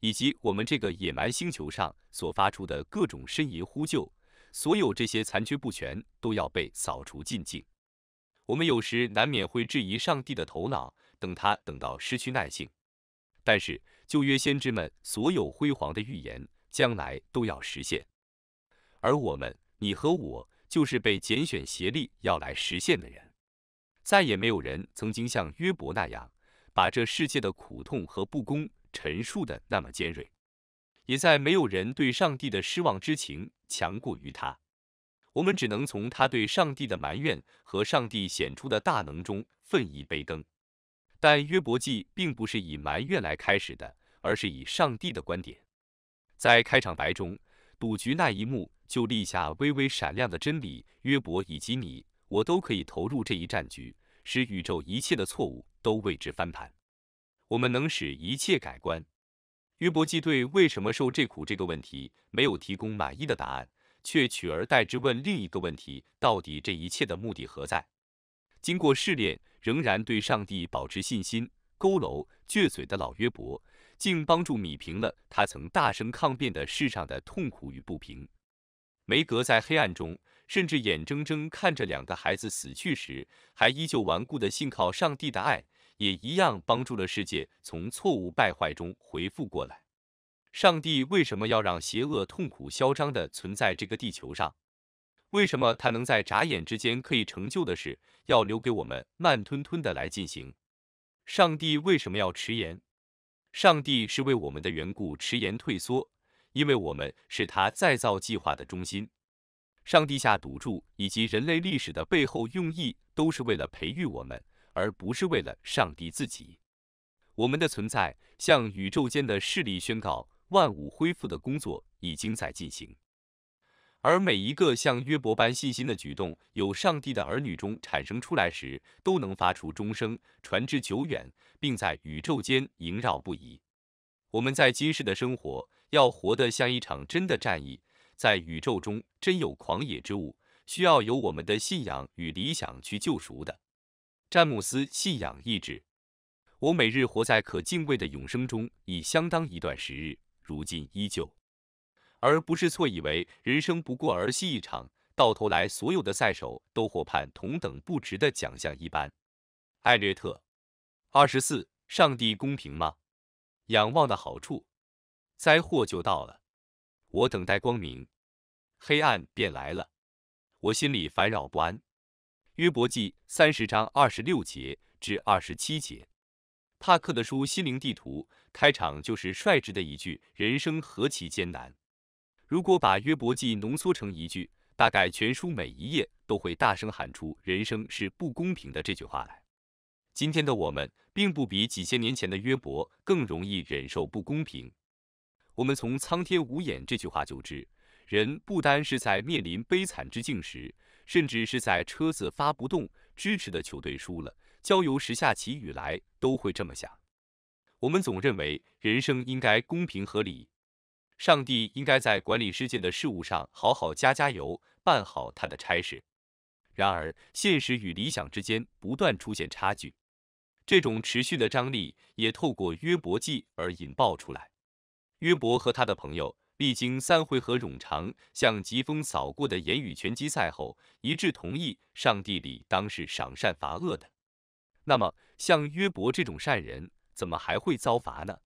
以及我们这个野蛮星球上所发出的各种呻吟呼救，所有这些残缺不全，都要被扫除净尽。我们有时难免会质疑上帝的头脑，等他等到失去耐性。但是旧约先知们所有辉煌的预言，将来都要实现，而我们，你和我，就是被拣选协力要来实现的人。再也没有人曾经像约伯那样，把这世界的苦痛和不公陈述的那么尖锐，也在没有人对上帝的失望之情强过于他。我们只能从他对上帝的埋怨和上帝显出的大能中分一杯羹。但约伯记并不是以埋怨来开始的，而是以上帝的观点。在开场白中，赌局那一幕就立下微微闪亮的真理：约伯以及你我都可以投入这一战局，使宇宙一切的错误都为之翻盘。我们能使一切改观。约伯记对为什么受这苦这个问题没有提供满意的答案。却取而代之问另一个问题：到底这一切的目的何在？经过试炼，仍然对上帝保持信心、佝偻倔嘴的老约伯，竟帮助米平了他曾大声抗辩的世上的痛苦与不平。梅格在黑暗中，甚至眼睁睁看着两个孩子死去时，还依旧顽固地信靠上帝的爱，也一样帮助了世界从错误败坏中恢复过来。上帝为什么要让邪恶、痛苦、嚣张的存在这个地球上？为什么他能在眨眼之间可以成就的事，要留给我们慢吞吞的来进行？上帝为什么要迟延？上帝是为我们的缘故迟延、退缩，因为我们是他再造计划的中心。上帝下赌注以及人类历史的背后用意，都是为了培育我们，而不是为了上帝自己。我们的存在向宇宙间的势力宣告。万物恢复的工作已经在进行，而每一个像约伯般信心的举动，有上帝的儿女中产生出来时，都能发出钟声，传之久远，并在宇宙间萦绕不已。我们在今世的生活，要活得像一场真的战役，在宇宙中真有狂野之物，需要有我们的信仰与理想去救赎的。詹姆斯信仰意志，我每日活在可敬畏的永生中，已相当一段时日。如今依旧，而不是错以为人生不过儿戏一场，到头来所有的赛手都获判同等不值的奖项一般。艾略特，二十四，上帝公平吗？仰望的好处，灾祸就到了。我等待光明，黑暗便来了。我心里烦扰不安。约伯记三十章二十六节至二十七节。帕克的书《心灵地图》。开场就是率直的一句：“人生何其艰难。”如果把约伯记浓缩成一句，大概全书每一页都会大声喊出“人生是不公平的”这句话来。今天的我们，并不比几千年前的约伯更容易忍受不公平。我们从“苍天无眼”这句话就知，人不单是在面临悲惨之境时，甚至是在车子发不动、支持的球队输了、郊游时下起雨来，都会这么想。我们总认为人生应该公平合理，上帝应该在管理世界的事物上好好加加油，办好他的差事。然而，现实与理想之间不断出现差距，这种持续的张力也透过约伯记而引爆出来。约伯和他的朋友历经三回合冗长、像疾风扫过的言语拳击赛后，一致同意上帝理当是赏善罚恶的。那么，像约伯这种善人？怎么还会遭罚呢？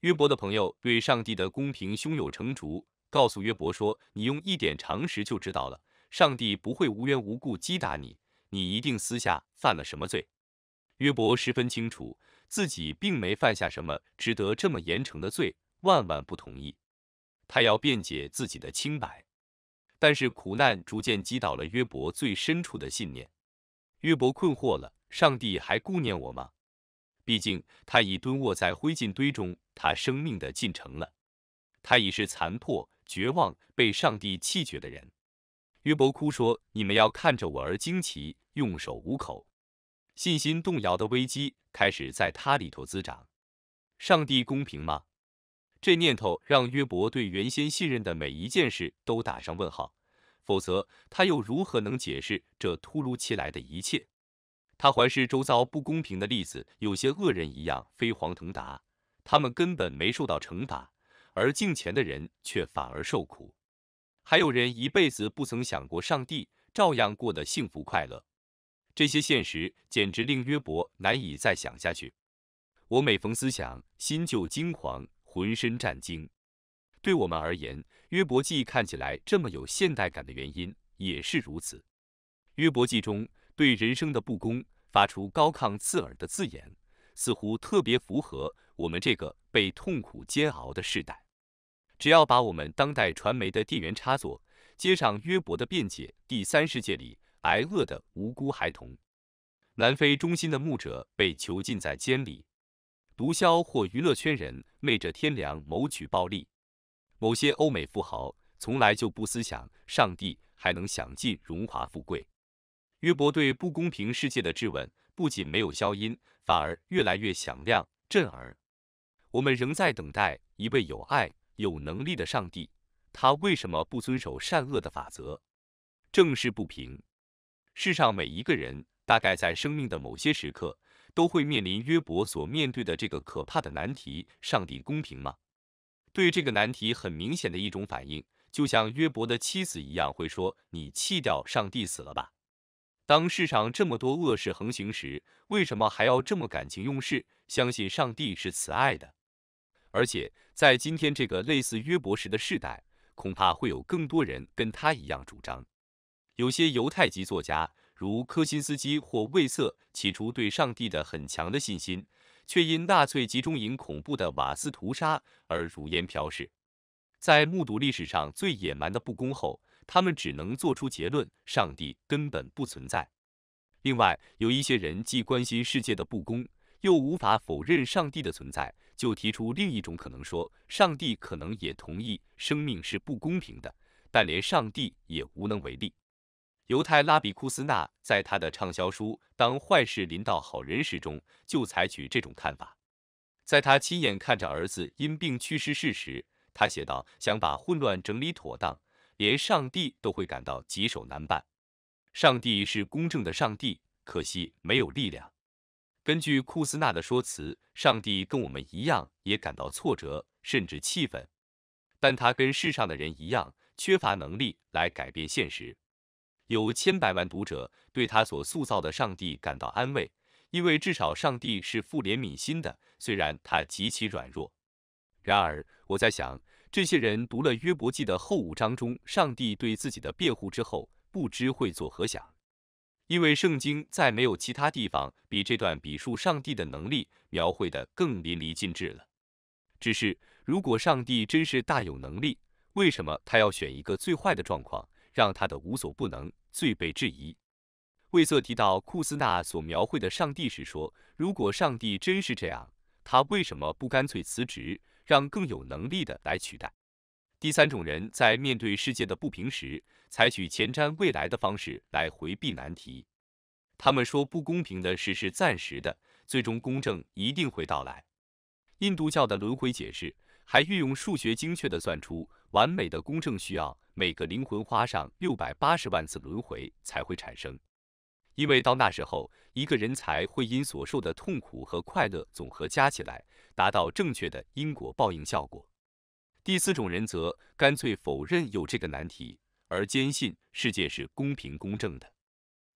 约伯的朋友对上帝的公平胸有成竹，告诉约伯说：“你用一点常识就知道了，上帝不会无缘无故击打你，你一定私下犯了什么罪。”约伯十分清楚自己并没犯下什么值得这么严惩的罪，万万不同意。他要辩解自己的清白，但是苦难逐渐击倒了约伯最深处的信念。约伯困惑了：上帝还顾念我吗？毕竟，他已蹲卧在灰烬堆中，他生命的进程了。他已是残破、绝望、被上帝弃绝的人。约伯哭说：“你们要看着我而惊奇，用手捂口。”信心动摇的危机开始在他里头滋长。上帝公平吗？这念头让约伯对原先信任的每一件事都打上问号。否则，他又如何能解释这突如其来的一切？他环视周遭不公平的例子，有些恶人一样飞黄腾达，他们根本没受到惩罚，而镜前的人却反而受苦。还有人一辈子不曾想过上帝，照样过得幸福快乐。这些现实简直令约伯难以再想下去。我每逢思想，心就惊惶，浑身战惊。对我们而言，《约伯记》看起来这么有现代感的原因也是如此。《约伯记》中。对人生的不公，发出高亢刺耳的字眼，似乎特别符合我们这个被痛苦煎熬的时代。只要把我们当代传媒的电源插座接上约伯的辩解，第三世界里挨饿的无辜孩童，南非中心的牧者被囚禁在监里，毒枭或娱乐圈人昧着天良谋取暴利，某些欧美富豪从来就不思想上帝还能享尽荣华富贵。约伯对不公平世界的质问，不仅没有消音，反而越来越响亮、震耳。我们仍在等待一位有爱、有能力的上帝，他为什么不遵守善恶的法则？正是不平，世上每一个人，大概在生命的某些时刻，都会面临约伯所面对的这个可怕的难题：上帝公平吗？对这个难题，很明显的一种反应，就像约伯的妻子一样，会说：“你弃掉上帝，死了吧？”当世上这么多恶事横行时，为什么还要这么感情用事，相信上帝是慈爱的？而且在今天这个类似约伯时的世代，恐怕会有更多人跟他一样主张。有些犹太籍作家，如科辛斯基或魏瑟，起初对上帝的很强的信心，却因纳粹集中营恐怖的瓦斯屠杀而如烟飘逝。在目睹历史上最野蛮的不公后，他们只能做出结论：上帝根本不存在。另外，有一些人既关心世界的不公，又无法否认上帝的存在，就提出另一种可能：说上帝可能也同意生命是不公平的，但连上帝也无能为力。犹太拉比库斯纳在他的畅销书《当坏事临到好人时》中就采取这种看法。在他亲眼看着儿子因病去世时，他写道：“想把混乱整理妥当。”连上帝都会感到棘手难办。上帝是公正的，上帝可惜没有力量。根据库斯纳的说辞，上帝跟我们一样也感到挫折，甚至气愤，但他跟世上的人一样，缺乏能力来改变现实。有千百万读者对他所塑造的上帝感到安慰，因为至少上帝是富怜悯心的，虽然他极其软弱。然而，我在想。这些人读了约伯记的后五章中上帝对自己的辩护之后，不知会作何想。因为圣经在没有其他地方比这段笔述上帝的能力描绘的更淋漓尽致了。只是，如果上帝真是大有能力，为什么他要选一个最坏的状况，让他的无所不能最被质疑？魏瑟提到库斯纳所描绘的上帝时说：“如果上帝真是这样，他为什么不干脆辞职？”让更有能力的来取代。第三种人在面对世界的不平时，采取前瞻未来的方式来回避难题。他们说不公平的事是暂时的，最终公正一定会到来。印度教的轮回解释还运用数学精确的算出，完美的公正需要每个灵魂花上六百八十万次轮回才会产生，因为到那时候，一个人才会因所受的痛苦和快乐总和加起来。达到正确的因果报应效果。第四种人则干脆否认有这个难题，而坚信世界是公平公正的。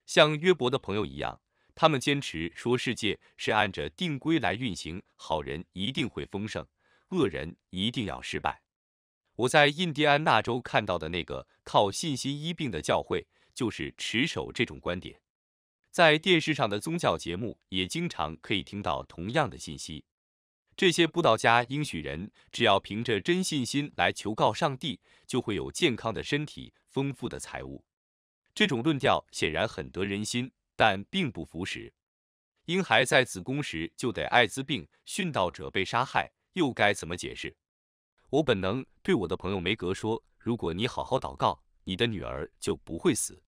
像约伯的朋友一样，他们坚持说世界是按着定规来运行，好人一定会丰盛，恶人一定要失败。我在印第安纳州看到的那个靠信心医病的教会，就是持守这种观点。在电视上的宗教节目也经常可以听到同样的信息。这些布道家应许人，只要凭着真信心来求告上帝，就会有健康的身体、丰富的财物。这种论调显然很得人心，但并不符实。婴孩在子宫时就得艾滋病，殉道者被杀害，又该怎么解释？我本能对我的朋友梅格说：“如果你好好祷告，你的女儿就不会死。”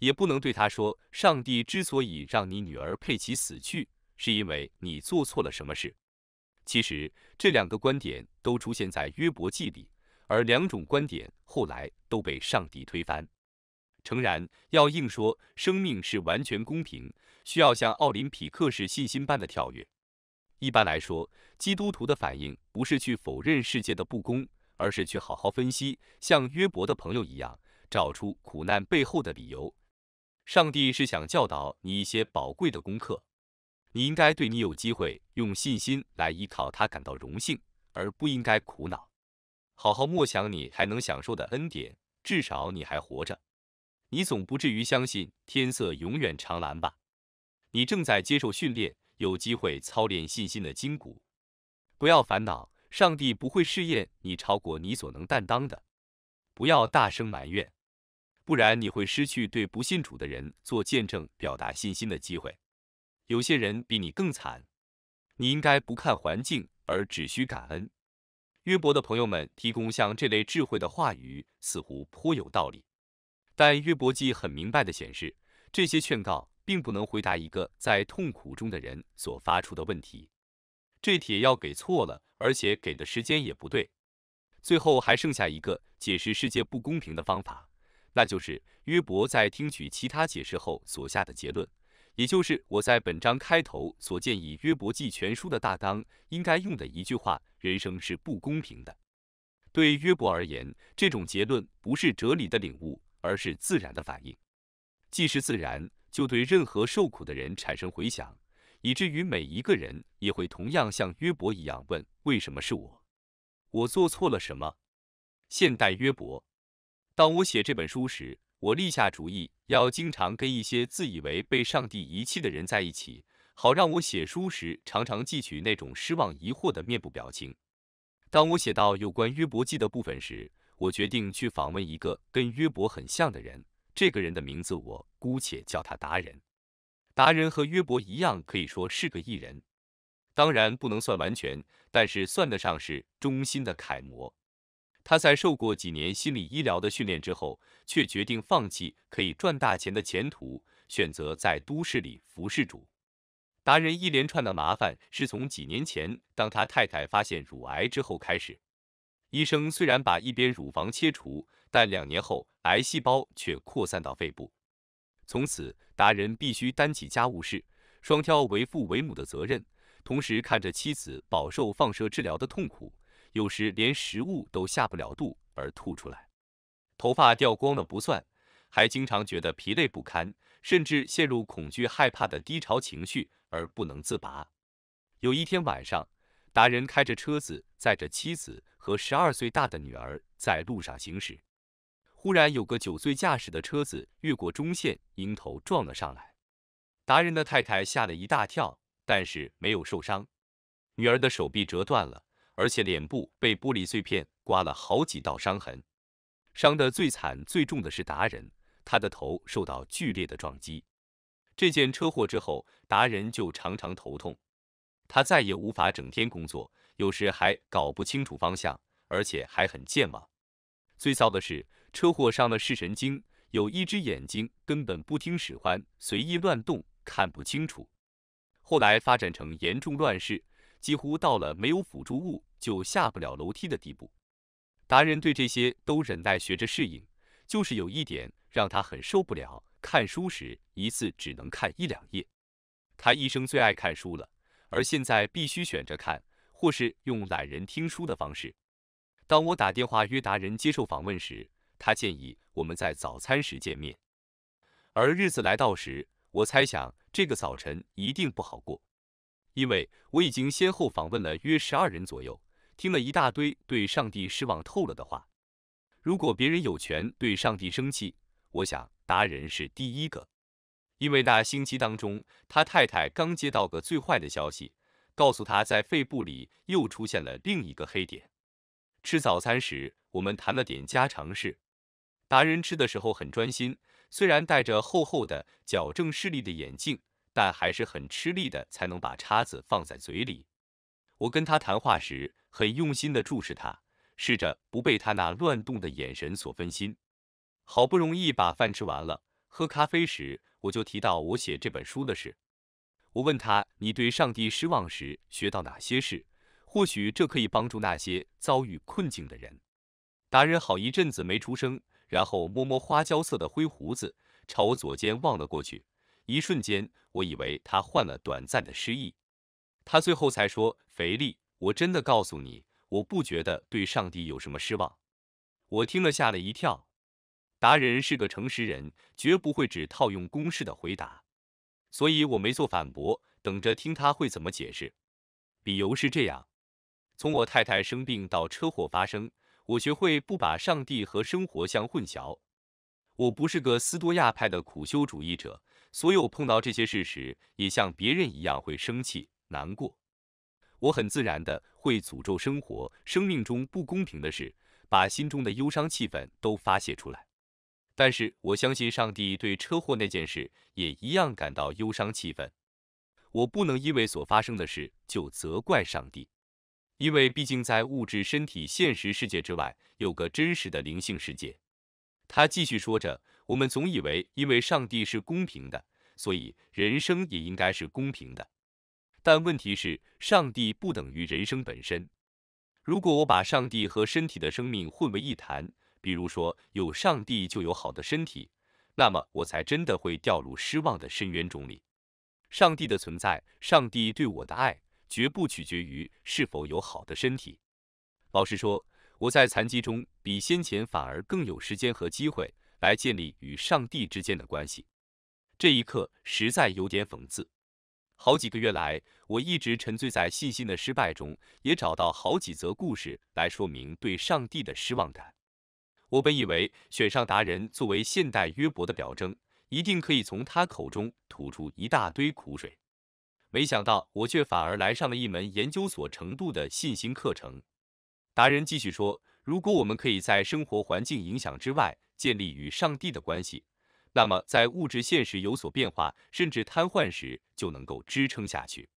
也不能对她说：“上帝之所以让你女儿佩奇死去，是因为你做错了什么事。”其实这两个观点都出现在约伯记里，而两种观点后来都被上帝推翻。诚然，要硬说生命是完全公平，需要像奥林匹克式信心般的跳跃。一般来说，基督徒的反应不是去否认世界的不公，而是去好好分析，像约伯的朋友一样，找出苦难背后的理由。上帝是想教导你一些宝贵的功课。你应该对你有机会用信心来依靠他感到荣幸，而不应该苦恼。好好默想你还能享受的恩典，至少你还活着。你总不至于相信天色永远长蓝吧？你正在接受训练，有机会操练信心的筋骨。不要烦恼，上帝不会试验你超过你所能担当的。不要大声埋怨，不然你会失去对不信主的人做见证、表达信心的机会。有些人比你更惨，你应该不看环境而只需感恩。约伯的朋友们提供像这类智慧的话语，似乎颇有道理。但约伯记很明白的显示，这些劝告并不能回答一个在痛苦中的人所发出的问题。这帖要给错了，而且给的时间也不对。最后还剩下一个解释世界不公平的方法，那就是约伯在听取其他解释后所下的结论。也就是我在本章开头所建议约伯记全书的大纲应该用的一句话：人生是不公平的。对约伯而言，这种结论不是哲理的领悟，而是自然的反应。既是自然，就对任何受苦的人产生回响，以至于每一个人也会同样像约伯一样问：为什么是我？我做错了什么？现代约伯，当我写这本书时。我立下主意，要经常跟一些自以为被上帝遗弃的人在一起，好让我写书时常常汲取那种失望疑惑的面部表情。当我写到有关约伯记的部分时，我决定去访问一个跟约伯很像的人。这个人的名字我姑且叫他达人。达人和约伯一样，可以说是个艺人，当然不能算完全，但是算得上是忠心的楷模。他在受过几年心理医疗的训练之后，却决定放弃可以赚大钱的前途，选择在都市里服侍主。达人一连串的麻烦是从几年前当他太太发现乳癌之后开始。医生虽然把一边乳房切除，但两年后癌细胞却扩散到肺部。从此，达人必须担起家务事，双挑为父为母的责任，同时看着妻子饱受放射治疗的痛苦。有时连食物都下不了肚而吐出来，头发掉光了不算，还经常觉得疲累不堪，甚至陷入恐惧害怕的低潮情绪而不能自拔。有一天晚上，达人开着车子载着妻子和十二岁大的女儿在路上行驶，忽然有个九岁驾驶的车子越过中线迎头撞了上来，达人的太太吓了一大跳，但是没有受伤，女儿的手臂折断了。而且脸部被玻璃碎片刮了好几道伤痕，伤得最惨最重的是达人，他的头受到剧烈的撞击。这件车祸之后，达人就常常头痛，他再也无法整天工作，有时还搞不清楚方向，而且还很健忘。最糟的是，车祸伤了视神经，有一只眼睛根本不听使唤，随意乱动，看不清楚。后来发展成严重乱视。几乎到了没有辅助物就下不了楼梯的地步。达人对这些都忍耐，学着适应。就是有一点让他很受不了，看书时一次只能看一两页。他一生最爱看书了，而现在必须选着看，或是用懒人听书的方式。当我打电话约达人接受访问时，他建议我们在早餐时见面。而日子来到时，我猜想这个早晨一定不好过。因为我已经先后访问了约十二人左右，听了一大堆对上帝失望透了的话。如果别人有权对上帝生气，我想达人是第一个。因为那星期当中，他太太刚接到个最坏的消息，告诉他，在肺部里又出现了另一个黑点。吃早餐时，我们谈了点家常事。达人吃的时候很专心，虽然戴着厚厚的矫正视力的眼镜。但还是很吃力的，才能把叉子放在嘴里。我跟他谈话时，很用心的注视他，试着不被他那乱动的眼神所分心。好不容易把饭吃完了，喝咖啡时我就提到我写这本书的事。我问他：“你对上帝失望时学到哪些事？或许这可以帮助那些遭遇困境的人。”达人好一阵子没出声，然后摸摸花椒色的灰胡子，朝我左肩望了过去。一瞬间，我以为他患了短暂的失忆。他最后才说：“肥力，我真的告诉你，我不觉得对上帝有什么失望。”我听了吓了一跳。达人是个诚实人，绝不会只套用公式的回答，所以我没做反驳，等着听他会怎么解释。理由是这样：从我太太生病到车祸发生，我学会不把上帝和生活相混淆。我不是个斯多亚派的苦修主义者。所有碰到这些事时，也像别人一样会生气、难过。我很自然的会诅咒生活、生命中不公平的事，把心中的忧伤、气氛都发泄出来。但是我相信上帝对车祸那件事也一样感到忧伤、气愤。我不能因为所发生的事就责怪上帝，因为毕竟在物质身体、现实世界之外，有个真实的灵性世界。他继续说着。我们总以为，因为上帝是公平的，所以人生也应该是公平的。但问题是，上帝不等于人生本身。如果我把上帝和身体的生命混为一谈，比如说有上帝就有好的身体，那么我才真的会掉入失望的深渊中里。上帝的存在，上帝对我的爱，绝不取决于是否有好的身体。老实说，我在残疾中比先前反而更有时间和机会。来建立与上帝之间的关系，这一刻实在有点讽刺。好几个月来，我一直沉醉在信心的失败中，也找到好几则故事来说明对上帝的失望感。我本以为选上达人作为现代约伯的表征，一定可以从他口中吐出一大堆苦水，没想到我却反而来上了一门研究所程度的信心课程。达人继续说：“如果我们可以在生活环境影响之外，”建立与上帝的关系，那么在物质现实有所变化甚至瘫痪时，就能够支撑下去。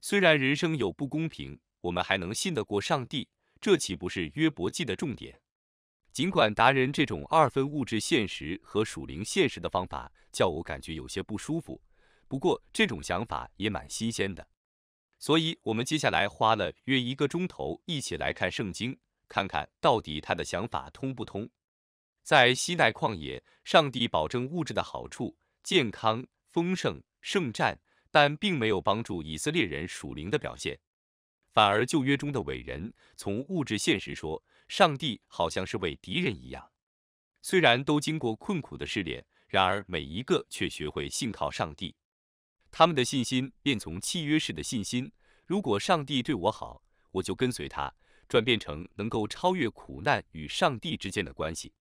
虽然人生有不公平，我们还能信得过上帝，这岂不是约伯记的重点？尽管达人这种二分物质现实和属灵现实的方法，叫我感觉有些不舒服。不过这种想法也蛮新鲜的，所以我们接下来花了约一个钟头一起来看圣经，看看到底他的想法通不通。在西奈旷野，上帝保证物质的好处、健康、丰盛、圣战，但并没有帮助以色列人属灵的表现。反而旧约中的伟人，从物质现实说，上帝好像是位敌人一样。虽然都经过困苦的试炼，然而每一个却学会信靠上帝，他们的信心便从契约式的信心，如果上帝对我好，我就跟随他，转变成能够超越苦难与上帝之间的关系。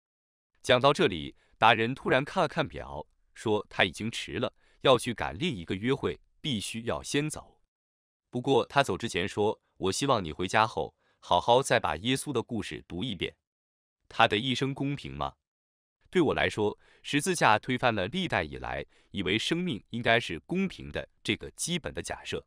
讲到这里，达人突然看了看表，说他已经迟了，要去赶另一个约会，必须要先走。不过他走之前说：“我希望你回家后，好好再把耶稣的故事读一遍。他的一生公平吗？对我来说，十字架推翻了历代以来以为生命应该是公平的这个基本的假设。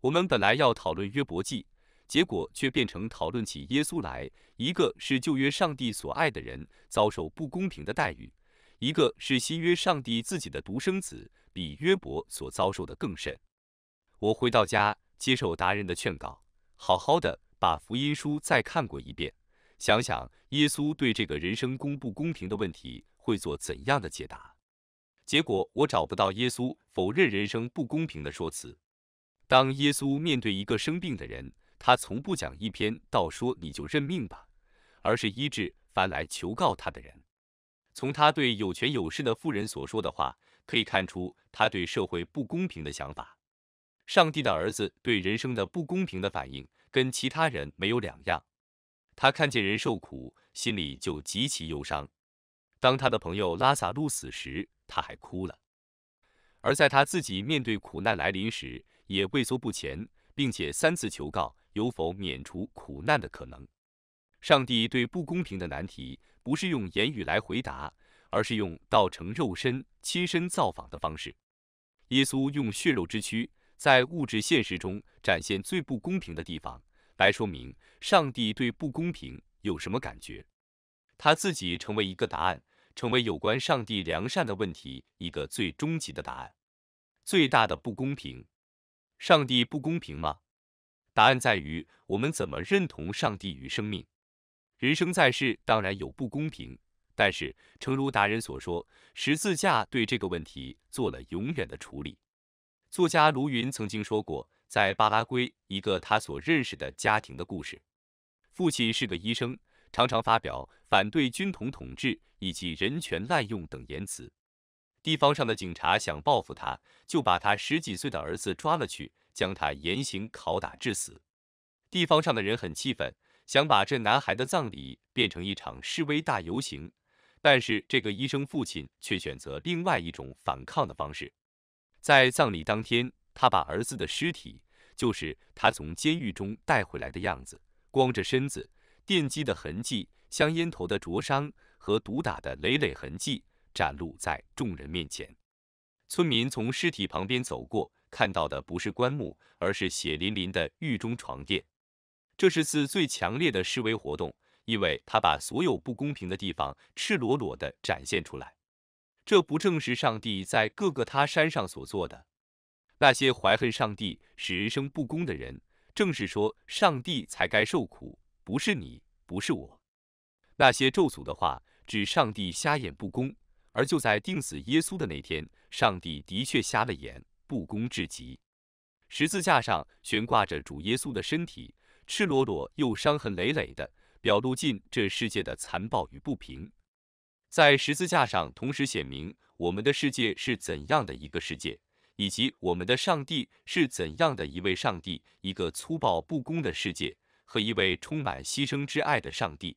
我们本来要讨论约伯记。”结果却变成讨论起耶稣来，一个是旧约上帝所爱的人遭受不公平的待遇，一个是新约上帝自己的独生子比约伯所遭受的更甚。我回到家，接受达人的劝告，好好的把福音书再看过一遍，想想耶稣对这个人生公不公平的问题会做怎样的解答。结果我找不到耶稣否认人生不公平的说辞。当耶稣面对一个生病的人，他从不讲一篇道说你就认命吧，而是医治凡来求告他的人。从他对有权有势的富人所说的话可以看出他对社会不公平的想法。上帝的儿子对人生的不公平的反应跟其他人没有两样。他看见人受苦，心里就极其忧伤。当他的朋友拉萨路死时，他还哭了。而在他自己面对苦难来临时，也畏缩不前，并且三次求告。有否免除苦难的可能？上帝对不公平的难题，不是用言语来回答，而是用道成肉身、亲身造访的方式。耶稣用血肉之躯，在物质现实中展现最不公平的地方，来说明上帝对不公平有什么感觉。他自己成为一个答案，成为有关上帝良善的问题一个最终极的答案。最大的不公平，上帝不公平吗？答案在于我们怎么认同上帝与生命。人生在世当然有不公平，但是诚如达人所说，十字架对这个问题做了永远的处理。作家卢云曾经说过，在巴拉圭一个他所认识的家庭的故事，父亲是个医生，常常发表反对军统统治以及人权滥用等言辞，地方上的警察想报复他，就把他十几岁的儿子抓了去。将他严刑拷打致死，地方上的人很气愤，想把这男孩的葬礼变成一场示威大游行，但是这个医生父亲却选择另外一种反抗的方式。在葬礼当天，他把儿子的尸体，就是他从监狱中带回来的样子，光着身子，电击的痕迹、香烟头的灼伤和毒打的累累痕迹展露在众人面前。村民从尸体旁边走过。看到的不是棺木，而是血淋淋的狱中床垫。这是次最强烈的示威活动，因为他把所有不公平的地方赤裸裸的展现出来。这不正是上帝在各个他山上所做的？那些怀恨上帝使人生不公的人，正是说上帝才该受苦，不是你，不是我。那些咒诅的话，指上帝瞎眼不公。而就在定死耶稣的那天，上帝的确瞎了眼。不公至极，十字架上悬挂着主耶稣的身体，赤裸裸又伤痕累累的，表露尽这世界的残暴与不平。在十字架上，同时显明我们的世界是怎样的一个世界，以及我们的上帝是怎样的一位上帝。一个粗暴不公的世界和一位充满牺牲之爱的上帝。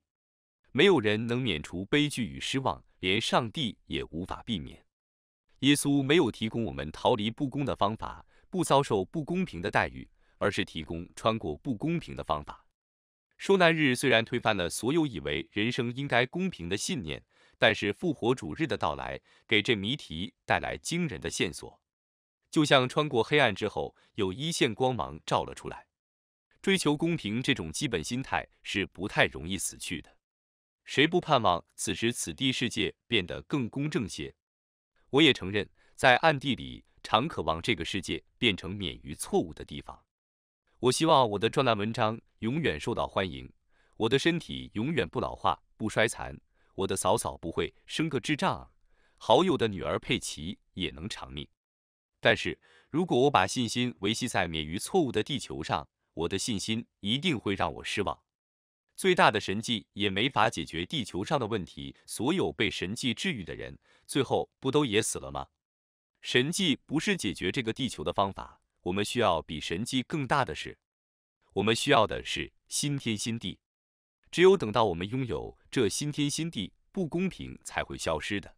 没有人能免除悲剧与失望，连上帝也无法避免。耶稣没有提供我们逃离不公的方法，不遭受不公平的待遇，而是提供穿过不公平的方法。受难日虽然推翻了所有以为人生应该公平的信念，但是复活主日的到来给这谜题带来惊人的线索，就像穿过黑暗之后有一线光芒照了出来。追求公平这种基本心态是不太容易死去的，谁不盼望此时此地世界变得更公正些？我也承认，在暗地里常渴望这个世界变成免于错误的地方。我希望我的专栏文章永远受到欢迎，我的身体永远不老化、不衰残，我的嫂嫂不会生个智障，好友的女儿佩奇也能长命。但是如果我把信心维系在免于错误的地球上，我的信心一定会让我失望。最大的神迹也没法解决地球上的问题。所有被神迹治愈的人，最后不都也死了吗？神迹不是解决这个地球的方法。我们需要比神迹更大的事。我们需要的是新天新地。只有等到我们拥有这新天新地，不公平才会消失的。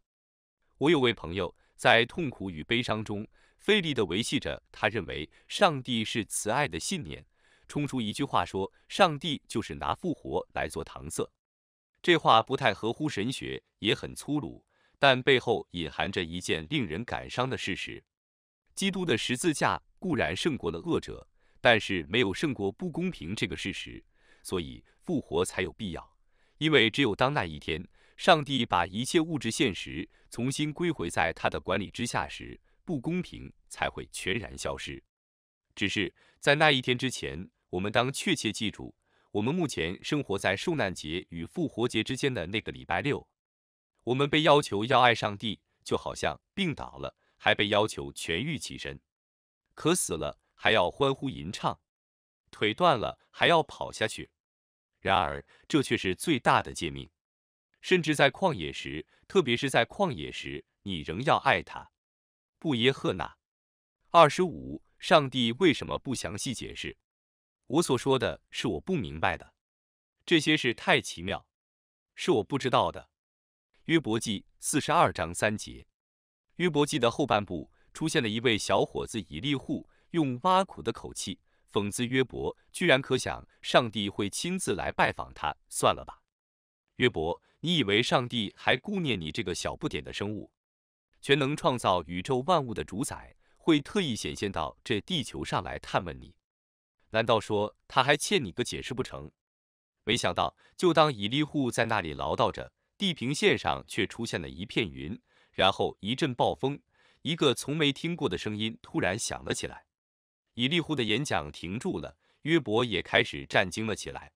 我有位朋友，在痛苦与悲伤中费力地维系着他认为上帝是慈爱的信念。冲出一句话说：“上帝就是拿复活来做搪塞。”这话不太合乎神学，也很粗鲁，但背后隐含着一件令人感伤的事实：基督的十字架固然胜过了恶者，但是没有胜过不公平这个事实，所以复活才有必要。因为只有当那一天，上帝把一切物质现实重新归回在他的管理之下时，不公平才会全然消失。只是在那一天之前。我们当确切记住，我们目前生活在受难节与复活节之间的那个礼拜六，我们被要求要爱上帝，就好像病倒了，还被要求痊愈起身；渴死了，还要欢呼吟唱；腿断了，还要跑下去。然而，这却是最大的诫命。甚至在旷野时，特别是在旷野时，你仍要爱他。布耶赫纳，二十五，上帝为什么不详细解释？我所说的是我不明白的，这些事太奇妙，是我不知道的。约伯记四十二章三节，约伯记的后半部出现了一位小伙子以利户，用挖苦的口气讽刺约伯，居然可想上帝会亲自来拜访他，算了吧，约伯，你以为上帝还顾念你这个小不点的生物？全能创造宇宙万物的主宰会特意显现到这地球上来探问你？难道说他还欠你个解释不成？没想到，就当以利户在那里唠叨着，地平线上却出现了一片云，然后一阵暴风，一个从没听过的声音突然响了起来。以利户的演讲停住了，约伯也开始震惊了起来。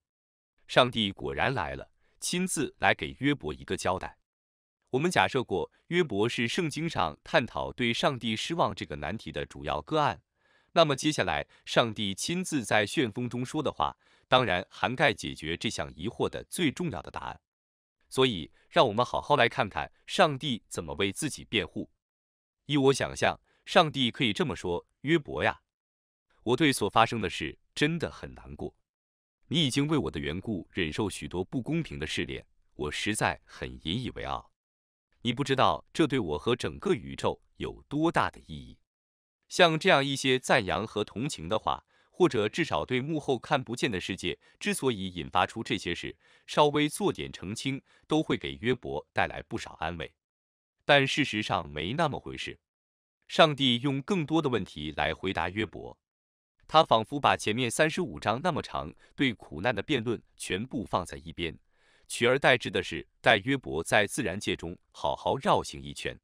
上帝果然来了，亲自来给约伯一个交代。我们假设过，约伯是圣经上探讨对上帝失望这个难题的主要个案。那么接下来，上帝亲自在旋风中说的话，当然涵盖解决这项疑惑的最重要的答案。所以，让我们好好来看看上帝怎么为自己辩护。依我想象，上帝可以这么说：“约伯呀，我对所发生的事真的很难过。你已经为我的缘故忍受许多不公平的试炼，我实在很引以为傲。你不知道这对我和整个宇宙有多大的意义。”像这样一些赞扬和同情的话，或者至少对幕后看不见的世界之所以引发出这些事，稍微做点澄清，都会给约伯带来不少安慰。但事实上没那么回事。上帝用更多的问题来回答约伯，他仿佛把前面三十五章那么长对苦难的辩论全部放在一边，取而代之的是带约伯在自然界中好好绕行一圈。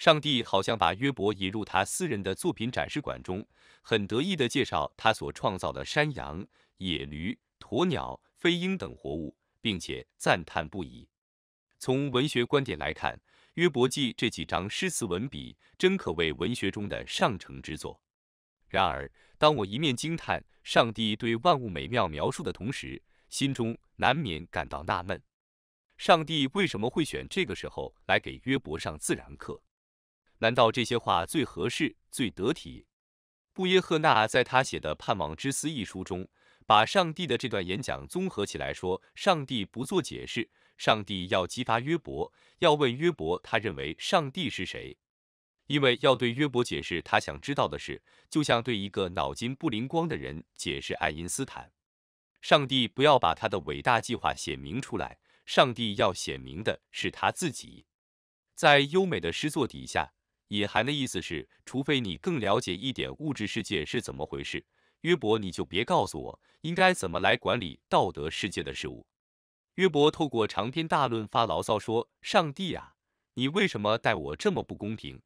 上帝好像把约伯引入他私人的作品展示馆中，很得意地介绍他所创造的山羊、野驴、鸵鸟、飞鹰等活物，并且赞叹不已。从文学观点来看，《约伯记》这几章诗词文笔真可谓文学中的上乘之作。然而，当我一面惊叹上帝对万物美妙描述的同时，心中难免感到纳闷：上帝为什么会选这个时候来给约伯上自然课？难道这些话最合适、最得体？布耶赫纳在他写的《盼望之思》一书中，把上帝的这段演讲综合起来说：上帝不做解释，上帝要激发约伯，要问约伯，他认为上帝是谁？因为要对约伯解释他想知道的事，就像对一个脑筋不灵光的人解释爱因斯坦。上帝不要把他的伟大计划显明出来，上帝要显明的是他自己。在优美的诗作底下。隐含的意思是，除非你更了解一点物质世界是怎么回事，约伯，你就别告诉我应该怎么来管理道德世界的事物。约伯透过长篇大论发牢骚说：“上帝啊，你为什么待我这么不公平？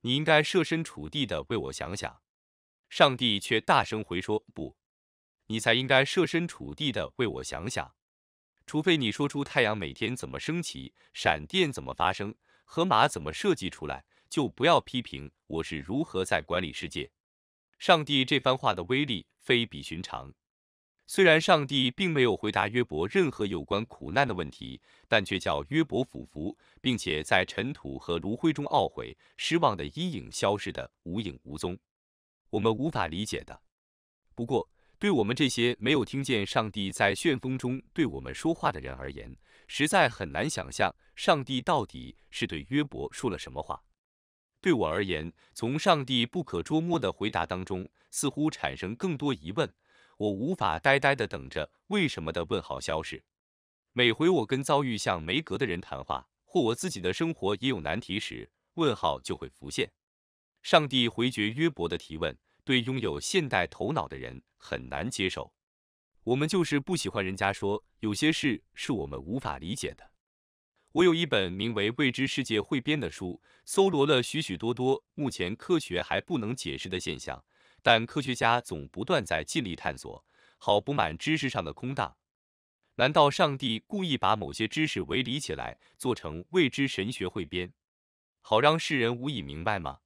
你应该设身处地的为我想想。”上帝却大声回说：“不，你才应该设身处地的为我想想。除非你说出太阳每天怎么升起，闪电怎么发生，河马怎么设计出来。”就不要批评我是如何在管理世界。上帝这番话的威力非比寻常。虽然上帝并没有回答约伯任何有关苦难的问题，但却叫约伯俯伏，并且在尘土和炉灰中懊悔、失望的阴影消失的无影无踪。我们无法理解的。不过，对我们这些没有听见上帝在旋风中对我们说话的人而言，实在很难想象上帝到底是对约伯说了什么话。对我而言，从上帝不可捉摸的回答当中，似乎产生更多疑问。我无法呆呆地等着“为什么”的问号消失。每回我跟遭遇像梅格的人谈话，或我自己的生活也有难题时，问号就会浮现。上帝回绝约伯的提问，对拥有现代头脑的人很难接受。我们就是不喜欢人家说有些事是我们无法理解的。我有一本名为《未知世界汇编》的书，搜罗了许许多多目前科学还不能解释的现象。但科学家总不断在尽力探索，好补满知识上的空档。难道上帝故意把某些知识围篱起来，做成未知神学汇编，好让世人无以明白吗？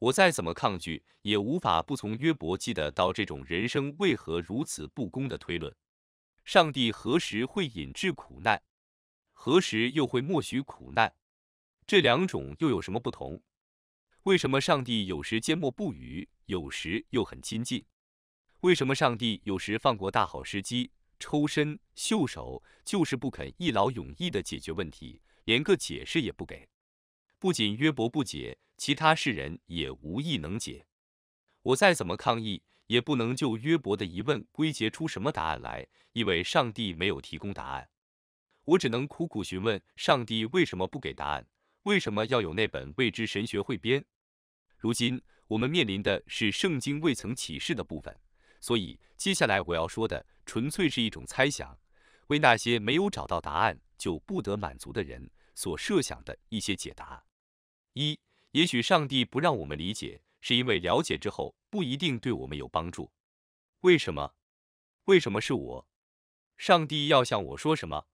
我再怎么抗拒，也无法不从约伯记得到这种人生为何如此不公的推论：上帝何时会引致苦难？何时又会默许苦难？这两种又有什么不同？为什么上帝有时缄默不语，有时又很亲近？为什么上帝有时放过大好时机，抽身袖手，就是不肯一劳永逸地解决问题，连个解释也不给？不仅约伯不解，其他世人也无意能解。我再怎么抗议，也不能就约伯的疑问归结出什么答案来，因为上帝没有提供答案。我只能苦苦询问上帝为什么不给答案，为什么要有那本未知神学汇编？如今我们面临的是圣经未曾启示的部分，所以接下来我要说的纯粹是一种猜想，为那些没有找到答案就不得满足的人所设想的一些解答。一，也许上帝不让我们理解，是因为了解之后不一定对我们有帮助。为什么？为什么是我？上帝要向我说什么？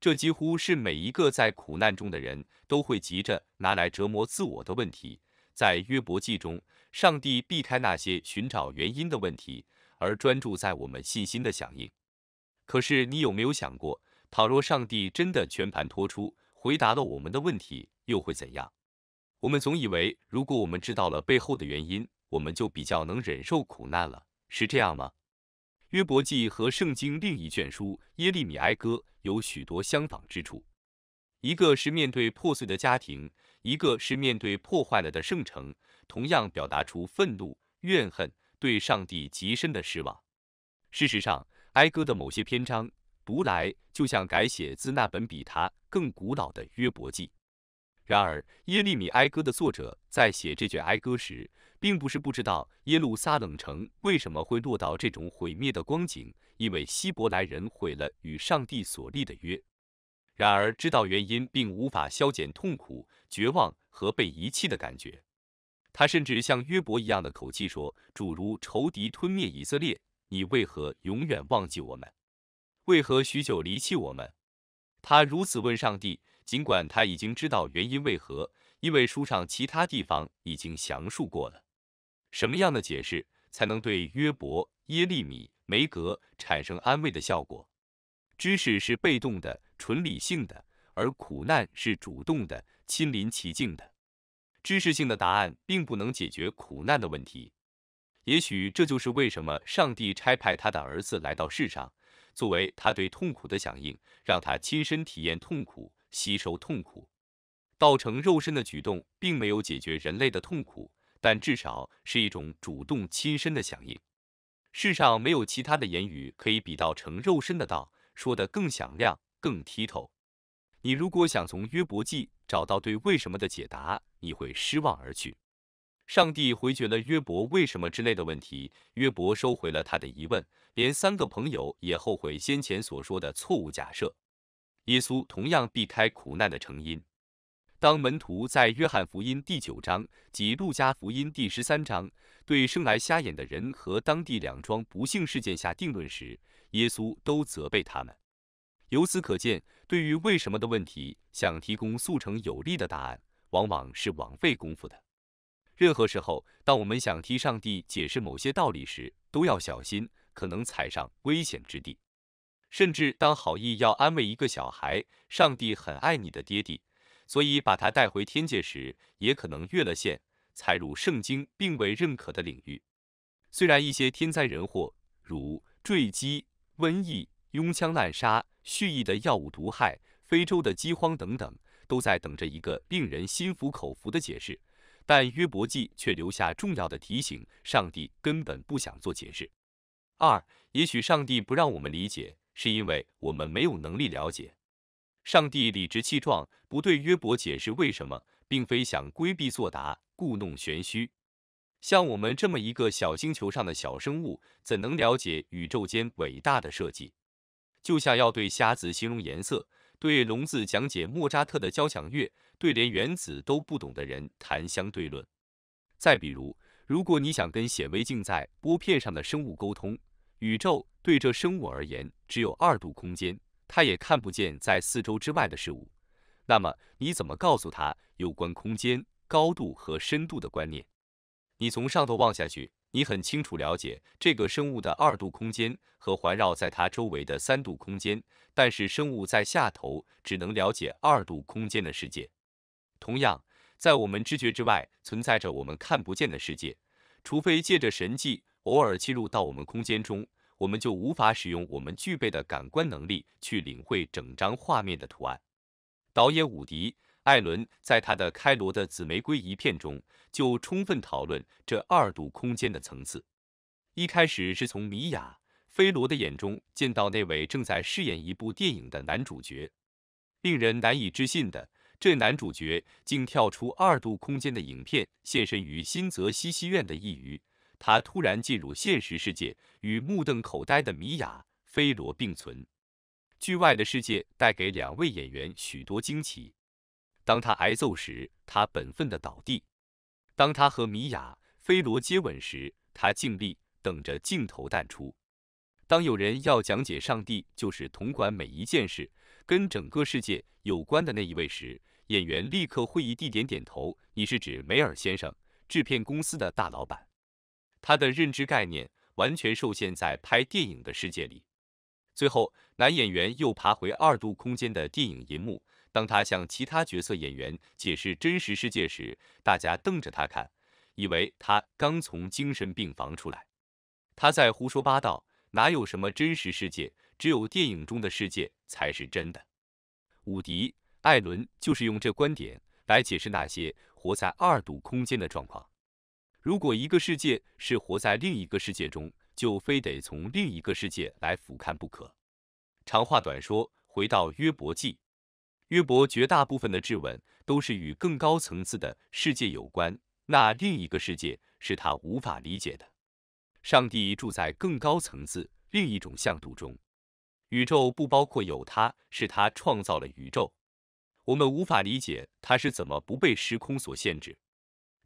这几乎是每一个在苦难中的人都会急着拿来折磨自我的问题。在约伯记中，上帝避开那些寻找原因的问题，而专注在我们信心的响应。可是，你有没有想过，倘若上帝真的全盘托出，回答了我们的问题，又会怎样？我们总以为，如果我们知道了背后的原因，我们就比较能忍受苦难了，是这样吗？约伯记和圣经另一卷书耶利米哀歌有许多相仿之处，一个是面对破碎的家庭，一个是面对破坏了的圣城，同样表达出愤怒、怨恨，对上帝极深的失望。事实上，哀歌的某些篇章读来就像改写自那本比它更古老的约伯记。然而，耶利米哀歌的作者在写这卷哀歌时，并不是不知道耶路撒冷城为什么会落到这种毁灭的光景，因为希伯来人毁了与上帝所立的约。然而，知道原因并无法消减痛苦、绝望和被遗弃的感觉。他甚至像约伯一样的口气说：“主如仇敌吞灭以色列，你为何永远忘记我们？为何许久离弃我们？”他如此问上帝。尽管他已经知道原因为何，因为书上其他地方已经详述过了。什么样的解释才能对约伯、耶利米、梅格产生安慰的效果？知识是被动的、纯理性的，而苦难是主动的、亲临其境的。知识性的答案并不能解决苦难的问题。也许这就是为什么上帝差派他的儿子来到世上，作为他对痛苦的响应，让他亲身体验痛苦。吸收痛苦，道成肉身的举动并没有解决人类的痛苦，但至少是一种主动亲身的响应。世上没有其他的言语可以比道成肉身的道说的更响亮、更剔透。你如果想从约伯记找到对为什么的解答，你会失望而去。上帝回绝了约伯为什么之类的问题，约伯收回了他的疑问，连三个朋友也后悔先前所说的错误假设。耶稣同样避开苦难的成因。当门徒在约翰福音第九章及路加福音第十三章对生来瞎眼的人和当地两桩不幸事件下定论时，耶稣都责备他们。由此可见，对于为什么的问题，想提供速成有力的答案，往往是枉费功夫的。任何时候，当我们想替上帝解释某些道理时，都要小心，可能踩上危险之地。甚至当好意要安慰一个小孩，上帝很爱你的爹地，所以把他带回天界时，也可能越了线，踩入圣经并未认可的领域。虽然一些天灾人祸，如坠机、瘟疫、拥枪滥杀、蓄意的药物毒害、非洲的饥荒等等，都在等着一个令人心服口服的解释，但约伯记却留下重要的提醒：上帝根本不想做解释。二，也许上帝不让我们理解。是因为我们没有能力了解。上帝理直气壮不对约伯解释为什么，并非想规避作答，故弄玄虚。像我们这么一个小星球上的小生物，怎能了解宇宙间伟大的设计？就像要对瞎子形容颜色，对聋子讲解莫扎特的交响乐，对连原子都不懂的人谈相对论。再比如，如果你想跟显微镜在玻片上的生物沟通，宇宙对这生物而言只有二度空间，它也看不见在四周之外的事物。那么你怎么告诉他有关空间、高度和深度的观念？你从上头望下去，你很清楚了解这个生物的二度空间和环绕在它周围的三度空间。但是生物在下头只能了解二度空间的世界。同样，在我们知觉之外存在着我们看不见的世界，除非借着神迹。偶尔侵入到我们空间中，我们就无法使用我们具备的感官能力去领会整张画面的图案。导演伍迪·艾伦在他的《开罗的紫玫瑰》一片中就充分讨论这二度空间的层次。一开始是从米娅·菲罗的眼中见到那位正在饰演一部电影的男主角，令人难以置信的，这男主角竟跳出二度空间的影片现身于新泽西戏院的一隅。他突然进入现实世界，与目瞪口呆的米娅·菲罗并存。剧外的世界带给两位演员许多惊奇。当他挨揍时，他本分的倒地；当他和米娅·菲罗接吻时，他静立等着镜头淡出。当有人要讲解上帝就是统管每一件事、跟整个世界有关的那一位时，演员立刻会意地点点头：“你是指梅尔先生，制片公司的大老板。”他的认知概念完全受限在拍电影的世界里。最后，男演员又爬回二度空间的电影银幕。当他向其他角色演员解释真实世界时，大家瞪着他看，以为他刚从精神病房出来。他在胡说八道，哪有什么真实世界？只有电影中的世界才是真的。伍迪·艾伦就是用这观点来解释那些活在二度空间的状况。如果一个世界是活在另一个世界中，就非得从另一个世界来俯瞰不可。长话短说，回到约伯记，约伯绝大部分的质问都是与更高层次的世界有关，那另一个世界是他无法理解的。上帝住在更高层次另一种向度中，宇宙不包括有他，是他创造了宇宙。我们无法理解他是怎么不被时空所限制，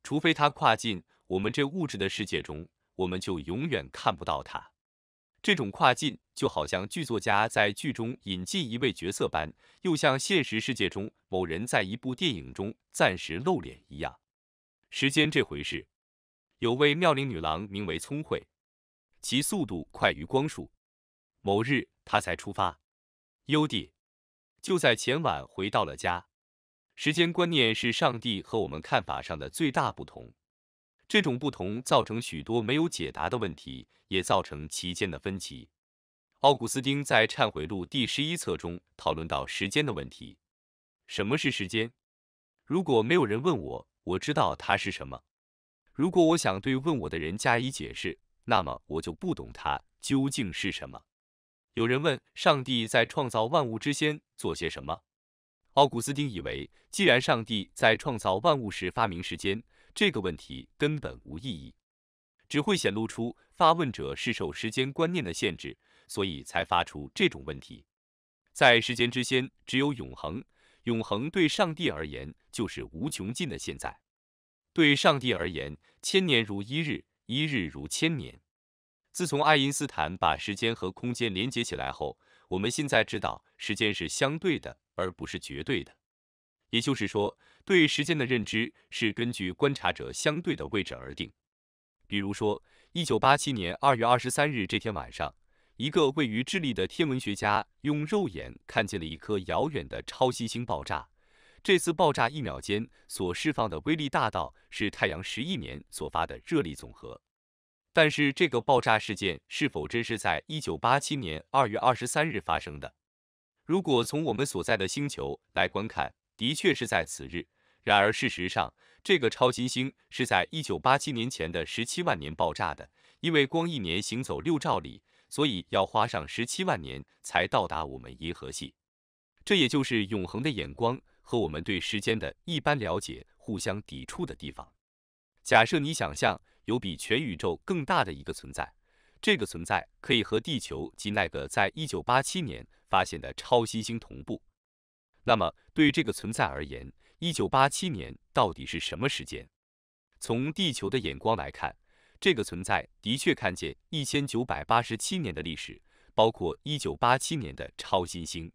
除非他跨进。我们这物质的世界中，我们就永远看不到它。这种跨进就好像剧作家在剧中引进一位角色般，又像现实世界中某人在一部电影中暂时露脸一样。时间这回事，有位妙龄女郎名为聪慧，其速度快于光速。某日，她才出发，优弟就在前晚回到了家。时间观念是上帝和我们看法上的最大不同。这种不同造成许多没有解答的问题，也造成其间的分歧。奥古斯丁在《忏悔录》第十一册中讨论到时间的问题：什么是时间？如果没有人问我，我知道它是什么；如果我想对问我的人加以解释，那么我就不懂它究竟是什么。有人问：上帝在创造万物之前做些什么？奥古斯丁以为，既然上帝在创造万物时发明时间，这个问题根本无意义，只会显露出发问者是受时间观念的限制，所以才发出这种问题。在时间之先，只有永恒，永恒对上帝而言就是无穷尽的现在。对上帝而言，千年如一日，一日如千年。自从爱因斯坦把时间和空间连接起来后，我们现在知道时间是相对的，而不是绝对的。也就是说，对时间的认知是根据观察者相对的位置而定。比如说，一九八七年二月二十三日这天晚上，一个位于智利的天文学家用肉眼看见了一颗遥远的超新星爆炸。这次爆炸一秒间所释放的威力大到是太阳十亿年所发的热力总和。但是，这个爆炸事件是否真是在一九八七年二月二十三日发生的？如果从我们所在的星球来观看，的确是在此日，然而事实上，这个超新星是在一九八七年前的十七万年爆炸的。因为光一年行走六兆里，所以要花上十七万年才到达我们银河系。这也就是永恒的眼光和我们对时间的一般了解互相抵触的地方。假设你想象有比全宇宙更大的一个存在，这个存在可以和地球及那个在一九八七年发现的超新星同步。那么，对这个存在而言，一九八七年到底是什么时间？从地球的眼光来看，这个存在的确看见一千九百八十七年的历史，包括一九八七年的超新星。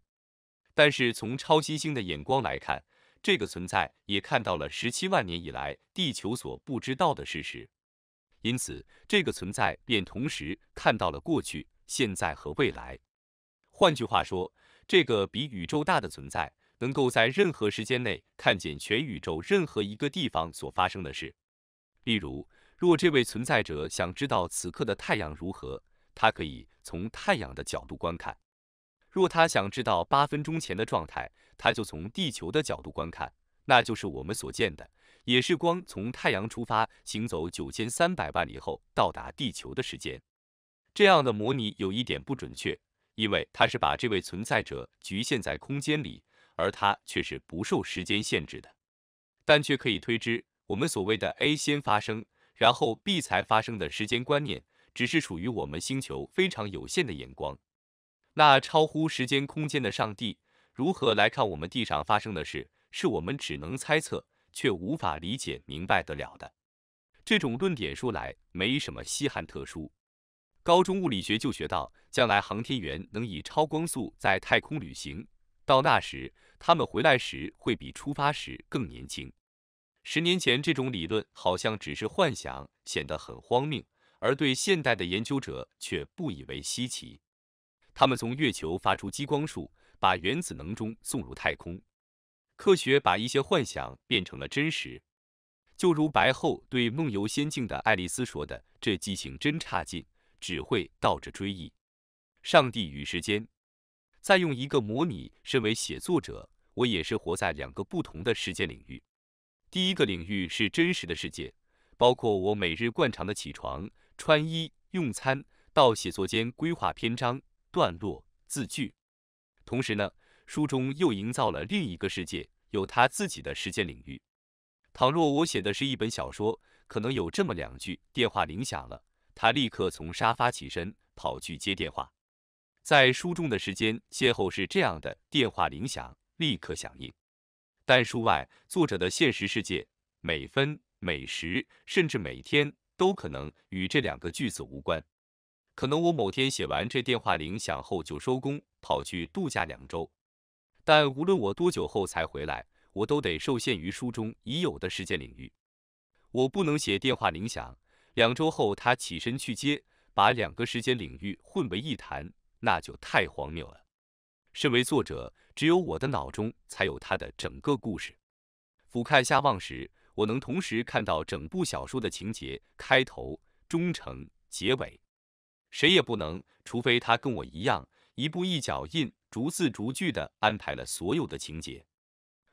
但是，从超新星的眼光来看，这个存在也看到了十七万年以来地球所不知道的事实。因此，这个存在便同时看到了过去、现在和未来。换句话说，这个比宇宙大的存在。能够在任何时间内看见全宇宙任何一个地方所发生的事。例如，若这位存在者想知道此刻的太阳如何，他可以从太阳的角度观看；若他想知道八分钟前的状态，他就从地球的角度观看，那就是我们所见的，也是光从太阳出发行走九千三百万里后到达地球的时间。这样的模拟有一点不准确，因为它是把这位存在者局限在空间里。而它却是不受时间限制的，但却可以推知，我们所谓的 “a 先发生，然后 b 才发生”的时间观念，只是属于我们星球非常有限的眼光。那超乎时间空间的上帝如何来看我们地上发生的事，是我们只能猜测却无法理解明白得了的。这种论点说来没什么稀罕特殊，高中物理学就学到，将来航天员能以超光速在太空旅行，到那时。他们回来时会比出发时更年轻。十年前，这种理论好像只是幻想，显得很荒谬；而对现代的研究者却不以为稀奇。他们从月球发出激光束，把原子能中送入太空。科学把一些幻想变成了真实。就如白后对梦游仙境的爱丽丝说的：“这激情真差劲，只会倒着追忆。”上帝与时间。再用一个模拟，身为写作者，我也是活在两个不同的时间领域。第一个领域是真实的世界，包括我每日惯常的起床、穿衣、用餐，到写作间规划篇章、段落、字句。同时呢，书中又营造了另一个世界，有他自己的时间领域。倘若我写的是一本小说，可能有这么两句：电话铃响了，他立刻从沙发起身，跑去接电话。在书中的时间邂逅是这样的：电话铃响，立刻响应。但书外作者的现实世界，每分每时甚至每天都可能与这两个句子无关。可能我某天写完这电话铃响后就收工，跑去度假两周。但无论我多久后才回来，我都得受限于书中已有的时间领域。我不能写电话铃响两周后他起身去接，把两个时间领域混为一谈。那就太荒谬了。身为作者，只有我的脑中才有他的整个故事。俯瞰下望时，我能同时看到整部小说的情节，开头、中程、结尾。谁也不能，除非他跟我一样，一步一脚印，逐字逐句地安排了所有的情节。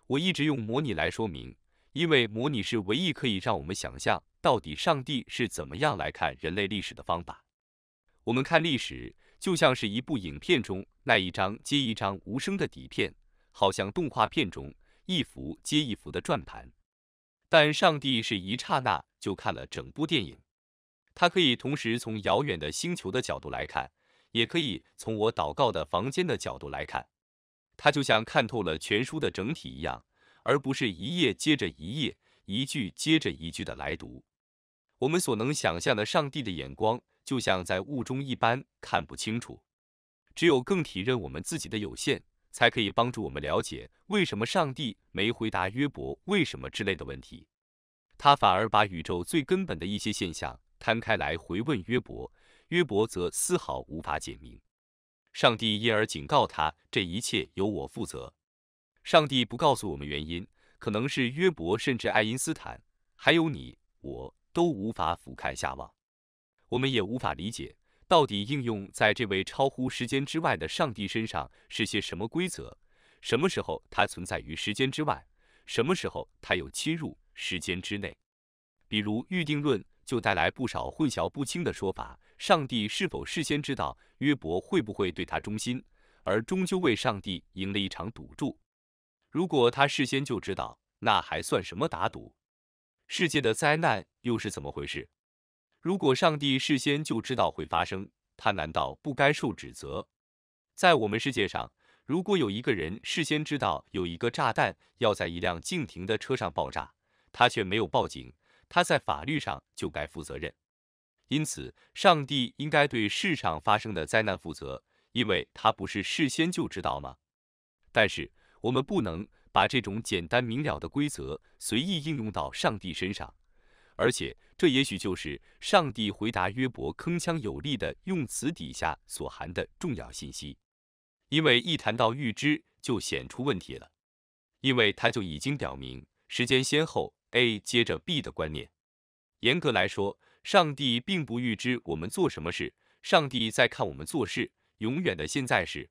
我一直用模拟来说明，因为模拟是唯一可以让我们想象到底上帝是怎么样来看人类历史的方法。我们看历史。就像是一部影片中那一张接一张无声的底片，好像动画片中一幅接一幅的转盘。但上帝是一刹那就看了整部电影，他可以同时从遥远的星球的角度来看，也可以从我祷告的房间的角度来看。他就像看透了全书的整体一样，而不是一页接着一页，一句接着一句的来读。我们所能想象的上帝的眼光。就像在雾中一般看不清楚，只有更体认我们自己的有限，才可以帮助我们了解为什么上帝没回答约伯为什么之类的问题。他反而把宇宙最根本的一些现象摊开来回问约伯，约伯则丝毫无法解明。上帝因而警告他，这一切由我负责。上帝不告诉我们原因，可能是约伯甚至爱因斯坦，还有你我都无法俯瞰下望。我们也无法理解，到底应用在这位超乎时间之外的上帝身上是些什么规则？什么时候它存在于时间之外？什么时候它又侵入时间之内？比如预定论就带来不少混淆不清的说法：上帝是否事先知道约伯会不会对他忠心？而终究为上帝赢了一场赌注？如果他事先就知道，那还算什么打赌？世界的灾难又是怎么回事？如果上帝事先就知道会发生，他难道不该受指责？在我们世界上，如果有一个人事先知道有一个炸弹要在一辆静停的车上爆炸，他却没有报警，他在法律上就该负责任。因此，上帝应该对世上发生的灾难负责，因为他不是事先就知道吗？但是，我们不能把这种简单明了的规则随意应用到上帝身上。而且，这也许就是上帝回答约伯铿锵有力的用词底下所含的重要信息，因为一谈到预知，就显出问题了，因为他就已经表明时间先后 A 接着 B 的观念。严格来说，上帝并不预知我们做什么事，上帝在看我们做事，永远的现在是。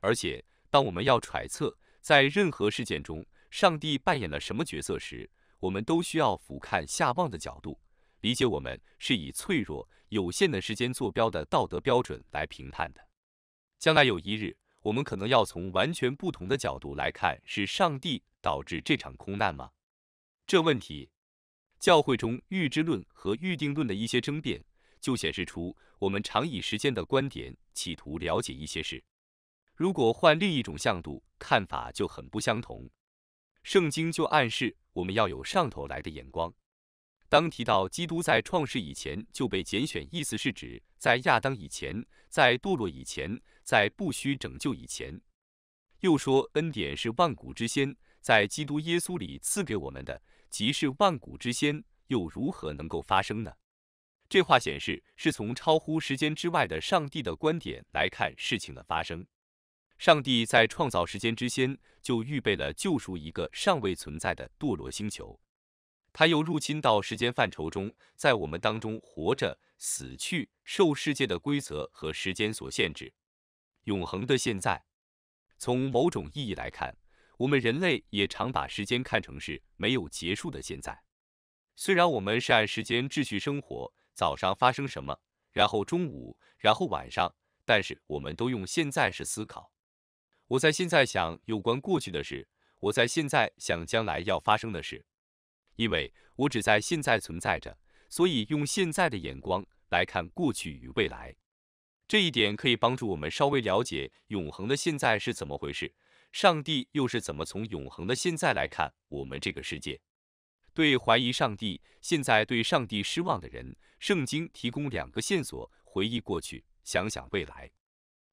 而且，当我们要揣测在任何事件中上帝扮演了什么角色时，我们都需要俯瞰下望的角度，理解我们是以脆弱有限的时间坐标的道德标准来评判的。将来有一日，我们可能要从完全不同的角度来看，是上帝导致这场空难吗？这问题，教会中预知论和预定论的一些争辩就显示出，我们常以时间的观点企图了解一些事。如果换另一种向度看法，就很不相同。圣经就暗示我们要有上头来的眼光。当提到基督在创世以前就被拣选，意思是指在亚当以前，在堕落以前，在不需拯救以前。又说恩典是万古之先，在基督耶稣里赐给我们的，即是万古之先，又如何能够发生呢？这话显示是从超乎时间之外的上帝的观点来看事情的发生。上帝在创造时间之先就预备了救赎一个尚未存在的堕落星球。他又入侵到时间范畴中，在我们当中活着、死去，受世界的规则和时间所限制。永恒的现在，从某种意义来看，我们人类也常把时间看成是没有结束的现在。虽然我们是按时间秩序生活，早上发生什么，然后中午，然后晚上，但是我们都用现在式思考。我在现在想有关过去的事，我在现在想将来要发生的事，因为我只在现在存在着，所以用现在的眼光来看过去与未来。这一点可以帮助我们稍微了解永恒的现在是怎么回事，上帝又是怎么从永恒的现在来看我们这个世界。对怀疑上帝、现在对上帝失望的人，圣经提供两个线索：回忆过去，想想未来。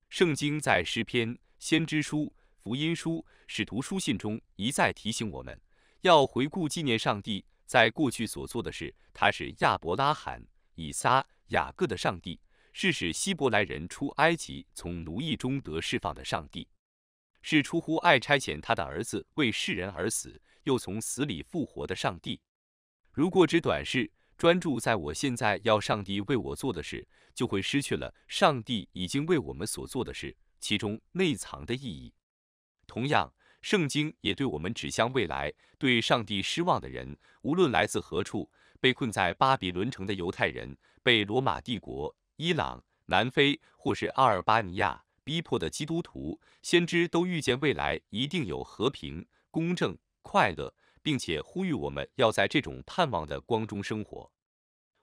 圣经在诗篇。先知书、福音书、使徒书信中一再提醒我们要回顾纪念上帝在过去所做的事。他是亚伯拉罕、以撒、雅各的上帝，是使希伯来人出埃及、从奴役中得释放的上帝，是出乎爱差遣他的儿子为世人而死，又从死里复活的上帝。如果只短视、专注在我现在要上帝为我做的事，就会失去了上帝已经为我们所做的事。其中内藏的意义，同样，圣经也对我们指向未来，对上帝失望的人，无论来自何处，被困在巴比伦城的犹太人，被罗马帝国、伊朗、南非或是阿尔巴尼亚逼迫的基督徒，先知都预见未来一定有和平、公正、快乐，并且呼吁我们要在这种盼望的光中生活。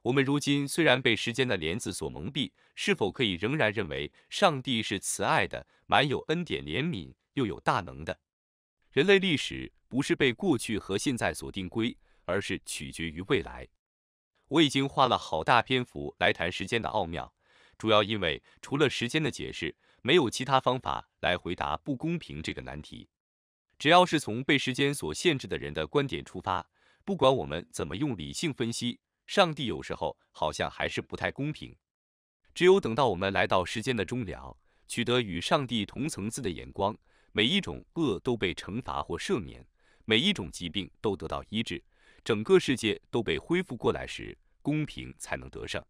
我们如今虽然被时间的帘子所蒙蔽，是否可以仍然认为上帝是慈爱的、满有恩典、怜悯又有大能的？人类历史不是被过去和现在所定规，而是取决于未来。我已经花了好大篇幅来谈时间的奥妙，主要因为除了时间的解释，没有其他方法来回答不公平这个难题。只要是从被时间所限制的人的观点出发，不管我们怎么用理性分析。上帝有时候好像还是不太公平。只有等到我们来到时间的终了，取得与上帝同层次的眼光，每一种恶都被惩罚或赦免，每一种疾病都得到医治，整个世界都被恢复过来时，公平才能得胜。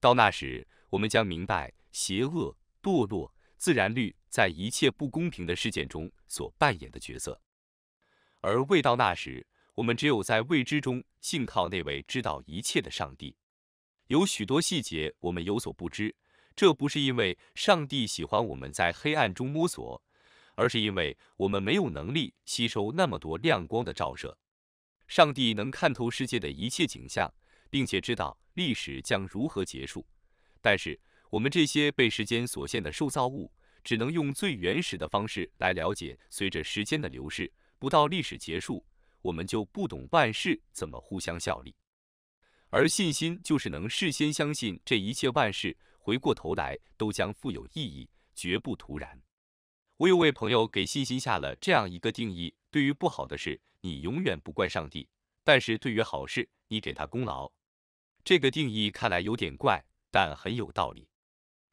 到那时，我们将明白邪恶、堕落、自然律在一切不公平的事件中所扮演的角色。而未到那时，我们只有在未知中信靠那位知道一切的上帝。有许多细节我们有所不知，这不是因为上帝喜欢我们在黑暗中摸索，而是因为我们没有能力吸收那么多亮光的照射。上帝能看透世界的一切景象，并且知道历史将如何结束，但是我们这些被时间所限的受造物，只能用最原始的方式来了解。随着时间的流逝，不到历史结束。我们就不懂万事怎么互相效力，而信心就是能事先相信这一切万事，回过头来都将富有意义，绝不突然。我有位朋友给信心下了这样一个定义：对于不好的事，你永远不怪上帝；但是对于好事，你给他功劳。这个定义看来有点怪，但很有道理。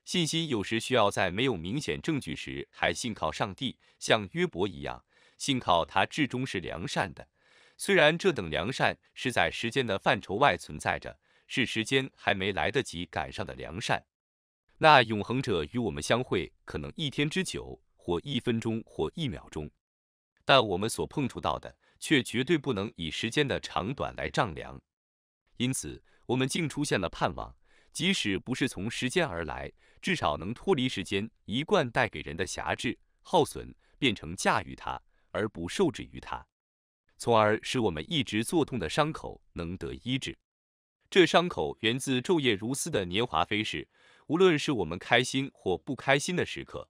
信心有时需要在没有明显证据时还信靠上帝，像约伯一样，信靠他至终是良善的。虽然这等良善是在时间的范畴外存在着，是时间还没来得及赶上的良善。那永恒者与我们相会，可能一天之久，或一分钟，或一秒钟。但我们所碰触到的，却绝对不能以时间的长短来丈量。因此，我们竟出现了盼望，即使不是从时间而来，至少能脱离时间一贯带给人的狭制、耗损，变成驾驭它，而不受制于它。从而使我们一直作痛的伤口能得医治。这伤口源自昼夜如斯的年华飞逝，无论是我们开心或不开心的时刻，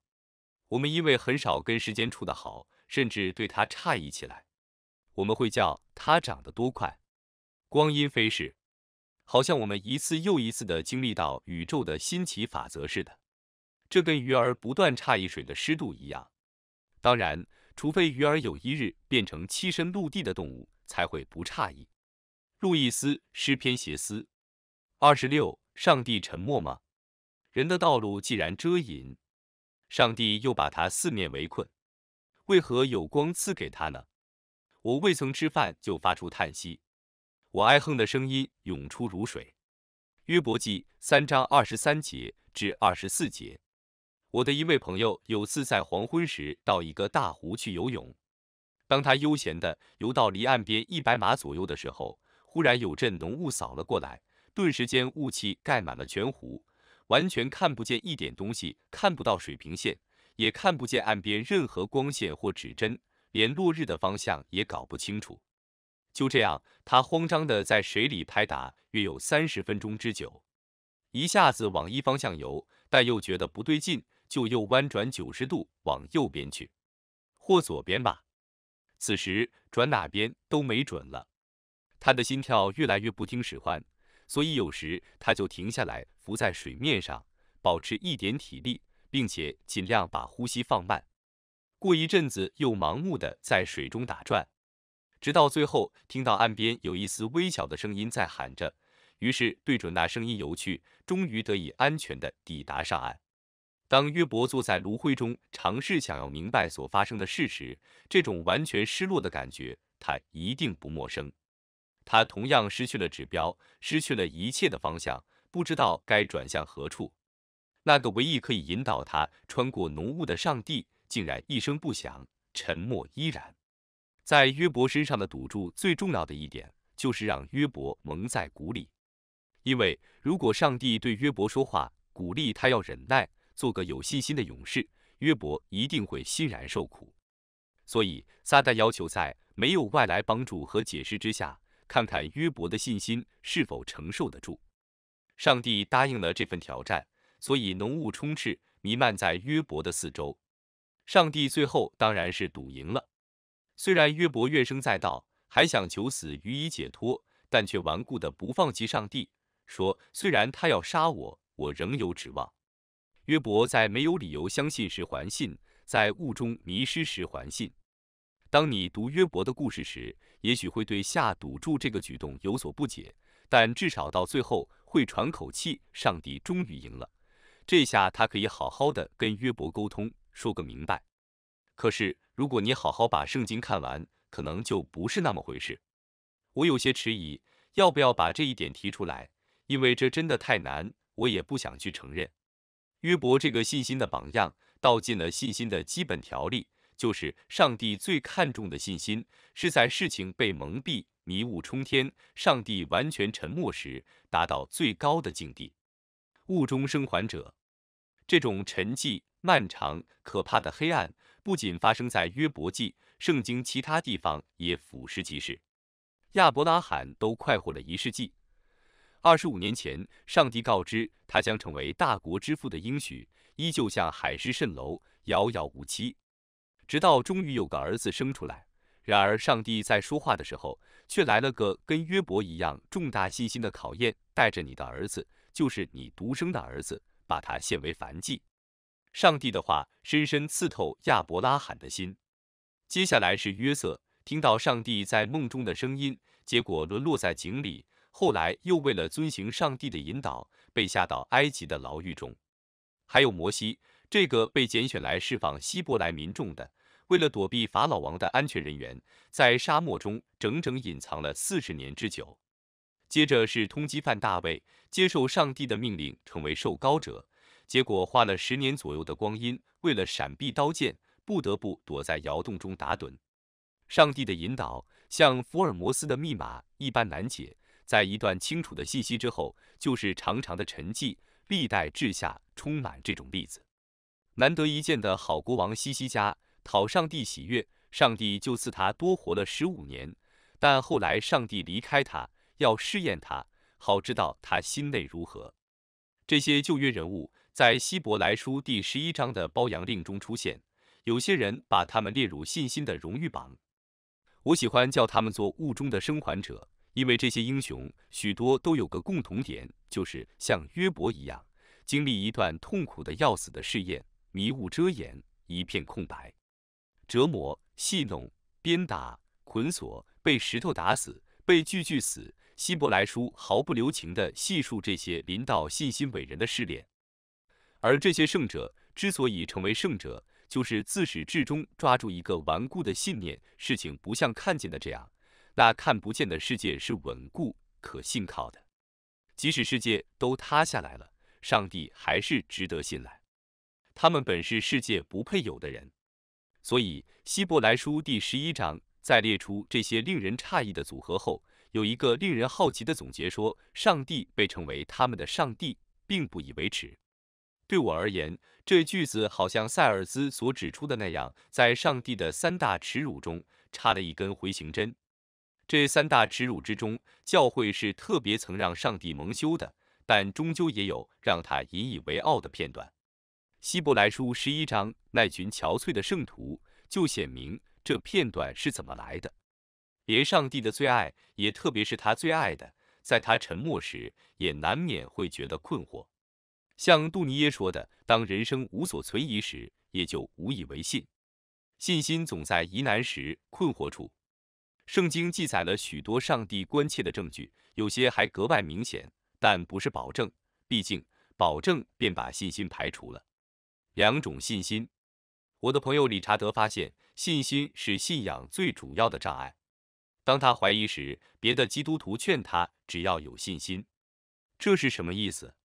我们因为很少跟时间处得好，甚至对它诧异起来。我们会叫它长得多快，光阴飞逝，好像我们一次又一次地经历到宇宙的新奇法则似的。这跟鱼儿不断诧异水的湿度一样。当然。除非鱼儿有一日变成栖身陆地的动物，才会不诧异。路易斯诗篇写思二十六：上帝沉默吗？人的道路既然遮隐，上帝又把他四面围困，为何有光赐给他呢？我未曾吃饭就发出叹息，我哀哼的声音涌出如水。约伯记三章二十三节至二十四节。我的一位朋友有次在黄昏时到一个大湖去游泳，当他悠闲地游到离岸边一百码左右的时候，忽然有阵浓雾扫了过来，顿时间雾气盖满了全湖，完全看不见一点东西，看不到水平线，也看不见岸边任何光线或指针，连落日的方向也搞不清楚。就这样，他慌张地在水里拍打约有三十分钟之久，一下子往一方向游，但又觉得不对劲。就又弯转九十度往右边去，或左边吧。此时转哪边都没准了。他的心跳越来越不听使唤，所以有时他就停下来浮在水面上，保持一点体力，并且尽量把呼吸放慢。过一阵子又盲目的在水中打转，直到最后听到岸边有一丝微小的声音在喊着，于是对准那声音游去，终于得以安全的抵达上岸。当约伯坐在炉灰中，尝试想要明白所发生的事时，这种完全失落的感觉，他一定不陌生。他同样失去了指标，失去了一切的方向，不知道该转向何处。那个唯一可以引导他穿过浓雾的上帝，竟然一声不响，沉默依然。在约伯身上的赌注，最重要的一点就是让约伯蒙在鼓里，因为如果上帝对约伯说话，鼓励他要忍耐。做个有信心的勇士，约伯一定会欣然受苦。所以撒旦要求在没有外来帮助和解释之下，看看约伯的信心是否承受得住。上帝答应了这份挑战，所以浓雾充斥、弥漫在约伯的四周。上帝最后当然是赌赢了。虽然约伯怨声载道，还想求死予以解脱，但却顽固的不放弃。上帝说：“虽然他要杀我，我仍有指望。”约伯在没有理由相信时还信，在雾中迷失时还信。当你读约伯的故事时，也许会对下赌注这个举动有所不解，但至少到最后会喘口气，上帝终于赢了，这下他可以好好的跟约伯沟通，说个明白。可是如果你好好把圣经看完，可能就不是那么回事。我有些迟疑，要不要把这一点提出来？因为这真的太难，我也不想去承认。约伯这个信心的榜样，道尽了信心的基本条例，就是上帝最看重的信心，是在事情被蒙蔽、迷雾冲天、上帝完全沉默时达到最高的境地。雾中生还者，这种沉寂、漫长、可怕的黑暗，不仅发生在约伯记，圣经其他地方也俯拾即是。亚伯拉罕都快活了一世纪。二十五年前，上帝告知他将成为大国之父的应许，依旧像海市蜃楼，遥遥无期。直到终于有个儿子生出来，然而上帝在说话的时候，却来了个跟约伯一样重大信心的考验：带着你的儿子，就是你独生的儿子，把他献为凡祭。上帝的话深深刺透亚伯拉罕的心。接下来是约瑟，听到上帝在梦中的声音，结果沦落在井里。后来又为了遵行上帝的引导，被下到埃及的牢狱中。还有摩西，这个被拣选来释放希伯来民众的，为了躲避法老王的安全人员，在沙漠中整整隐藏了四十年之久。接着是通缉犯大卫，接受上帝的命令成为受膏者，结果花了十年左右的光阴，为了闪避刀剑，不得不躲在窑洞中打盹。上帝的引导像福尔摩斯的密码一般难解。在一段清楚的信息之后，就是长长的沉寂。历代治下充满这种例子，难得一见的好国王西西加讨上帝喜悦，上帝就赐他多活了十五年。但后来上帝离开他，要试验他，好知道他心内如何。这些旧约人物在希伯来书第十一章的包扬令中出现，有些人把他们列入信心的荣誉榜。我喜欢叫他们做雾中的生还者。因为这些英雄许多都有个共同点，就是像约伯一样，经历一段痛苦的要死的试验，迷雾遮掩，一片空白，折磨、戏弄、鞭打、捆锁，被石头打死，被锯锯死。希伯来书毫不留情地细数这些临到信心伟人的试炼，而这些圣者之所以成为圣者，就是自始至终抓住一个顽固的信念：事情不像看见的这样。那看不见的世界是稳固、可信靠的，即使世界都塌下来了，上帝还是值得信赖。他们本是世界不配有的人，所以《希伯来书》第十一章在列出这些令人诧异的组合后，有一个令人好奇的总结说：“上帝被称为他们的上帝，并不以为耻。”对我而言，这句子好像塞尔兹所指出的那样，在上帝的三大耻辱中插了一根回形针。这三大耻辱之中，教会是特别曾让上帝蒙羞的，但终究也有让他引以为傲的片段。希伯来书十一章那群憔悴的圣徒，就显明这片段是怎么来的。连上帝的最爱，也特别是他最爱的，在他沉默时，也难免会觉得困惑。像杜尼耶说的，当人生无所存疑时，也就无以为信。信心总在疑难时、困惑处。圣经记载了许多上帝关切的证据，有些还格外明显，但不是保证。毕竟，保证便把信心排除了。两种信心，我的朋友理查德发现，信心是信仰最主要的障碍。当他怀疑时，别的基督徒劝他只要有信心。这是什么意思？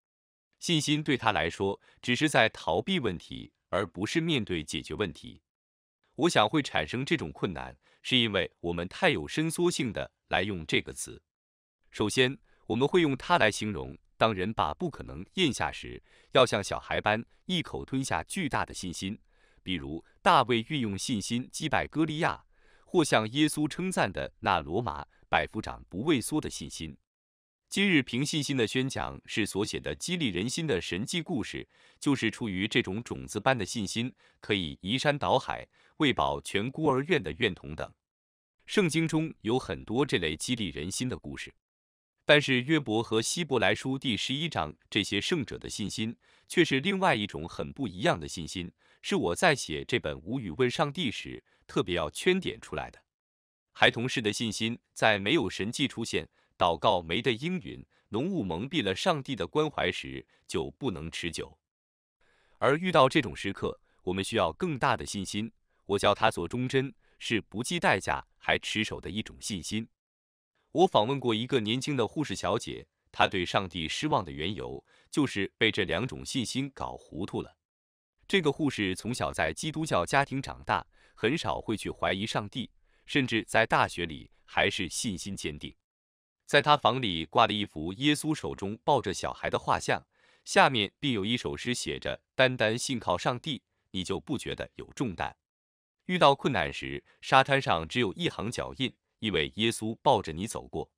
信心对他来说只是在逃避问题，而不是面对解决问题。我想会产生这种困难，是因为我们太有伸缩性的来用这个词。首先，我们会用它来形容当人把不可能咽下时，要像小孩般一口吞下巨大的信心，比如大卫运用信心击败歌利亚，或像耶稣称赞的那罗马百夫长不畏缩的信心。今日凭信心的宣讲是所写的激励人心的神迹故事，就是出于这种种子般的信心，可以移山倒海，喂饱全孤儿院的院童等。圣经中有很多这类激励人心的故事，但是约伯和希伯来书第十一章这些圣者的信心却是另外一种很不一样的信心，是我在写这本《无语问上帝》时特别要圈点出来的。孩童式的信心在没有神迹出现。祷告没得应允，浓雾蒙蔽了上帝的关怀时，就不能持久。而遇到这种时刻，我们需要更大的信心。我叫他做忠贞，是不计代价还持守的一种信心。我访问过一个年轻的护士小姐，她对上帝失望的缘由，就是被这两种信心搞糊涂了。这个护士从小在基督教家庭长大，很少会去怀疑上帝，甚至在大学里还是信心坚定。在他房里挂了一幅耶稣手中抱着小孩的画像，下面并有一首诗写着：“单单信靠上帝，你就不觉得有重担。遇到困难时，沙滩上只有一行脚印，因为耶稣抱着你走过。”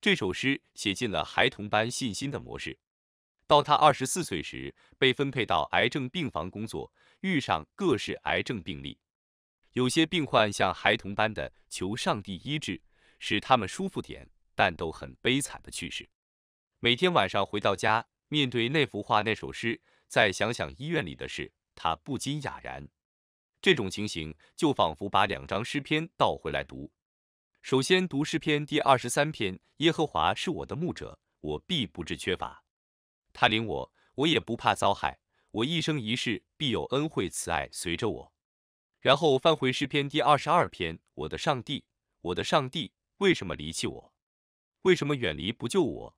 这首诗写进了孩童般信心的模式。到他二十四岁时，被分配到癌症病房工作，遇上各式癌症病例，有些病患像孩童般的求上帝医治，使他们舒服点。但都很悲惨的去世。每天晚上回到家，面对那幅画、那首诗，再想想医院里的事，他不禁哑然。这种情形就仿佛把两张诗篇倒回来读。首先读诗篇第二十三篇：“耶和华是我的牧者，我必不致缺乏。他领我，我也不怕遭害。我一生一世必有恩惠慈爱随着我。”然后翻回诗篇第二十二篇：“我的上帝，我的上帝，为什么离弃我？”为什么远离不救我？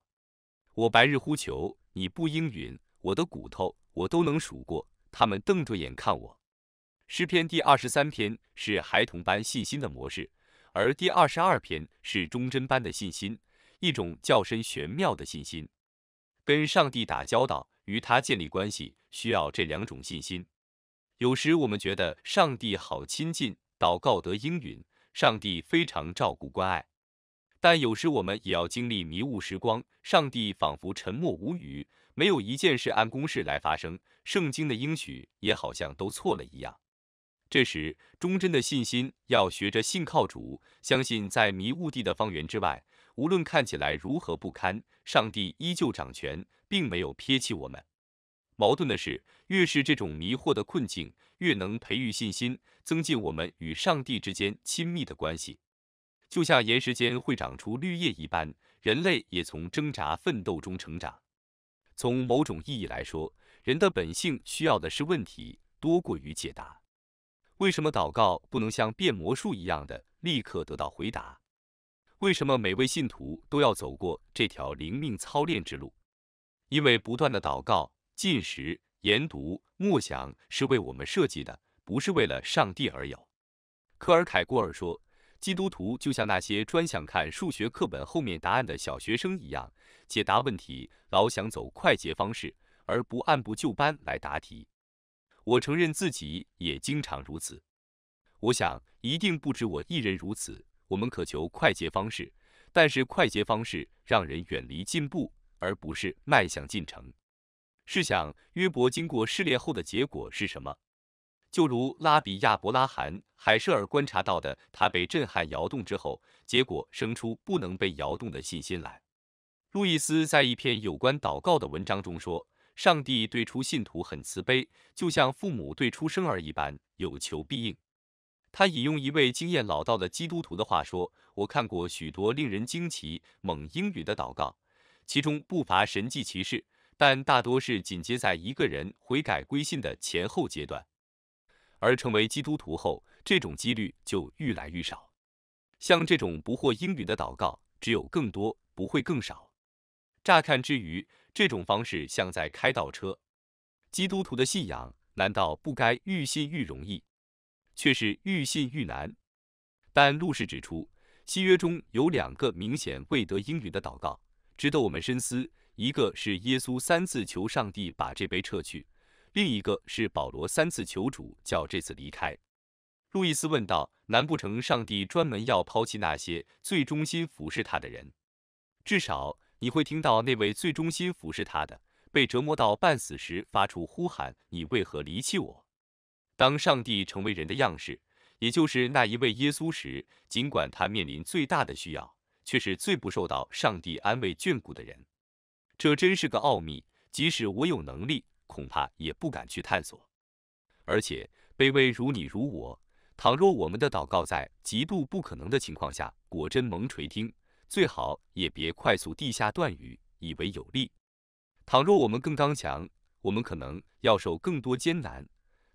我白日呼求，你不应允。我的骨头我都能数过，他们瞪着眼看我。诗篇第二十三篇是孩童般信心的模式，而第二十二篇是忠贞般的信心，一种较深玄妙的信心。跟上帝打交道，与他建立关系，需要这两种信心。有时我们觉得上帝好亲近，祷告得应允，上帝非常照顾关爱。但有时我们也要经历迷雾时光，上帝仿佛沉默无语，没有一件事按公式来发生，圣经的应许也好像都错了一样。这时，忠贞的信心要学着信靠主，相信在迷雾地的方圆之外，无论看起来如何不堪，上帝依旧掌权，并没有撇弃我们。矛盾的是，越是这种迷惑的困境，越能培育信心，增进我们与上帝之间亲密的关系。就像岩石间会长出绿叶一般，人类也从挣扎奋斗中成长。从某种意义来说，人的本性需要的是问题多过于解答。为什么祷告不能像变魔术一样的立刻得到回答？为什么每位信徒都要走过这条灵命操练之路？因为不断的祷告、进食、研读、默想是为我们设计的，不是为了上帝而有。科尔凯郭尔说。基督徒就像那些专想看数学课本后面答案的小学生一样，解答问题老想走快捷方式，而不按部就班来答题。我承认自己也经常如此。我想一定不止我一人如此。我们渴求快捷方式，但是快捷方式让人远离进步，而不是迈向进程。试想，约伯经过试炼后的结果是什么？就如拉比亚伯拉罕海舍尔观察到的，他被震撼摇动之后，结果生出不能被摇动的信心来。路易斯在一篇有关祷告的文章中说：“上帝对出信徒很慈悲，就像父母对出生儿一般，有求必应。”他引用一位经验老道的基督徒的话说：“我看过许多令人惊奇、猛英语的祷告，其中不乏神迹奇事，但大多是紧接在一个人悔改归信的前后阶段。”而成为基督徒后，这种几率就愈来愈少。像这种不获应允的祷告，只有更多，不会更少。乍看之余，这种方式像在开倒车。基督徒的信仰难道不该愈信愈容易，却是愈信愈难？但路氏指出，新约中有两个明显未得应允的祷告，值得我们深思。一个是耶稣三次求上帝把这杯撤去。另一个是保罗三次求主叫这次离开。路易斯问道：“难不成上帝专门要抛弃那些最忠心服侍他的人？至少你会听到那位最忠心服侍他的被折磨到半死时发出呼喊：‘你为何离弃我？’当上帝成为人的样式，也就是那一位耶稣时，尽管他面临最大的需要，却是最不受到上帝安慰眷顾的人。这真是个奥秘。即使我有能力。”恐怕也不敢去探索，而且卑微如你如我，倘若我们的祷告在极度不可能的情况下果真蒙垂听，最好也别快速地下断语以为有利。倘若我们更刚强，我们可能要受更多艰难；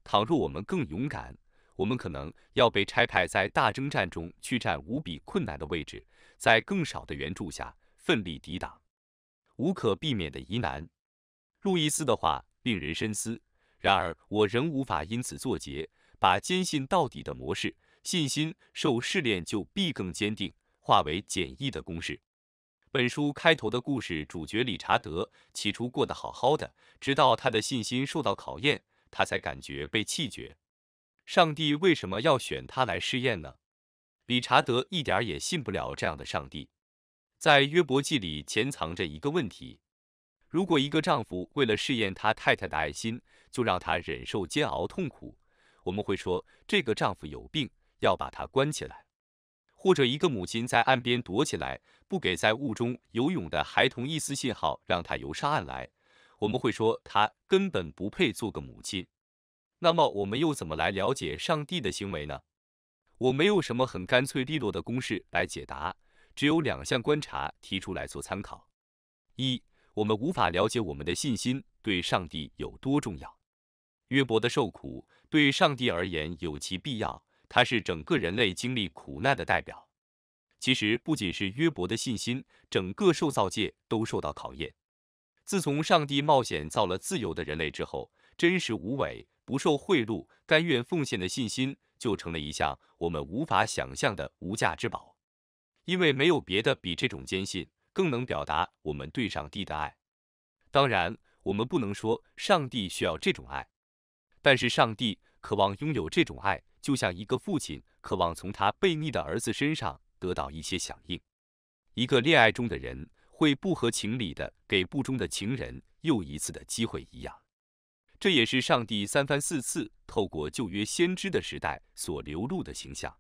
倘若我们更勇敢，我们可能要被差派在大征战中去占无比困难的位置，在更少的援助下奋力抵挡无可避免的疑难。路易斯的话。令人深思。然而，我仍无法因此作结，把坚信到底的模式、信心受试炼就必更坚定，化为简易的公式。本书开头的故事主角理查德起初过得好好的，直到他的信心受到考验，他才感觉被弃绝。上帝为什么要选他来试验呢？理查德一点也信不了这样的上帝。在约伯记里潜藏着一个问题。如果一个丈夫为了试验他太太的爱心，就让她忍受煎熬痛苦，我们会说这个丈夫有病，要把他关起来；或者一个母亲在岸边躲起来，不给在雾中游泳的孩童一丝信号，让他游上岸来，我们会说他根本不配做个母亲。那么我们又怎么来了解上帝的行为呢？我没有什么很干脆利落的公式来解答，只有两项观察提出来做参考。一我们无法了解我们的信心对上帝有多重要。约伯的受苦对上帝而言有其必要，他是整个人类经历苦难的代表。其实不仅是约伯的信心，整个受造界都受到考验。自从上帝冒险造了自由的人类之后，真实无伪、不受贿赂、甘愿奉献的信心，就成了一项我们无法想象的无价之宝。因为没有别的比这种坚信。更能表达我们对上帝的爱。当然，我们不能说上帝需要这种爱，但是上帝渴望拥有这种爱，就像一个父亲渴望从他悖逆的儿子身上得到一些响应，一个恋爱中的人会不合情理的给不忠的情人又一次的机会一样。这也是上帝三番四次透过旧约先知的时代所流露的形象。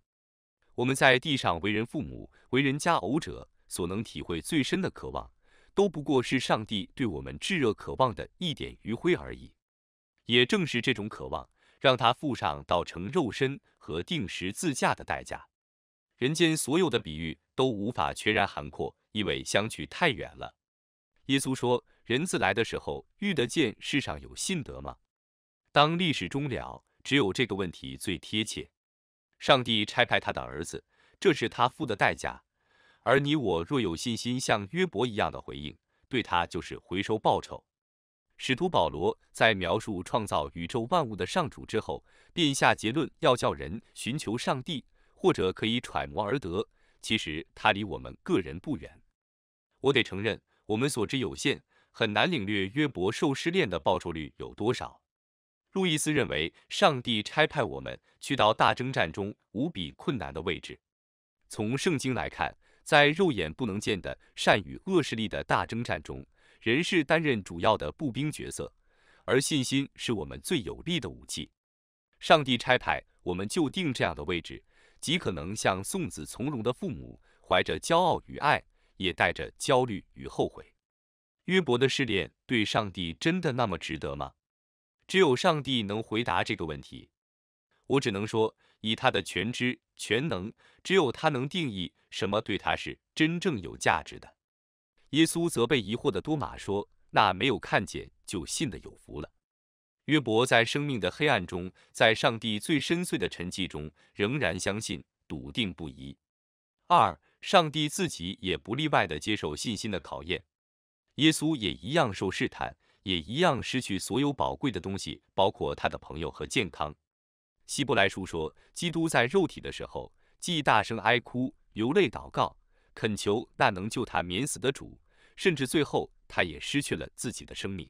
我们在地上为人父母、为人家偶者。所能体会最深的渴望，都不过是上帝对我们炙热渴望的一点余晖而已。也正是这种渴望，让他付上道成肉身和定时自驾的代价。人间所有的比喻都无法全然涵括，因为相去太远了。耶稣说：“人自来的时候，遇得见世上有信德吗？”当历史终了，只有这个问题最贴切。上帝差派他的儿子，这是他付的代价。而你我若有信心，像约伯一样的回应，对他就是回收报酬。使徒保罗在描述创造宇宙万物的上主之后，便下结论要叫人寻求上帝，或者可以揣摩而得。其实他离我们个人不远。我得承认，我们所知有限，很难领略约伯受试炼的报酬率有多少。路易斯认为，上帝差派我们去到大征战中无比困难的位置。从圣经来看。在肉眼不能见的善与恶势力的大征战中，人是担任主要的步兵角色，而信心是我们最有力的武器。上帝差派我们就定这样的位置，极可能像送子从容的父母，怀着骄傲与爱，也带着焦虑与后悔。约伯的试炼对上帝真的那么值得吗？只有上帝能回答这个问题。我只能说，以他的全知全能，只有他能定义。什么对他是真正有价值的？耶稣则被疑惑的多马说：“那没有看见就信的有福了。”约伯在生命的黑暗中，在上帝最深邃的沉寂中，仍然相信，笃定不疑。二，上帝自己也不例外的接受信心的考验。耶稣也一样受试探，也一样失去所有宝贵的东西，包括他的朋友和健康。希伯来书说，基督在肉体的时候。既大声哀哭、流泪祷告、恳求那能救他免死的主，甚至最后他也失去了自己的生命。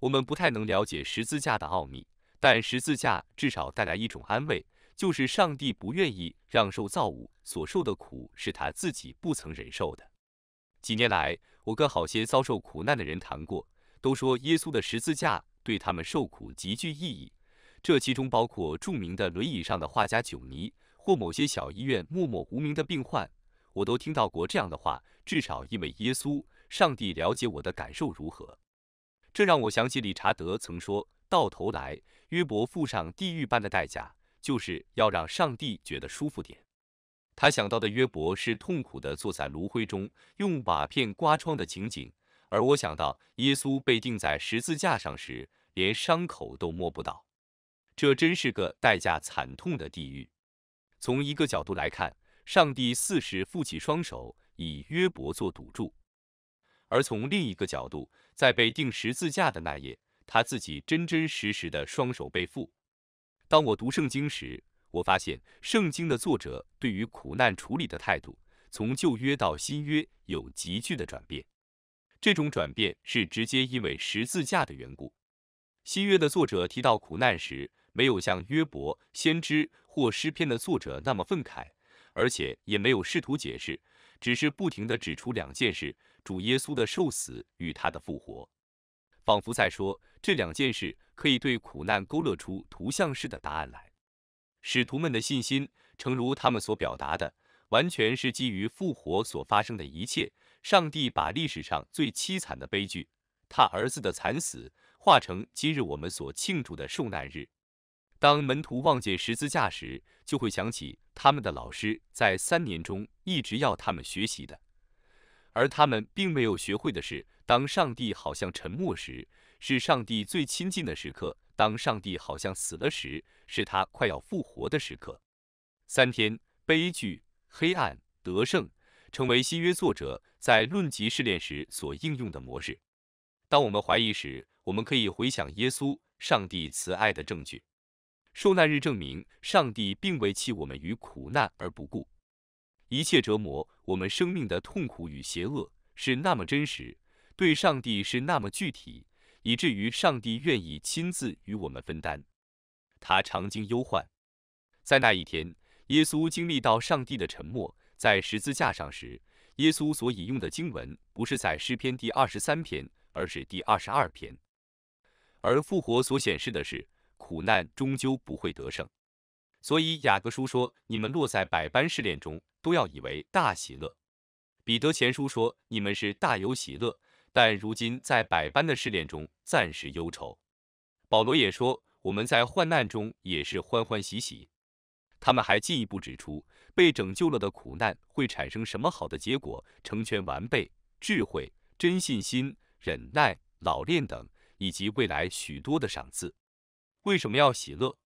我们不太能了解十字架的奥秘，但十字架至少带来一种安慰，就是上帝不愿意让受造物所受的苦是他自己不曾忍受的。几年来，我跟好些遭受苦难的人谈过，都说耶稣的十字架对他们受苦极具意义。这其中包括著名的轮椅上的画家囧尼。或某些小医院默默无名的病患，我都听到过这样的话：至少因为耶稣、上帝了解我的感受如何。这让我想起理查德曾说到头来，约伯付上地狱般的代价，就是要让上帝觉得舒服点。他想到的约伯是痛苦地坐在炉灰中，用瓦片刮窗的情景，而我想到耶稣被钉在十字架上时，连伤口都摸不到。这真是个代价惨痛的地狱。从一个角度来看，上帝四是负起双手，以约伯做赌注；而从另一个角度，在被钉十字架的那夜，他自己真真实实的双手被负。当我读圣经时，我发现圣经的作者对于苦难处理的态度，从旧约到新约有急剧的转变。这种转变是直接因为十字架的缘故。新约的作者提到苦难时，没有像约伯先知。或诗篇的作者那么愤慨，而且也没有试图解释，只是不停地指出两件事：主耶稣的受死与他的复活，仿佛在说这两件事可以对苦难勾勒出图像式的答案来。使徒们的信心，诚如他们所表达的，完全是基于复活所发生的一切。上帝把历史上最凄惨的悲剧——他儿子的惨死——化成今日我们所庆祝的受难日。当门徒望见十字架时，就会想起他们的老师在三年中一直要他们学习的，而他们并没有学会的是：当上帝好像沉默时，是上帝最亲近的时刻；当上帝好像死了时，是他快要复活的时刻。三天悲剧、黑暗、得胜，成为新约作者在论及试炼时所应用的模式。当我们怀疑时，我们可以回想耶稣、上帝慈爱的证据。受难日证明，上帝并未弃我们于苦难而不顾。一切折磨我们生命的痛苦与邪恶是那么真实，对上帝是那么具体，以至于上帝愿意亲自与我们分担。他常经忧患。在那一天，耶稣经历到上帝的沉默。在十字架上时，耶稣所引用的经文不是在诗篇第二十三篇，而是第二十二篇。而复活所显示的是。苦难终究不会得胜，所以雅各书说：“你们落在百般试炼中，都要以为大喜乐。”彼得前书说：“你们是大有喜乐，但如今在百般的试炼中暂时忧愁。”保罗也说：“我们在患难中也是欢欢喜喜。”他们还进一步指出，被拯救了的苦难会产生什么好的结果：成全、完备、智慧、真信心、忍耐、老练等，以及未来许多的赏赐。为什么要喜乐？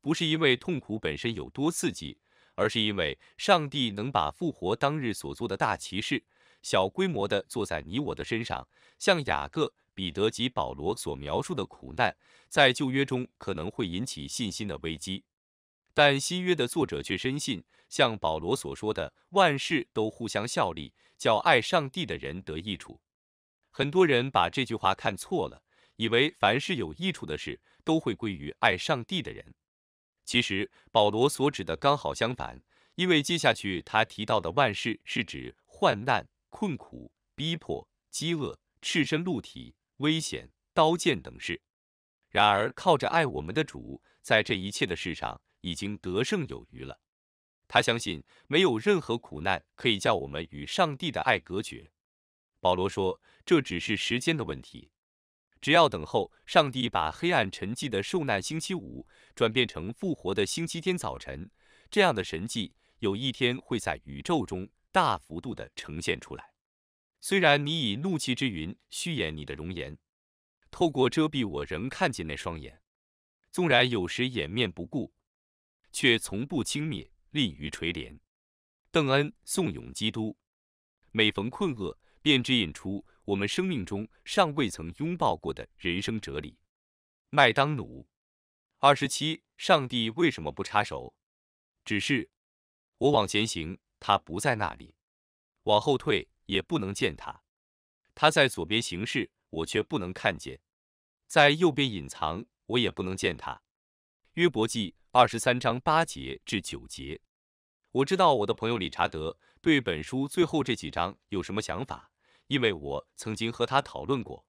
不是因为痛苦本身有多刺激，而是因为上帝能把复活当日所做的大骑士，小规模地坐在你我的身上。像雅各、彼得及保罗所描述的苦难，在旧约中可能会引起信心的危机，但新约的作者却深信，像保罗所说的，万事都互相效力，叫爱上帝的人得益处。很多人把这句话看错了，以为凡是有益处的事。都会归于爱上帝的人。其实保罗所指的刚好相反，因为接下去他提到的万事是指患难、困苦、逼迫、饥饿、赤身露体、危险、刀剑等事。然而靠着爱我们的主，在这一切的事上已经得胜有余了。他相信没有任何苦难可以叫我们与上帝的爱隔绝。保罗说，这只是时间的问题。只要等候上帝把黑暗沉寂的受难星期五转变成复活的星期天早晨，这样的神迹有一天会在宇宙中大幅度地呈现出来。虽然你以怒气之云虚掩你的容颜，透过遮蔽我仍看见那双眼。纵然有时掩面不顾，却从不轻蔑，立于垂怜。邓恩颂咏基督，每逢困厄便指引出。我们生命中尚未曾拥抱过的人生哲理，麦当奴。二十七，上帝为什么不插手？只是我往前行，他不在那里；往后退，也不能见他。他在左边行事，我却不能看见；在右边隐藏，我也不能见他。约伯记二十三章八节至九节。我知道我的朋友理查德对本书最后这几章有什么想法。因为我曾经和他讨论过，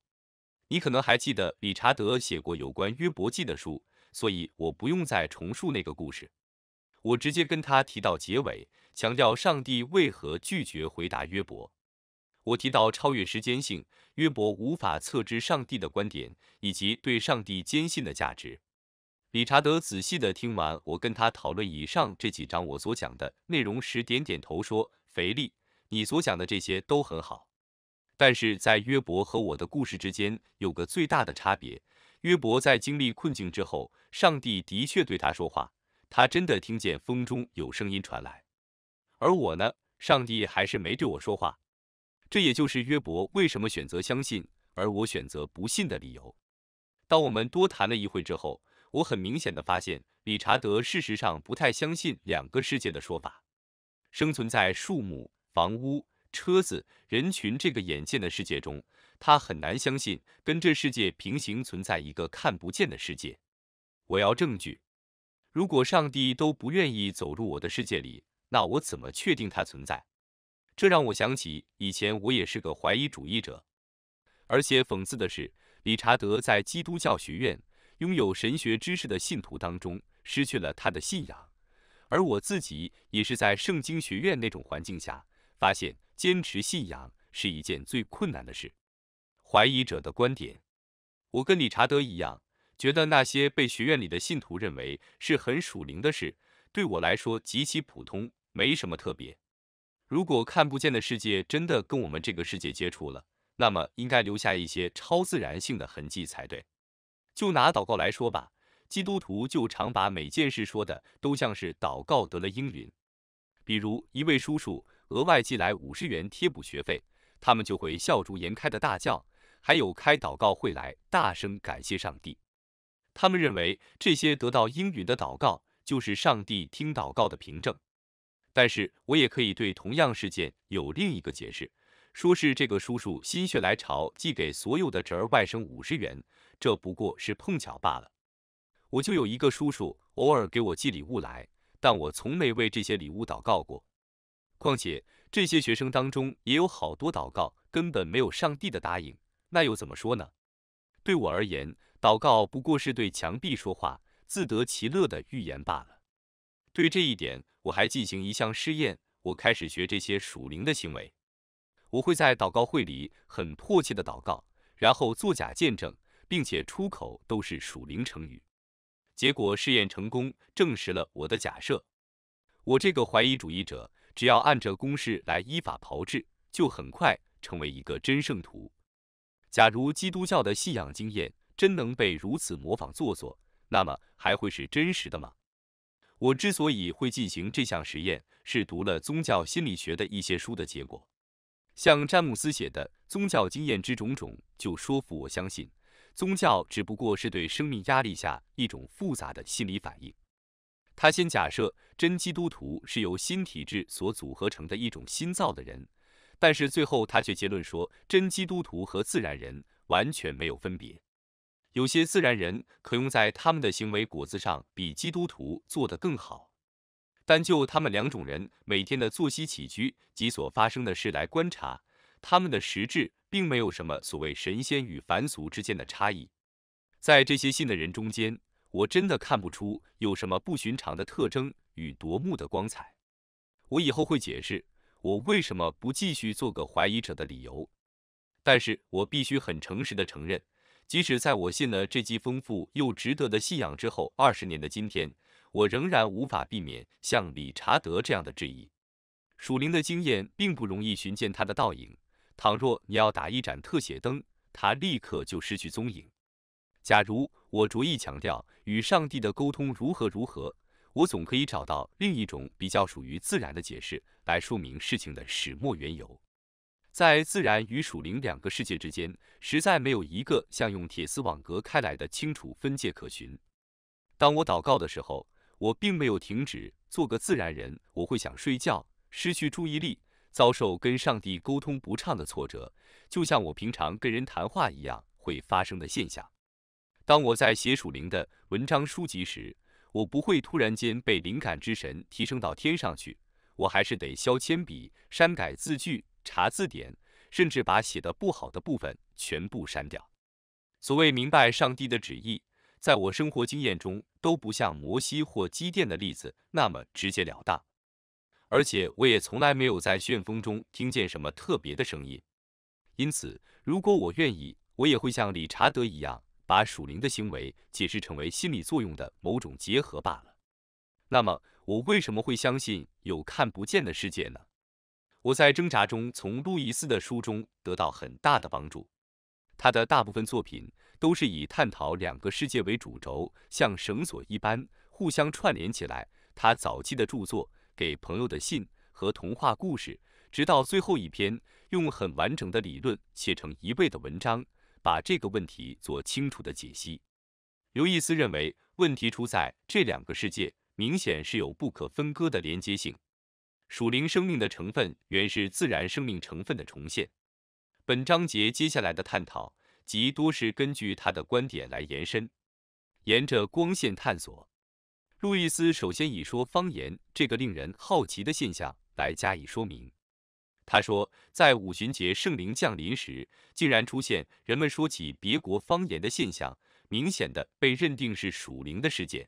你可能还记得理查德写过有关约伯记的书，所以我不用再重述那个故事。我直接跟他提到结尾，强调上帝为何拒绝回答约伯。我提到超越时间性，约伯无法测知上帝的观点，以及对上帝坚信的价值。理查德仔细的听完我跟他讨论以上这几章我所讲的内容时，点点头说：“肥利，你所讲的这些都很好。”但是在约伯和我的故事之间有个最大的差别，约伯在经历困境之后，上帝的确对他说话，他真的听见风中有声音传来。而我呢，上帝还是没对我说话。这也就是约伯为什么选择相信，而我选择不信的理由。当我们多谈了一会之后，我很明显的发现，理查德事实上不太相信两个世界的说法，生存在树木、房屋。车子、人群，这个眼见的世界中，他很难相信跟这世界平行存在一个看不见的世界。我要证据。如果上帝都不愿意走入我的世界里，那我怎么确定它存在？这让我想起以前我也是个怀疑主义者。而且讽刺的是，理查德在基督教学院拥有神学知识的信徒当中失去了他的信仰，而我自己也是在圣经学院那种环境下发现。坚持信仰是一件最困难的事。怀疑者的观点，我跟理查德一样，觉得那些被学院里的信徒认为是很属灵的事，对我来说极其普通，没什么特别。如果看不见的世界真的跟我们这个世界接触了，那么应该留下一些超自然性的痕迹才对。就拿祷告来说吧，基督徒就常把每件事说的都像是祷告得了应允。比如一位叔叔。额外寄来五十元贴补学费，他们就会笑逐颜开的大叫，还有开祷告会来大声感谢上帝。他们认为这些得到应允的祷告就是上帝听祷告的凭证。但是我也可以对同样事件有另一个解释，说是这个叔叔心血来潮寄给所有的侄儿外甥五十元，这不过是碰巧罢了。我就有一个叔叔偶尔给我寄礼物来，但我从没为这些礼物祷告过。况且这些学生当中也有好多祷告根本没有上帝的答应，那又怎么说呢？对我而言，祷告不过是对墙壁说话、自得其乐的预言罢了。对这一点，我还进行一项试验，我开始学这些属灵的行为。我会在祷告会里很迫切的祷告，然后作假见证，并且出口都是属灵成语。结果试验成功，证实了我的假设。我这个怀疑主义者。只要按着公式来依法炮制，就很快成为一个真圣徒。假如基督教的信仰经验真能被如此模仿做作，那么还会是真实的吗？我之所以会进行这项实验，是读了宗教心理学的一些书的结果，像詹姆斯写的《宗教经验之种种》，就说服我相信，宗教只不过是对生命压力下一种复杂的心理反应。他先假设真基督徒是由新体制所组合成的一种新造的人，但是最后他却结论说，真基督徒和自然人完全没有分别。有些自然人可用在他们的行为果子上比基督徒做得更好，但就他们两种人每天的作息起居及所发生的事来观察，他们的实质并没有什么所谓神仙与凡俗之间的差异。在这些信的人中间。我真的看不出有什么不寻常的特征与夺目的光彩。我以后会解释我为什么不继续做个怀疑者的理由。但是我必须很诚实的承认，即使在我信了这既丰富又值得的信仰之后二十年的今天，我仍然无法避免像理查德这样的质疑。属灵的经验并不容易寻见他的倒影。倘若你要打一盏特写灯，他立刻就失去踪影。假如我着意强调与上帝的沟通如何如何，我总可以找到另一种比较属于自然的解释来说明事情的始末缘由。在自然与属灵两个世界之间，实在没有一个像用铁丝网隔开来的清楚分界可寻。当我祷告的时候，我并没有停止做个自然人。我会想睡觉，失去注意力，遭受跟上帝沟通不畅的挫折，就像我平常跟人谈话一样会发生的现象。当我在写属灵的文章书籍时，我不会突然间被灵感之神提升到天上去。我还是得削铅笔、删改字句、查字典，甚至把写的不好的部分全部删掉。所谓明白上帝的旨意，在我生活经验中都不像摩西或基甸的例子那么直截了当。而且我也从来没有在旋风中听见什么特别的声音。因此，如果我愿意，我也会像理查德一样。把属灵的行为解释成为心理作用的某种结合罢了。那么，我为什么会相信有看不见的世界呢？我在挣扎中从路易斯的书中得到很大的帮助。他的大部分作品都是以探讨两个世界为主轴，像绳索一般互相串联起来。他早期的著作、给朋友的信和童话故事，直到最后一篇用很完整的理论写成一位的文章。把这个问题做清楚的解析。刘易斯认为，问题出在这两个世界明显是有不可分割的连接性。属灵生命的成分原是自然生命成分的重现。本章节接下来的探讨，即多是根据他的观点来延伸。沿着光线探索，路易斯首先以说方言这个令人好奇的现象来加以说明。他说，在五旬节圣灵降临时，竟然出现人们说起别国方言的现象，明显的被认定是属灵的事件。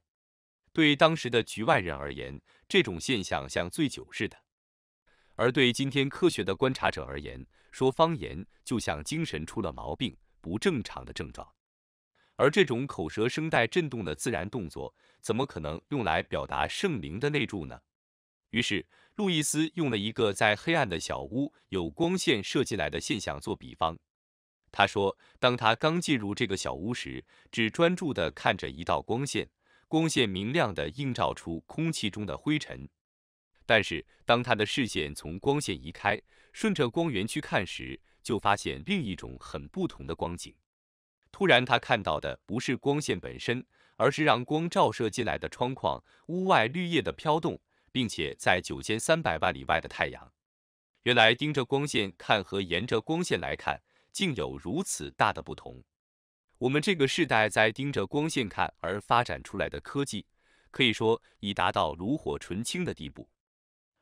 对当时的局外人而言，这种现象像醉酒似的；而对今天科学的观察者而言，说方言就像精神出了毛病，不正常的症状。而这种口舌声带震动的自然动作，怎么可能用来表达圣灵的内住呢？于是，路易斯用了一个在黑暗的小屋有光线射进来的现象做比方。他说，当他刚进入这个小屋时，只专注的看着一道光线，光线明亮的映照出空气中的灰尘。但是，当他的视线从光线移开，顺着光源去看时，就发现另一种很不同的光景。突然，他看到的不是光线本身，而是让光照射进来的窗框、屋外绿叶的飘动。并且在九千三百万里外的太阳，原来盯着光线看和沿着光线来看，竟有如此大的不同。我们这个世代在盯着光线看而发展出来的科技，可以说已达到炉火纯青的地步。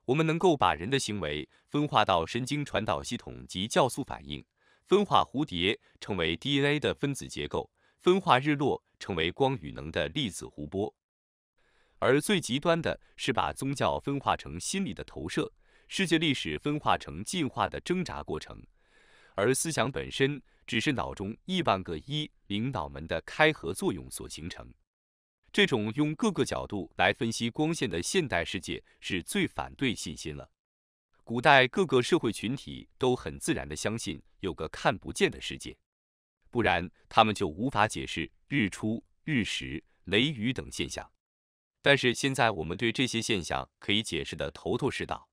我们能够把人的行为分化到神经传导系统及酵素反应，分化蝴蝶成为 DNA 的分子结构，分化日落成为光与能的粒子湖泊。而最极端的是把宗教分化成心理的投射，世界历史分化成进化的挣扎过程，而思想本身只是脑中亿万个一领导们的开合作用所形成。这种用各个角度来分析光线的现代世界是最反对信心了。古代各个社会群体都很自然地相信有个看不见的世界，不然他们就无法解释日出、日食、雷雨等现象。但是现在我们对这些现象可以解释的头头是道，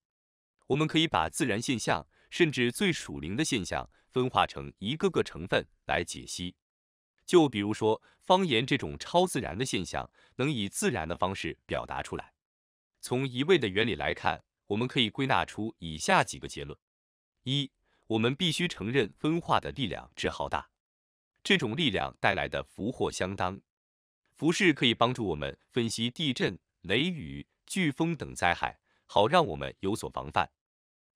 我们可以把自然现象，甚至最属灵的现象，分化成一个个成分来解析。就比如说方言这种超自然的现象，能以自然的方式表达出来。从一味的原理来看，我们可以归纳出以下几个结论：一，我们必须承认分化的力量之浩大，这种力量带来的福祸相当。服饰可以帮助我们分析地震、雷雨、飓风等灾害，好让我们有所防范。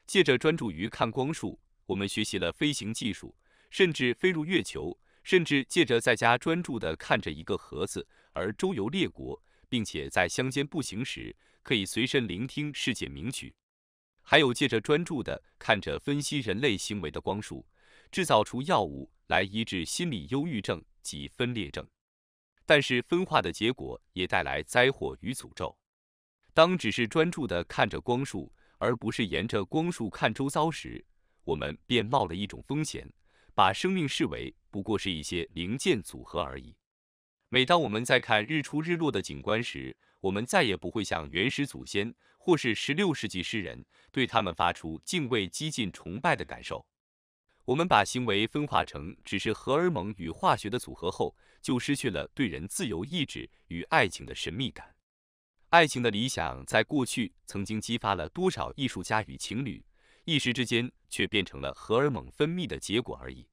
借着专注于看光束，我们学习了飞行技术，甚至飞入月球，甚至借着在家专注地看着一个盒子而周游列国，并且在乡间步行时可以随身聆听世界名曲。还有借着专注的看着分析人类行为的光束，制造出药物来医治心理忧郁症及分裂症。但是分化的结果也带来灾祸与诅咒。当只是专注地看着光束，而不是沿着光束看周遭时，我们便冒了一种风险，把生命视为不过是一些零件组合而已。每当我们在看日出日落的景观时，我们再也不会像原始祖先或是十六世纪诗人，对他们发出敬畏、激进、崇拜的感受。我们把行为分化成只是荷尔蒙与化学的组合后。就失去了对人自由意志与爱情的神秘感。爱情的理想在过去曾经激发了多少艺术家与情侣，一时之间却变成了荷尔蒙分泌的结果而已。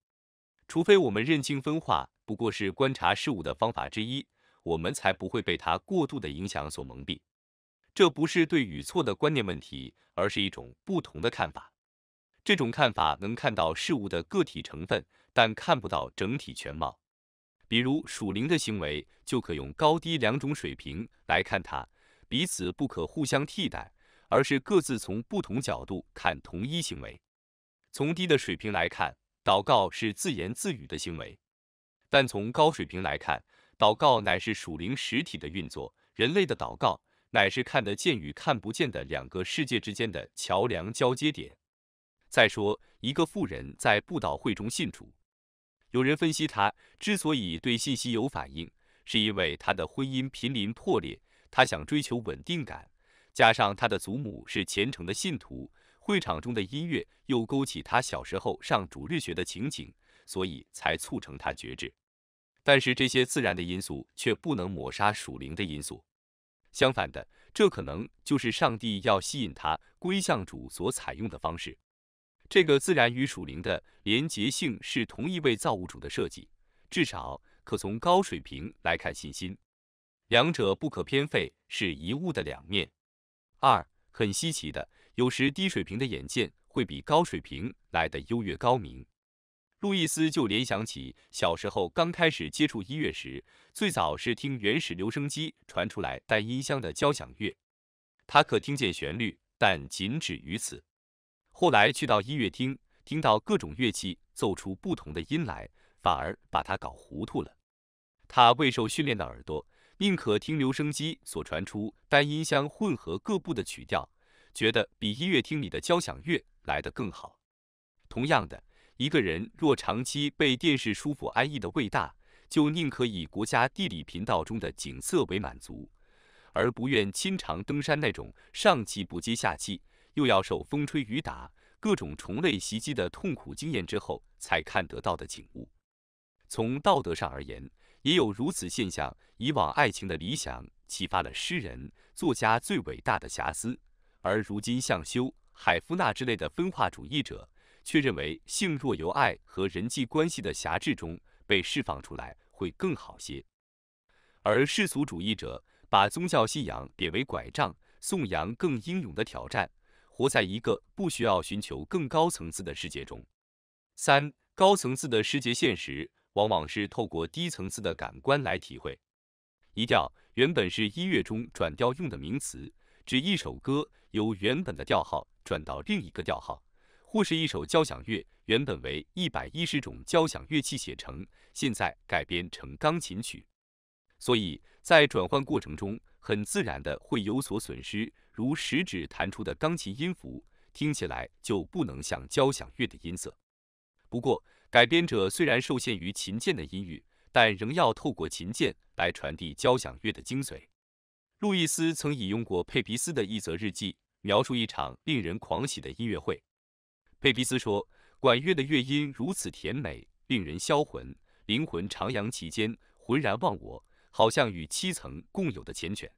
除非我们认清分化不过是观察事物的方法之一，我们才不会被它过度的影响所蒙蔽。这不是对与错的观念问题，而是一种不同的看法。这种看法能看到事物的个体成分，但看不到整体全貌。比如属灵的行为，就可用高低两种水平来看，它彼此不可互相替代，而是各自从不同角度看同一行为。从低的水平来看，祷告是自言自语的行为；但从高水平来看，祷告乃是属灵实体的运作。人类的祷告乃是看得见与看不见的两个世界之间的桥梁交接点。再说，一个富人在布道会中信主。有人分析，他之所以对信息有反应，是因为他的婚姻濒临破裂，他想追求稳定感，加上他的祖母是虔诚的信徒，会场中的音乐又勾起他小时候上主日学的情景，所以才促成他绝志。但是这些自然的因素却不能抹杀属灵的因素，相反的，这可能就是上帝要吸引他归向主所采用的方式。这个自然与属灵的连结性是同一位造物主的设计，至少可从高水平来看信心，两者不可偏废，是一物的两面。二，很稀奇的，有时低水平的眼见会比高水平来的优越高明。路易斯就联想起小时候刚开始接触音乐时，最早是听原始留声机传出来带音箱的交响乐，他可听见旋律，但仅止于此。后来去到音乐厅，听到各种乐器奏出不同的音来，反而把他搞糊涂了。他未受训练的耳朵，宁可听留声机所传出单音箱混合各部的曲调，觉得比音乐厅里的交响乐来得更好。同样的，一个人若长期被电视舒服安逸的喂大，就宁可以国家地理频道中的景色为满足，而不愿亲尝登山那种上气不接下气。又要受风吹雨打、各种虫类袭击的痛苦经验之后，才看得到的景物。从道德上而言，也有如此现象。以往爱情的理想启发了诗人、作家最伟大的遐思，而如今像修、海夫纳之类的分化主义者却认为，性若由爱和人际关系的辖制中被释放出来会更好些。而世俗主义者把宗教信仰贬为拐杖，颂扬更英勇的挑战。活在一个不需要寻求更高层次的世界中。三高层次的世界现实，往往是透过低层次的感官来体会。一调原本是音乐中转调用的名词，指一首歌由原本的调号转到另一个调号，或是一首交响乐原本为一百一十种交响乐器写成，现在改编成钢琴曲。所以在转换过程中，很自然的会有所损失。如食指弹出的钢琴音符，听起来就不能像交响乐的音色。不过，改编者虽然受限于琴键的音域，但仍要透过琴键来传递交响乐的精髓。路易斯曾引用过佩皮斯的一则日记，描述一场令人狂喜的音乐会。佩皮斯说，管乐的乐音如此甜美，令人销魂，灵魂徜徉其间，浑然忘我，好像与七层共有的缱绻。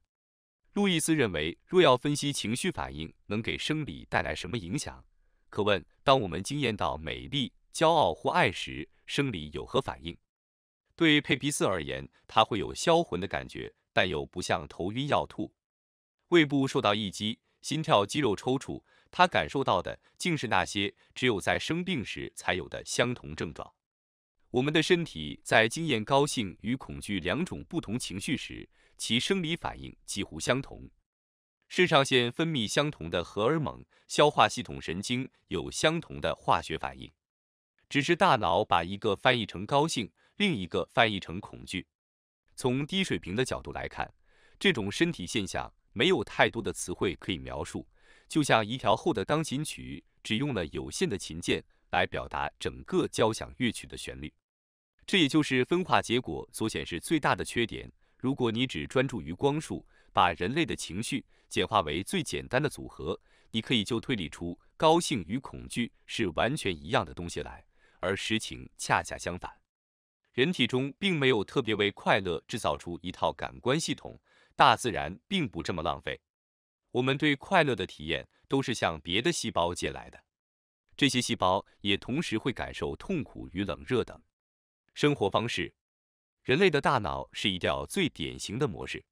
路易斯认为，若要分析情绪反应能给生理带来什么影响，可问：当我们经验到美丽、骄傲或爱时，生理有何反应？对佩皮斯而言，他会有销魂的感觉，但又不像头晕、要吐、胃部受到一击、心跳、肌肉抽搐。他感受到的竟是那些只有在生病时才有的相同症状。我们的身体在经验高兴与恐惧两种不同情绪时，其生理反应几乎相同，肾上腺分泌相同的荷尔蒙，消化系统神经有相同的化学反应，只是大脑把一个翻译成高兴，另一个翻译成恐惧。从低水平的角度来看，这种身体现象没有太多的词汇可以描述，就像一条厚的钢琴曲只用了有限的琴键来表达整个交响乐曲的旋律。这也就是分化结果所显示最大的缺点。如果你只专注于光束，把人类的情绪简化为最简单的组合，你可以就推理出高兴与恐惧是完全一样的东西来，而实情恰恰相反。人体中并没有特别为快乐制造出一套感官系统，大自然并不这么浪费。我们对快乐的体验都是向别的细胞借来的，这些细胞也同时会感受痛苦与冷热等。生活方式。人类的大脑是一条最典型的模式。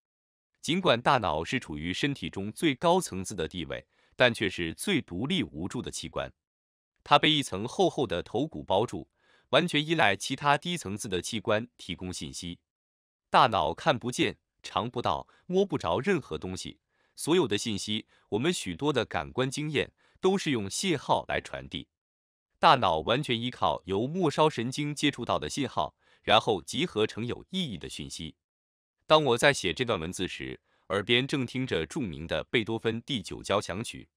尽管大脑是处于身体中最高层次的地位，但却是最独立无助的器官。它被一层厚厚的头骨包住，完全依赖其他低层次的器官提供信息。大脑看不见、尝不到、摸不着任何东西。所有的信息，我们许多的感官经验，都是用信号来传递。大脑完全依靠由末梢神经接触到的信号。然后集合成有意义的讯息。当我在写这段文字时，耳边正听着著名的贝多芬第九交响曲。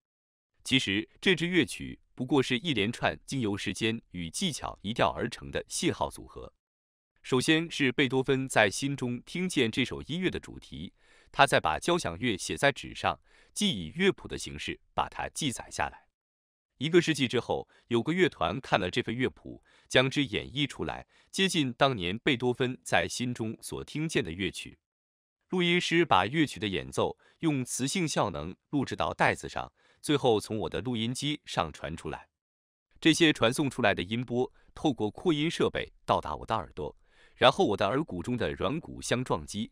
其实这支乐曲不过是一连串经由时间与技巧一调而成的信号组合。首先是贝多芬在心中听见这首音乐的主题，他再把交响乐写在纸上，即以乐谱的形式把它记载下来。一个世纪之后，有个乐团看了这份乐谱，将之演绎出来，接近当年贝多芬在心中所听见的乐曲。录音师把乐曲的演奏用磁性效能录制到带子上，最后从我的录音机上传出来。这些传送出来的音波透过扩音设备到达我的耳朵，然后我的耳骨中的软骨相撞击，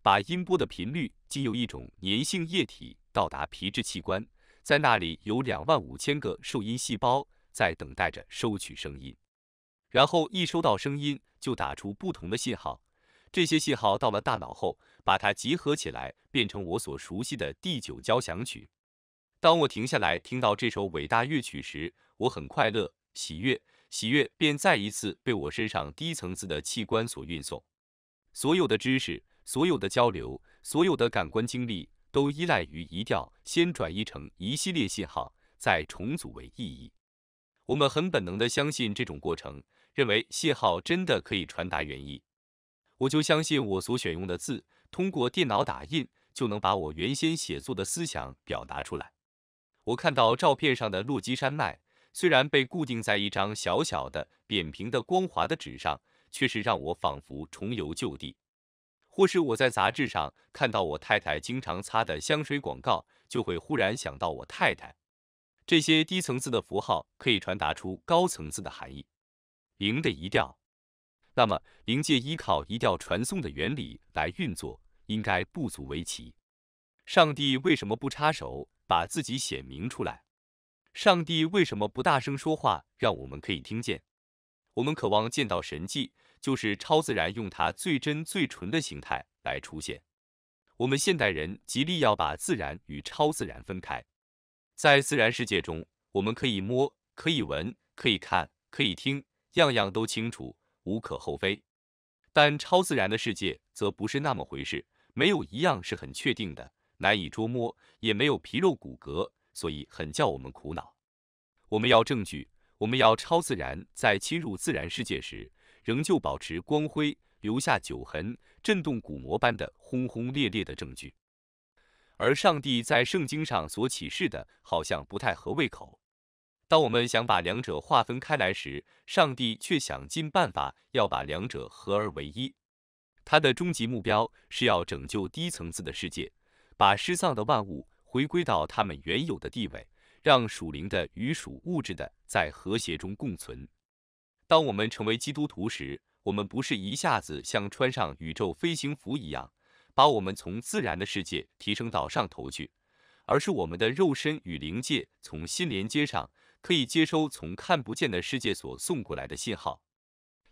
把音波的频率经由一种粘性液体到达皮质器官。在那里有两万五千个受音细胞在等待着收取声音，然后一收到声音就打出不同的信号，这些信号到了大脑后，把它集合起来，变成我所熟悉的第九交响曲。当我停下来听到这首伟大乐曲时，我很快乐，喜悦，喜悦便再一次被我身上低层次的器官所运送。所有的知识，所有的交流，所有的感官经历。都依赖于移调先转移成一系列信号，再重组为意义。我们很本能地相信这种过程，认为信号真的可以传达原意。我就相信我所选用的字，通过电脑打印就能把我原先写作的思想表达出来。我看到照片上的落基山脉，虽然被固定在一张小小的、扁平的、光滑的纸上，却是让我仿佛重游旧地。或是我在杂志上看到我太太经常擦的香水广告，就会忽然想到我太太。这些低层次的符号可以传达出高层次的含义。零的一调，那么灵界依靠仪调传送的原理来运作，应该不足为奇。上帝为什么不插手，把自己显明出来？上帝为什么不大声说话，让我们可以听见？我们渴望见到神迹。就是超自然用它最真最纯的形态来出现。我们现代人极力要把自然与超自然分开，在自然世界中，我们可以摸，可以闻，可以看，可以听，样样都清楚，无可厚非。但超自然的世界则不是那么回事，没有一样是很确定的，难以捉摸，也没有皮肉骨骼，所以很叫我们苦恼。我们要证据，我们要超自然在侵入自然世界时。仍旧保持光辉，留下酒痕，震动鼓膜般的轰轰烈烈的证据。而上帝在圣经上所启示的，好像不太合胃口。当我们想把两者划分开来时，上帝却想尽办法要把两者合而为一。他的终极目标是要拯救低层次的世界，把失丧的万物回归到他们原有的地位，让属灵的与属物质的在和谐中共存。当我们成为基督徒时，我们不是一下子像穿上宇宙飞行服一样，把我们从自然的世界提升到上头去，而是我们的肉身与灵界从心连接上，可以接收从看不见的世界所送过来的信号。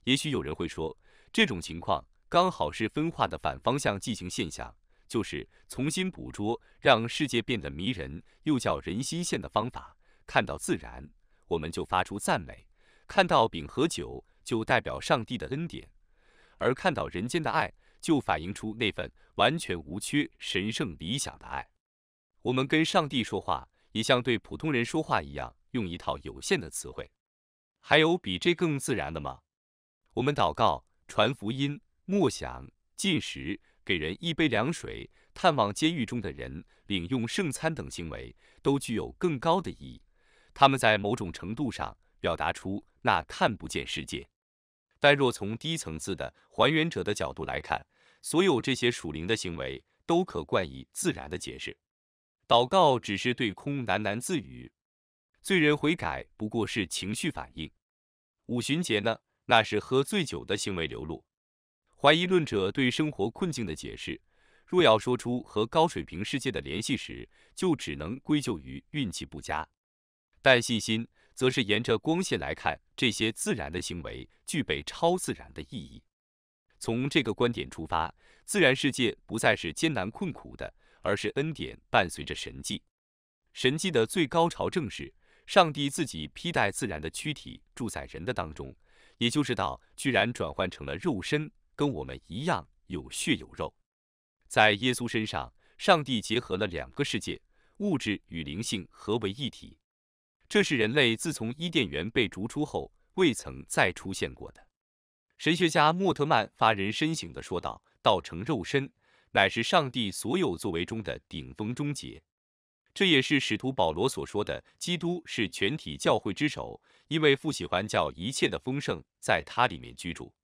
也许有人会说，这种情况刚好是分化的反方向进行现象，就是重新捕捉让世界变得迷人，又叫人心线的方法。看到自然，我们就发出赞美。看到饼和酒就代表上帝的恩典，而看到人间的爱就反映出那份完全无缺、神圣理想的爱。我们跟上帝说话也像对普通人说话一样，用一套有限的词汇。还有比这更自然的吗？我们祷告、传福音、默想、进食、给人一杯凉水、探望监狱中的人、领用圣餐等行为，都具有更高的意义。他们在某种程度上。表达出那看不见世界，但若从低层次的还原者的角度来看，所有这些属灵的行为都可冠以自然的解释。祷告只是对空喃喃自语，罪人悔改不过是情绪反应，五旬节呢？那是喝醉酒的行为流露。怀疑论者对生活困境的解释，若要说出和高水平世界的联系时，就只能归咎于运气不佳，但信心。则是沿着光线来看，这些自然的行为具备超自然的意义。从这个观点出发，自然世界不再是艰难困苦的，而是恩典伴随着神迹。神迹的最高潮正是上帝自己披戴自然的躯体住在人的当中，也就是道居然转换成了肉身，跟我们一样有血有肉。在耶稣身上，上帝结合了两个世界，物质与灵性合为一体。这是人类自从伊甸园被逐出后未曾再出现过的。神学家莫特曼发人深省地说道：“道成肉身乃是上帝所有作为中的顶峰终结。”这也是使徒保罗所说的：“基督是全体教会之首，因为父喜欢叫一切的丰盛在他里面居住。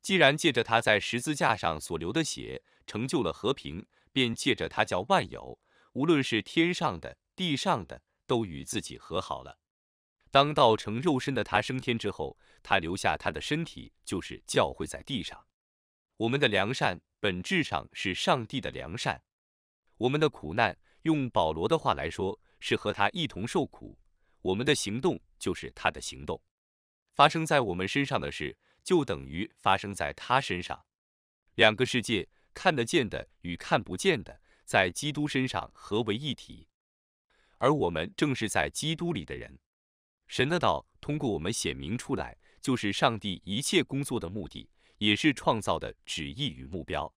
既然借着他在十字架上所流的血成就了和平，便借着他叫万有，无论是天上的、地上的。”都与自己和好了。当道成肉身的他升天之后，他留下他的身体，就是教会在地上。我们的良善本质上是上帝的良善，我们的苦难，用保罗的话来说，是和他一同受苦。我们的行动就是他的行动，发生在我们身上的事，就等于发生在他身上。两个世界，看得见的与看不见的，在基督身上合为一体。而我们正是在基督里的人，神的道通过我们显明出来，就是上帝一切工作的目的，也是创造的旨意与目标。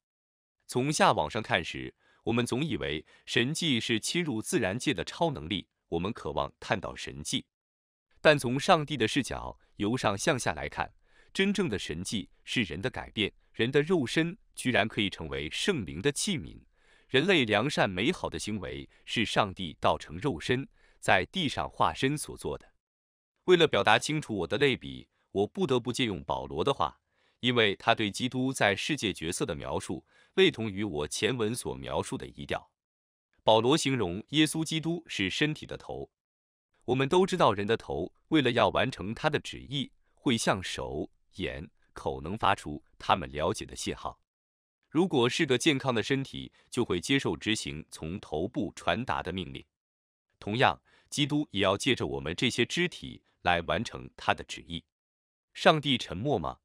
从下往上看时，我们总以为神迹是侵入自然界的超能力，我们渴望看到神迹。但从上帝的视角，由上向下来看，真正的神迹是人的改变，人的肉身居然可以成为圣灵的器皿。人类良善美好的行为是上帝道成肉身，在地上化身所做的。为了表达清楚我的类比，我不得不借用保罗的话，因为他对基督在世界角色的描述，类同于我前文所描述的一调。保罗形容耶稣基督是身体的头。我们都知道人的头，为了要完成他的旨意，会向手、眼、口能发出他们了解的信号。如果是个健康的身体，就会接受执行从头部传达的命令。同样，基督也要借着我们这些肢体来完成他的旨意。上帝沉默吗？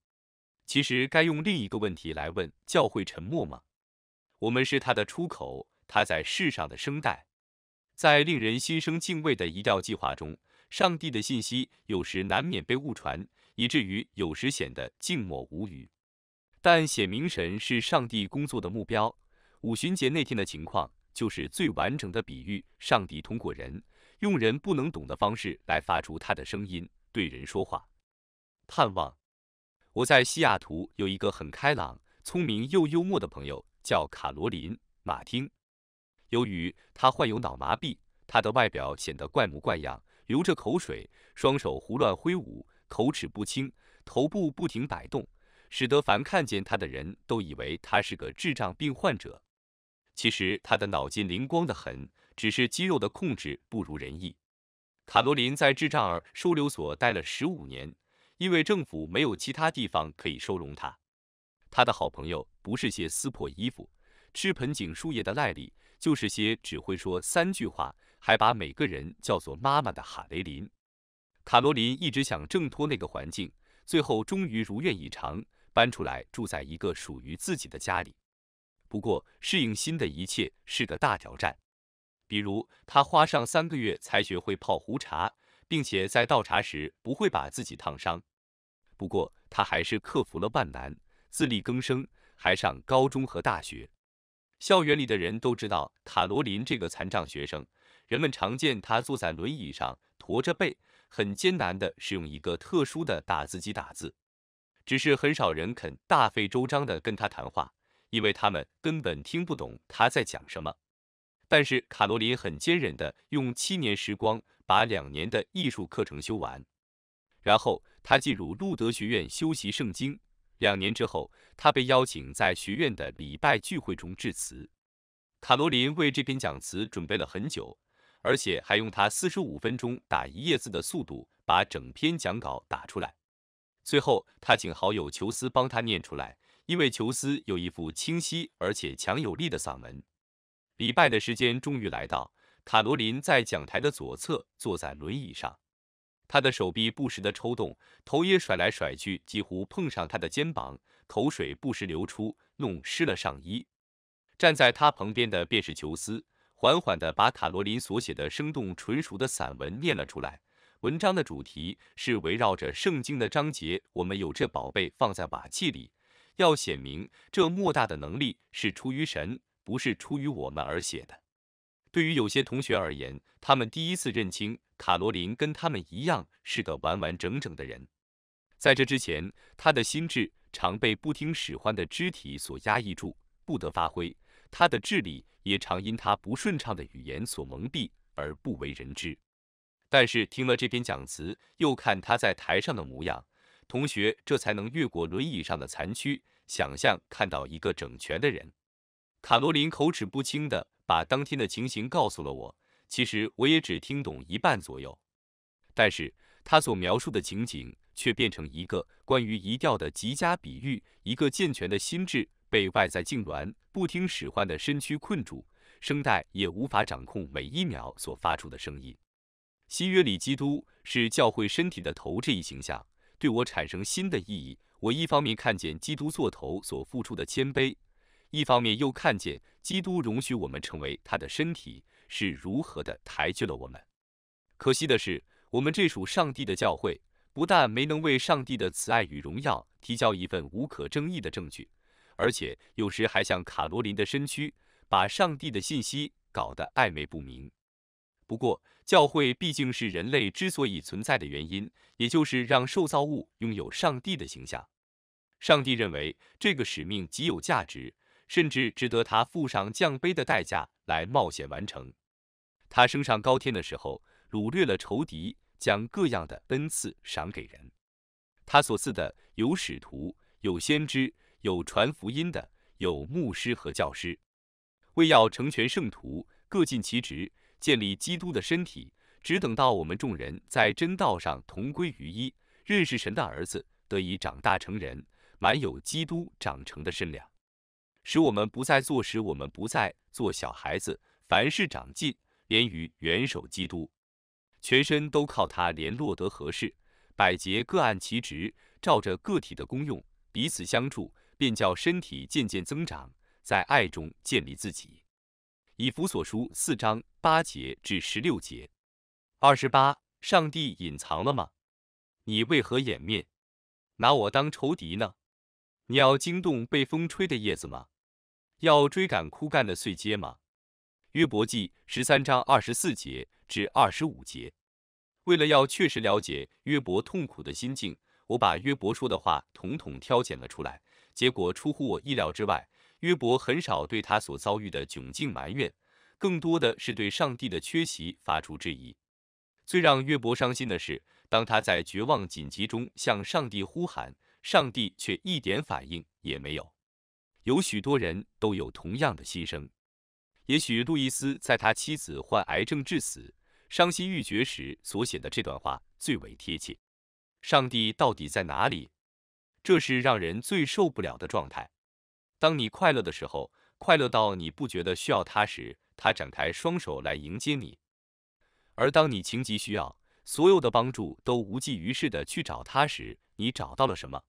其实该用另一个问题来问：教会沉默吗？我们是他的出口，他在世上的声带。在令人心生敬畏的一调计划中，上帝的信息有时难免被误传，以至于有时显得静默无语。但显明神是上帝工作的目标。五旬节那天的情况就是最完整的比喻。上帝通过人，用人不能懂的方式来发出他的声音，对人说话。探望。我在西雅图有一个很开朗、聪明又幽默的朋友，叫卡罗琳·马丁。由于他患有脑麻痹，他的外表显得怪模怪样，流着口水，双手胡乱挥舞，口齿不清，头部不停摆动。使得凡看见他的人都以为他是个智障病患者，其实他的脑筋灵光的很，只是肌肉的控制不如人意。卡罗琳在智障儿收留所待了十五年，因为政府没有其他地方可以收容他。他的好朋友不是些撕破衣服、吃盆景树叶的赖利，就是些只会说三句话，还把每个人叫做妈妈的哈雷林。卡罗琳一直想挣脱那个环境，最后终于如愿以偿。搬出来住在一个属于自己的家里，不过适应新的一切是个大挑战。比如，他花上三个月才学会泡壶茶，并且在倒茶时不会把自己烫伤。不过，他还是克服了万难，自力更生，还上高中和大学。校园里的人都知道卡罗琳这个残障学生，人们常见他坐在轮椅上，驼着背，很艰难地使用一个特殊的打字机打字。只是很少人肯大费周章地跟他谈话，因为他们根本听不懂他在讲什么。但是卡罗琳很坚忍地用七年时光把两年的艺术课程修完，然后他进入路德学院修习圣经。两年之后，他被邀请在学院的礼拜聚会中致辞。卡罗琳为这篇讲词准备了很久，而且还用他四十五分钟打一页字的速度把整篇讲稿打出来。最后，他请好友裘斯帮他念出来，因为裘斯有一副清晰而且强有力的嗓门。礼拜的时间终于来到，卡罗琳在讲台的左侧坐在轮椅上，他的手臂不时的抽动，头也甩来甩去，几乎碰上他的肩膀，口水不时流出，弄湿了上衣。站在他旁边的便是裘斯，缓缓地把卡罗琳所写的生动纯熟的散文念了出来。文章的主题是围绕着圣经的章节。我们有这宝贝放在瓦器里，要显明这莫大的能力是出于神，不是出于我们而写的。对于有些同学而言，他们第一次认清卡罗琳跟他们一样是个完完整整的人。在这之前，他的心智常被不听使唤的肢体所压抑住，不得发挥；他的智力也常因他不顺畅的语言所蒙蔽而不为人知。但是听了这篇讲词，又看他在台上的模样，同学这才能越过轮椅上的残躯，想象看到一个整全的人。卡罗琳口齿不清地把当天的情形告诉了我，其实我也只听懂一半左右。但是，他所描述的情景却变成一个关于移调的极佳比喻：一个健全的心智被外在痉挛、不听使唤的身躯困住，声带也无法掌控每一秒所发出的声音。新约里，基督是教会身体的头这一形象，对我产生新的意义。我一方面看见基督做头所付出的谦卑，一方面又看见基督容许我们成为他的身体是如何的抬举了我们。可惜的是，我们这属上帝的教会，不但没能为上帝的慈爱与荣耀提交一份无可争议的证据，而且有时还像卡罗琳的身躯，把上帝的信息搞得暧昧不明。不过，教会毕竟是人类之所以存在的原因，也就是让受造物拥有上帝的形象。上帝认为这个使命极有价值，甚至值得他付上降卑的代价来冒险完成。他升上高天的时候，掳掠了仇敌，将各样的恩赐赏给人。他所赐的有使徒，有先知，有传福音的，有牧师和教师，为要成全圣徒，各尽其职。建立基督的身体，只等到我们众人在真道上同归于一，认识神的儿子，得以长大成人，满有基督长成的身量，使我们不再做使我们不再做小孩子，凡事长进，连于元首基督，全身都靠他联络得合适，百节各按其职，照着个体的功用彼此相助，便叫身体渐渐增长，在爱中建立自己。以弗所书四章八节至十六节，二十八，上帝隐藏了吗？你为何掩面，拿我当仇敌呢？你要惊动被风吹的叶子吗？要追赶枯干的碎秸吗？约伯记十三章二十四节至二十五节，为了要确实了解约伯痛苦的心境，我把约伯说的话统统挑拣了出来，结果出乎我意料之外。约伯很少对他所遭遇的窘境埋怨，更多的是对上帝的缺席发出质疑。最让约伯伤心的是，当他在绝望紧急中向上帝呼喊，上帝却一点反应也没有。有许多人都有同样的心声。也许路易斯在他妻子患癌症致死、伤心欲绝时所写的这段话最为贴切：上帝到底在哪里？这是让人最受不了的状态。当你快乐的时候，快乐到你不觉得需要他时，他展开双手来迎接你；而当你情急需要所有的帮助都无济于事的去找他时，你找到了什么？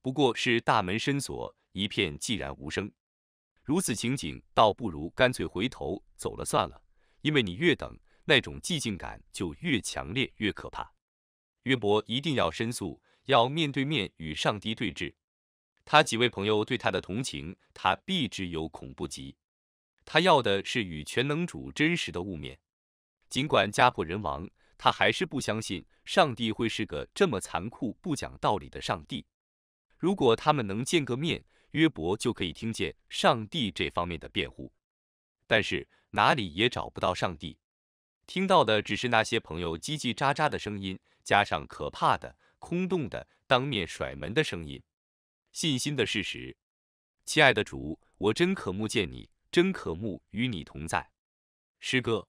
不过是大门深锁，一片寂然无声。如此情景，倒不如干脆回头走了算了，因为你越等，那种寂静感就越强烈、越可怕。约伯一定要申诉，要面对面与上帝对峙。他几位朋友对他的同情，他必之有恐不及。他要的是与全能主真实的物面。尽管家破人亡，他还是不相信上帝会是个这么残酷、不讲道理的上帝。如果他们能见个面，约伯就可以听见上帝这方面的辩护。但是哪里也找不到上帝，听到的只是那些朋友叽叽喳喳的声音，加上可怕的、空洞的、当面甩门的声音。信心的事实，亲爱的主，我真渴慕见你，真渴慕与你同在。师哥，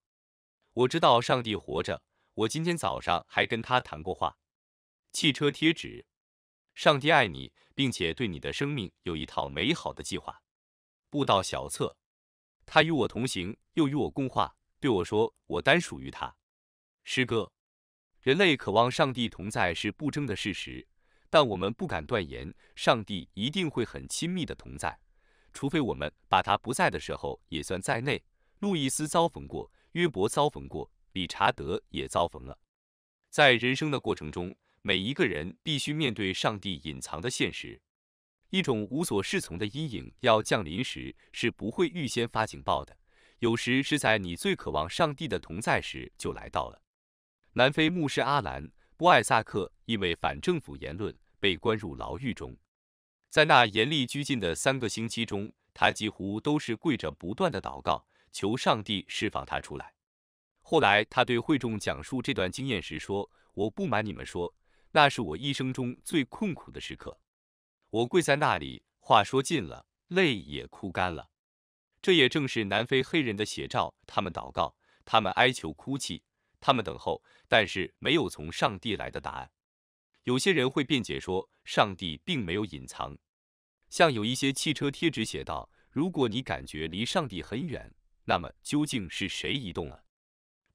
我知道上帝活着，我今天早上还跟他谈过话。汽车贴纸，上帝爱你，并且对你的生命有一套美好的计划。布道小册，他与我同行，又与我共话，对我说，我单属于他。师哥，人类渴望上帝同在是不争的事实。但我们不敢断言上帝一定会很亲密的同在，除非我们把他不在的时候也算在内。路易斯遭逢过，约伯遭逢过，理查德也遭逢了。在人生的过程中，每一个人必须面对上帝隐藏的现实。一种无所适从的阴影要降临时，是不会预先发警报的。有时是在你最渴望上帝的同在时就来到了。南非牧师阿兰·波艾萨克因为反政府言论。被关入牢狱中，在那严厉拘禁的三个星期中，他几乎都是跪着不断的祷告，求上帝释放他出来。后来，他对会众讲述这段经验时说：“我不瞒你们说，那是我一生中最困苦的时刻。我跪在那里，话说尽了，泪也哭干了。”这也正是南非黑人的写照：他们祷告，他们哀求、哭泣，他们等候，但是没有从上帝来的答案。有些人会辩解说，上帝并没有隐藏。像有一些汽车贴纸写道：“如果你感觉离上帝很远，那么究竟是谁移动了？”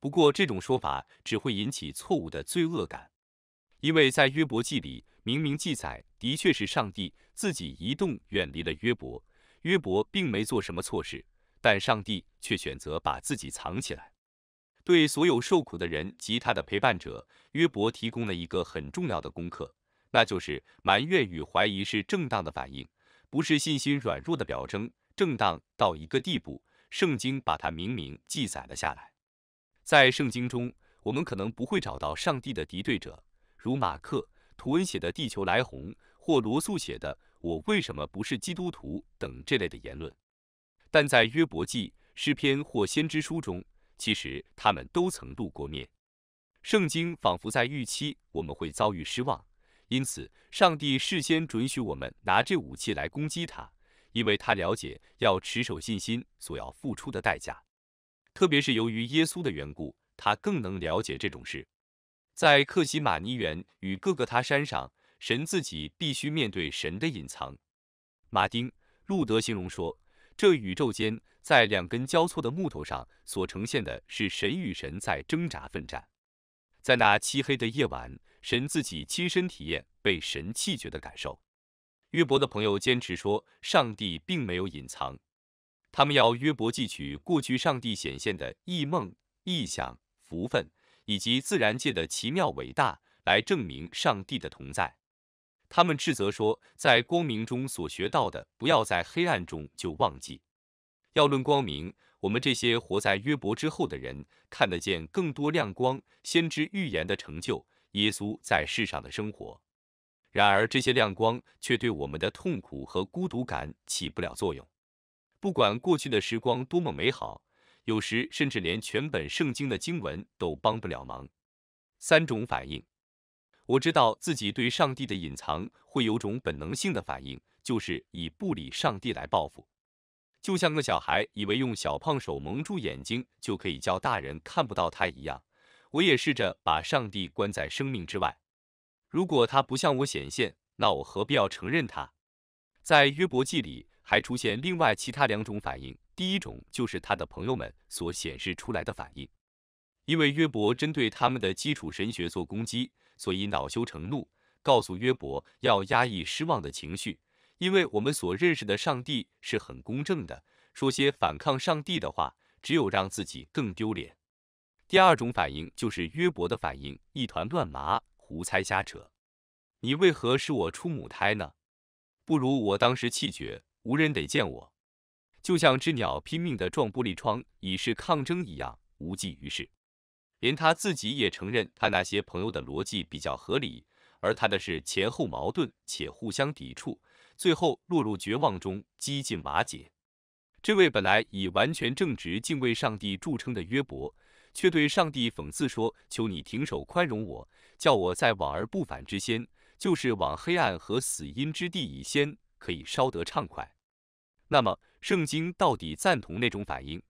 不过这种说法只会引起错误的罪恶感，因为在约伯记里明明记载，的确是上帝自己移动远离了约伯，约伯并没做什么错事，但上帝却选择把自己藏起来。对所有受苦的人及他的陪伴者约伯提供了一个很重要的功课，那就是埋怨与怀疑是正当的反应，不是信心软弱的表征。正当到一个地步，圣经把它明明记载了下来。在圣经中，我们可能不会找到上帝的敌对者，如马克·吐温写的《地球来红》或罗素写的《我为什么不是基督徒》等这类的言论，但在约伯记、诗篇或先知书中。其实他们都曾露过面，圣经仿佛在预期我们会遭遇失望，因此上帝事先准许我们拿这武器来攻击他，因为他了解要持守信心所要付出的代价，特别是由于耶稣的缘故，他更能了解这种事。在克西马尼园与各个他山上，神自己必须面对神的隐藏。马丁·路德形容说：“这宇宙间。”在两根交错的木头上，所呈现的是神与神在挣扎奋战。在那漆黑的夜晚，神自己亲身体验被神弃绝的感受。约伯的朋友坚持说，上帝并没有隐藏。他们要约伯汲取过去上帝显现的异梦、异象、福分，以及自然界的奇妙伟大，来证明上帝的同在。他们斥责说，在光明中所学到的，不要在黑暗中就忘记。要论光明，我们这些活在约伯之后的人看得见更多亮光，先知预言的成就，耶稣在世上的生活。然而，这些亮光却对我们的痛苦和孤独感起不了作用。不管过去的时光多么美好，有时甚至连全本圣经的经文都帮不了忙。三种反应，我知道自己对上帝的隐藏会有种本能性的反应，就是以不理上帝来报复。就像个小孩以为用小胖手蒙住眼睛就可以叫大人看不到他一样，我也试着把上帝关在生命之外。如果他不向我显现，那我何必要承认他？在约伯记里还出现另外其他两种反应，第一种就是他的朋友们所显示出来的反应，因为约伯针对他们的基础神学做攻击，所以恼羞成怒，告诉约伯要压抑失望的情绪。因为我们所认识的上帝是很公正的，说些反抗上帝的话，只有让自己更丢脸。第二种反应就是约伯的反应，一团乱麻，胡猜瞎扯。你为何使我出母胎呢？不如我当时气绝，无人得见我，就像只鸟拼命地撞玻璃窗以示抗争一样，无济于事。连他自己也承认，他那些朋友的逻辑比较合理，而他的是前后矛盾且互相抵触。最后落入绝望中，几近瓦解。这位本来以完全正直、敬畏上帝著称的约伯，却对上帝讽刺说：“求你停手，宽容我，叫我在往而不返之先，就是往黑暗和死因之地以先，可以烧得畅快。”那么，圣经到底赞同那种反应？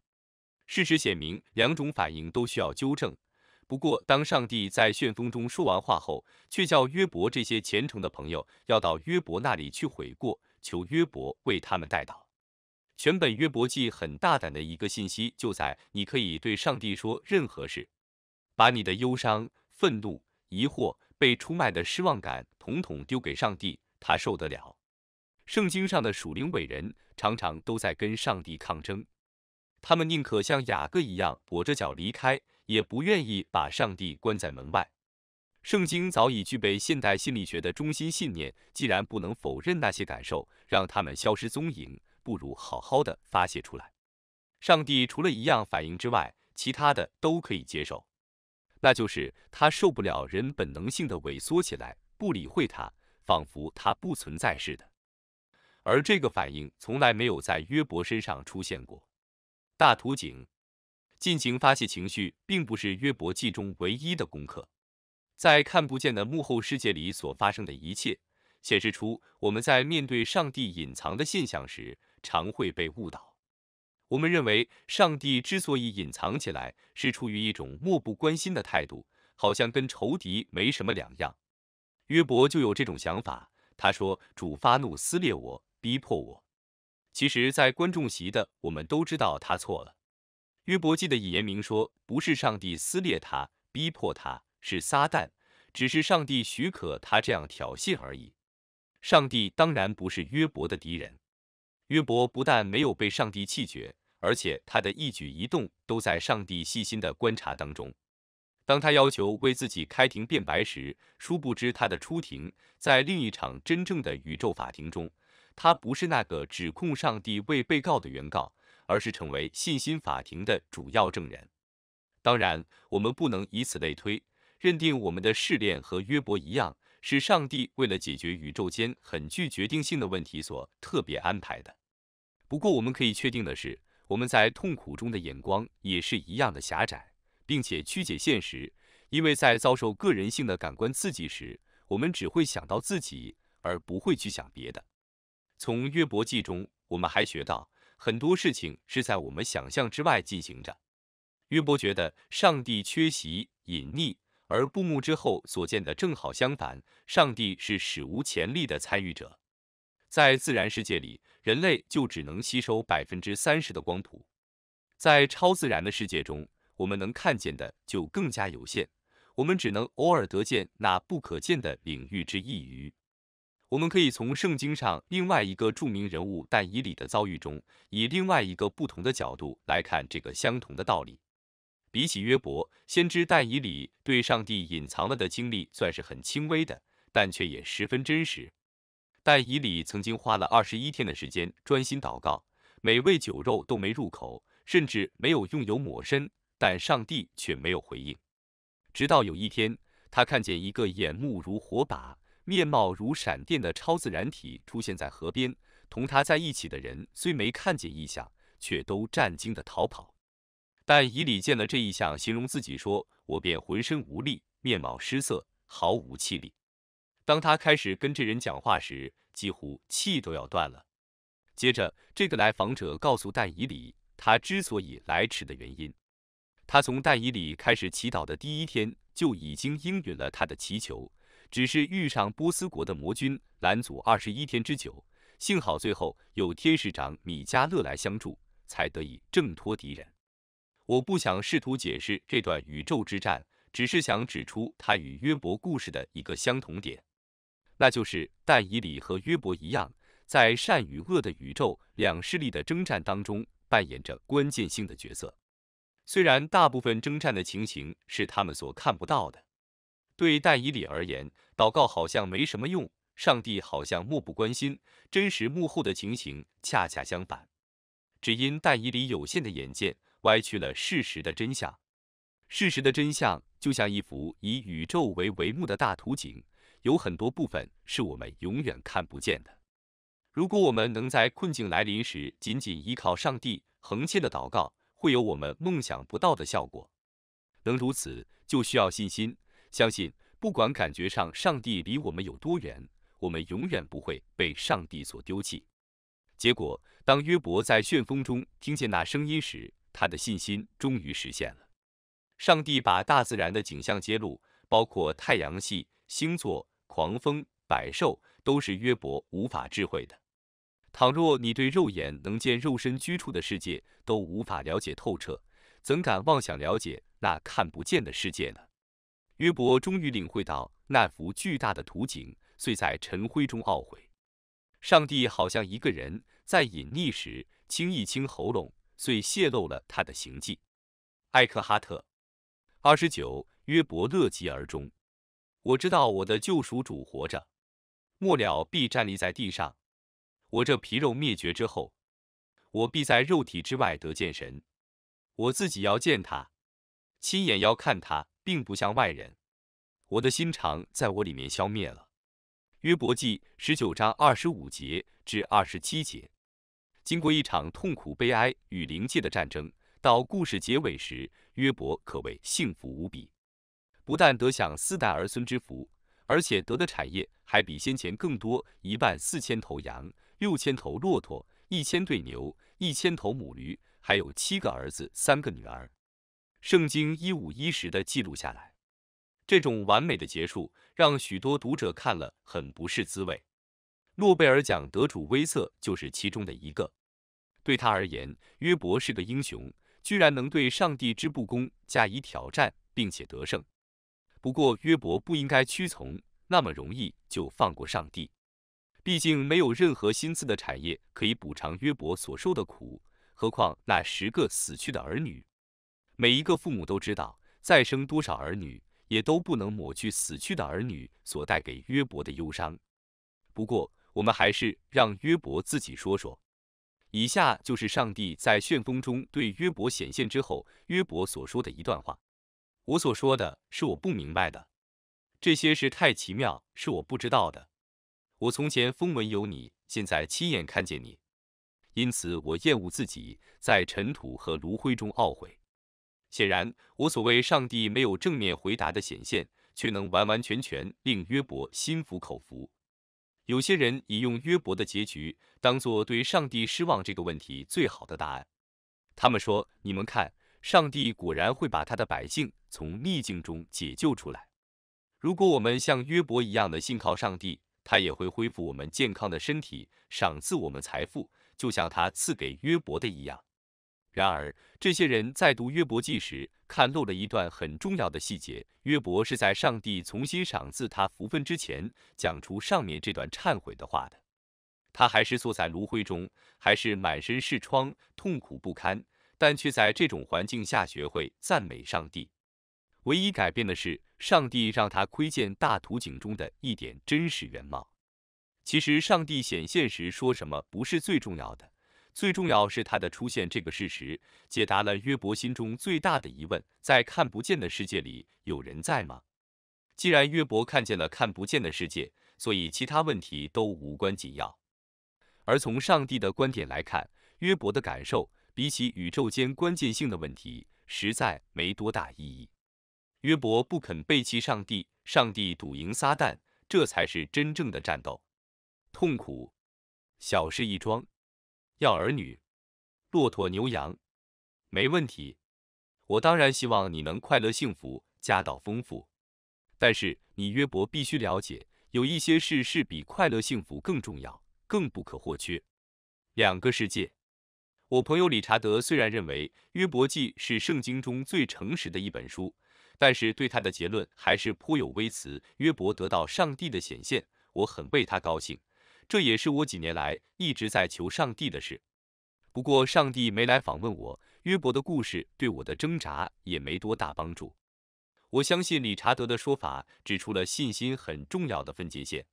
事实显明，两种反应都需要纠正。不过，当上帝在旋风中说完话后，却叫约伯这些虔诚的朋友要到约伯那里去悔过，求约伯为他们代祷。全本约伯记很大胆的一个信息就在：你可以对上帝说任何事，把你的忧伤、愤怒、疑惑、被出卖的失望感统统丢给上帝，他受得了。圣经上的属灵伟人常常都在跟上帝抗争，他们宁可像雅各一样跛着脚离开。也不愿意把上帝关在门外。圣经早已具备现代心理学的中心信念：既然不能否认那些感受，让他们消失踪影，不如好好的发泄出来。上帝除了一样反应之外，其他的都可以接受，那就是他受不了人本能性的萎缩起来，不理会他，仿佛他不存在似的。而这个反应从来没有在约伯身上出现过。大图景。尽情发泄情绪并不是约伯记中唯一的功课。在看不见的幕后世界里所发生的一切，显示出我们在面对上帝隐藏的现象时，常会被误导。我们认为上帝之所以隐藏起来，是出于一种漠不关心的态度，好像跟仇敌没什么两样。约伯就有这种想法。他说：“主发怒撕裂我，逼迫我。”其实，在观众席的我们都知道他错了。约伯记的以言明说，不是上帝撕裂他、逼迫他，是撒旦，只是上帝许可他这样挑衅而已。上帝当然不是约伯的敌人。约伯不但没有被上帝弃绝，而且他的一举一动都在上帝细心的观察当中。当他要求为自己开庭辩白时，殊不知他的出庭，在另一场真正的宇宙法庭中，他不是那个指控上帝为被告的原告。而是成为信心法庭的主要证人。当然，我们不能以此类推，认定我们的试炼和约伯一样，是上帝为了解决宇宙间很具决定性的问题所特别安排的。不过，我们可以确定的是，我们在痛苦中的眼光也是一样的狭窄，并且曲解现实，因为在遭受个人性的感官刺激时，我们只会想到自己，而不会去想别的。从约伯记中，我们还学到。很多事情是在我们想象之外进行着。约伯觉得上帝缺席、隐匿，而布木之后所见的正好相反，上帝是史无前例的参与者。在自然世界里，人类就只能吸收百分之三十的光谱；在超自然的世界中，我们能看见的就更加有限，我们只能偶尔得见那不可见的领域之一隅。我们可以从圣经上另外一个著名人物但以理的遭遇中，以另外一个不同的角度来看这个相同的道理。比起约伯先知，但以理对上帝隐藏了的经历算是很轻微的，但却也十分真实。但以理曾经花了二十一天的时间专心祷告，美味酒肉都没入口，甚至没有用油抹身，但上帝却没有回应。直到有一天，他看见一个眼目如火把。面貌如闪电的超自然体出现在河边，同他在一起的人虽没看见异象，却都战惊的逃跑。但以里见了这异象，形容自己说：“我便浑身无力，面貌失色，毫无气力。”当他开始跟这人讲话时，几乎气都要断了。接着，这个来访者告诉戴以里，他之所以来迟的原因，他从戴以里开始祈祷的第一天就已经应允了他的祈求。只是遇上波斯国的魔君拦阻二十一天之久，幸好最后有天使长米迦勒来相助，才得以挣脱敌人。我不想试图解释这段宇宙之战，只是想指出它与约伯故事的一个相同点，那就是但以理和约伯一样，在善与恶的宇宙两势力的征战当中扮演着关键性的角色，虽然大部分征战的情形是他们所看不到的。对戴以理而言，祷告好像没什么用，上帝好像漠不关心。真实幕后的情形恰恰相反，只因戴以理有限的眼见歪曲了事实的真相。事实的真相就像一幅以宇宙为帷幕的大图景，有很多部分是我们永远看不见的。如果我们能在困境来临时仅仅依靠上帝，横切的祷告会有我们梦想不到的效果。能如此，就需要信心。相信，不管感觉上上帝离我们有多远，我们永远不会被上帝所丢弃。结果，当约伯在旋风中听见那声音时，他的信心终于实现了。上帝把大自然的景象揭露，包括太阳系、星座、狂风、百兽，都是约伯无法智慧的。倘若你对肉眼能见、肉身居处的世界都无法了解透彻，怎敢妄想了解那看不见的世界呢？约伯终于领会到那幅巨大的图景，遂在晨晖中懊悔。上帝好像一个人在隐匿时清一清喉咙，遂泄露了他的行迹。艾克哈特二十九。约伯乐极而终。我知道我的救赎主活着，末了必站立在地上。我这皮肉灭绝之后，我必在肉体之外得见神。我自己要见他，亲眼要看他。并不像外人，我的心肠在我里面消灭了。约伯记十九章二十五节至二十七节，经过一场痛苦、悲哀与灵界的战争，到故事结尾时，约伯可谓幸福无比，不但得享四代儿孙之福，而且得的产业还比先前更多：一万四千头羊，六千头骆驼，一千对牛，一千头母驴，还有七个儿子，三个女儿。圣经一五一十的记录下来，这种完美的结束让许多读者看了很不是滋味。诺贝尔奖得主威瑟就是其中的一个。对他而言，约伯是个英雄，居然能对上帝之不公加以挑战并且得胜。不过约伯不应该屈从，那么容易就放过上帝。毕竟没有任何薪资的产业可以补偿约伯所受的苦，何况那十个死去的儿女。每一个父母都知道，再生多少儿女，也都不能抹去死去的儿女所带给约伯的忧伤。不过，我们还是让约伯自己说说。以下就是上帝在旋风中对约伯显现之后，约伯所说的一段话：“我所说的是我不明白的，这些是太奇妙，是我不知道的。我从前风闻有你，现在亲眼看见你，因此我厌恶自己在尘土和炉灰中懊悔。”显然，我所谓上帝没有正面回答的显现，却能完完全全令约伯心服口服。有些人以用约伯的结局当做对上帝失望这个问题最好的答案。他们说：“你们看，上帝果然会把他的百姓从逆境中解救出来。如果我们像约伯一样的信靠上帝，他也会恢复我们健康的身体，赏赐我们财富，就像他赐给约伯的一样。”然而，这些人在读约伯记时，看漏了一段很重要的细节。约伯是在上帝重新赏赐他福分之前，讲出上面这段忏悔的话的。他还是坐在炉灰中，还是满身是疮，痛苦不堪，但却在这种环境下学会赞美上帝。唯一改变的是，上帝让他窥见大图景中的一点真实原貌。其实，上帝显现时说什么不是最重要的。最重要是他的出现，这个事实解答了约伯心中最大的疑问：在看不见的世界里，有人在吗？既然约伯看见了看不见的世界，所以其他问题都无关紧要。而从上帝的观点来看，约伯的感受比起宇宙间关键性的问题，实在没多大意义。约伯不肯背弃上帝，上帝赌赢撒旦，这才是真正的战斗。痛苦，小事一桩。要儿女、骆驼、牛羊，没问题。我当然希望你能快乐幸福、家道丰富。但是你约伯必须了解，有一些事是比快乐幸福更重要、更不可或缺。两个世界。我朋友理查德虽然认为《约伯记》是圣经中最诚实的一本书，但是对他的结论还是颇有微词。约伯得到上帝的显现，我很为他高兴。这也是我几年来一直在求上帝的事，不过上帝没来访问我。约伯的故事对我的挣扎也没多大帮助。我相信理查德的说法，指出了信心很重要的分界线，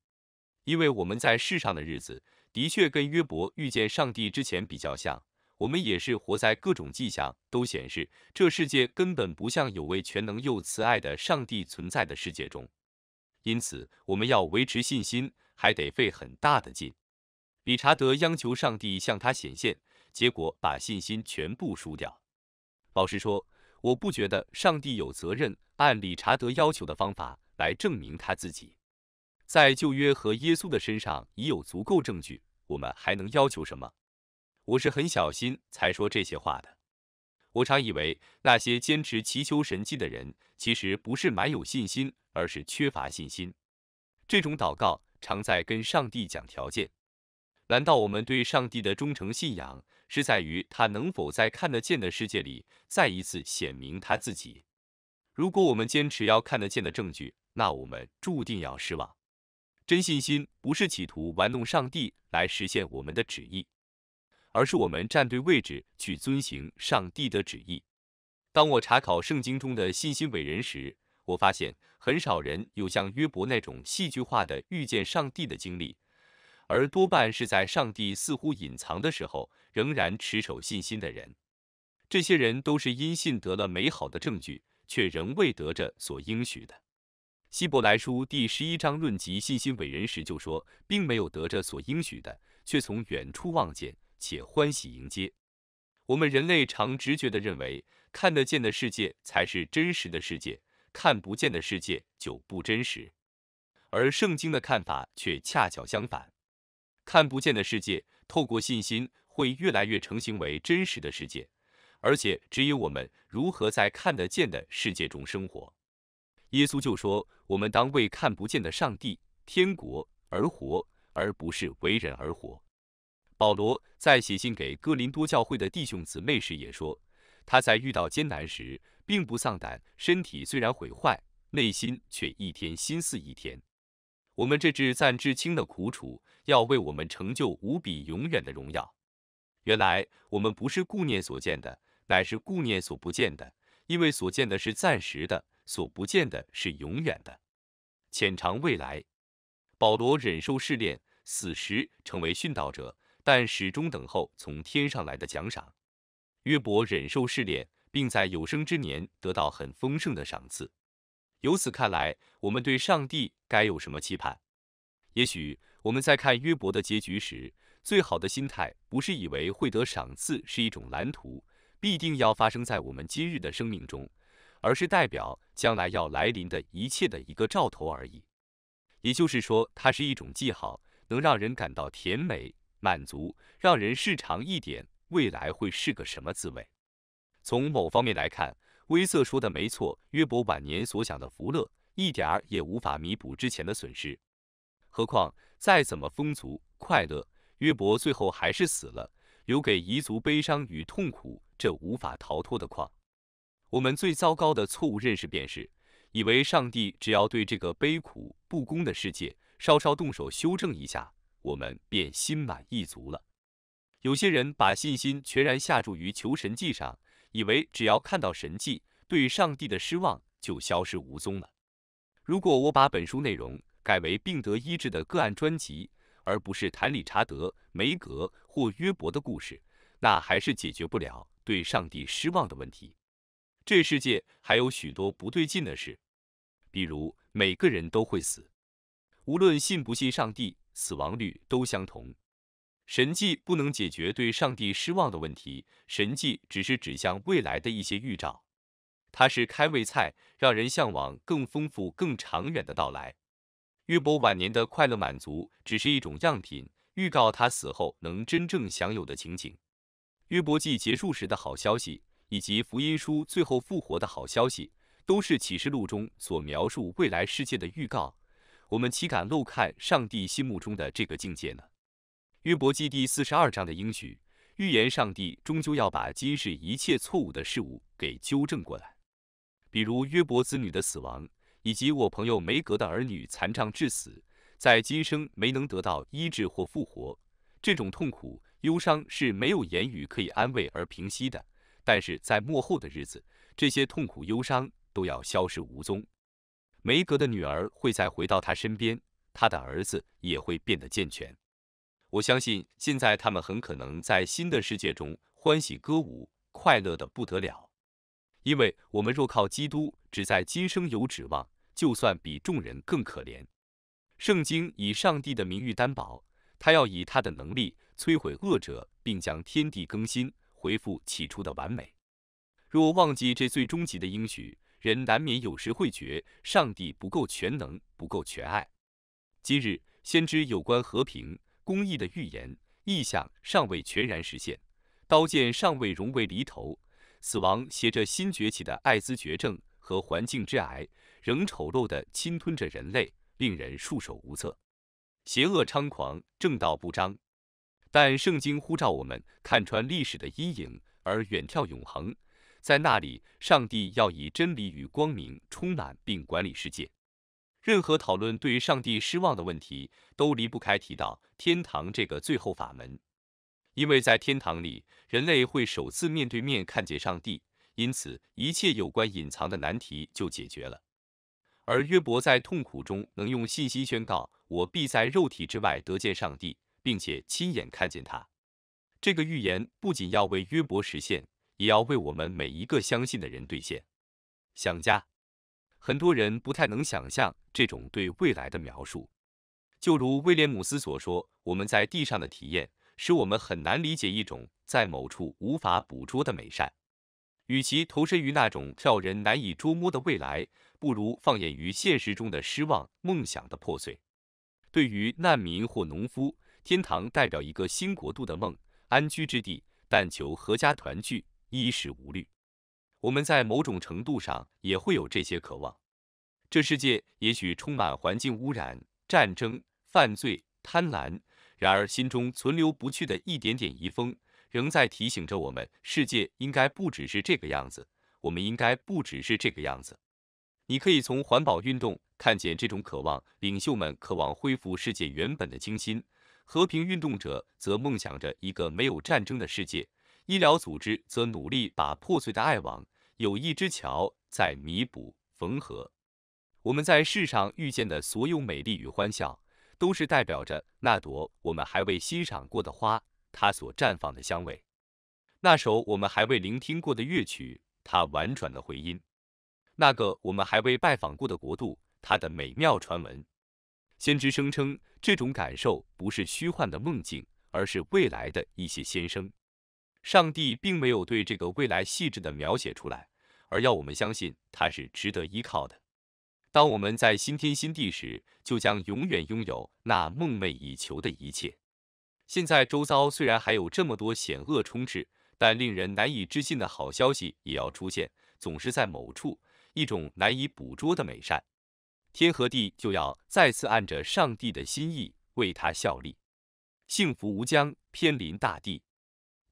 因为我们在世上的日子的确跟约伯遇见上帝之前比较像，我们也是活在各种迹象都显示这世界根本不像有位全能又慈爱的上帝存在的世界中，因此我们要维持信心。还得费很大的劲。理查德央求上帝向他显现，结果把信心全部输掉。老实说，我不觉得上帝有责任按理查德要求的方法来证明他自己。在旧约和耶稣的身上已有足够证据，我们还能要求什么？我是很小心才说这些话的。我常以为那些坚持祈求神迹的人，其实不是蛮有信心，而是缺乏信心。这种祷告。常在跟上帝讲条件，难道我们对上帝的忠诚信仰是在于他能否在看得见的世界里再一次显明他自己？如果我们坚持要看得见的证据，那我们注定要失望。真信心不是企图玩弄上帝来实现我们的旨意，而是我们站对位置去遵行上帝的旨意。当我查考圣经中的信心伟人时，我发现很少人有像约伯那种戏剧化的遇见上帝的经历，而多半是在上帝似乎隐藏的时候，仍然持守信心的人。这些人都是因信得了美好的证据，却仍未得着所应许的。希伯来书第十一章论及信心伟人时就说，并没有得着所应许的，却从远处望见，且欢喜迎接。我们人类常直觉地认为，看得见的世界才是真实的世界。看不见的世界就不真实，而圣经的看法却恰巧相反。看不见的世界，透过信心会越来越成型为真实的世界，而且指引我们如何在看得见的世界中生活。耶稣就说：“我们当为看不见的上帝、天国而活，而不是为人而活。”保罗在写信给哥林多教会的弟兄姊妹时也说：“他在遇到艰难时。”并不丧胆，身体虽然毁坏，内心却一天心似一天。我们这至暂至轻的苦楚，要为我们成就无比永远的荣耀。原来我们不是顾念所见的，乃是顾念所不见的，因为所见的是暂时的，所不见的是永远的。浅尝未来。保罗忍受试炼，死时成为殉道者，但始终等候从天上来的奖赏。约伯忍受试炼。并在有生之年得到很丰盛的赏赐。由此看来，我们对上帝该有什么期盼？也许我们在看约伯的结局时，最好的心态不是以为会得赏赐是一种蓝图，必定要发生在我们今日的生命中，而是代表将来要来临的一切的一个兆头而已。也就是说，它是一种记号，能让人感到甜美满足，让人试尝一点未来会是个什么滋味。从某方面来看，威瑟说的没错。约伯晚年所享的福乐，一点儿也无法弥补之前的损失。何况再怎么丰足快乐，约伯最后还是死了，留给彝族悲伤与痛苦，这无法逃脱的况。我们最糟糕的错误认识便是，以为上帝只要对这个悲苦不公的世界稍稍动手修正一下，我们便心满意足了。有些人把信心全然下注于求神迹上。以为只要看到神迹，对上帝的失望就消失无踪了。如果我把本书内容改为病得医治的个案专辑，而不是谈理查德、梅格或约伯的故事，那还是解决不了对上帝失望的问题。这世界还有许多不对劲的事，比如每个人都会死，无论信不信上帝，死亡率都相同。神迹不能解决对上帝失望的问题，神迹只是指向未来的一些预兆，它是开胃菜，让人向往更丰富、更长远的到来。约伯晚年的快乐满足只是一种样品，预告他死后能真正享有的情景。约伯记结束时的好消息，以及福音书最后复活的好消息，都是启示录中所描述未来世界的预告。我们岂敢漏看上帝心目中的这个境界呢？约伯记第四十二章的应许预言，上帝终究要把今世一切错误的事物给纠正过来，比如约伯子女的死亡，以及我朋友梅格的儿女残障致死，在今生没能得到医治或复活，这种痛苦忧伤是没有言语可以安慰而平息的。但是在末后的日子，这些痛苦忧伤都要消失无踪，梅格的女儿会再回到他身边，他的儿子也会变得健全。我相信现在他们很可能在新的世界中欢喜歌舞，快乐的不得了。因为我们若靠基督只在今生有指望，就算比众人更可怜。圣经以上帝的名誉担保，他要以他的能力摧毁恶者，并将天地更新，回复起初的完美。若忘记这最终极的应许，人难免有时会觉上帝不够全能，不够全爱。今日先知有关和平。公义的预言意象尚未全然实现，刀剑尚未融为犁头，死亡携着新崛起的艾滋绝症和环境之癌，仍丑陋地侵吞着人类，令人束手无策。邪恶猖狂，正道不彰。但圣经呼召我们看穿历史的阴影，而远眺永恒，在那里，上帝要以真理与光明充满并管理世界。任何讨论对于上帝失望的问题，都离不开提到天堂这个最后法门，因为在天堂里，人类会首次面对面看见上帝，因此一切有关隐藏的难题就解决了。而约伯在痛苦中能用信心宣告：“我必在肉体之外得见上帝，并且亲眼看见他。”这个预言不仅要为约伯实现，也要为我们每一个相信的人兑现。想家。很多人不太能想象这种对未来的描述，就如威廉姆斯所说，我们在地上的体验使我们很难理解一种在某处无法捕捉的美善。与其投身于那种叫人难以捉摸的未来，不如放眼于现实中的失望、梦想的破碎。对于难民或农夫，天堂代表一个新国度的梦、安居之地，但求阖家团聚，衣食无虑。我们在某种程度上也会有这些渴望。这世界也许充满环境污染、战争、犯罪、贪婪，然而心中存留不去的一点点遗风，仍在提醒着我们：世界应该不只是这个样子，我们应该不只是这个样子。你可以从环保运动看见这种渴望，领袖们渴望恢复世界原本的清新；和平运动者则梦想着一个没有战争的世界；医疗组织则努力把破碎的爱网。有一之桥在弥补缝合。我们在世上遇见的所有美丽与欢笑，都是代表着那朵我们还未欣赏过的花，它所绽放的香味；那首我们还未聆听过的乐曲，它婉转的回音；那个我们还未拜访过的国度，它的美妙传闻。先知声称，这种感受不是虚幻的梦境，而是未来的一些先声。上帝并没有对这个未来细致的描写出来，而要我们相信他是值得依靠的。当我们在新天新地时，就将永远拥有那梦寐以求的一切。现在周遭虽然还有这么多险恶充斥，但令人难以置信的好消息也要出现，总是在某处一种难以捕捉的美善。天和地就要再次按着上帝的心意为他效力，幸福无疆，偏临大地。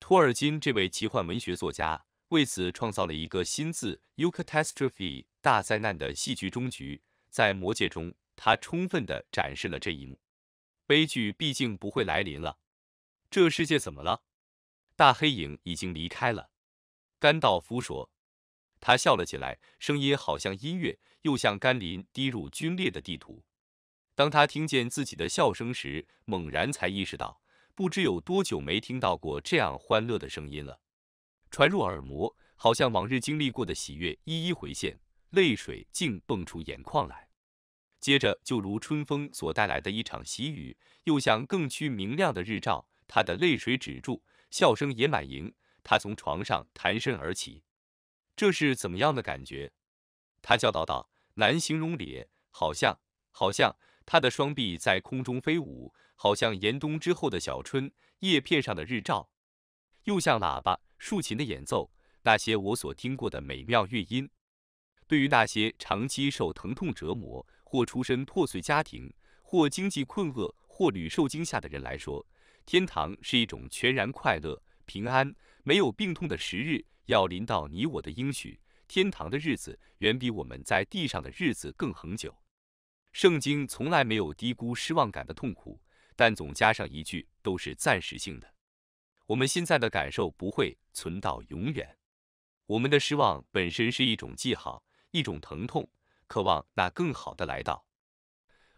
托尔金这位奇幻文学作家为此创造了一个新字 “uk catastrophe” 大灾难的戏剧终局，在魔戒》中，他充分地展示了这一幕。悲剧毕竟不会来临了。这世界怎么了？大黑影已经离开了。甘道夫说，他笑了起来，声音好像音乐，又像甘霖滴入皲裂的地图。当他听见自己的笑声时，猛然才意识到。不知有多久没听到过这样欢乐的声音了，传入耳膜，好像往日经历过的喜悦一一回现，泪水竟蹦出眼眶来。接着就如春风所带来的一场喜雨，又像更趋明亮的日照，他的泪水止住，笑声也满盈。他从床上弹身而起，这是怎么样的感觉？他叫道道，难形容咧，好像，好像他的双臂在空中飞舞。好像严冬之后的小春，叶片上的日照，又像喇叭、竖琴的演奏，那些我所听过的美妙乐音。对于那些长期受疼痛折磨，或出身破碎家庭，或经济困厄，或屡受惊吓的人来说，天堂是一种全然快乐、平安、没有病痛的时日，要临到你我的应许。天堂的日子远比我们在地上的日子更恒久。圣经从来没有低估失望感的痛苦。但总加上一句都是暂时性的，我们现在的感受不会存到永远。我们的失望本身是一种记号，一种疼痛，渴望那更好的来到。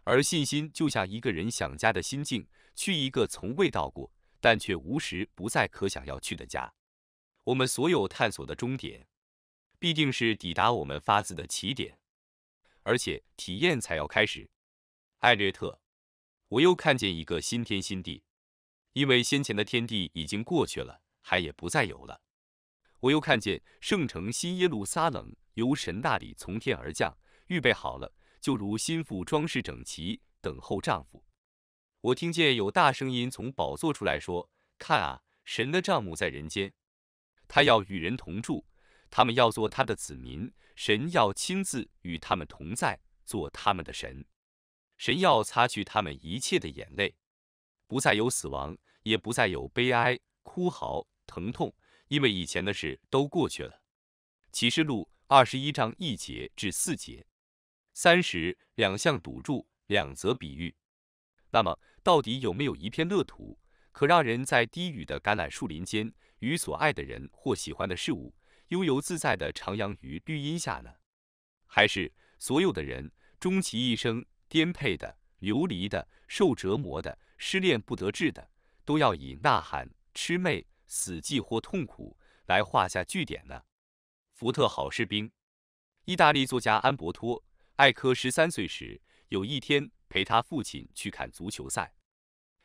而信心就像一个人想家的心境，去一个从未到过但却无时不在可想要去的家。我们所有探索的终点，必定是抵达我们发自的起点，而且体验才要开始。艾略特。我又看见一个新天新地，因为先前的天地已经过去了，海也不再有了。我又看见圣城新耶路撒冷由神那里从天而降，预备好了，就如新妇装饰整齐，等候丈夫。我听见有大声音从宝座出来说：“看啊，神的帐幕在人间，他要与人同住，他们要做他的子民，神要亲自与他们同在，做他们的神。”神要擦去他们一切的眼泪，不再有死亡，也不再有悲哀、哭嚎、疼痛，因为以前的事都过去了。启示录二十一章一节至四节，三十两项赌注，两则比喻。那么，到底有没有一片乐土，可让人在低语的橄榄树林间，与所爱的人或喜欢的事物，悠游自在地徜徉于绿荫下呢？还是所有的人终其一生？颠沛的、流离的、受折磨的、失恋不得志的，都要以呐喊、痴迷、死寂或痛苦来画下句点呢。福特好士兵。意大利作家安伯托·艾科十三岁时，有一天陪他父亲去看足球赛。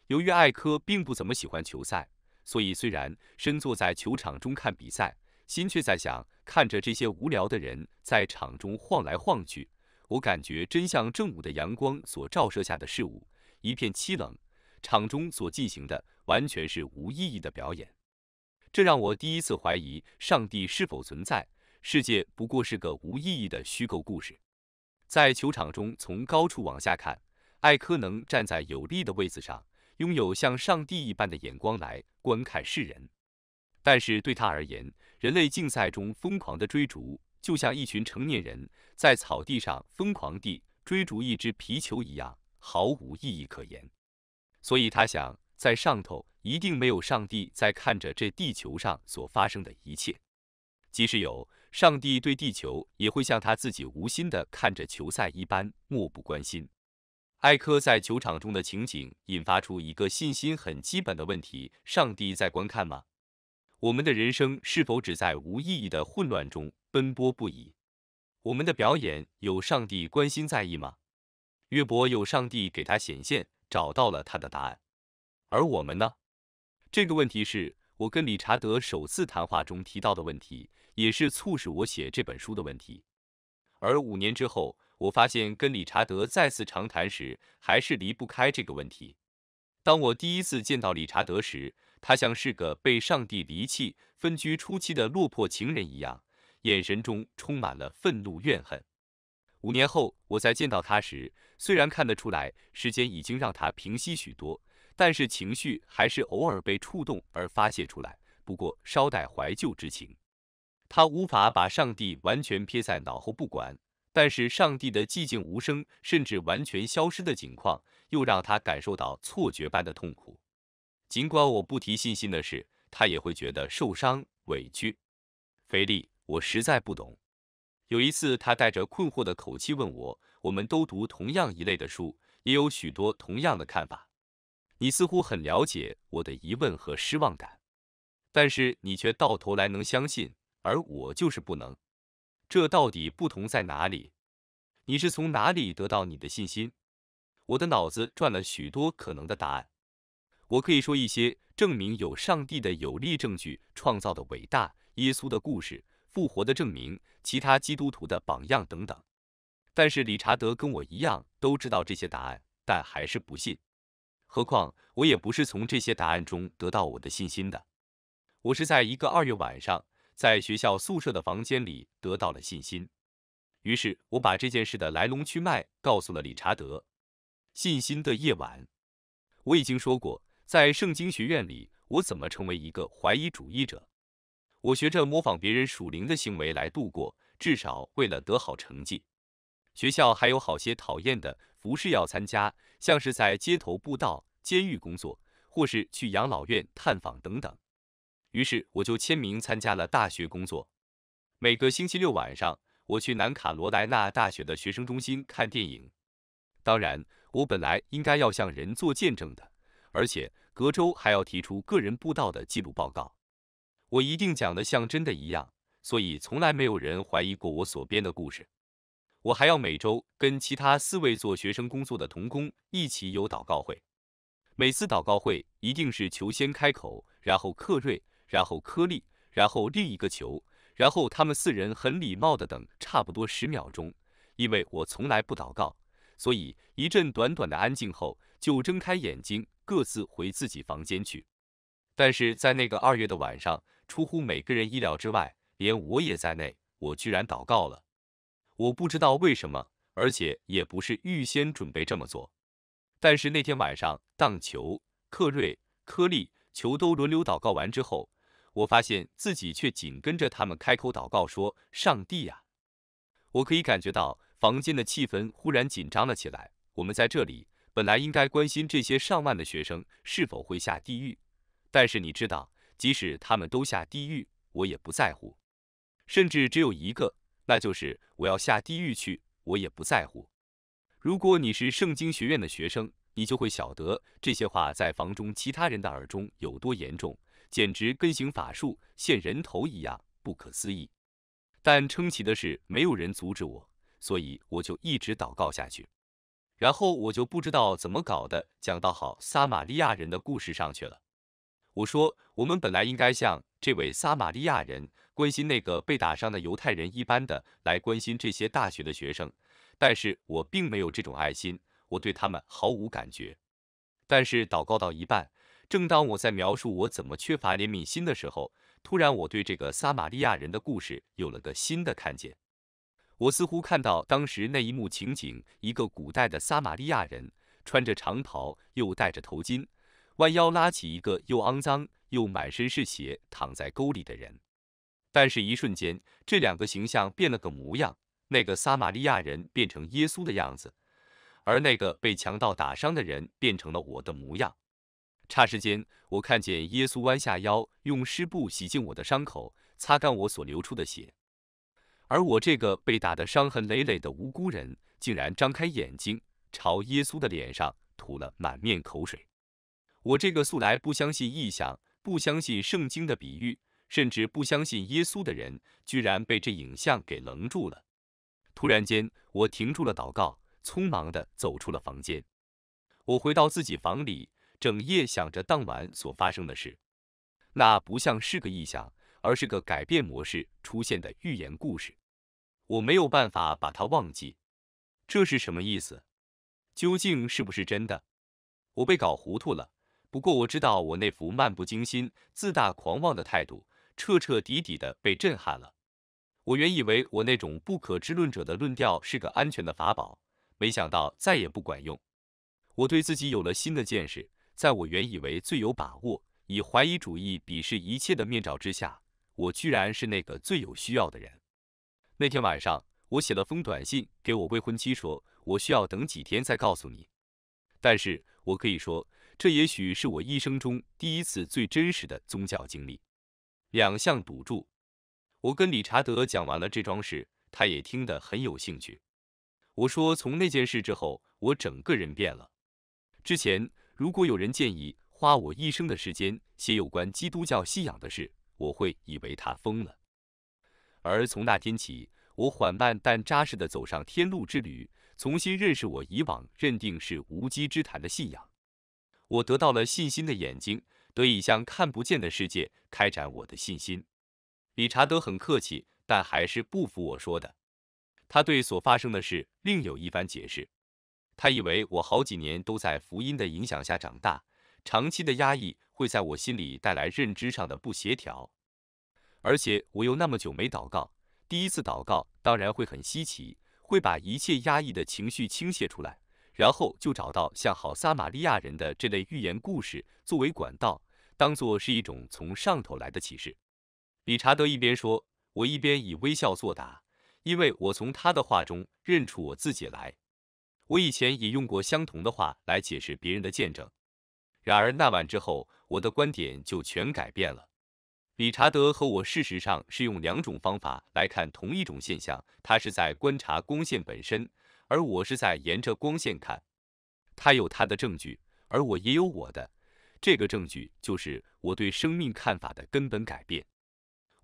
由于艾科并不怎么喜欢球赛，所以虽然身坐在球场中看比赛，心却在想看着这些无聊的人在场中晃来晃去。我感觉真像正午的阳光所照射下的事物，一片凄冷。场中所进行的完全是无意义的表演，这让我第一次怀疑上帝是否存在，世界不过是个无意义的虚构故事。在球场中，从高处往下看，艾科能站在有利的位置上，拥有像上帝一般的眼光来观看世人。但是对他而言，人类竞赛中疯狂的追逐。就像一群成年人在草地上疯狂地追逐一只皮球一样，毫无意义可言。所以他想，在上头一定没有上帝在看着这地球上所发生的一切。即使有上帝对地球，也会像他自己无心地看着球赛一般漠不关心。艾科在球场中的情景引发出一个信心很基本的问题：上帝在观看吗？我们的人生是否只在无意义的混乱中？奔波不已，我们的表演有上帝关心在意吗？约伯有上帝给他显现，找到了他的答案，而我们呢？这个问题是我跟理查德首次谈话中提到的问题，也是促使我写这本书的问题。而五年之后，我发现跟理查德再次长谈时，还是离不开这个问题。当我第一次见到理查德时，他像是个被上帝离弃、分居初期的落魄情人一样。眼神中充满了愤怒怨恨。五年后，我再见到他时，虽然看得出来时间已经让他平息许多，但是情绪还是偶尔被触动而发泄出来。不过稍带怀旧之情，他无法把上帝完全撇在脑后不管。但是上帝的寂静无声，甚至完全消失的情况，又让他感受到错觉般的痛苦。尽管我不提信心的事，他也会觉得受伤委屈。菲利。我实在不懂。有一次，他带着困惑的口气问我：“我们都读同样一类的书，也有许多同样的看法。你似乎很了解我的疑问和失望感，但是你却到头来能相信，而我就是不能。这到底不同在哪里？你是从哪里得到你的信心？”我的脑子转了许多可能的答案。我可以说一些证明有上帝的有力证据，创造的伟大耶稣的故事。复活的证明，其他基督徒的榜样等等。但是理查德跟我一样都知道这些答案，但还是不信。何况我也不是从这些答案中得到我的信心的。我是在一个二月晚上，在学校宿舍的房间里得到了信心。于是我把这件事的来龙去脉告诉了理查德。信心的夜晚，我已经说过，在圣经学院里我怎么成为一个怀疑主义者。我学着模仿别人属灵的行为来度过，至少为了得好成绩。学校还有好些讨厌的服饰要参加，像是在街头布道、监狱工作，或是去养老院探访等等。于是我就签名参加了大学工作。每个星期六晚上，我去南卡罗来纳大学的学生中心看电影。当然，我本来应该要向人做见证的，而且隔周还要提出个人布道的记录报告。我一定讲的像真的一样，所以从来没有人怀疑过我所编的故事。我还要每周跟其他四位做学生工作的童工一起有祷告会，每次祷告会一定是球先开口，然后克瑞，然后柯利，然后另一个球，然后他们四人很礼貌的等差不多十秒钟，因为我从来不祷告，所以一阵短短的安静后就睁开眼睛，各自回自己房间去。但是在那个二月的晚上。出乎每个人意料之外，连我也在内。我居然祷告了，我不知道为什么，而且也不是预先准备这么做。但是那天晚上，当球、克瑞、科利球都轮流祷告完之后，我发现自己却紧跟着他们开口祷告，说：“上帝呀！”我可以感觉到房间的气氛忽然紧张了起来。我们在这里本来应该关心这些上万的学生是否会下地狱，但是你知道。即使他们都下地狱，我也不在乎。甚至只有一个，那就是我要下地狱去，我也不在乎。如果你是圣经学院的学生，你就会晓得这些话在房中其他人的耳中有多严重，简直跟行法术献人头一样不可思议。但称奇的是，没有人阻止我，所以我就一直祷告下去。然后我就不知道怎么搞的，讲到好撒玛利亚人的故事上去了。我说，我们本来应该像这位撒玛利亚人关心那个被打伤的犹太人一般的来关心这些大学的学生，但是我并没有这种爱心，我对他们毫无感觉。但是祷告到一半，正当我在描述我怎么缺乏怜悯心的时候，突然我对这个撒玛利亚人的故事有了个新的看见。我似乎看到当时那一幕情景：一个古代的撒玛利亚人，穿着长袍，又戴着头巾。弯腰拉起一个又肮脏又满身是血躺在沟里的人，但是，一瞬间，这两个形象变了个模样。那个撒玛利亚人变成耶稣的样子，而那个被强盗打伤的人变成了我的模样。霎时间，我看见耶稣弯下腰，用湿布洗净我的伤口，擦干我所流出的血。而我这个被打得伤痕累累的无辜人，竟然张开眼睛朝耶稣的脸上吐了满面口水。我这个素来不相信异象、不相信圣经的比喻，甚至不相信耶稣的人，居然被这影像给愣住了。突然间，我停住了祷告，匆忙地走出了房间。我回到自己房里，整夜想着当晚所发生的事。那不像是个异象，而是个改变模式出现的寓言故事。我没有办法把它忘记。这是什么意思？究竟是不是真的？我被搞糊涂了。不过我知道，我那副漫不经心、自大狂妄的态度彻彻底底的被震撼了。我原以为我那种不可知论者的论调是个安全的法宝，没想到再也不管用。我对自己有了新的见识，在我原以为最有把握、以怀疑主义鄙视一切的面罩之下，我居然是那个最有需要的人。那天晚上，我写了封短信给我未婚妻，说我需要等几天再告诉你。但是我可以说。这也许是我一生中第一次最真实的宗教经历。两项赌注，我跟理查德讲完了这桩事，他也听得很有兴趣。我说，从那件事之后，我整个人变了。之前，如果有人建议花我一生的时间写有关基督教信仰的事，我会以为他疯了。而从那天起，我缓慢但扎实地走上天路之旅，重新认识我以往认定是无稽之谈的信仰。我得到了信心的眼睛，得以向看不见的世界开展我的信心。理查德很客气，但还是不服我说的。他对所发生的事另有一番解释。他以为我好几年都在福音的影响下长大，长期的压抑会在我心里带来认知上的不协调，而且我又那么久没祷告，第一次祷告当然会很稀奇，会把一切压抑的情绪倾泻出来。然后就找到像好撒玛利亚人的这类寓言故事作为管道，当做是一种从上头来的启示。理查德一边说，我一边以微笑作答，因为我从他的话中认出我自己来。我以前也用过相同的话来解释别人的见证，然而那晚之后，我的观点就全改变了。理查德和我事实上是用两种方法来看同一种现象，他是在观察光线本身。而我是在沿着光线看，他有他的证据，而我也有我的。这个证据就是我对生命看法的根本改变。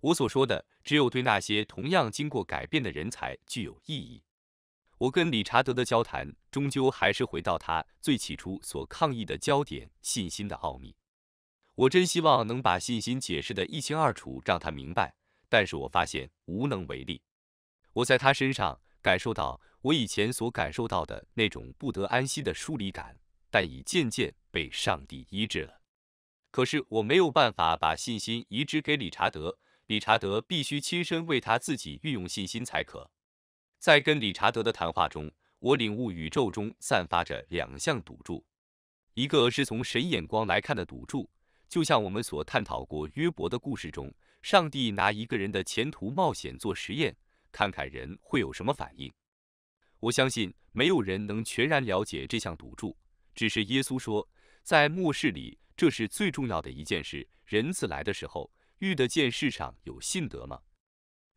我所说的只有对那些同样经过改变的人才具有意义。我跟理查德的交谈终究还是回到他最起初所抗议的焦点——信心的奥秘。我真希望能把信心解释的一清二楚，让他明白，但是我发现无能为力。我在他身上感受到。我以前所感受到的那种不得安息的疏离感，但已渐渐被上帝医治了。可是我没有办法把信心移植给理查德，理查德必须亲身为他自己运用信心才可。在跟理查德的谈话中，我领悟宇宙中散发着两项赌注，一个是从神眼光来看的赌注，就像我们所探讨过约伯的故事中，上帝拿一个人的前途冒险做实验，看看人会有什么反应。我相信没有人能全然了解这项赌注，只是耶稣说，在末世里，这是最重要的一件事。人自来的时候，遇得见世上有信德吗？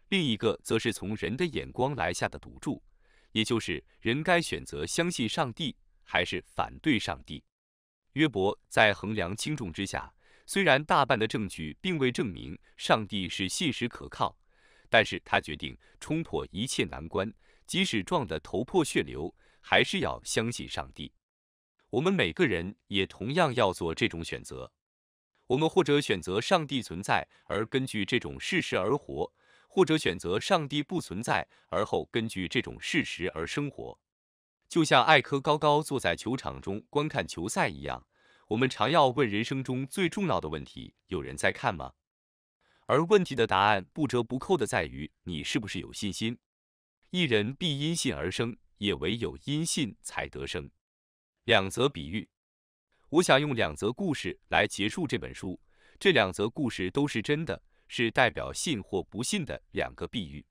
另一个则是从人的眼光来下的赌注，也就是人该选择相信上帝还是反对上帝。约伯在衡量轻重之下，虽然大半的证据并未证明上帝是信实可靠，但是他决定冲破一切难关。即使撞得头破血流，还是要相信上帝。我们每个人也同样要做这种选择。我们或者选择上帝存在而根据这种事实而活，或者选择上帝不存在而后根据这种事实而生活。就像艾科高高坐在球场中观看球赛一样，我们常要问人生中最重要的问题：有人在看吗？而问题的答案不折不扣的在于你是不是有信心。一人必因信而生，也唯有因信才得生。两则比喻，我想用两则故事来结束这本书。这两则故事都是真的，是代表信或不信的两个比喻。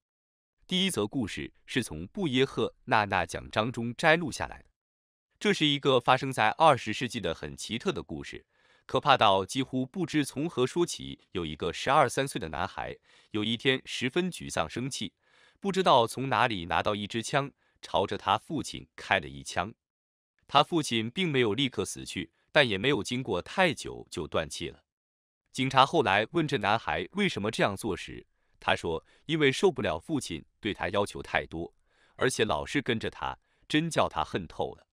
第一则故事是从布耶赫纳纳讲章中摘录下来的。这是一个发生在二十世纪的很奇特的故事，可怕到几乎不知从何说起。有一个十二三岁的男孩，有一天十分沮丧、生气。不知道从哪里拿到一支枪，朝着他父亲开了一枪。他父亲并没有立刻死去，但也没有经过太久就断气了。警察后来问这男孩为什么这样做时，他说：“因为受不了父亲对他要求太多，而且老是跟着他，真叫他恨透了。”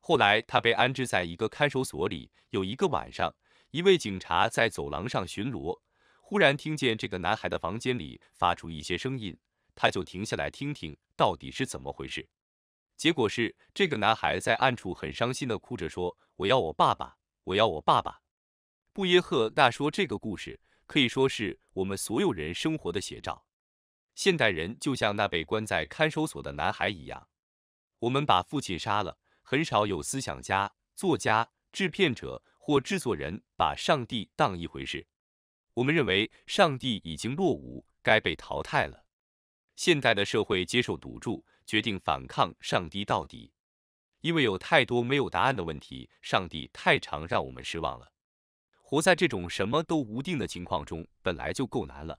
后来他被安置在一个看守所里。有一个晚上，一位警察在走廊上巡逻，忽然听见这个男孩的房间里发出一些声音。他就停下来听听到底是怎么回事，结果是这个男孩在暗处很伤心的哭着说：“我要我爸爸，我要我爸爸。”布耶赫那说这个故事可以说是我们所有人生活的写照，现代人就像那被关在看守所的男孩一样，我们把父亲杀了。很少有思想家、作家、制片者或制作人把上帝当一回事。我们认为上帝已经落伍，该被淘汰了。现代的社会接受赌注，决定反抗上帝到底，因为有太多没有答案的问题，上帝太常让我们失望了。活在这种什么都无定的情况中本来就够难了，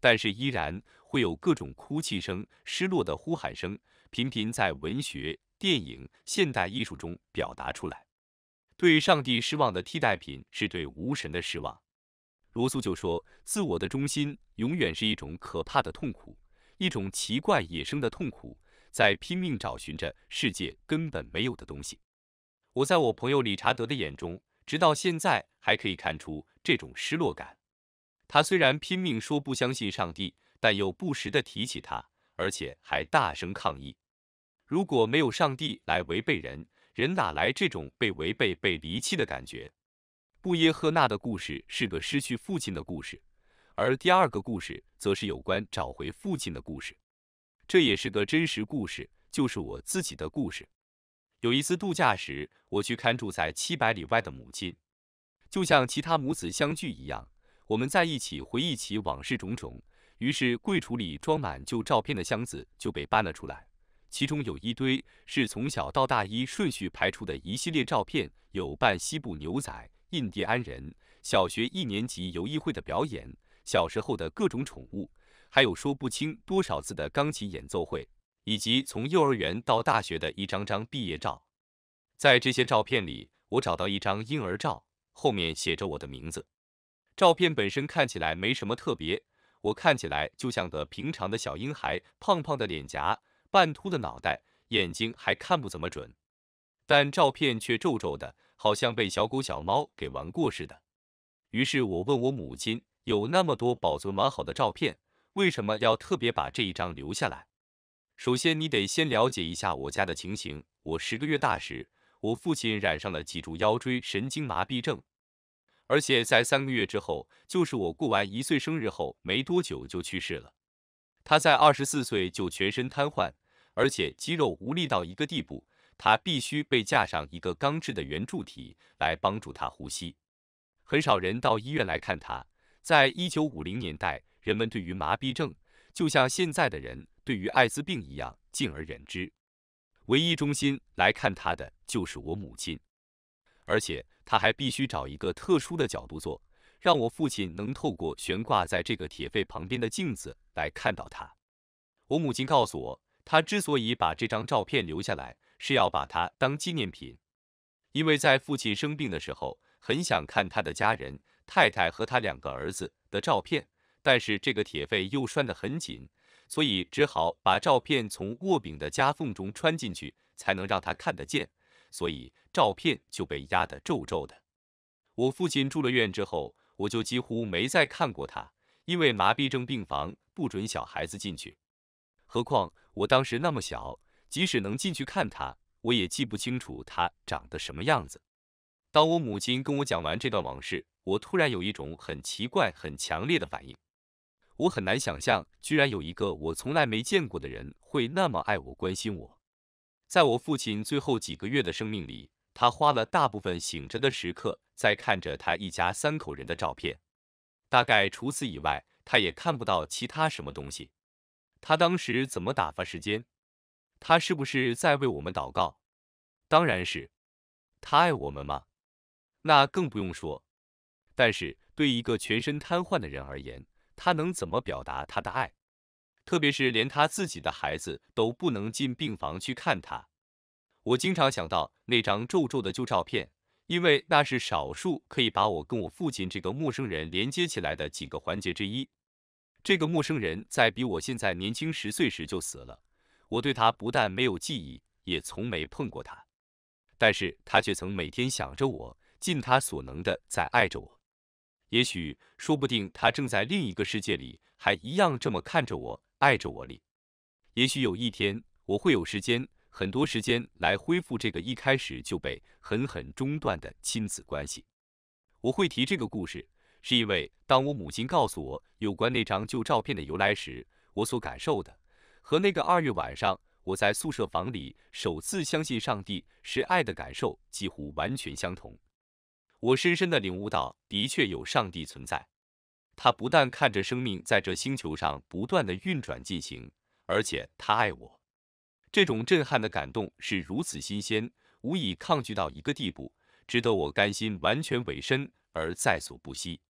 但是依然会有各种哭泣声、失落的呼喊声，频频在文学、电影、现代艺术中表达出来。对上帝失望的替代品是对无神的失望。罗素就说：“自我的中心永远是一种可怕的痛苦。”一种奇怪、野生的痛苦，在拼命找寻着世界根本没有的东西。我在我朋友理查德的眼中，直到现在还可以看出这种失落感。他虽然拼命说不相信上帝，但又不时地提起他，而且还大声抗议：如果没有上帝来违背人，人哪来这种被违背、被离弃的感觉？布耶赫纳的故事是个失去父亲的故事。而第二个故事则是有关找回父亲的故事，这也是个真实故事，就是我自己的故事。有一次度假时，我去看住在七百里外的母亲，就像其他母子相聚一样，我们在一起回忆起往事种种。于是，柜橱里装满旧照片的箱子就被搬了出来，其中有一堆是从小到大依顺序排出的一系列照片，有扮西部牛仔、印第安人、小学一年级游艺会的表演。小时候的各种宠物，还有说不清多少次的钢琴演奏会，以及从幼儿园到大学的一张张毕业照。在这些照片里，我找到一张婴儿照，后面写着我的名字。照片本身看起来没什么特别，我看起来就像个平常的小婴孩，胖胖的脸颊，半秃的脑袋，眼睛还看不怎么准。但照片却皱皱的，好像被小狗小猫给玩过似的。于是我问我母亲。有那么多保存完好的照片，为什么要特别把这一张留下来？首先，你得先了解一下我家的情形。我十个月大时，我父亲染上了脊柱腰椎神经麻痹症，而且在三个月之后，就是我过完一岁生日后没多久就去世了。他在二十四岁就全身瘫痪，而且肌肉无力到一个地步，他必须被架上一个钢制的圆柱体来帮助他呼吸。很少人到医院来看他。在一九五零年代，人们对于麻痹症就像现在的人对于艾滋病一样敬而远之。唯一中心来看他的就是我母亲，而且他还必须找一个特殊的角度做，让我父亲能透过悬挂在这个铁肺旁边的镜子来看到他。我母亲告诉我，她之所以把这张照片留下来，是要把它当纪念品，因为在父亲生病的时候，很想看他的家人。太太和他两个儿子的照片，但是这个铁肺又拴得很紧，所以只好把照片从握柄的夹缝中穿进去，才能让他看得见。所以照片就被压得皱皱的。我父亲住了院之后，我就几乎没再看过他，因为麻痹症病房不准小孩子进去，何况我当时那么小，即使能进去看他，我也记不清楚他长得什么样子。当我母亲跟我讲完这段往事。我突然有一种很奇怪、很强烈的反应，我很难想象，居然有一个我从来没见过的人会那么爱我、关心我。在我父亲最后几个月的生命里，他花了大部分醒着的时刻在看着他一家三口人的照片，大概除此以外，他也看不到其他什么东西。他当时怎么打发时间？他是不是在为我们祷告？当然是。他爱我们吗？那更不用说。但是对一个全身瘫痪的人而言，他能怎么表达他的爱？特别是连他自己的孩子都不能进病房去看他。我经常想到那张皱皱的旧照片，因为那是少数可以把我跟我父亲这个陌生人连接起来的几个环节之一。这个陌生人在比我现在年轻十岁时就死了，我对他不但没有记忆，也从没碰过他。但是他却曾每天想着我，尽他所能的在爱着我。也许，说不定他正在另一个世界里，还一样这么看着我，爱着我哩。也许有一天，我会有时间，很多时间来恢复这个一开始就被狠狠中断的亲子关系。我会提这个故事，是因为当我母亲告诉我有关那张旧照片的由来时，我所感受的，和那个二月晚上我在宿舍房里首次相信上帝是爱的感受几乎完全相同。我深深的领悟到，的确有上帝存在。他不但看着生命在这星球上不断的运转进行，而且他爱我。这种震撼的感动是如此新鲜，无以抗拒到一个地步，值得我甘心完全委身而在所不惜。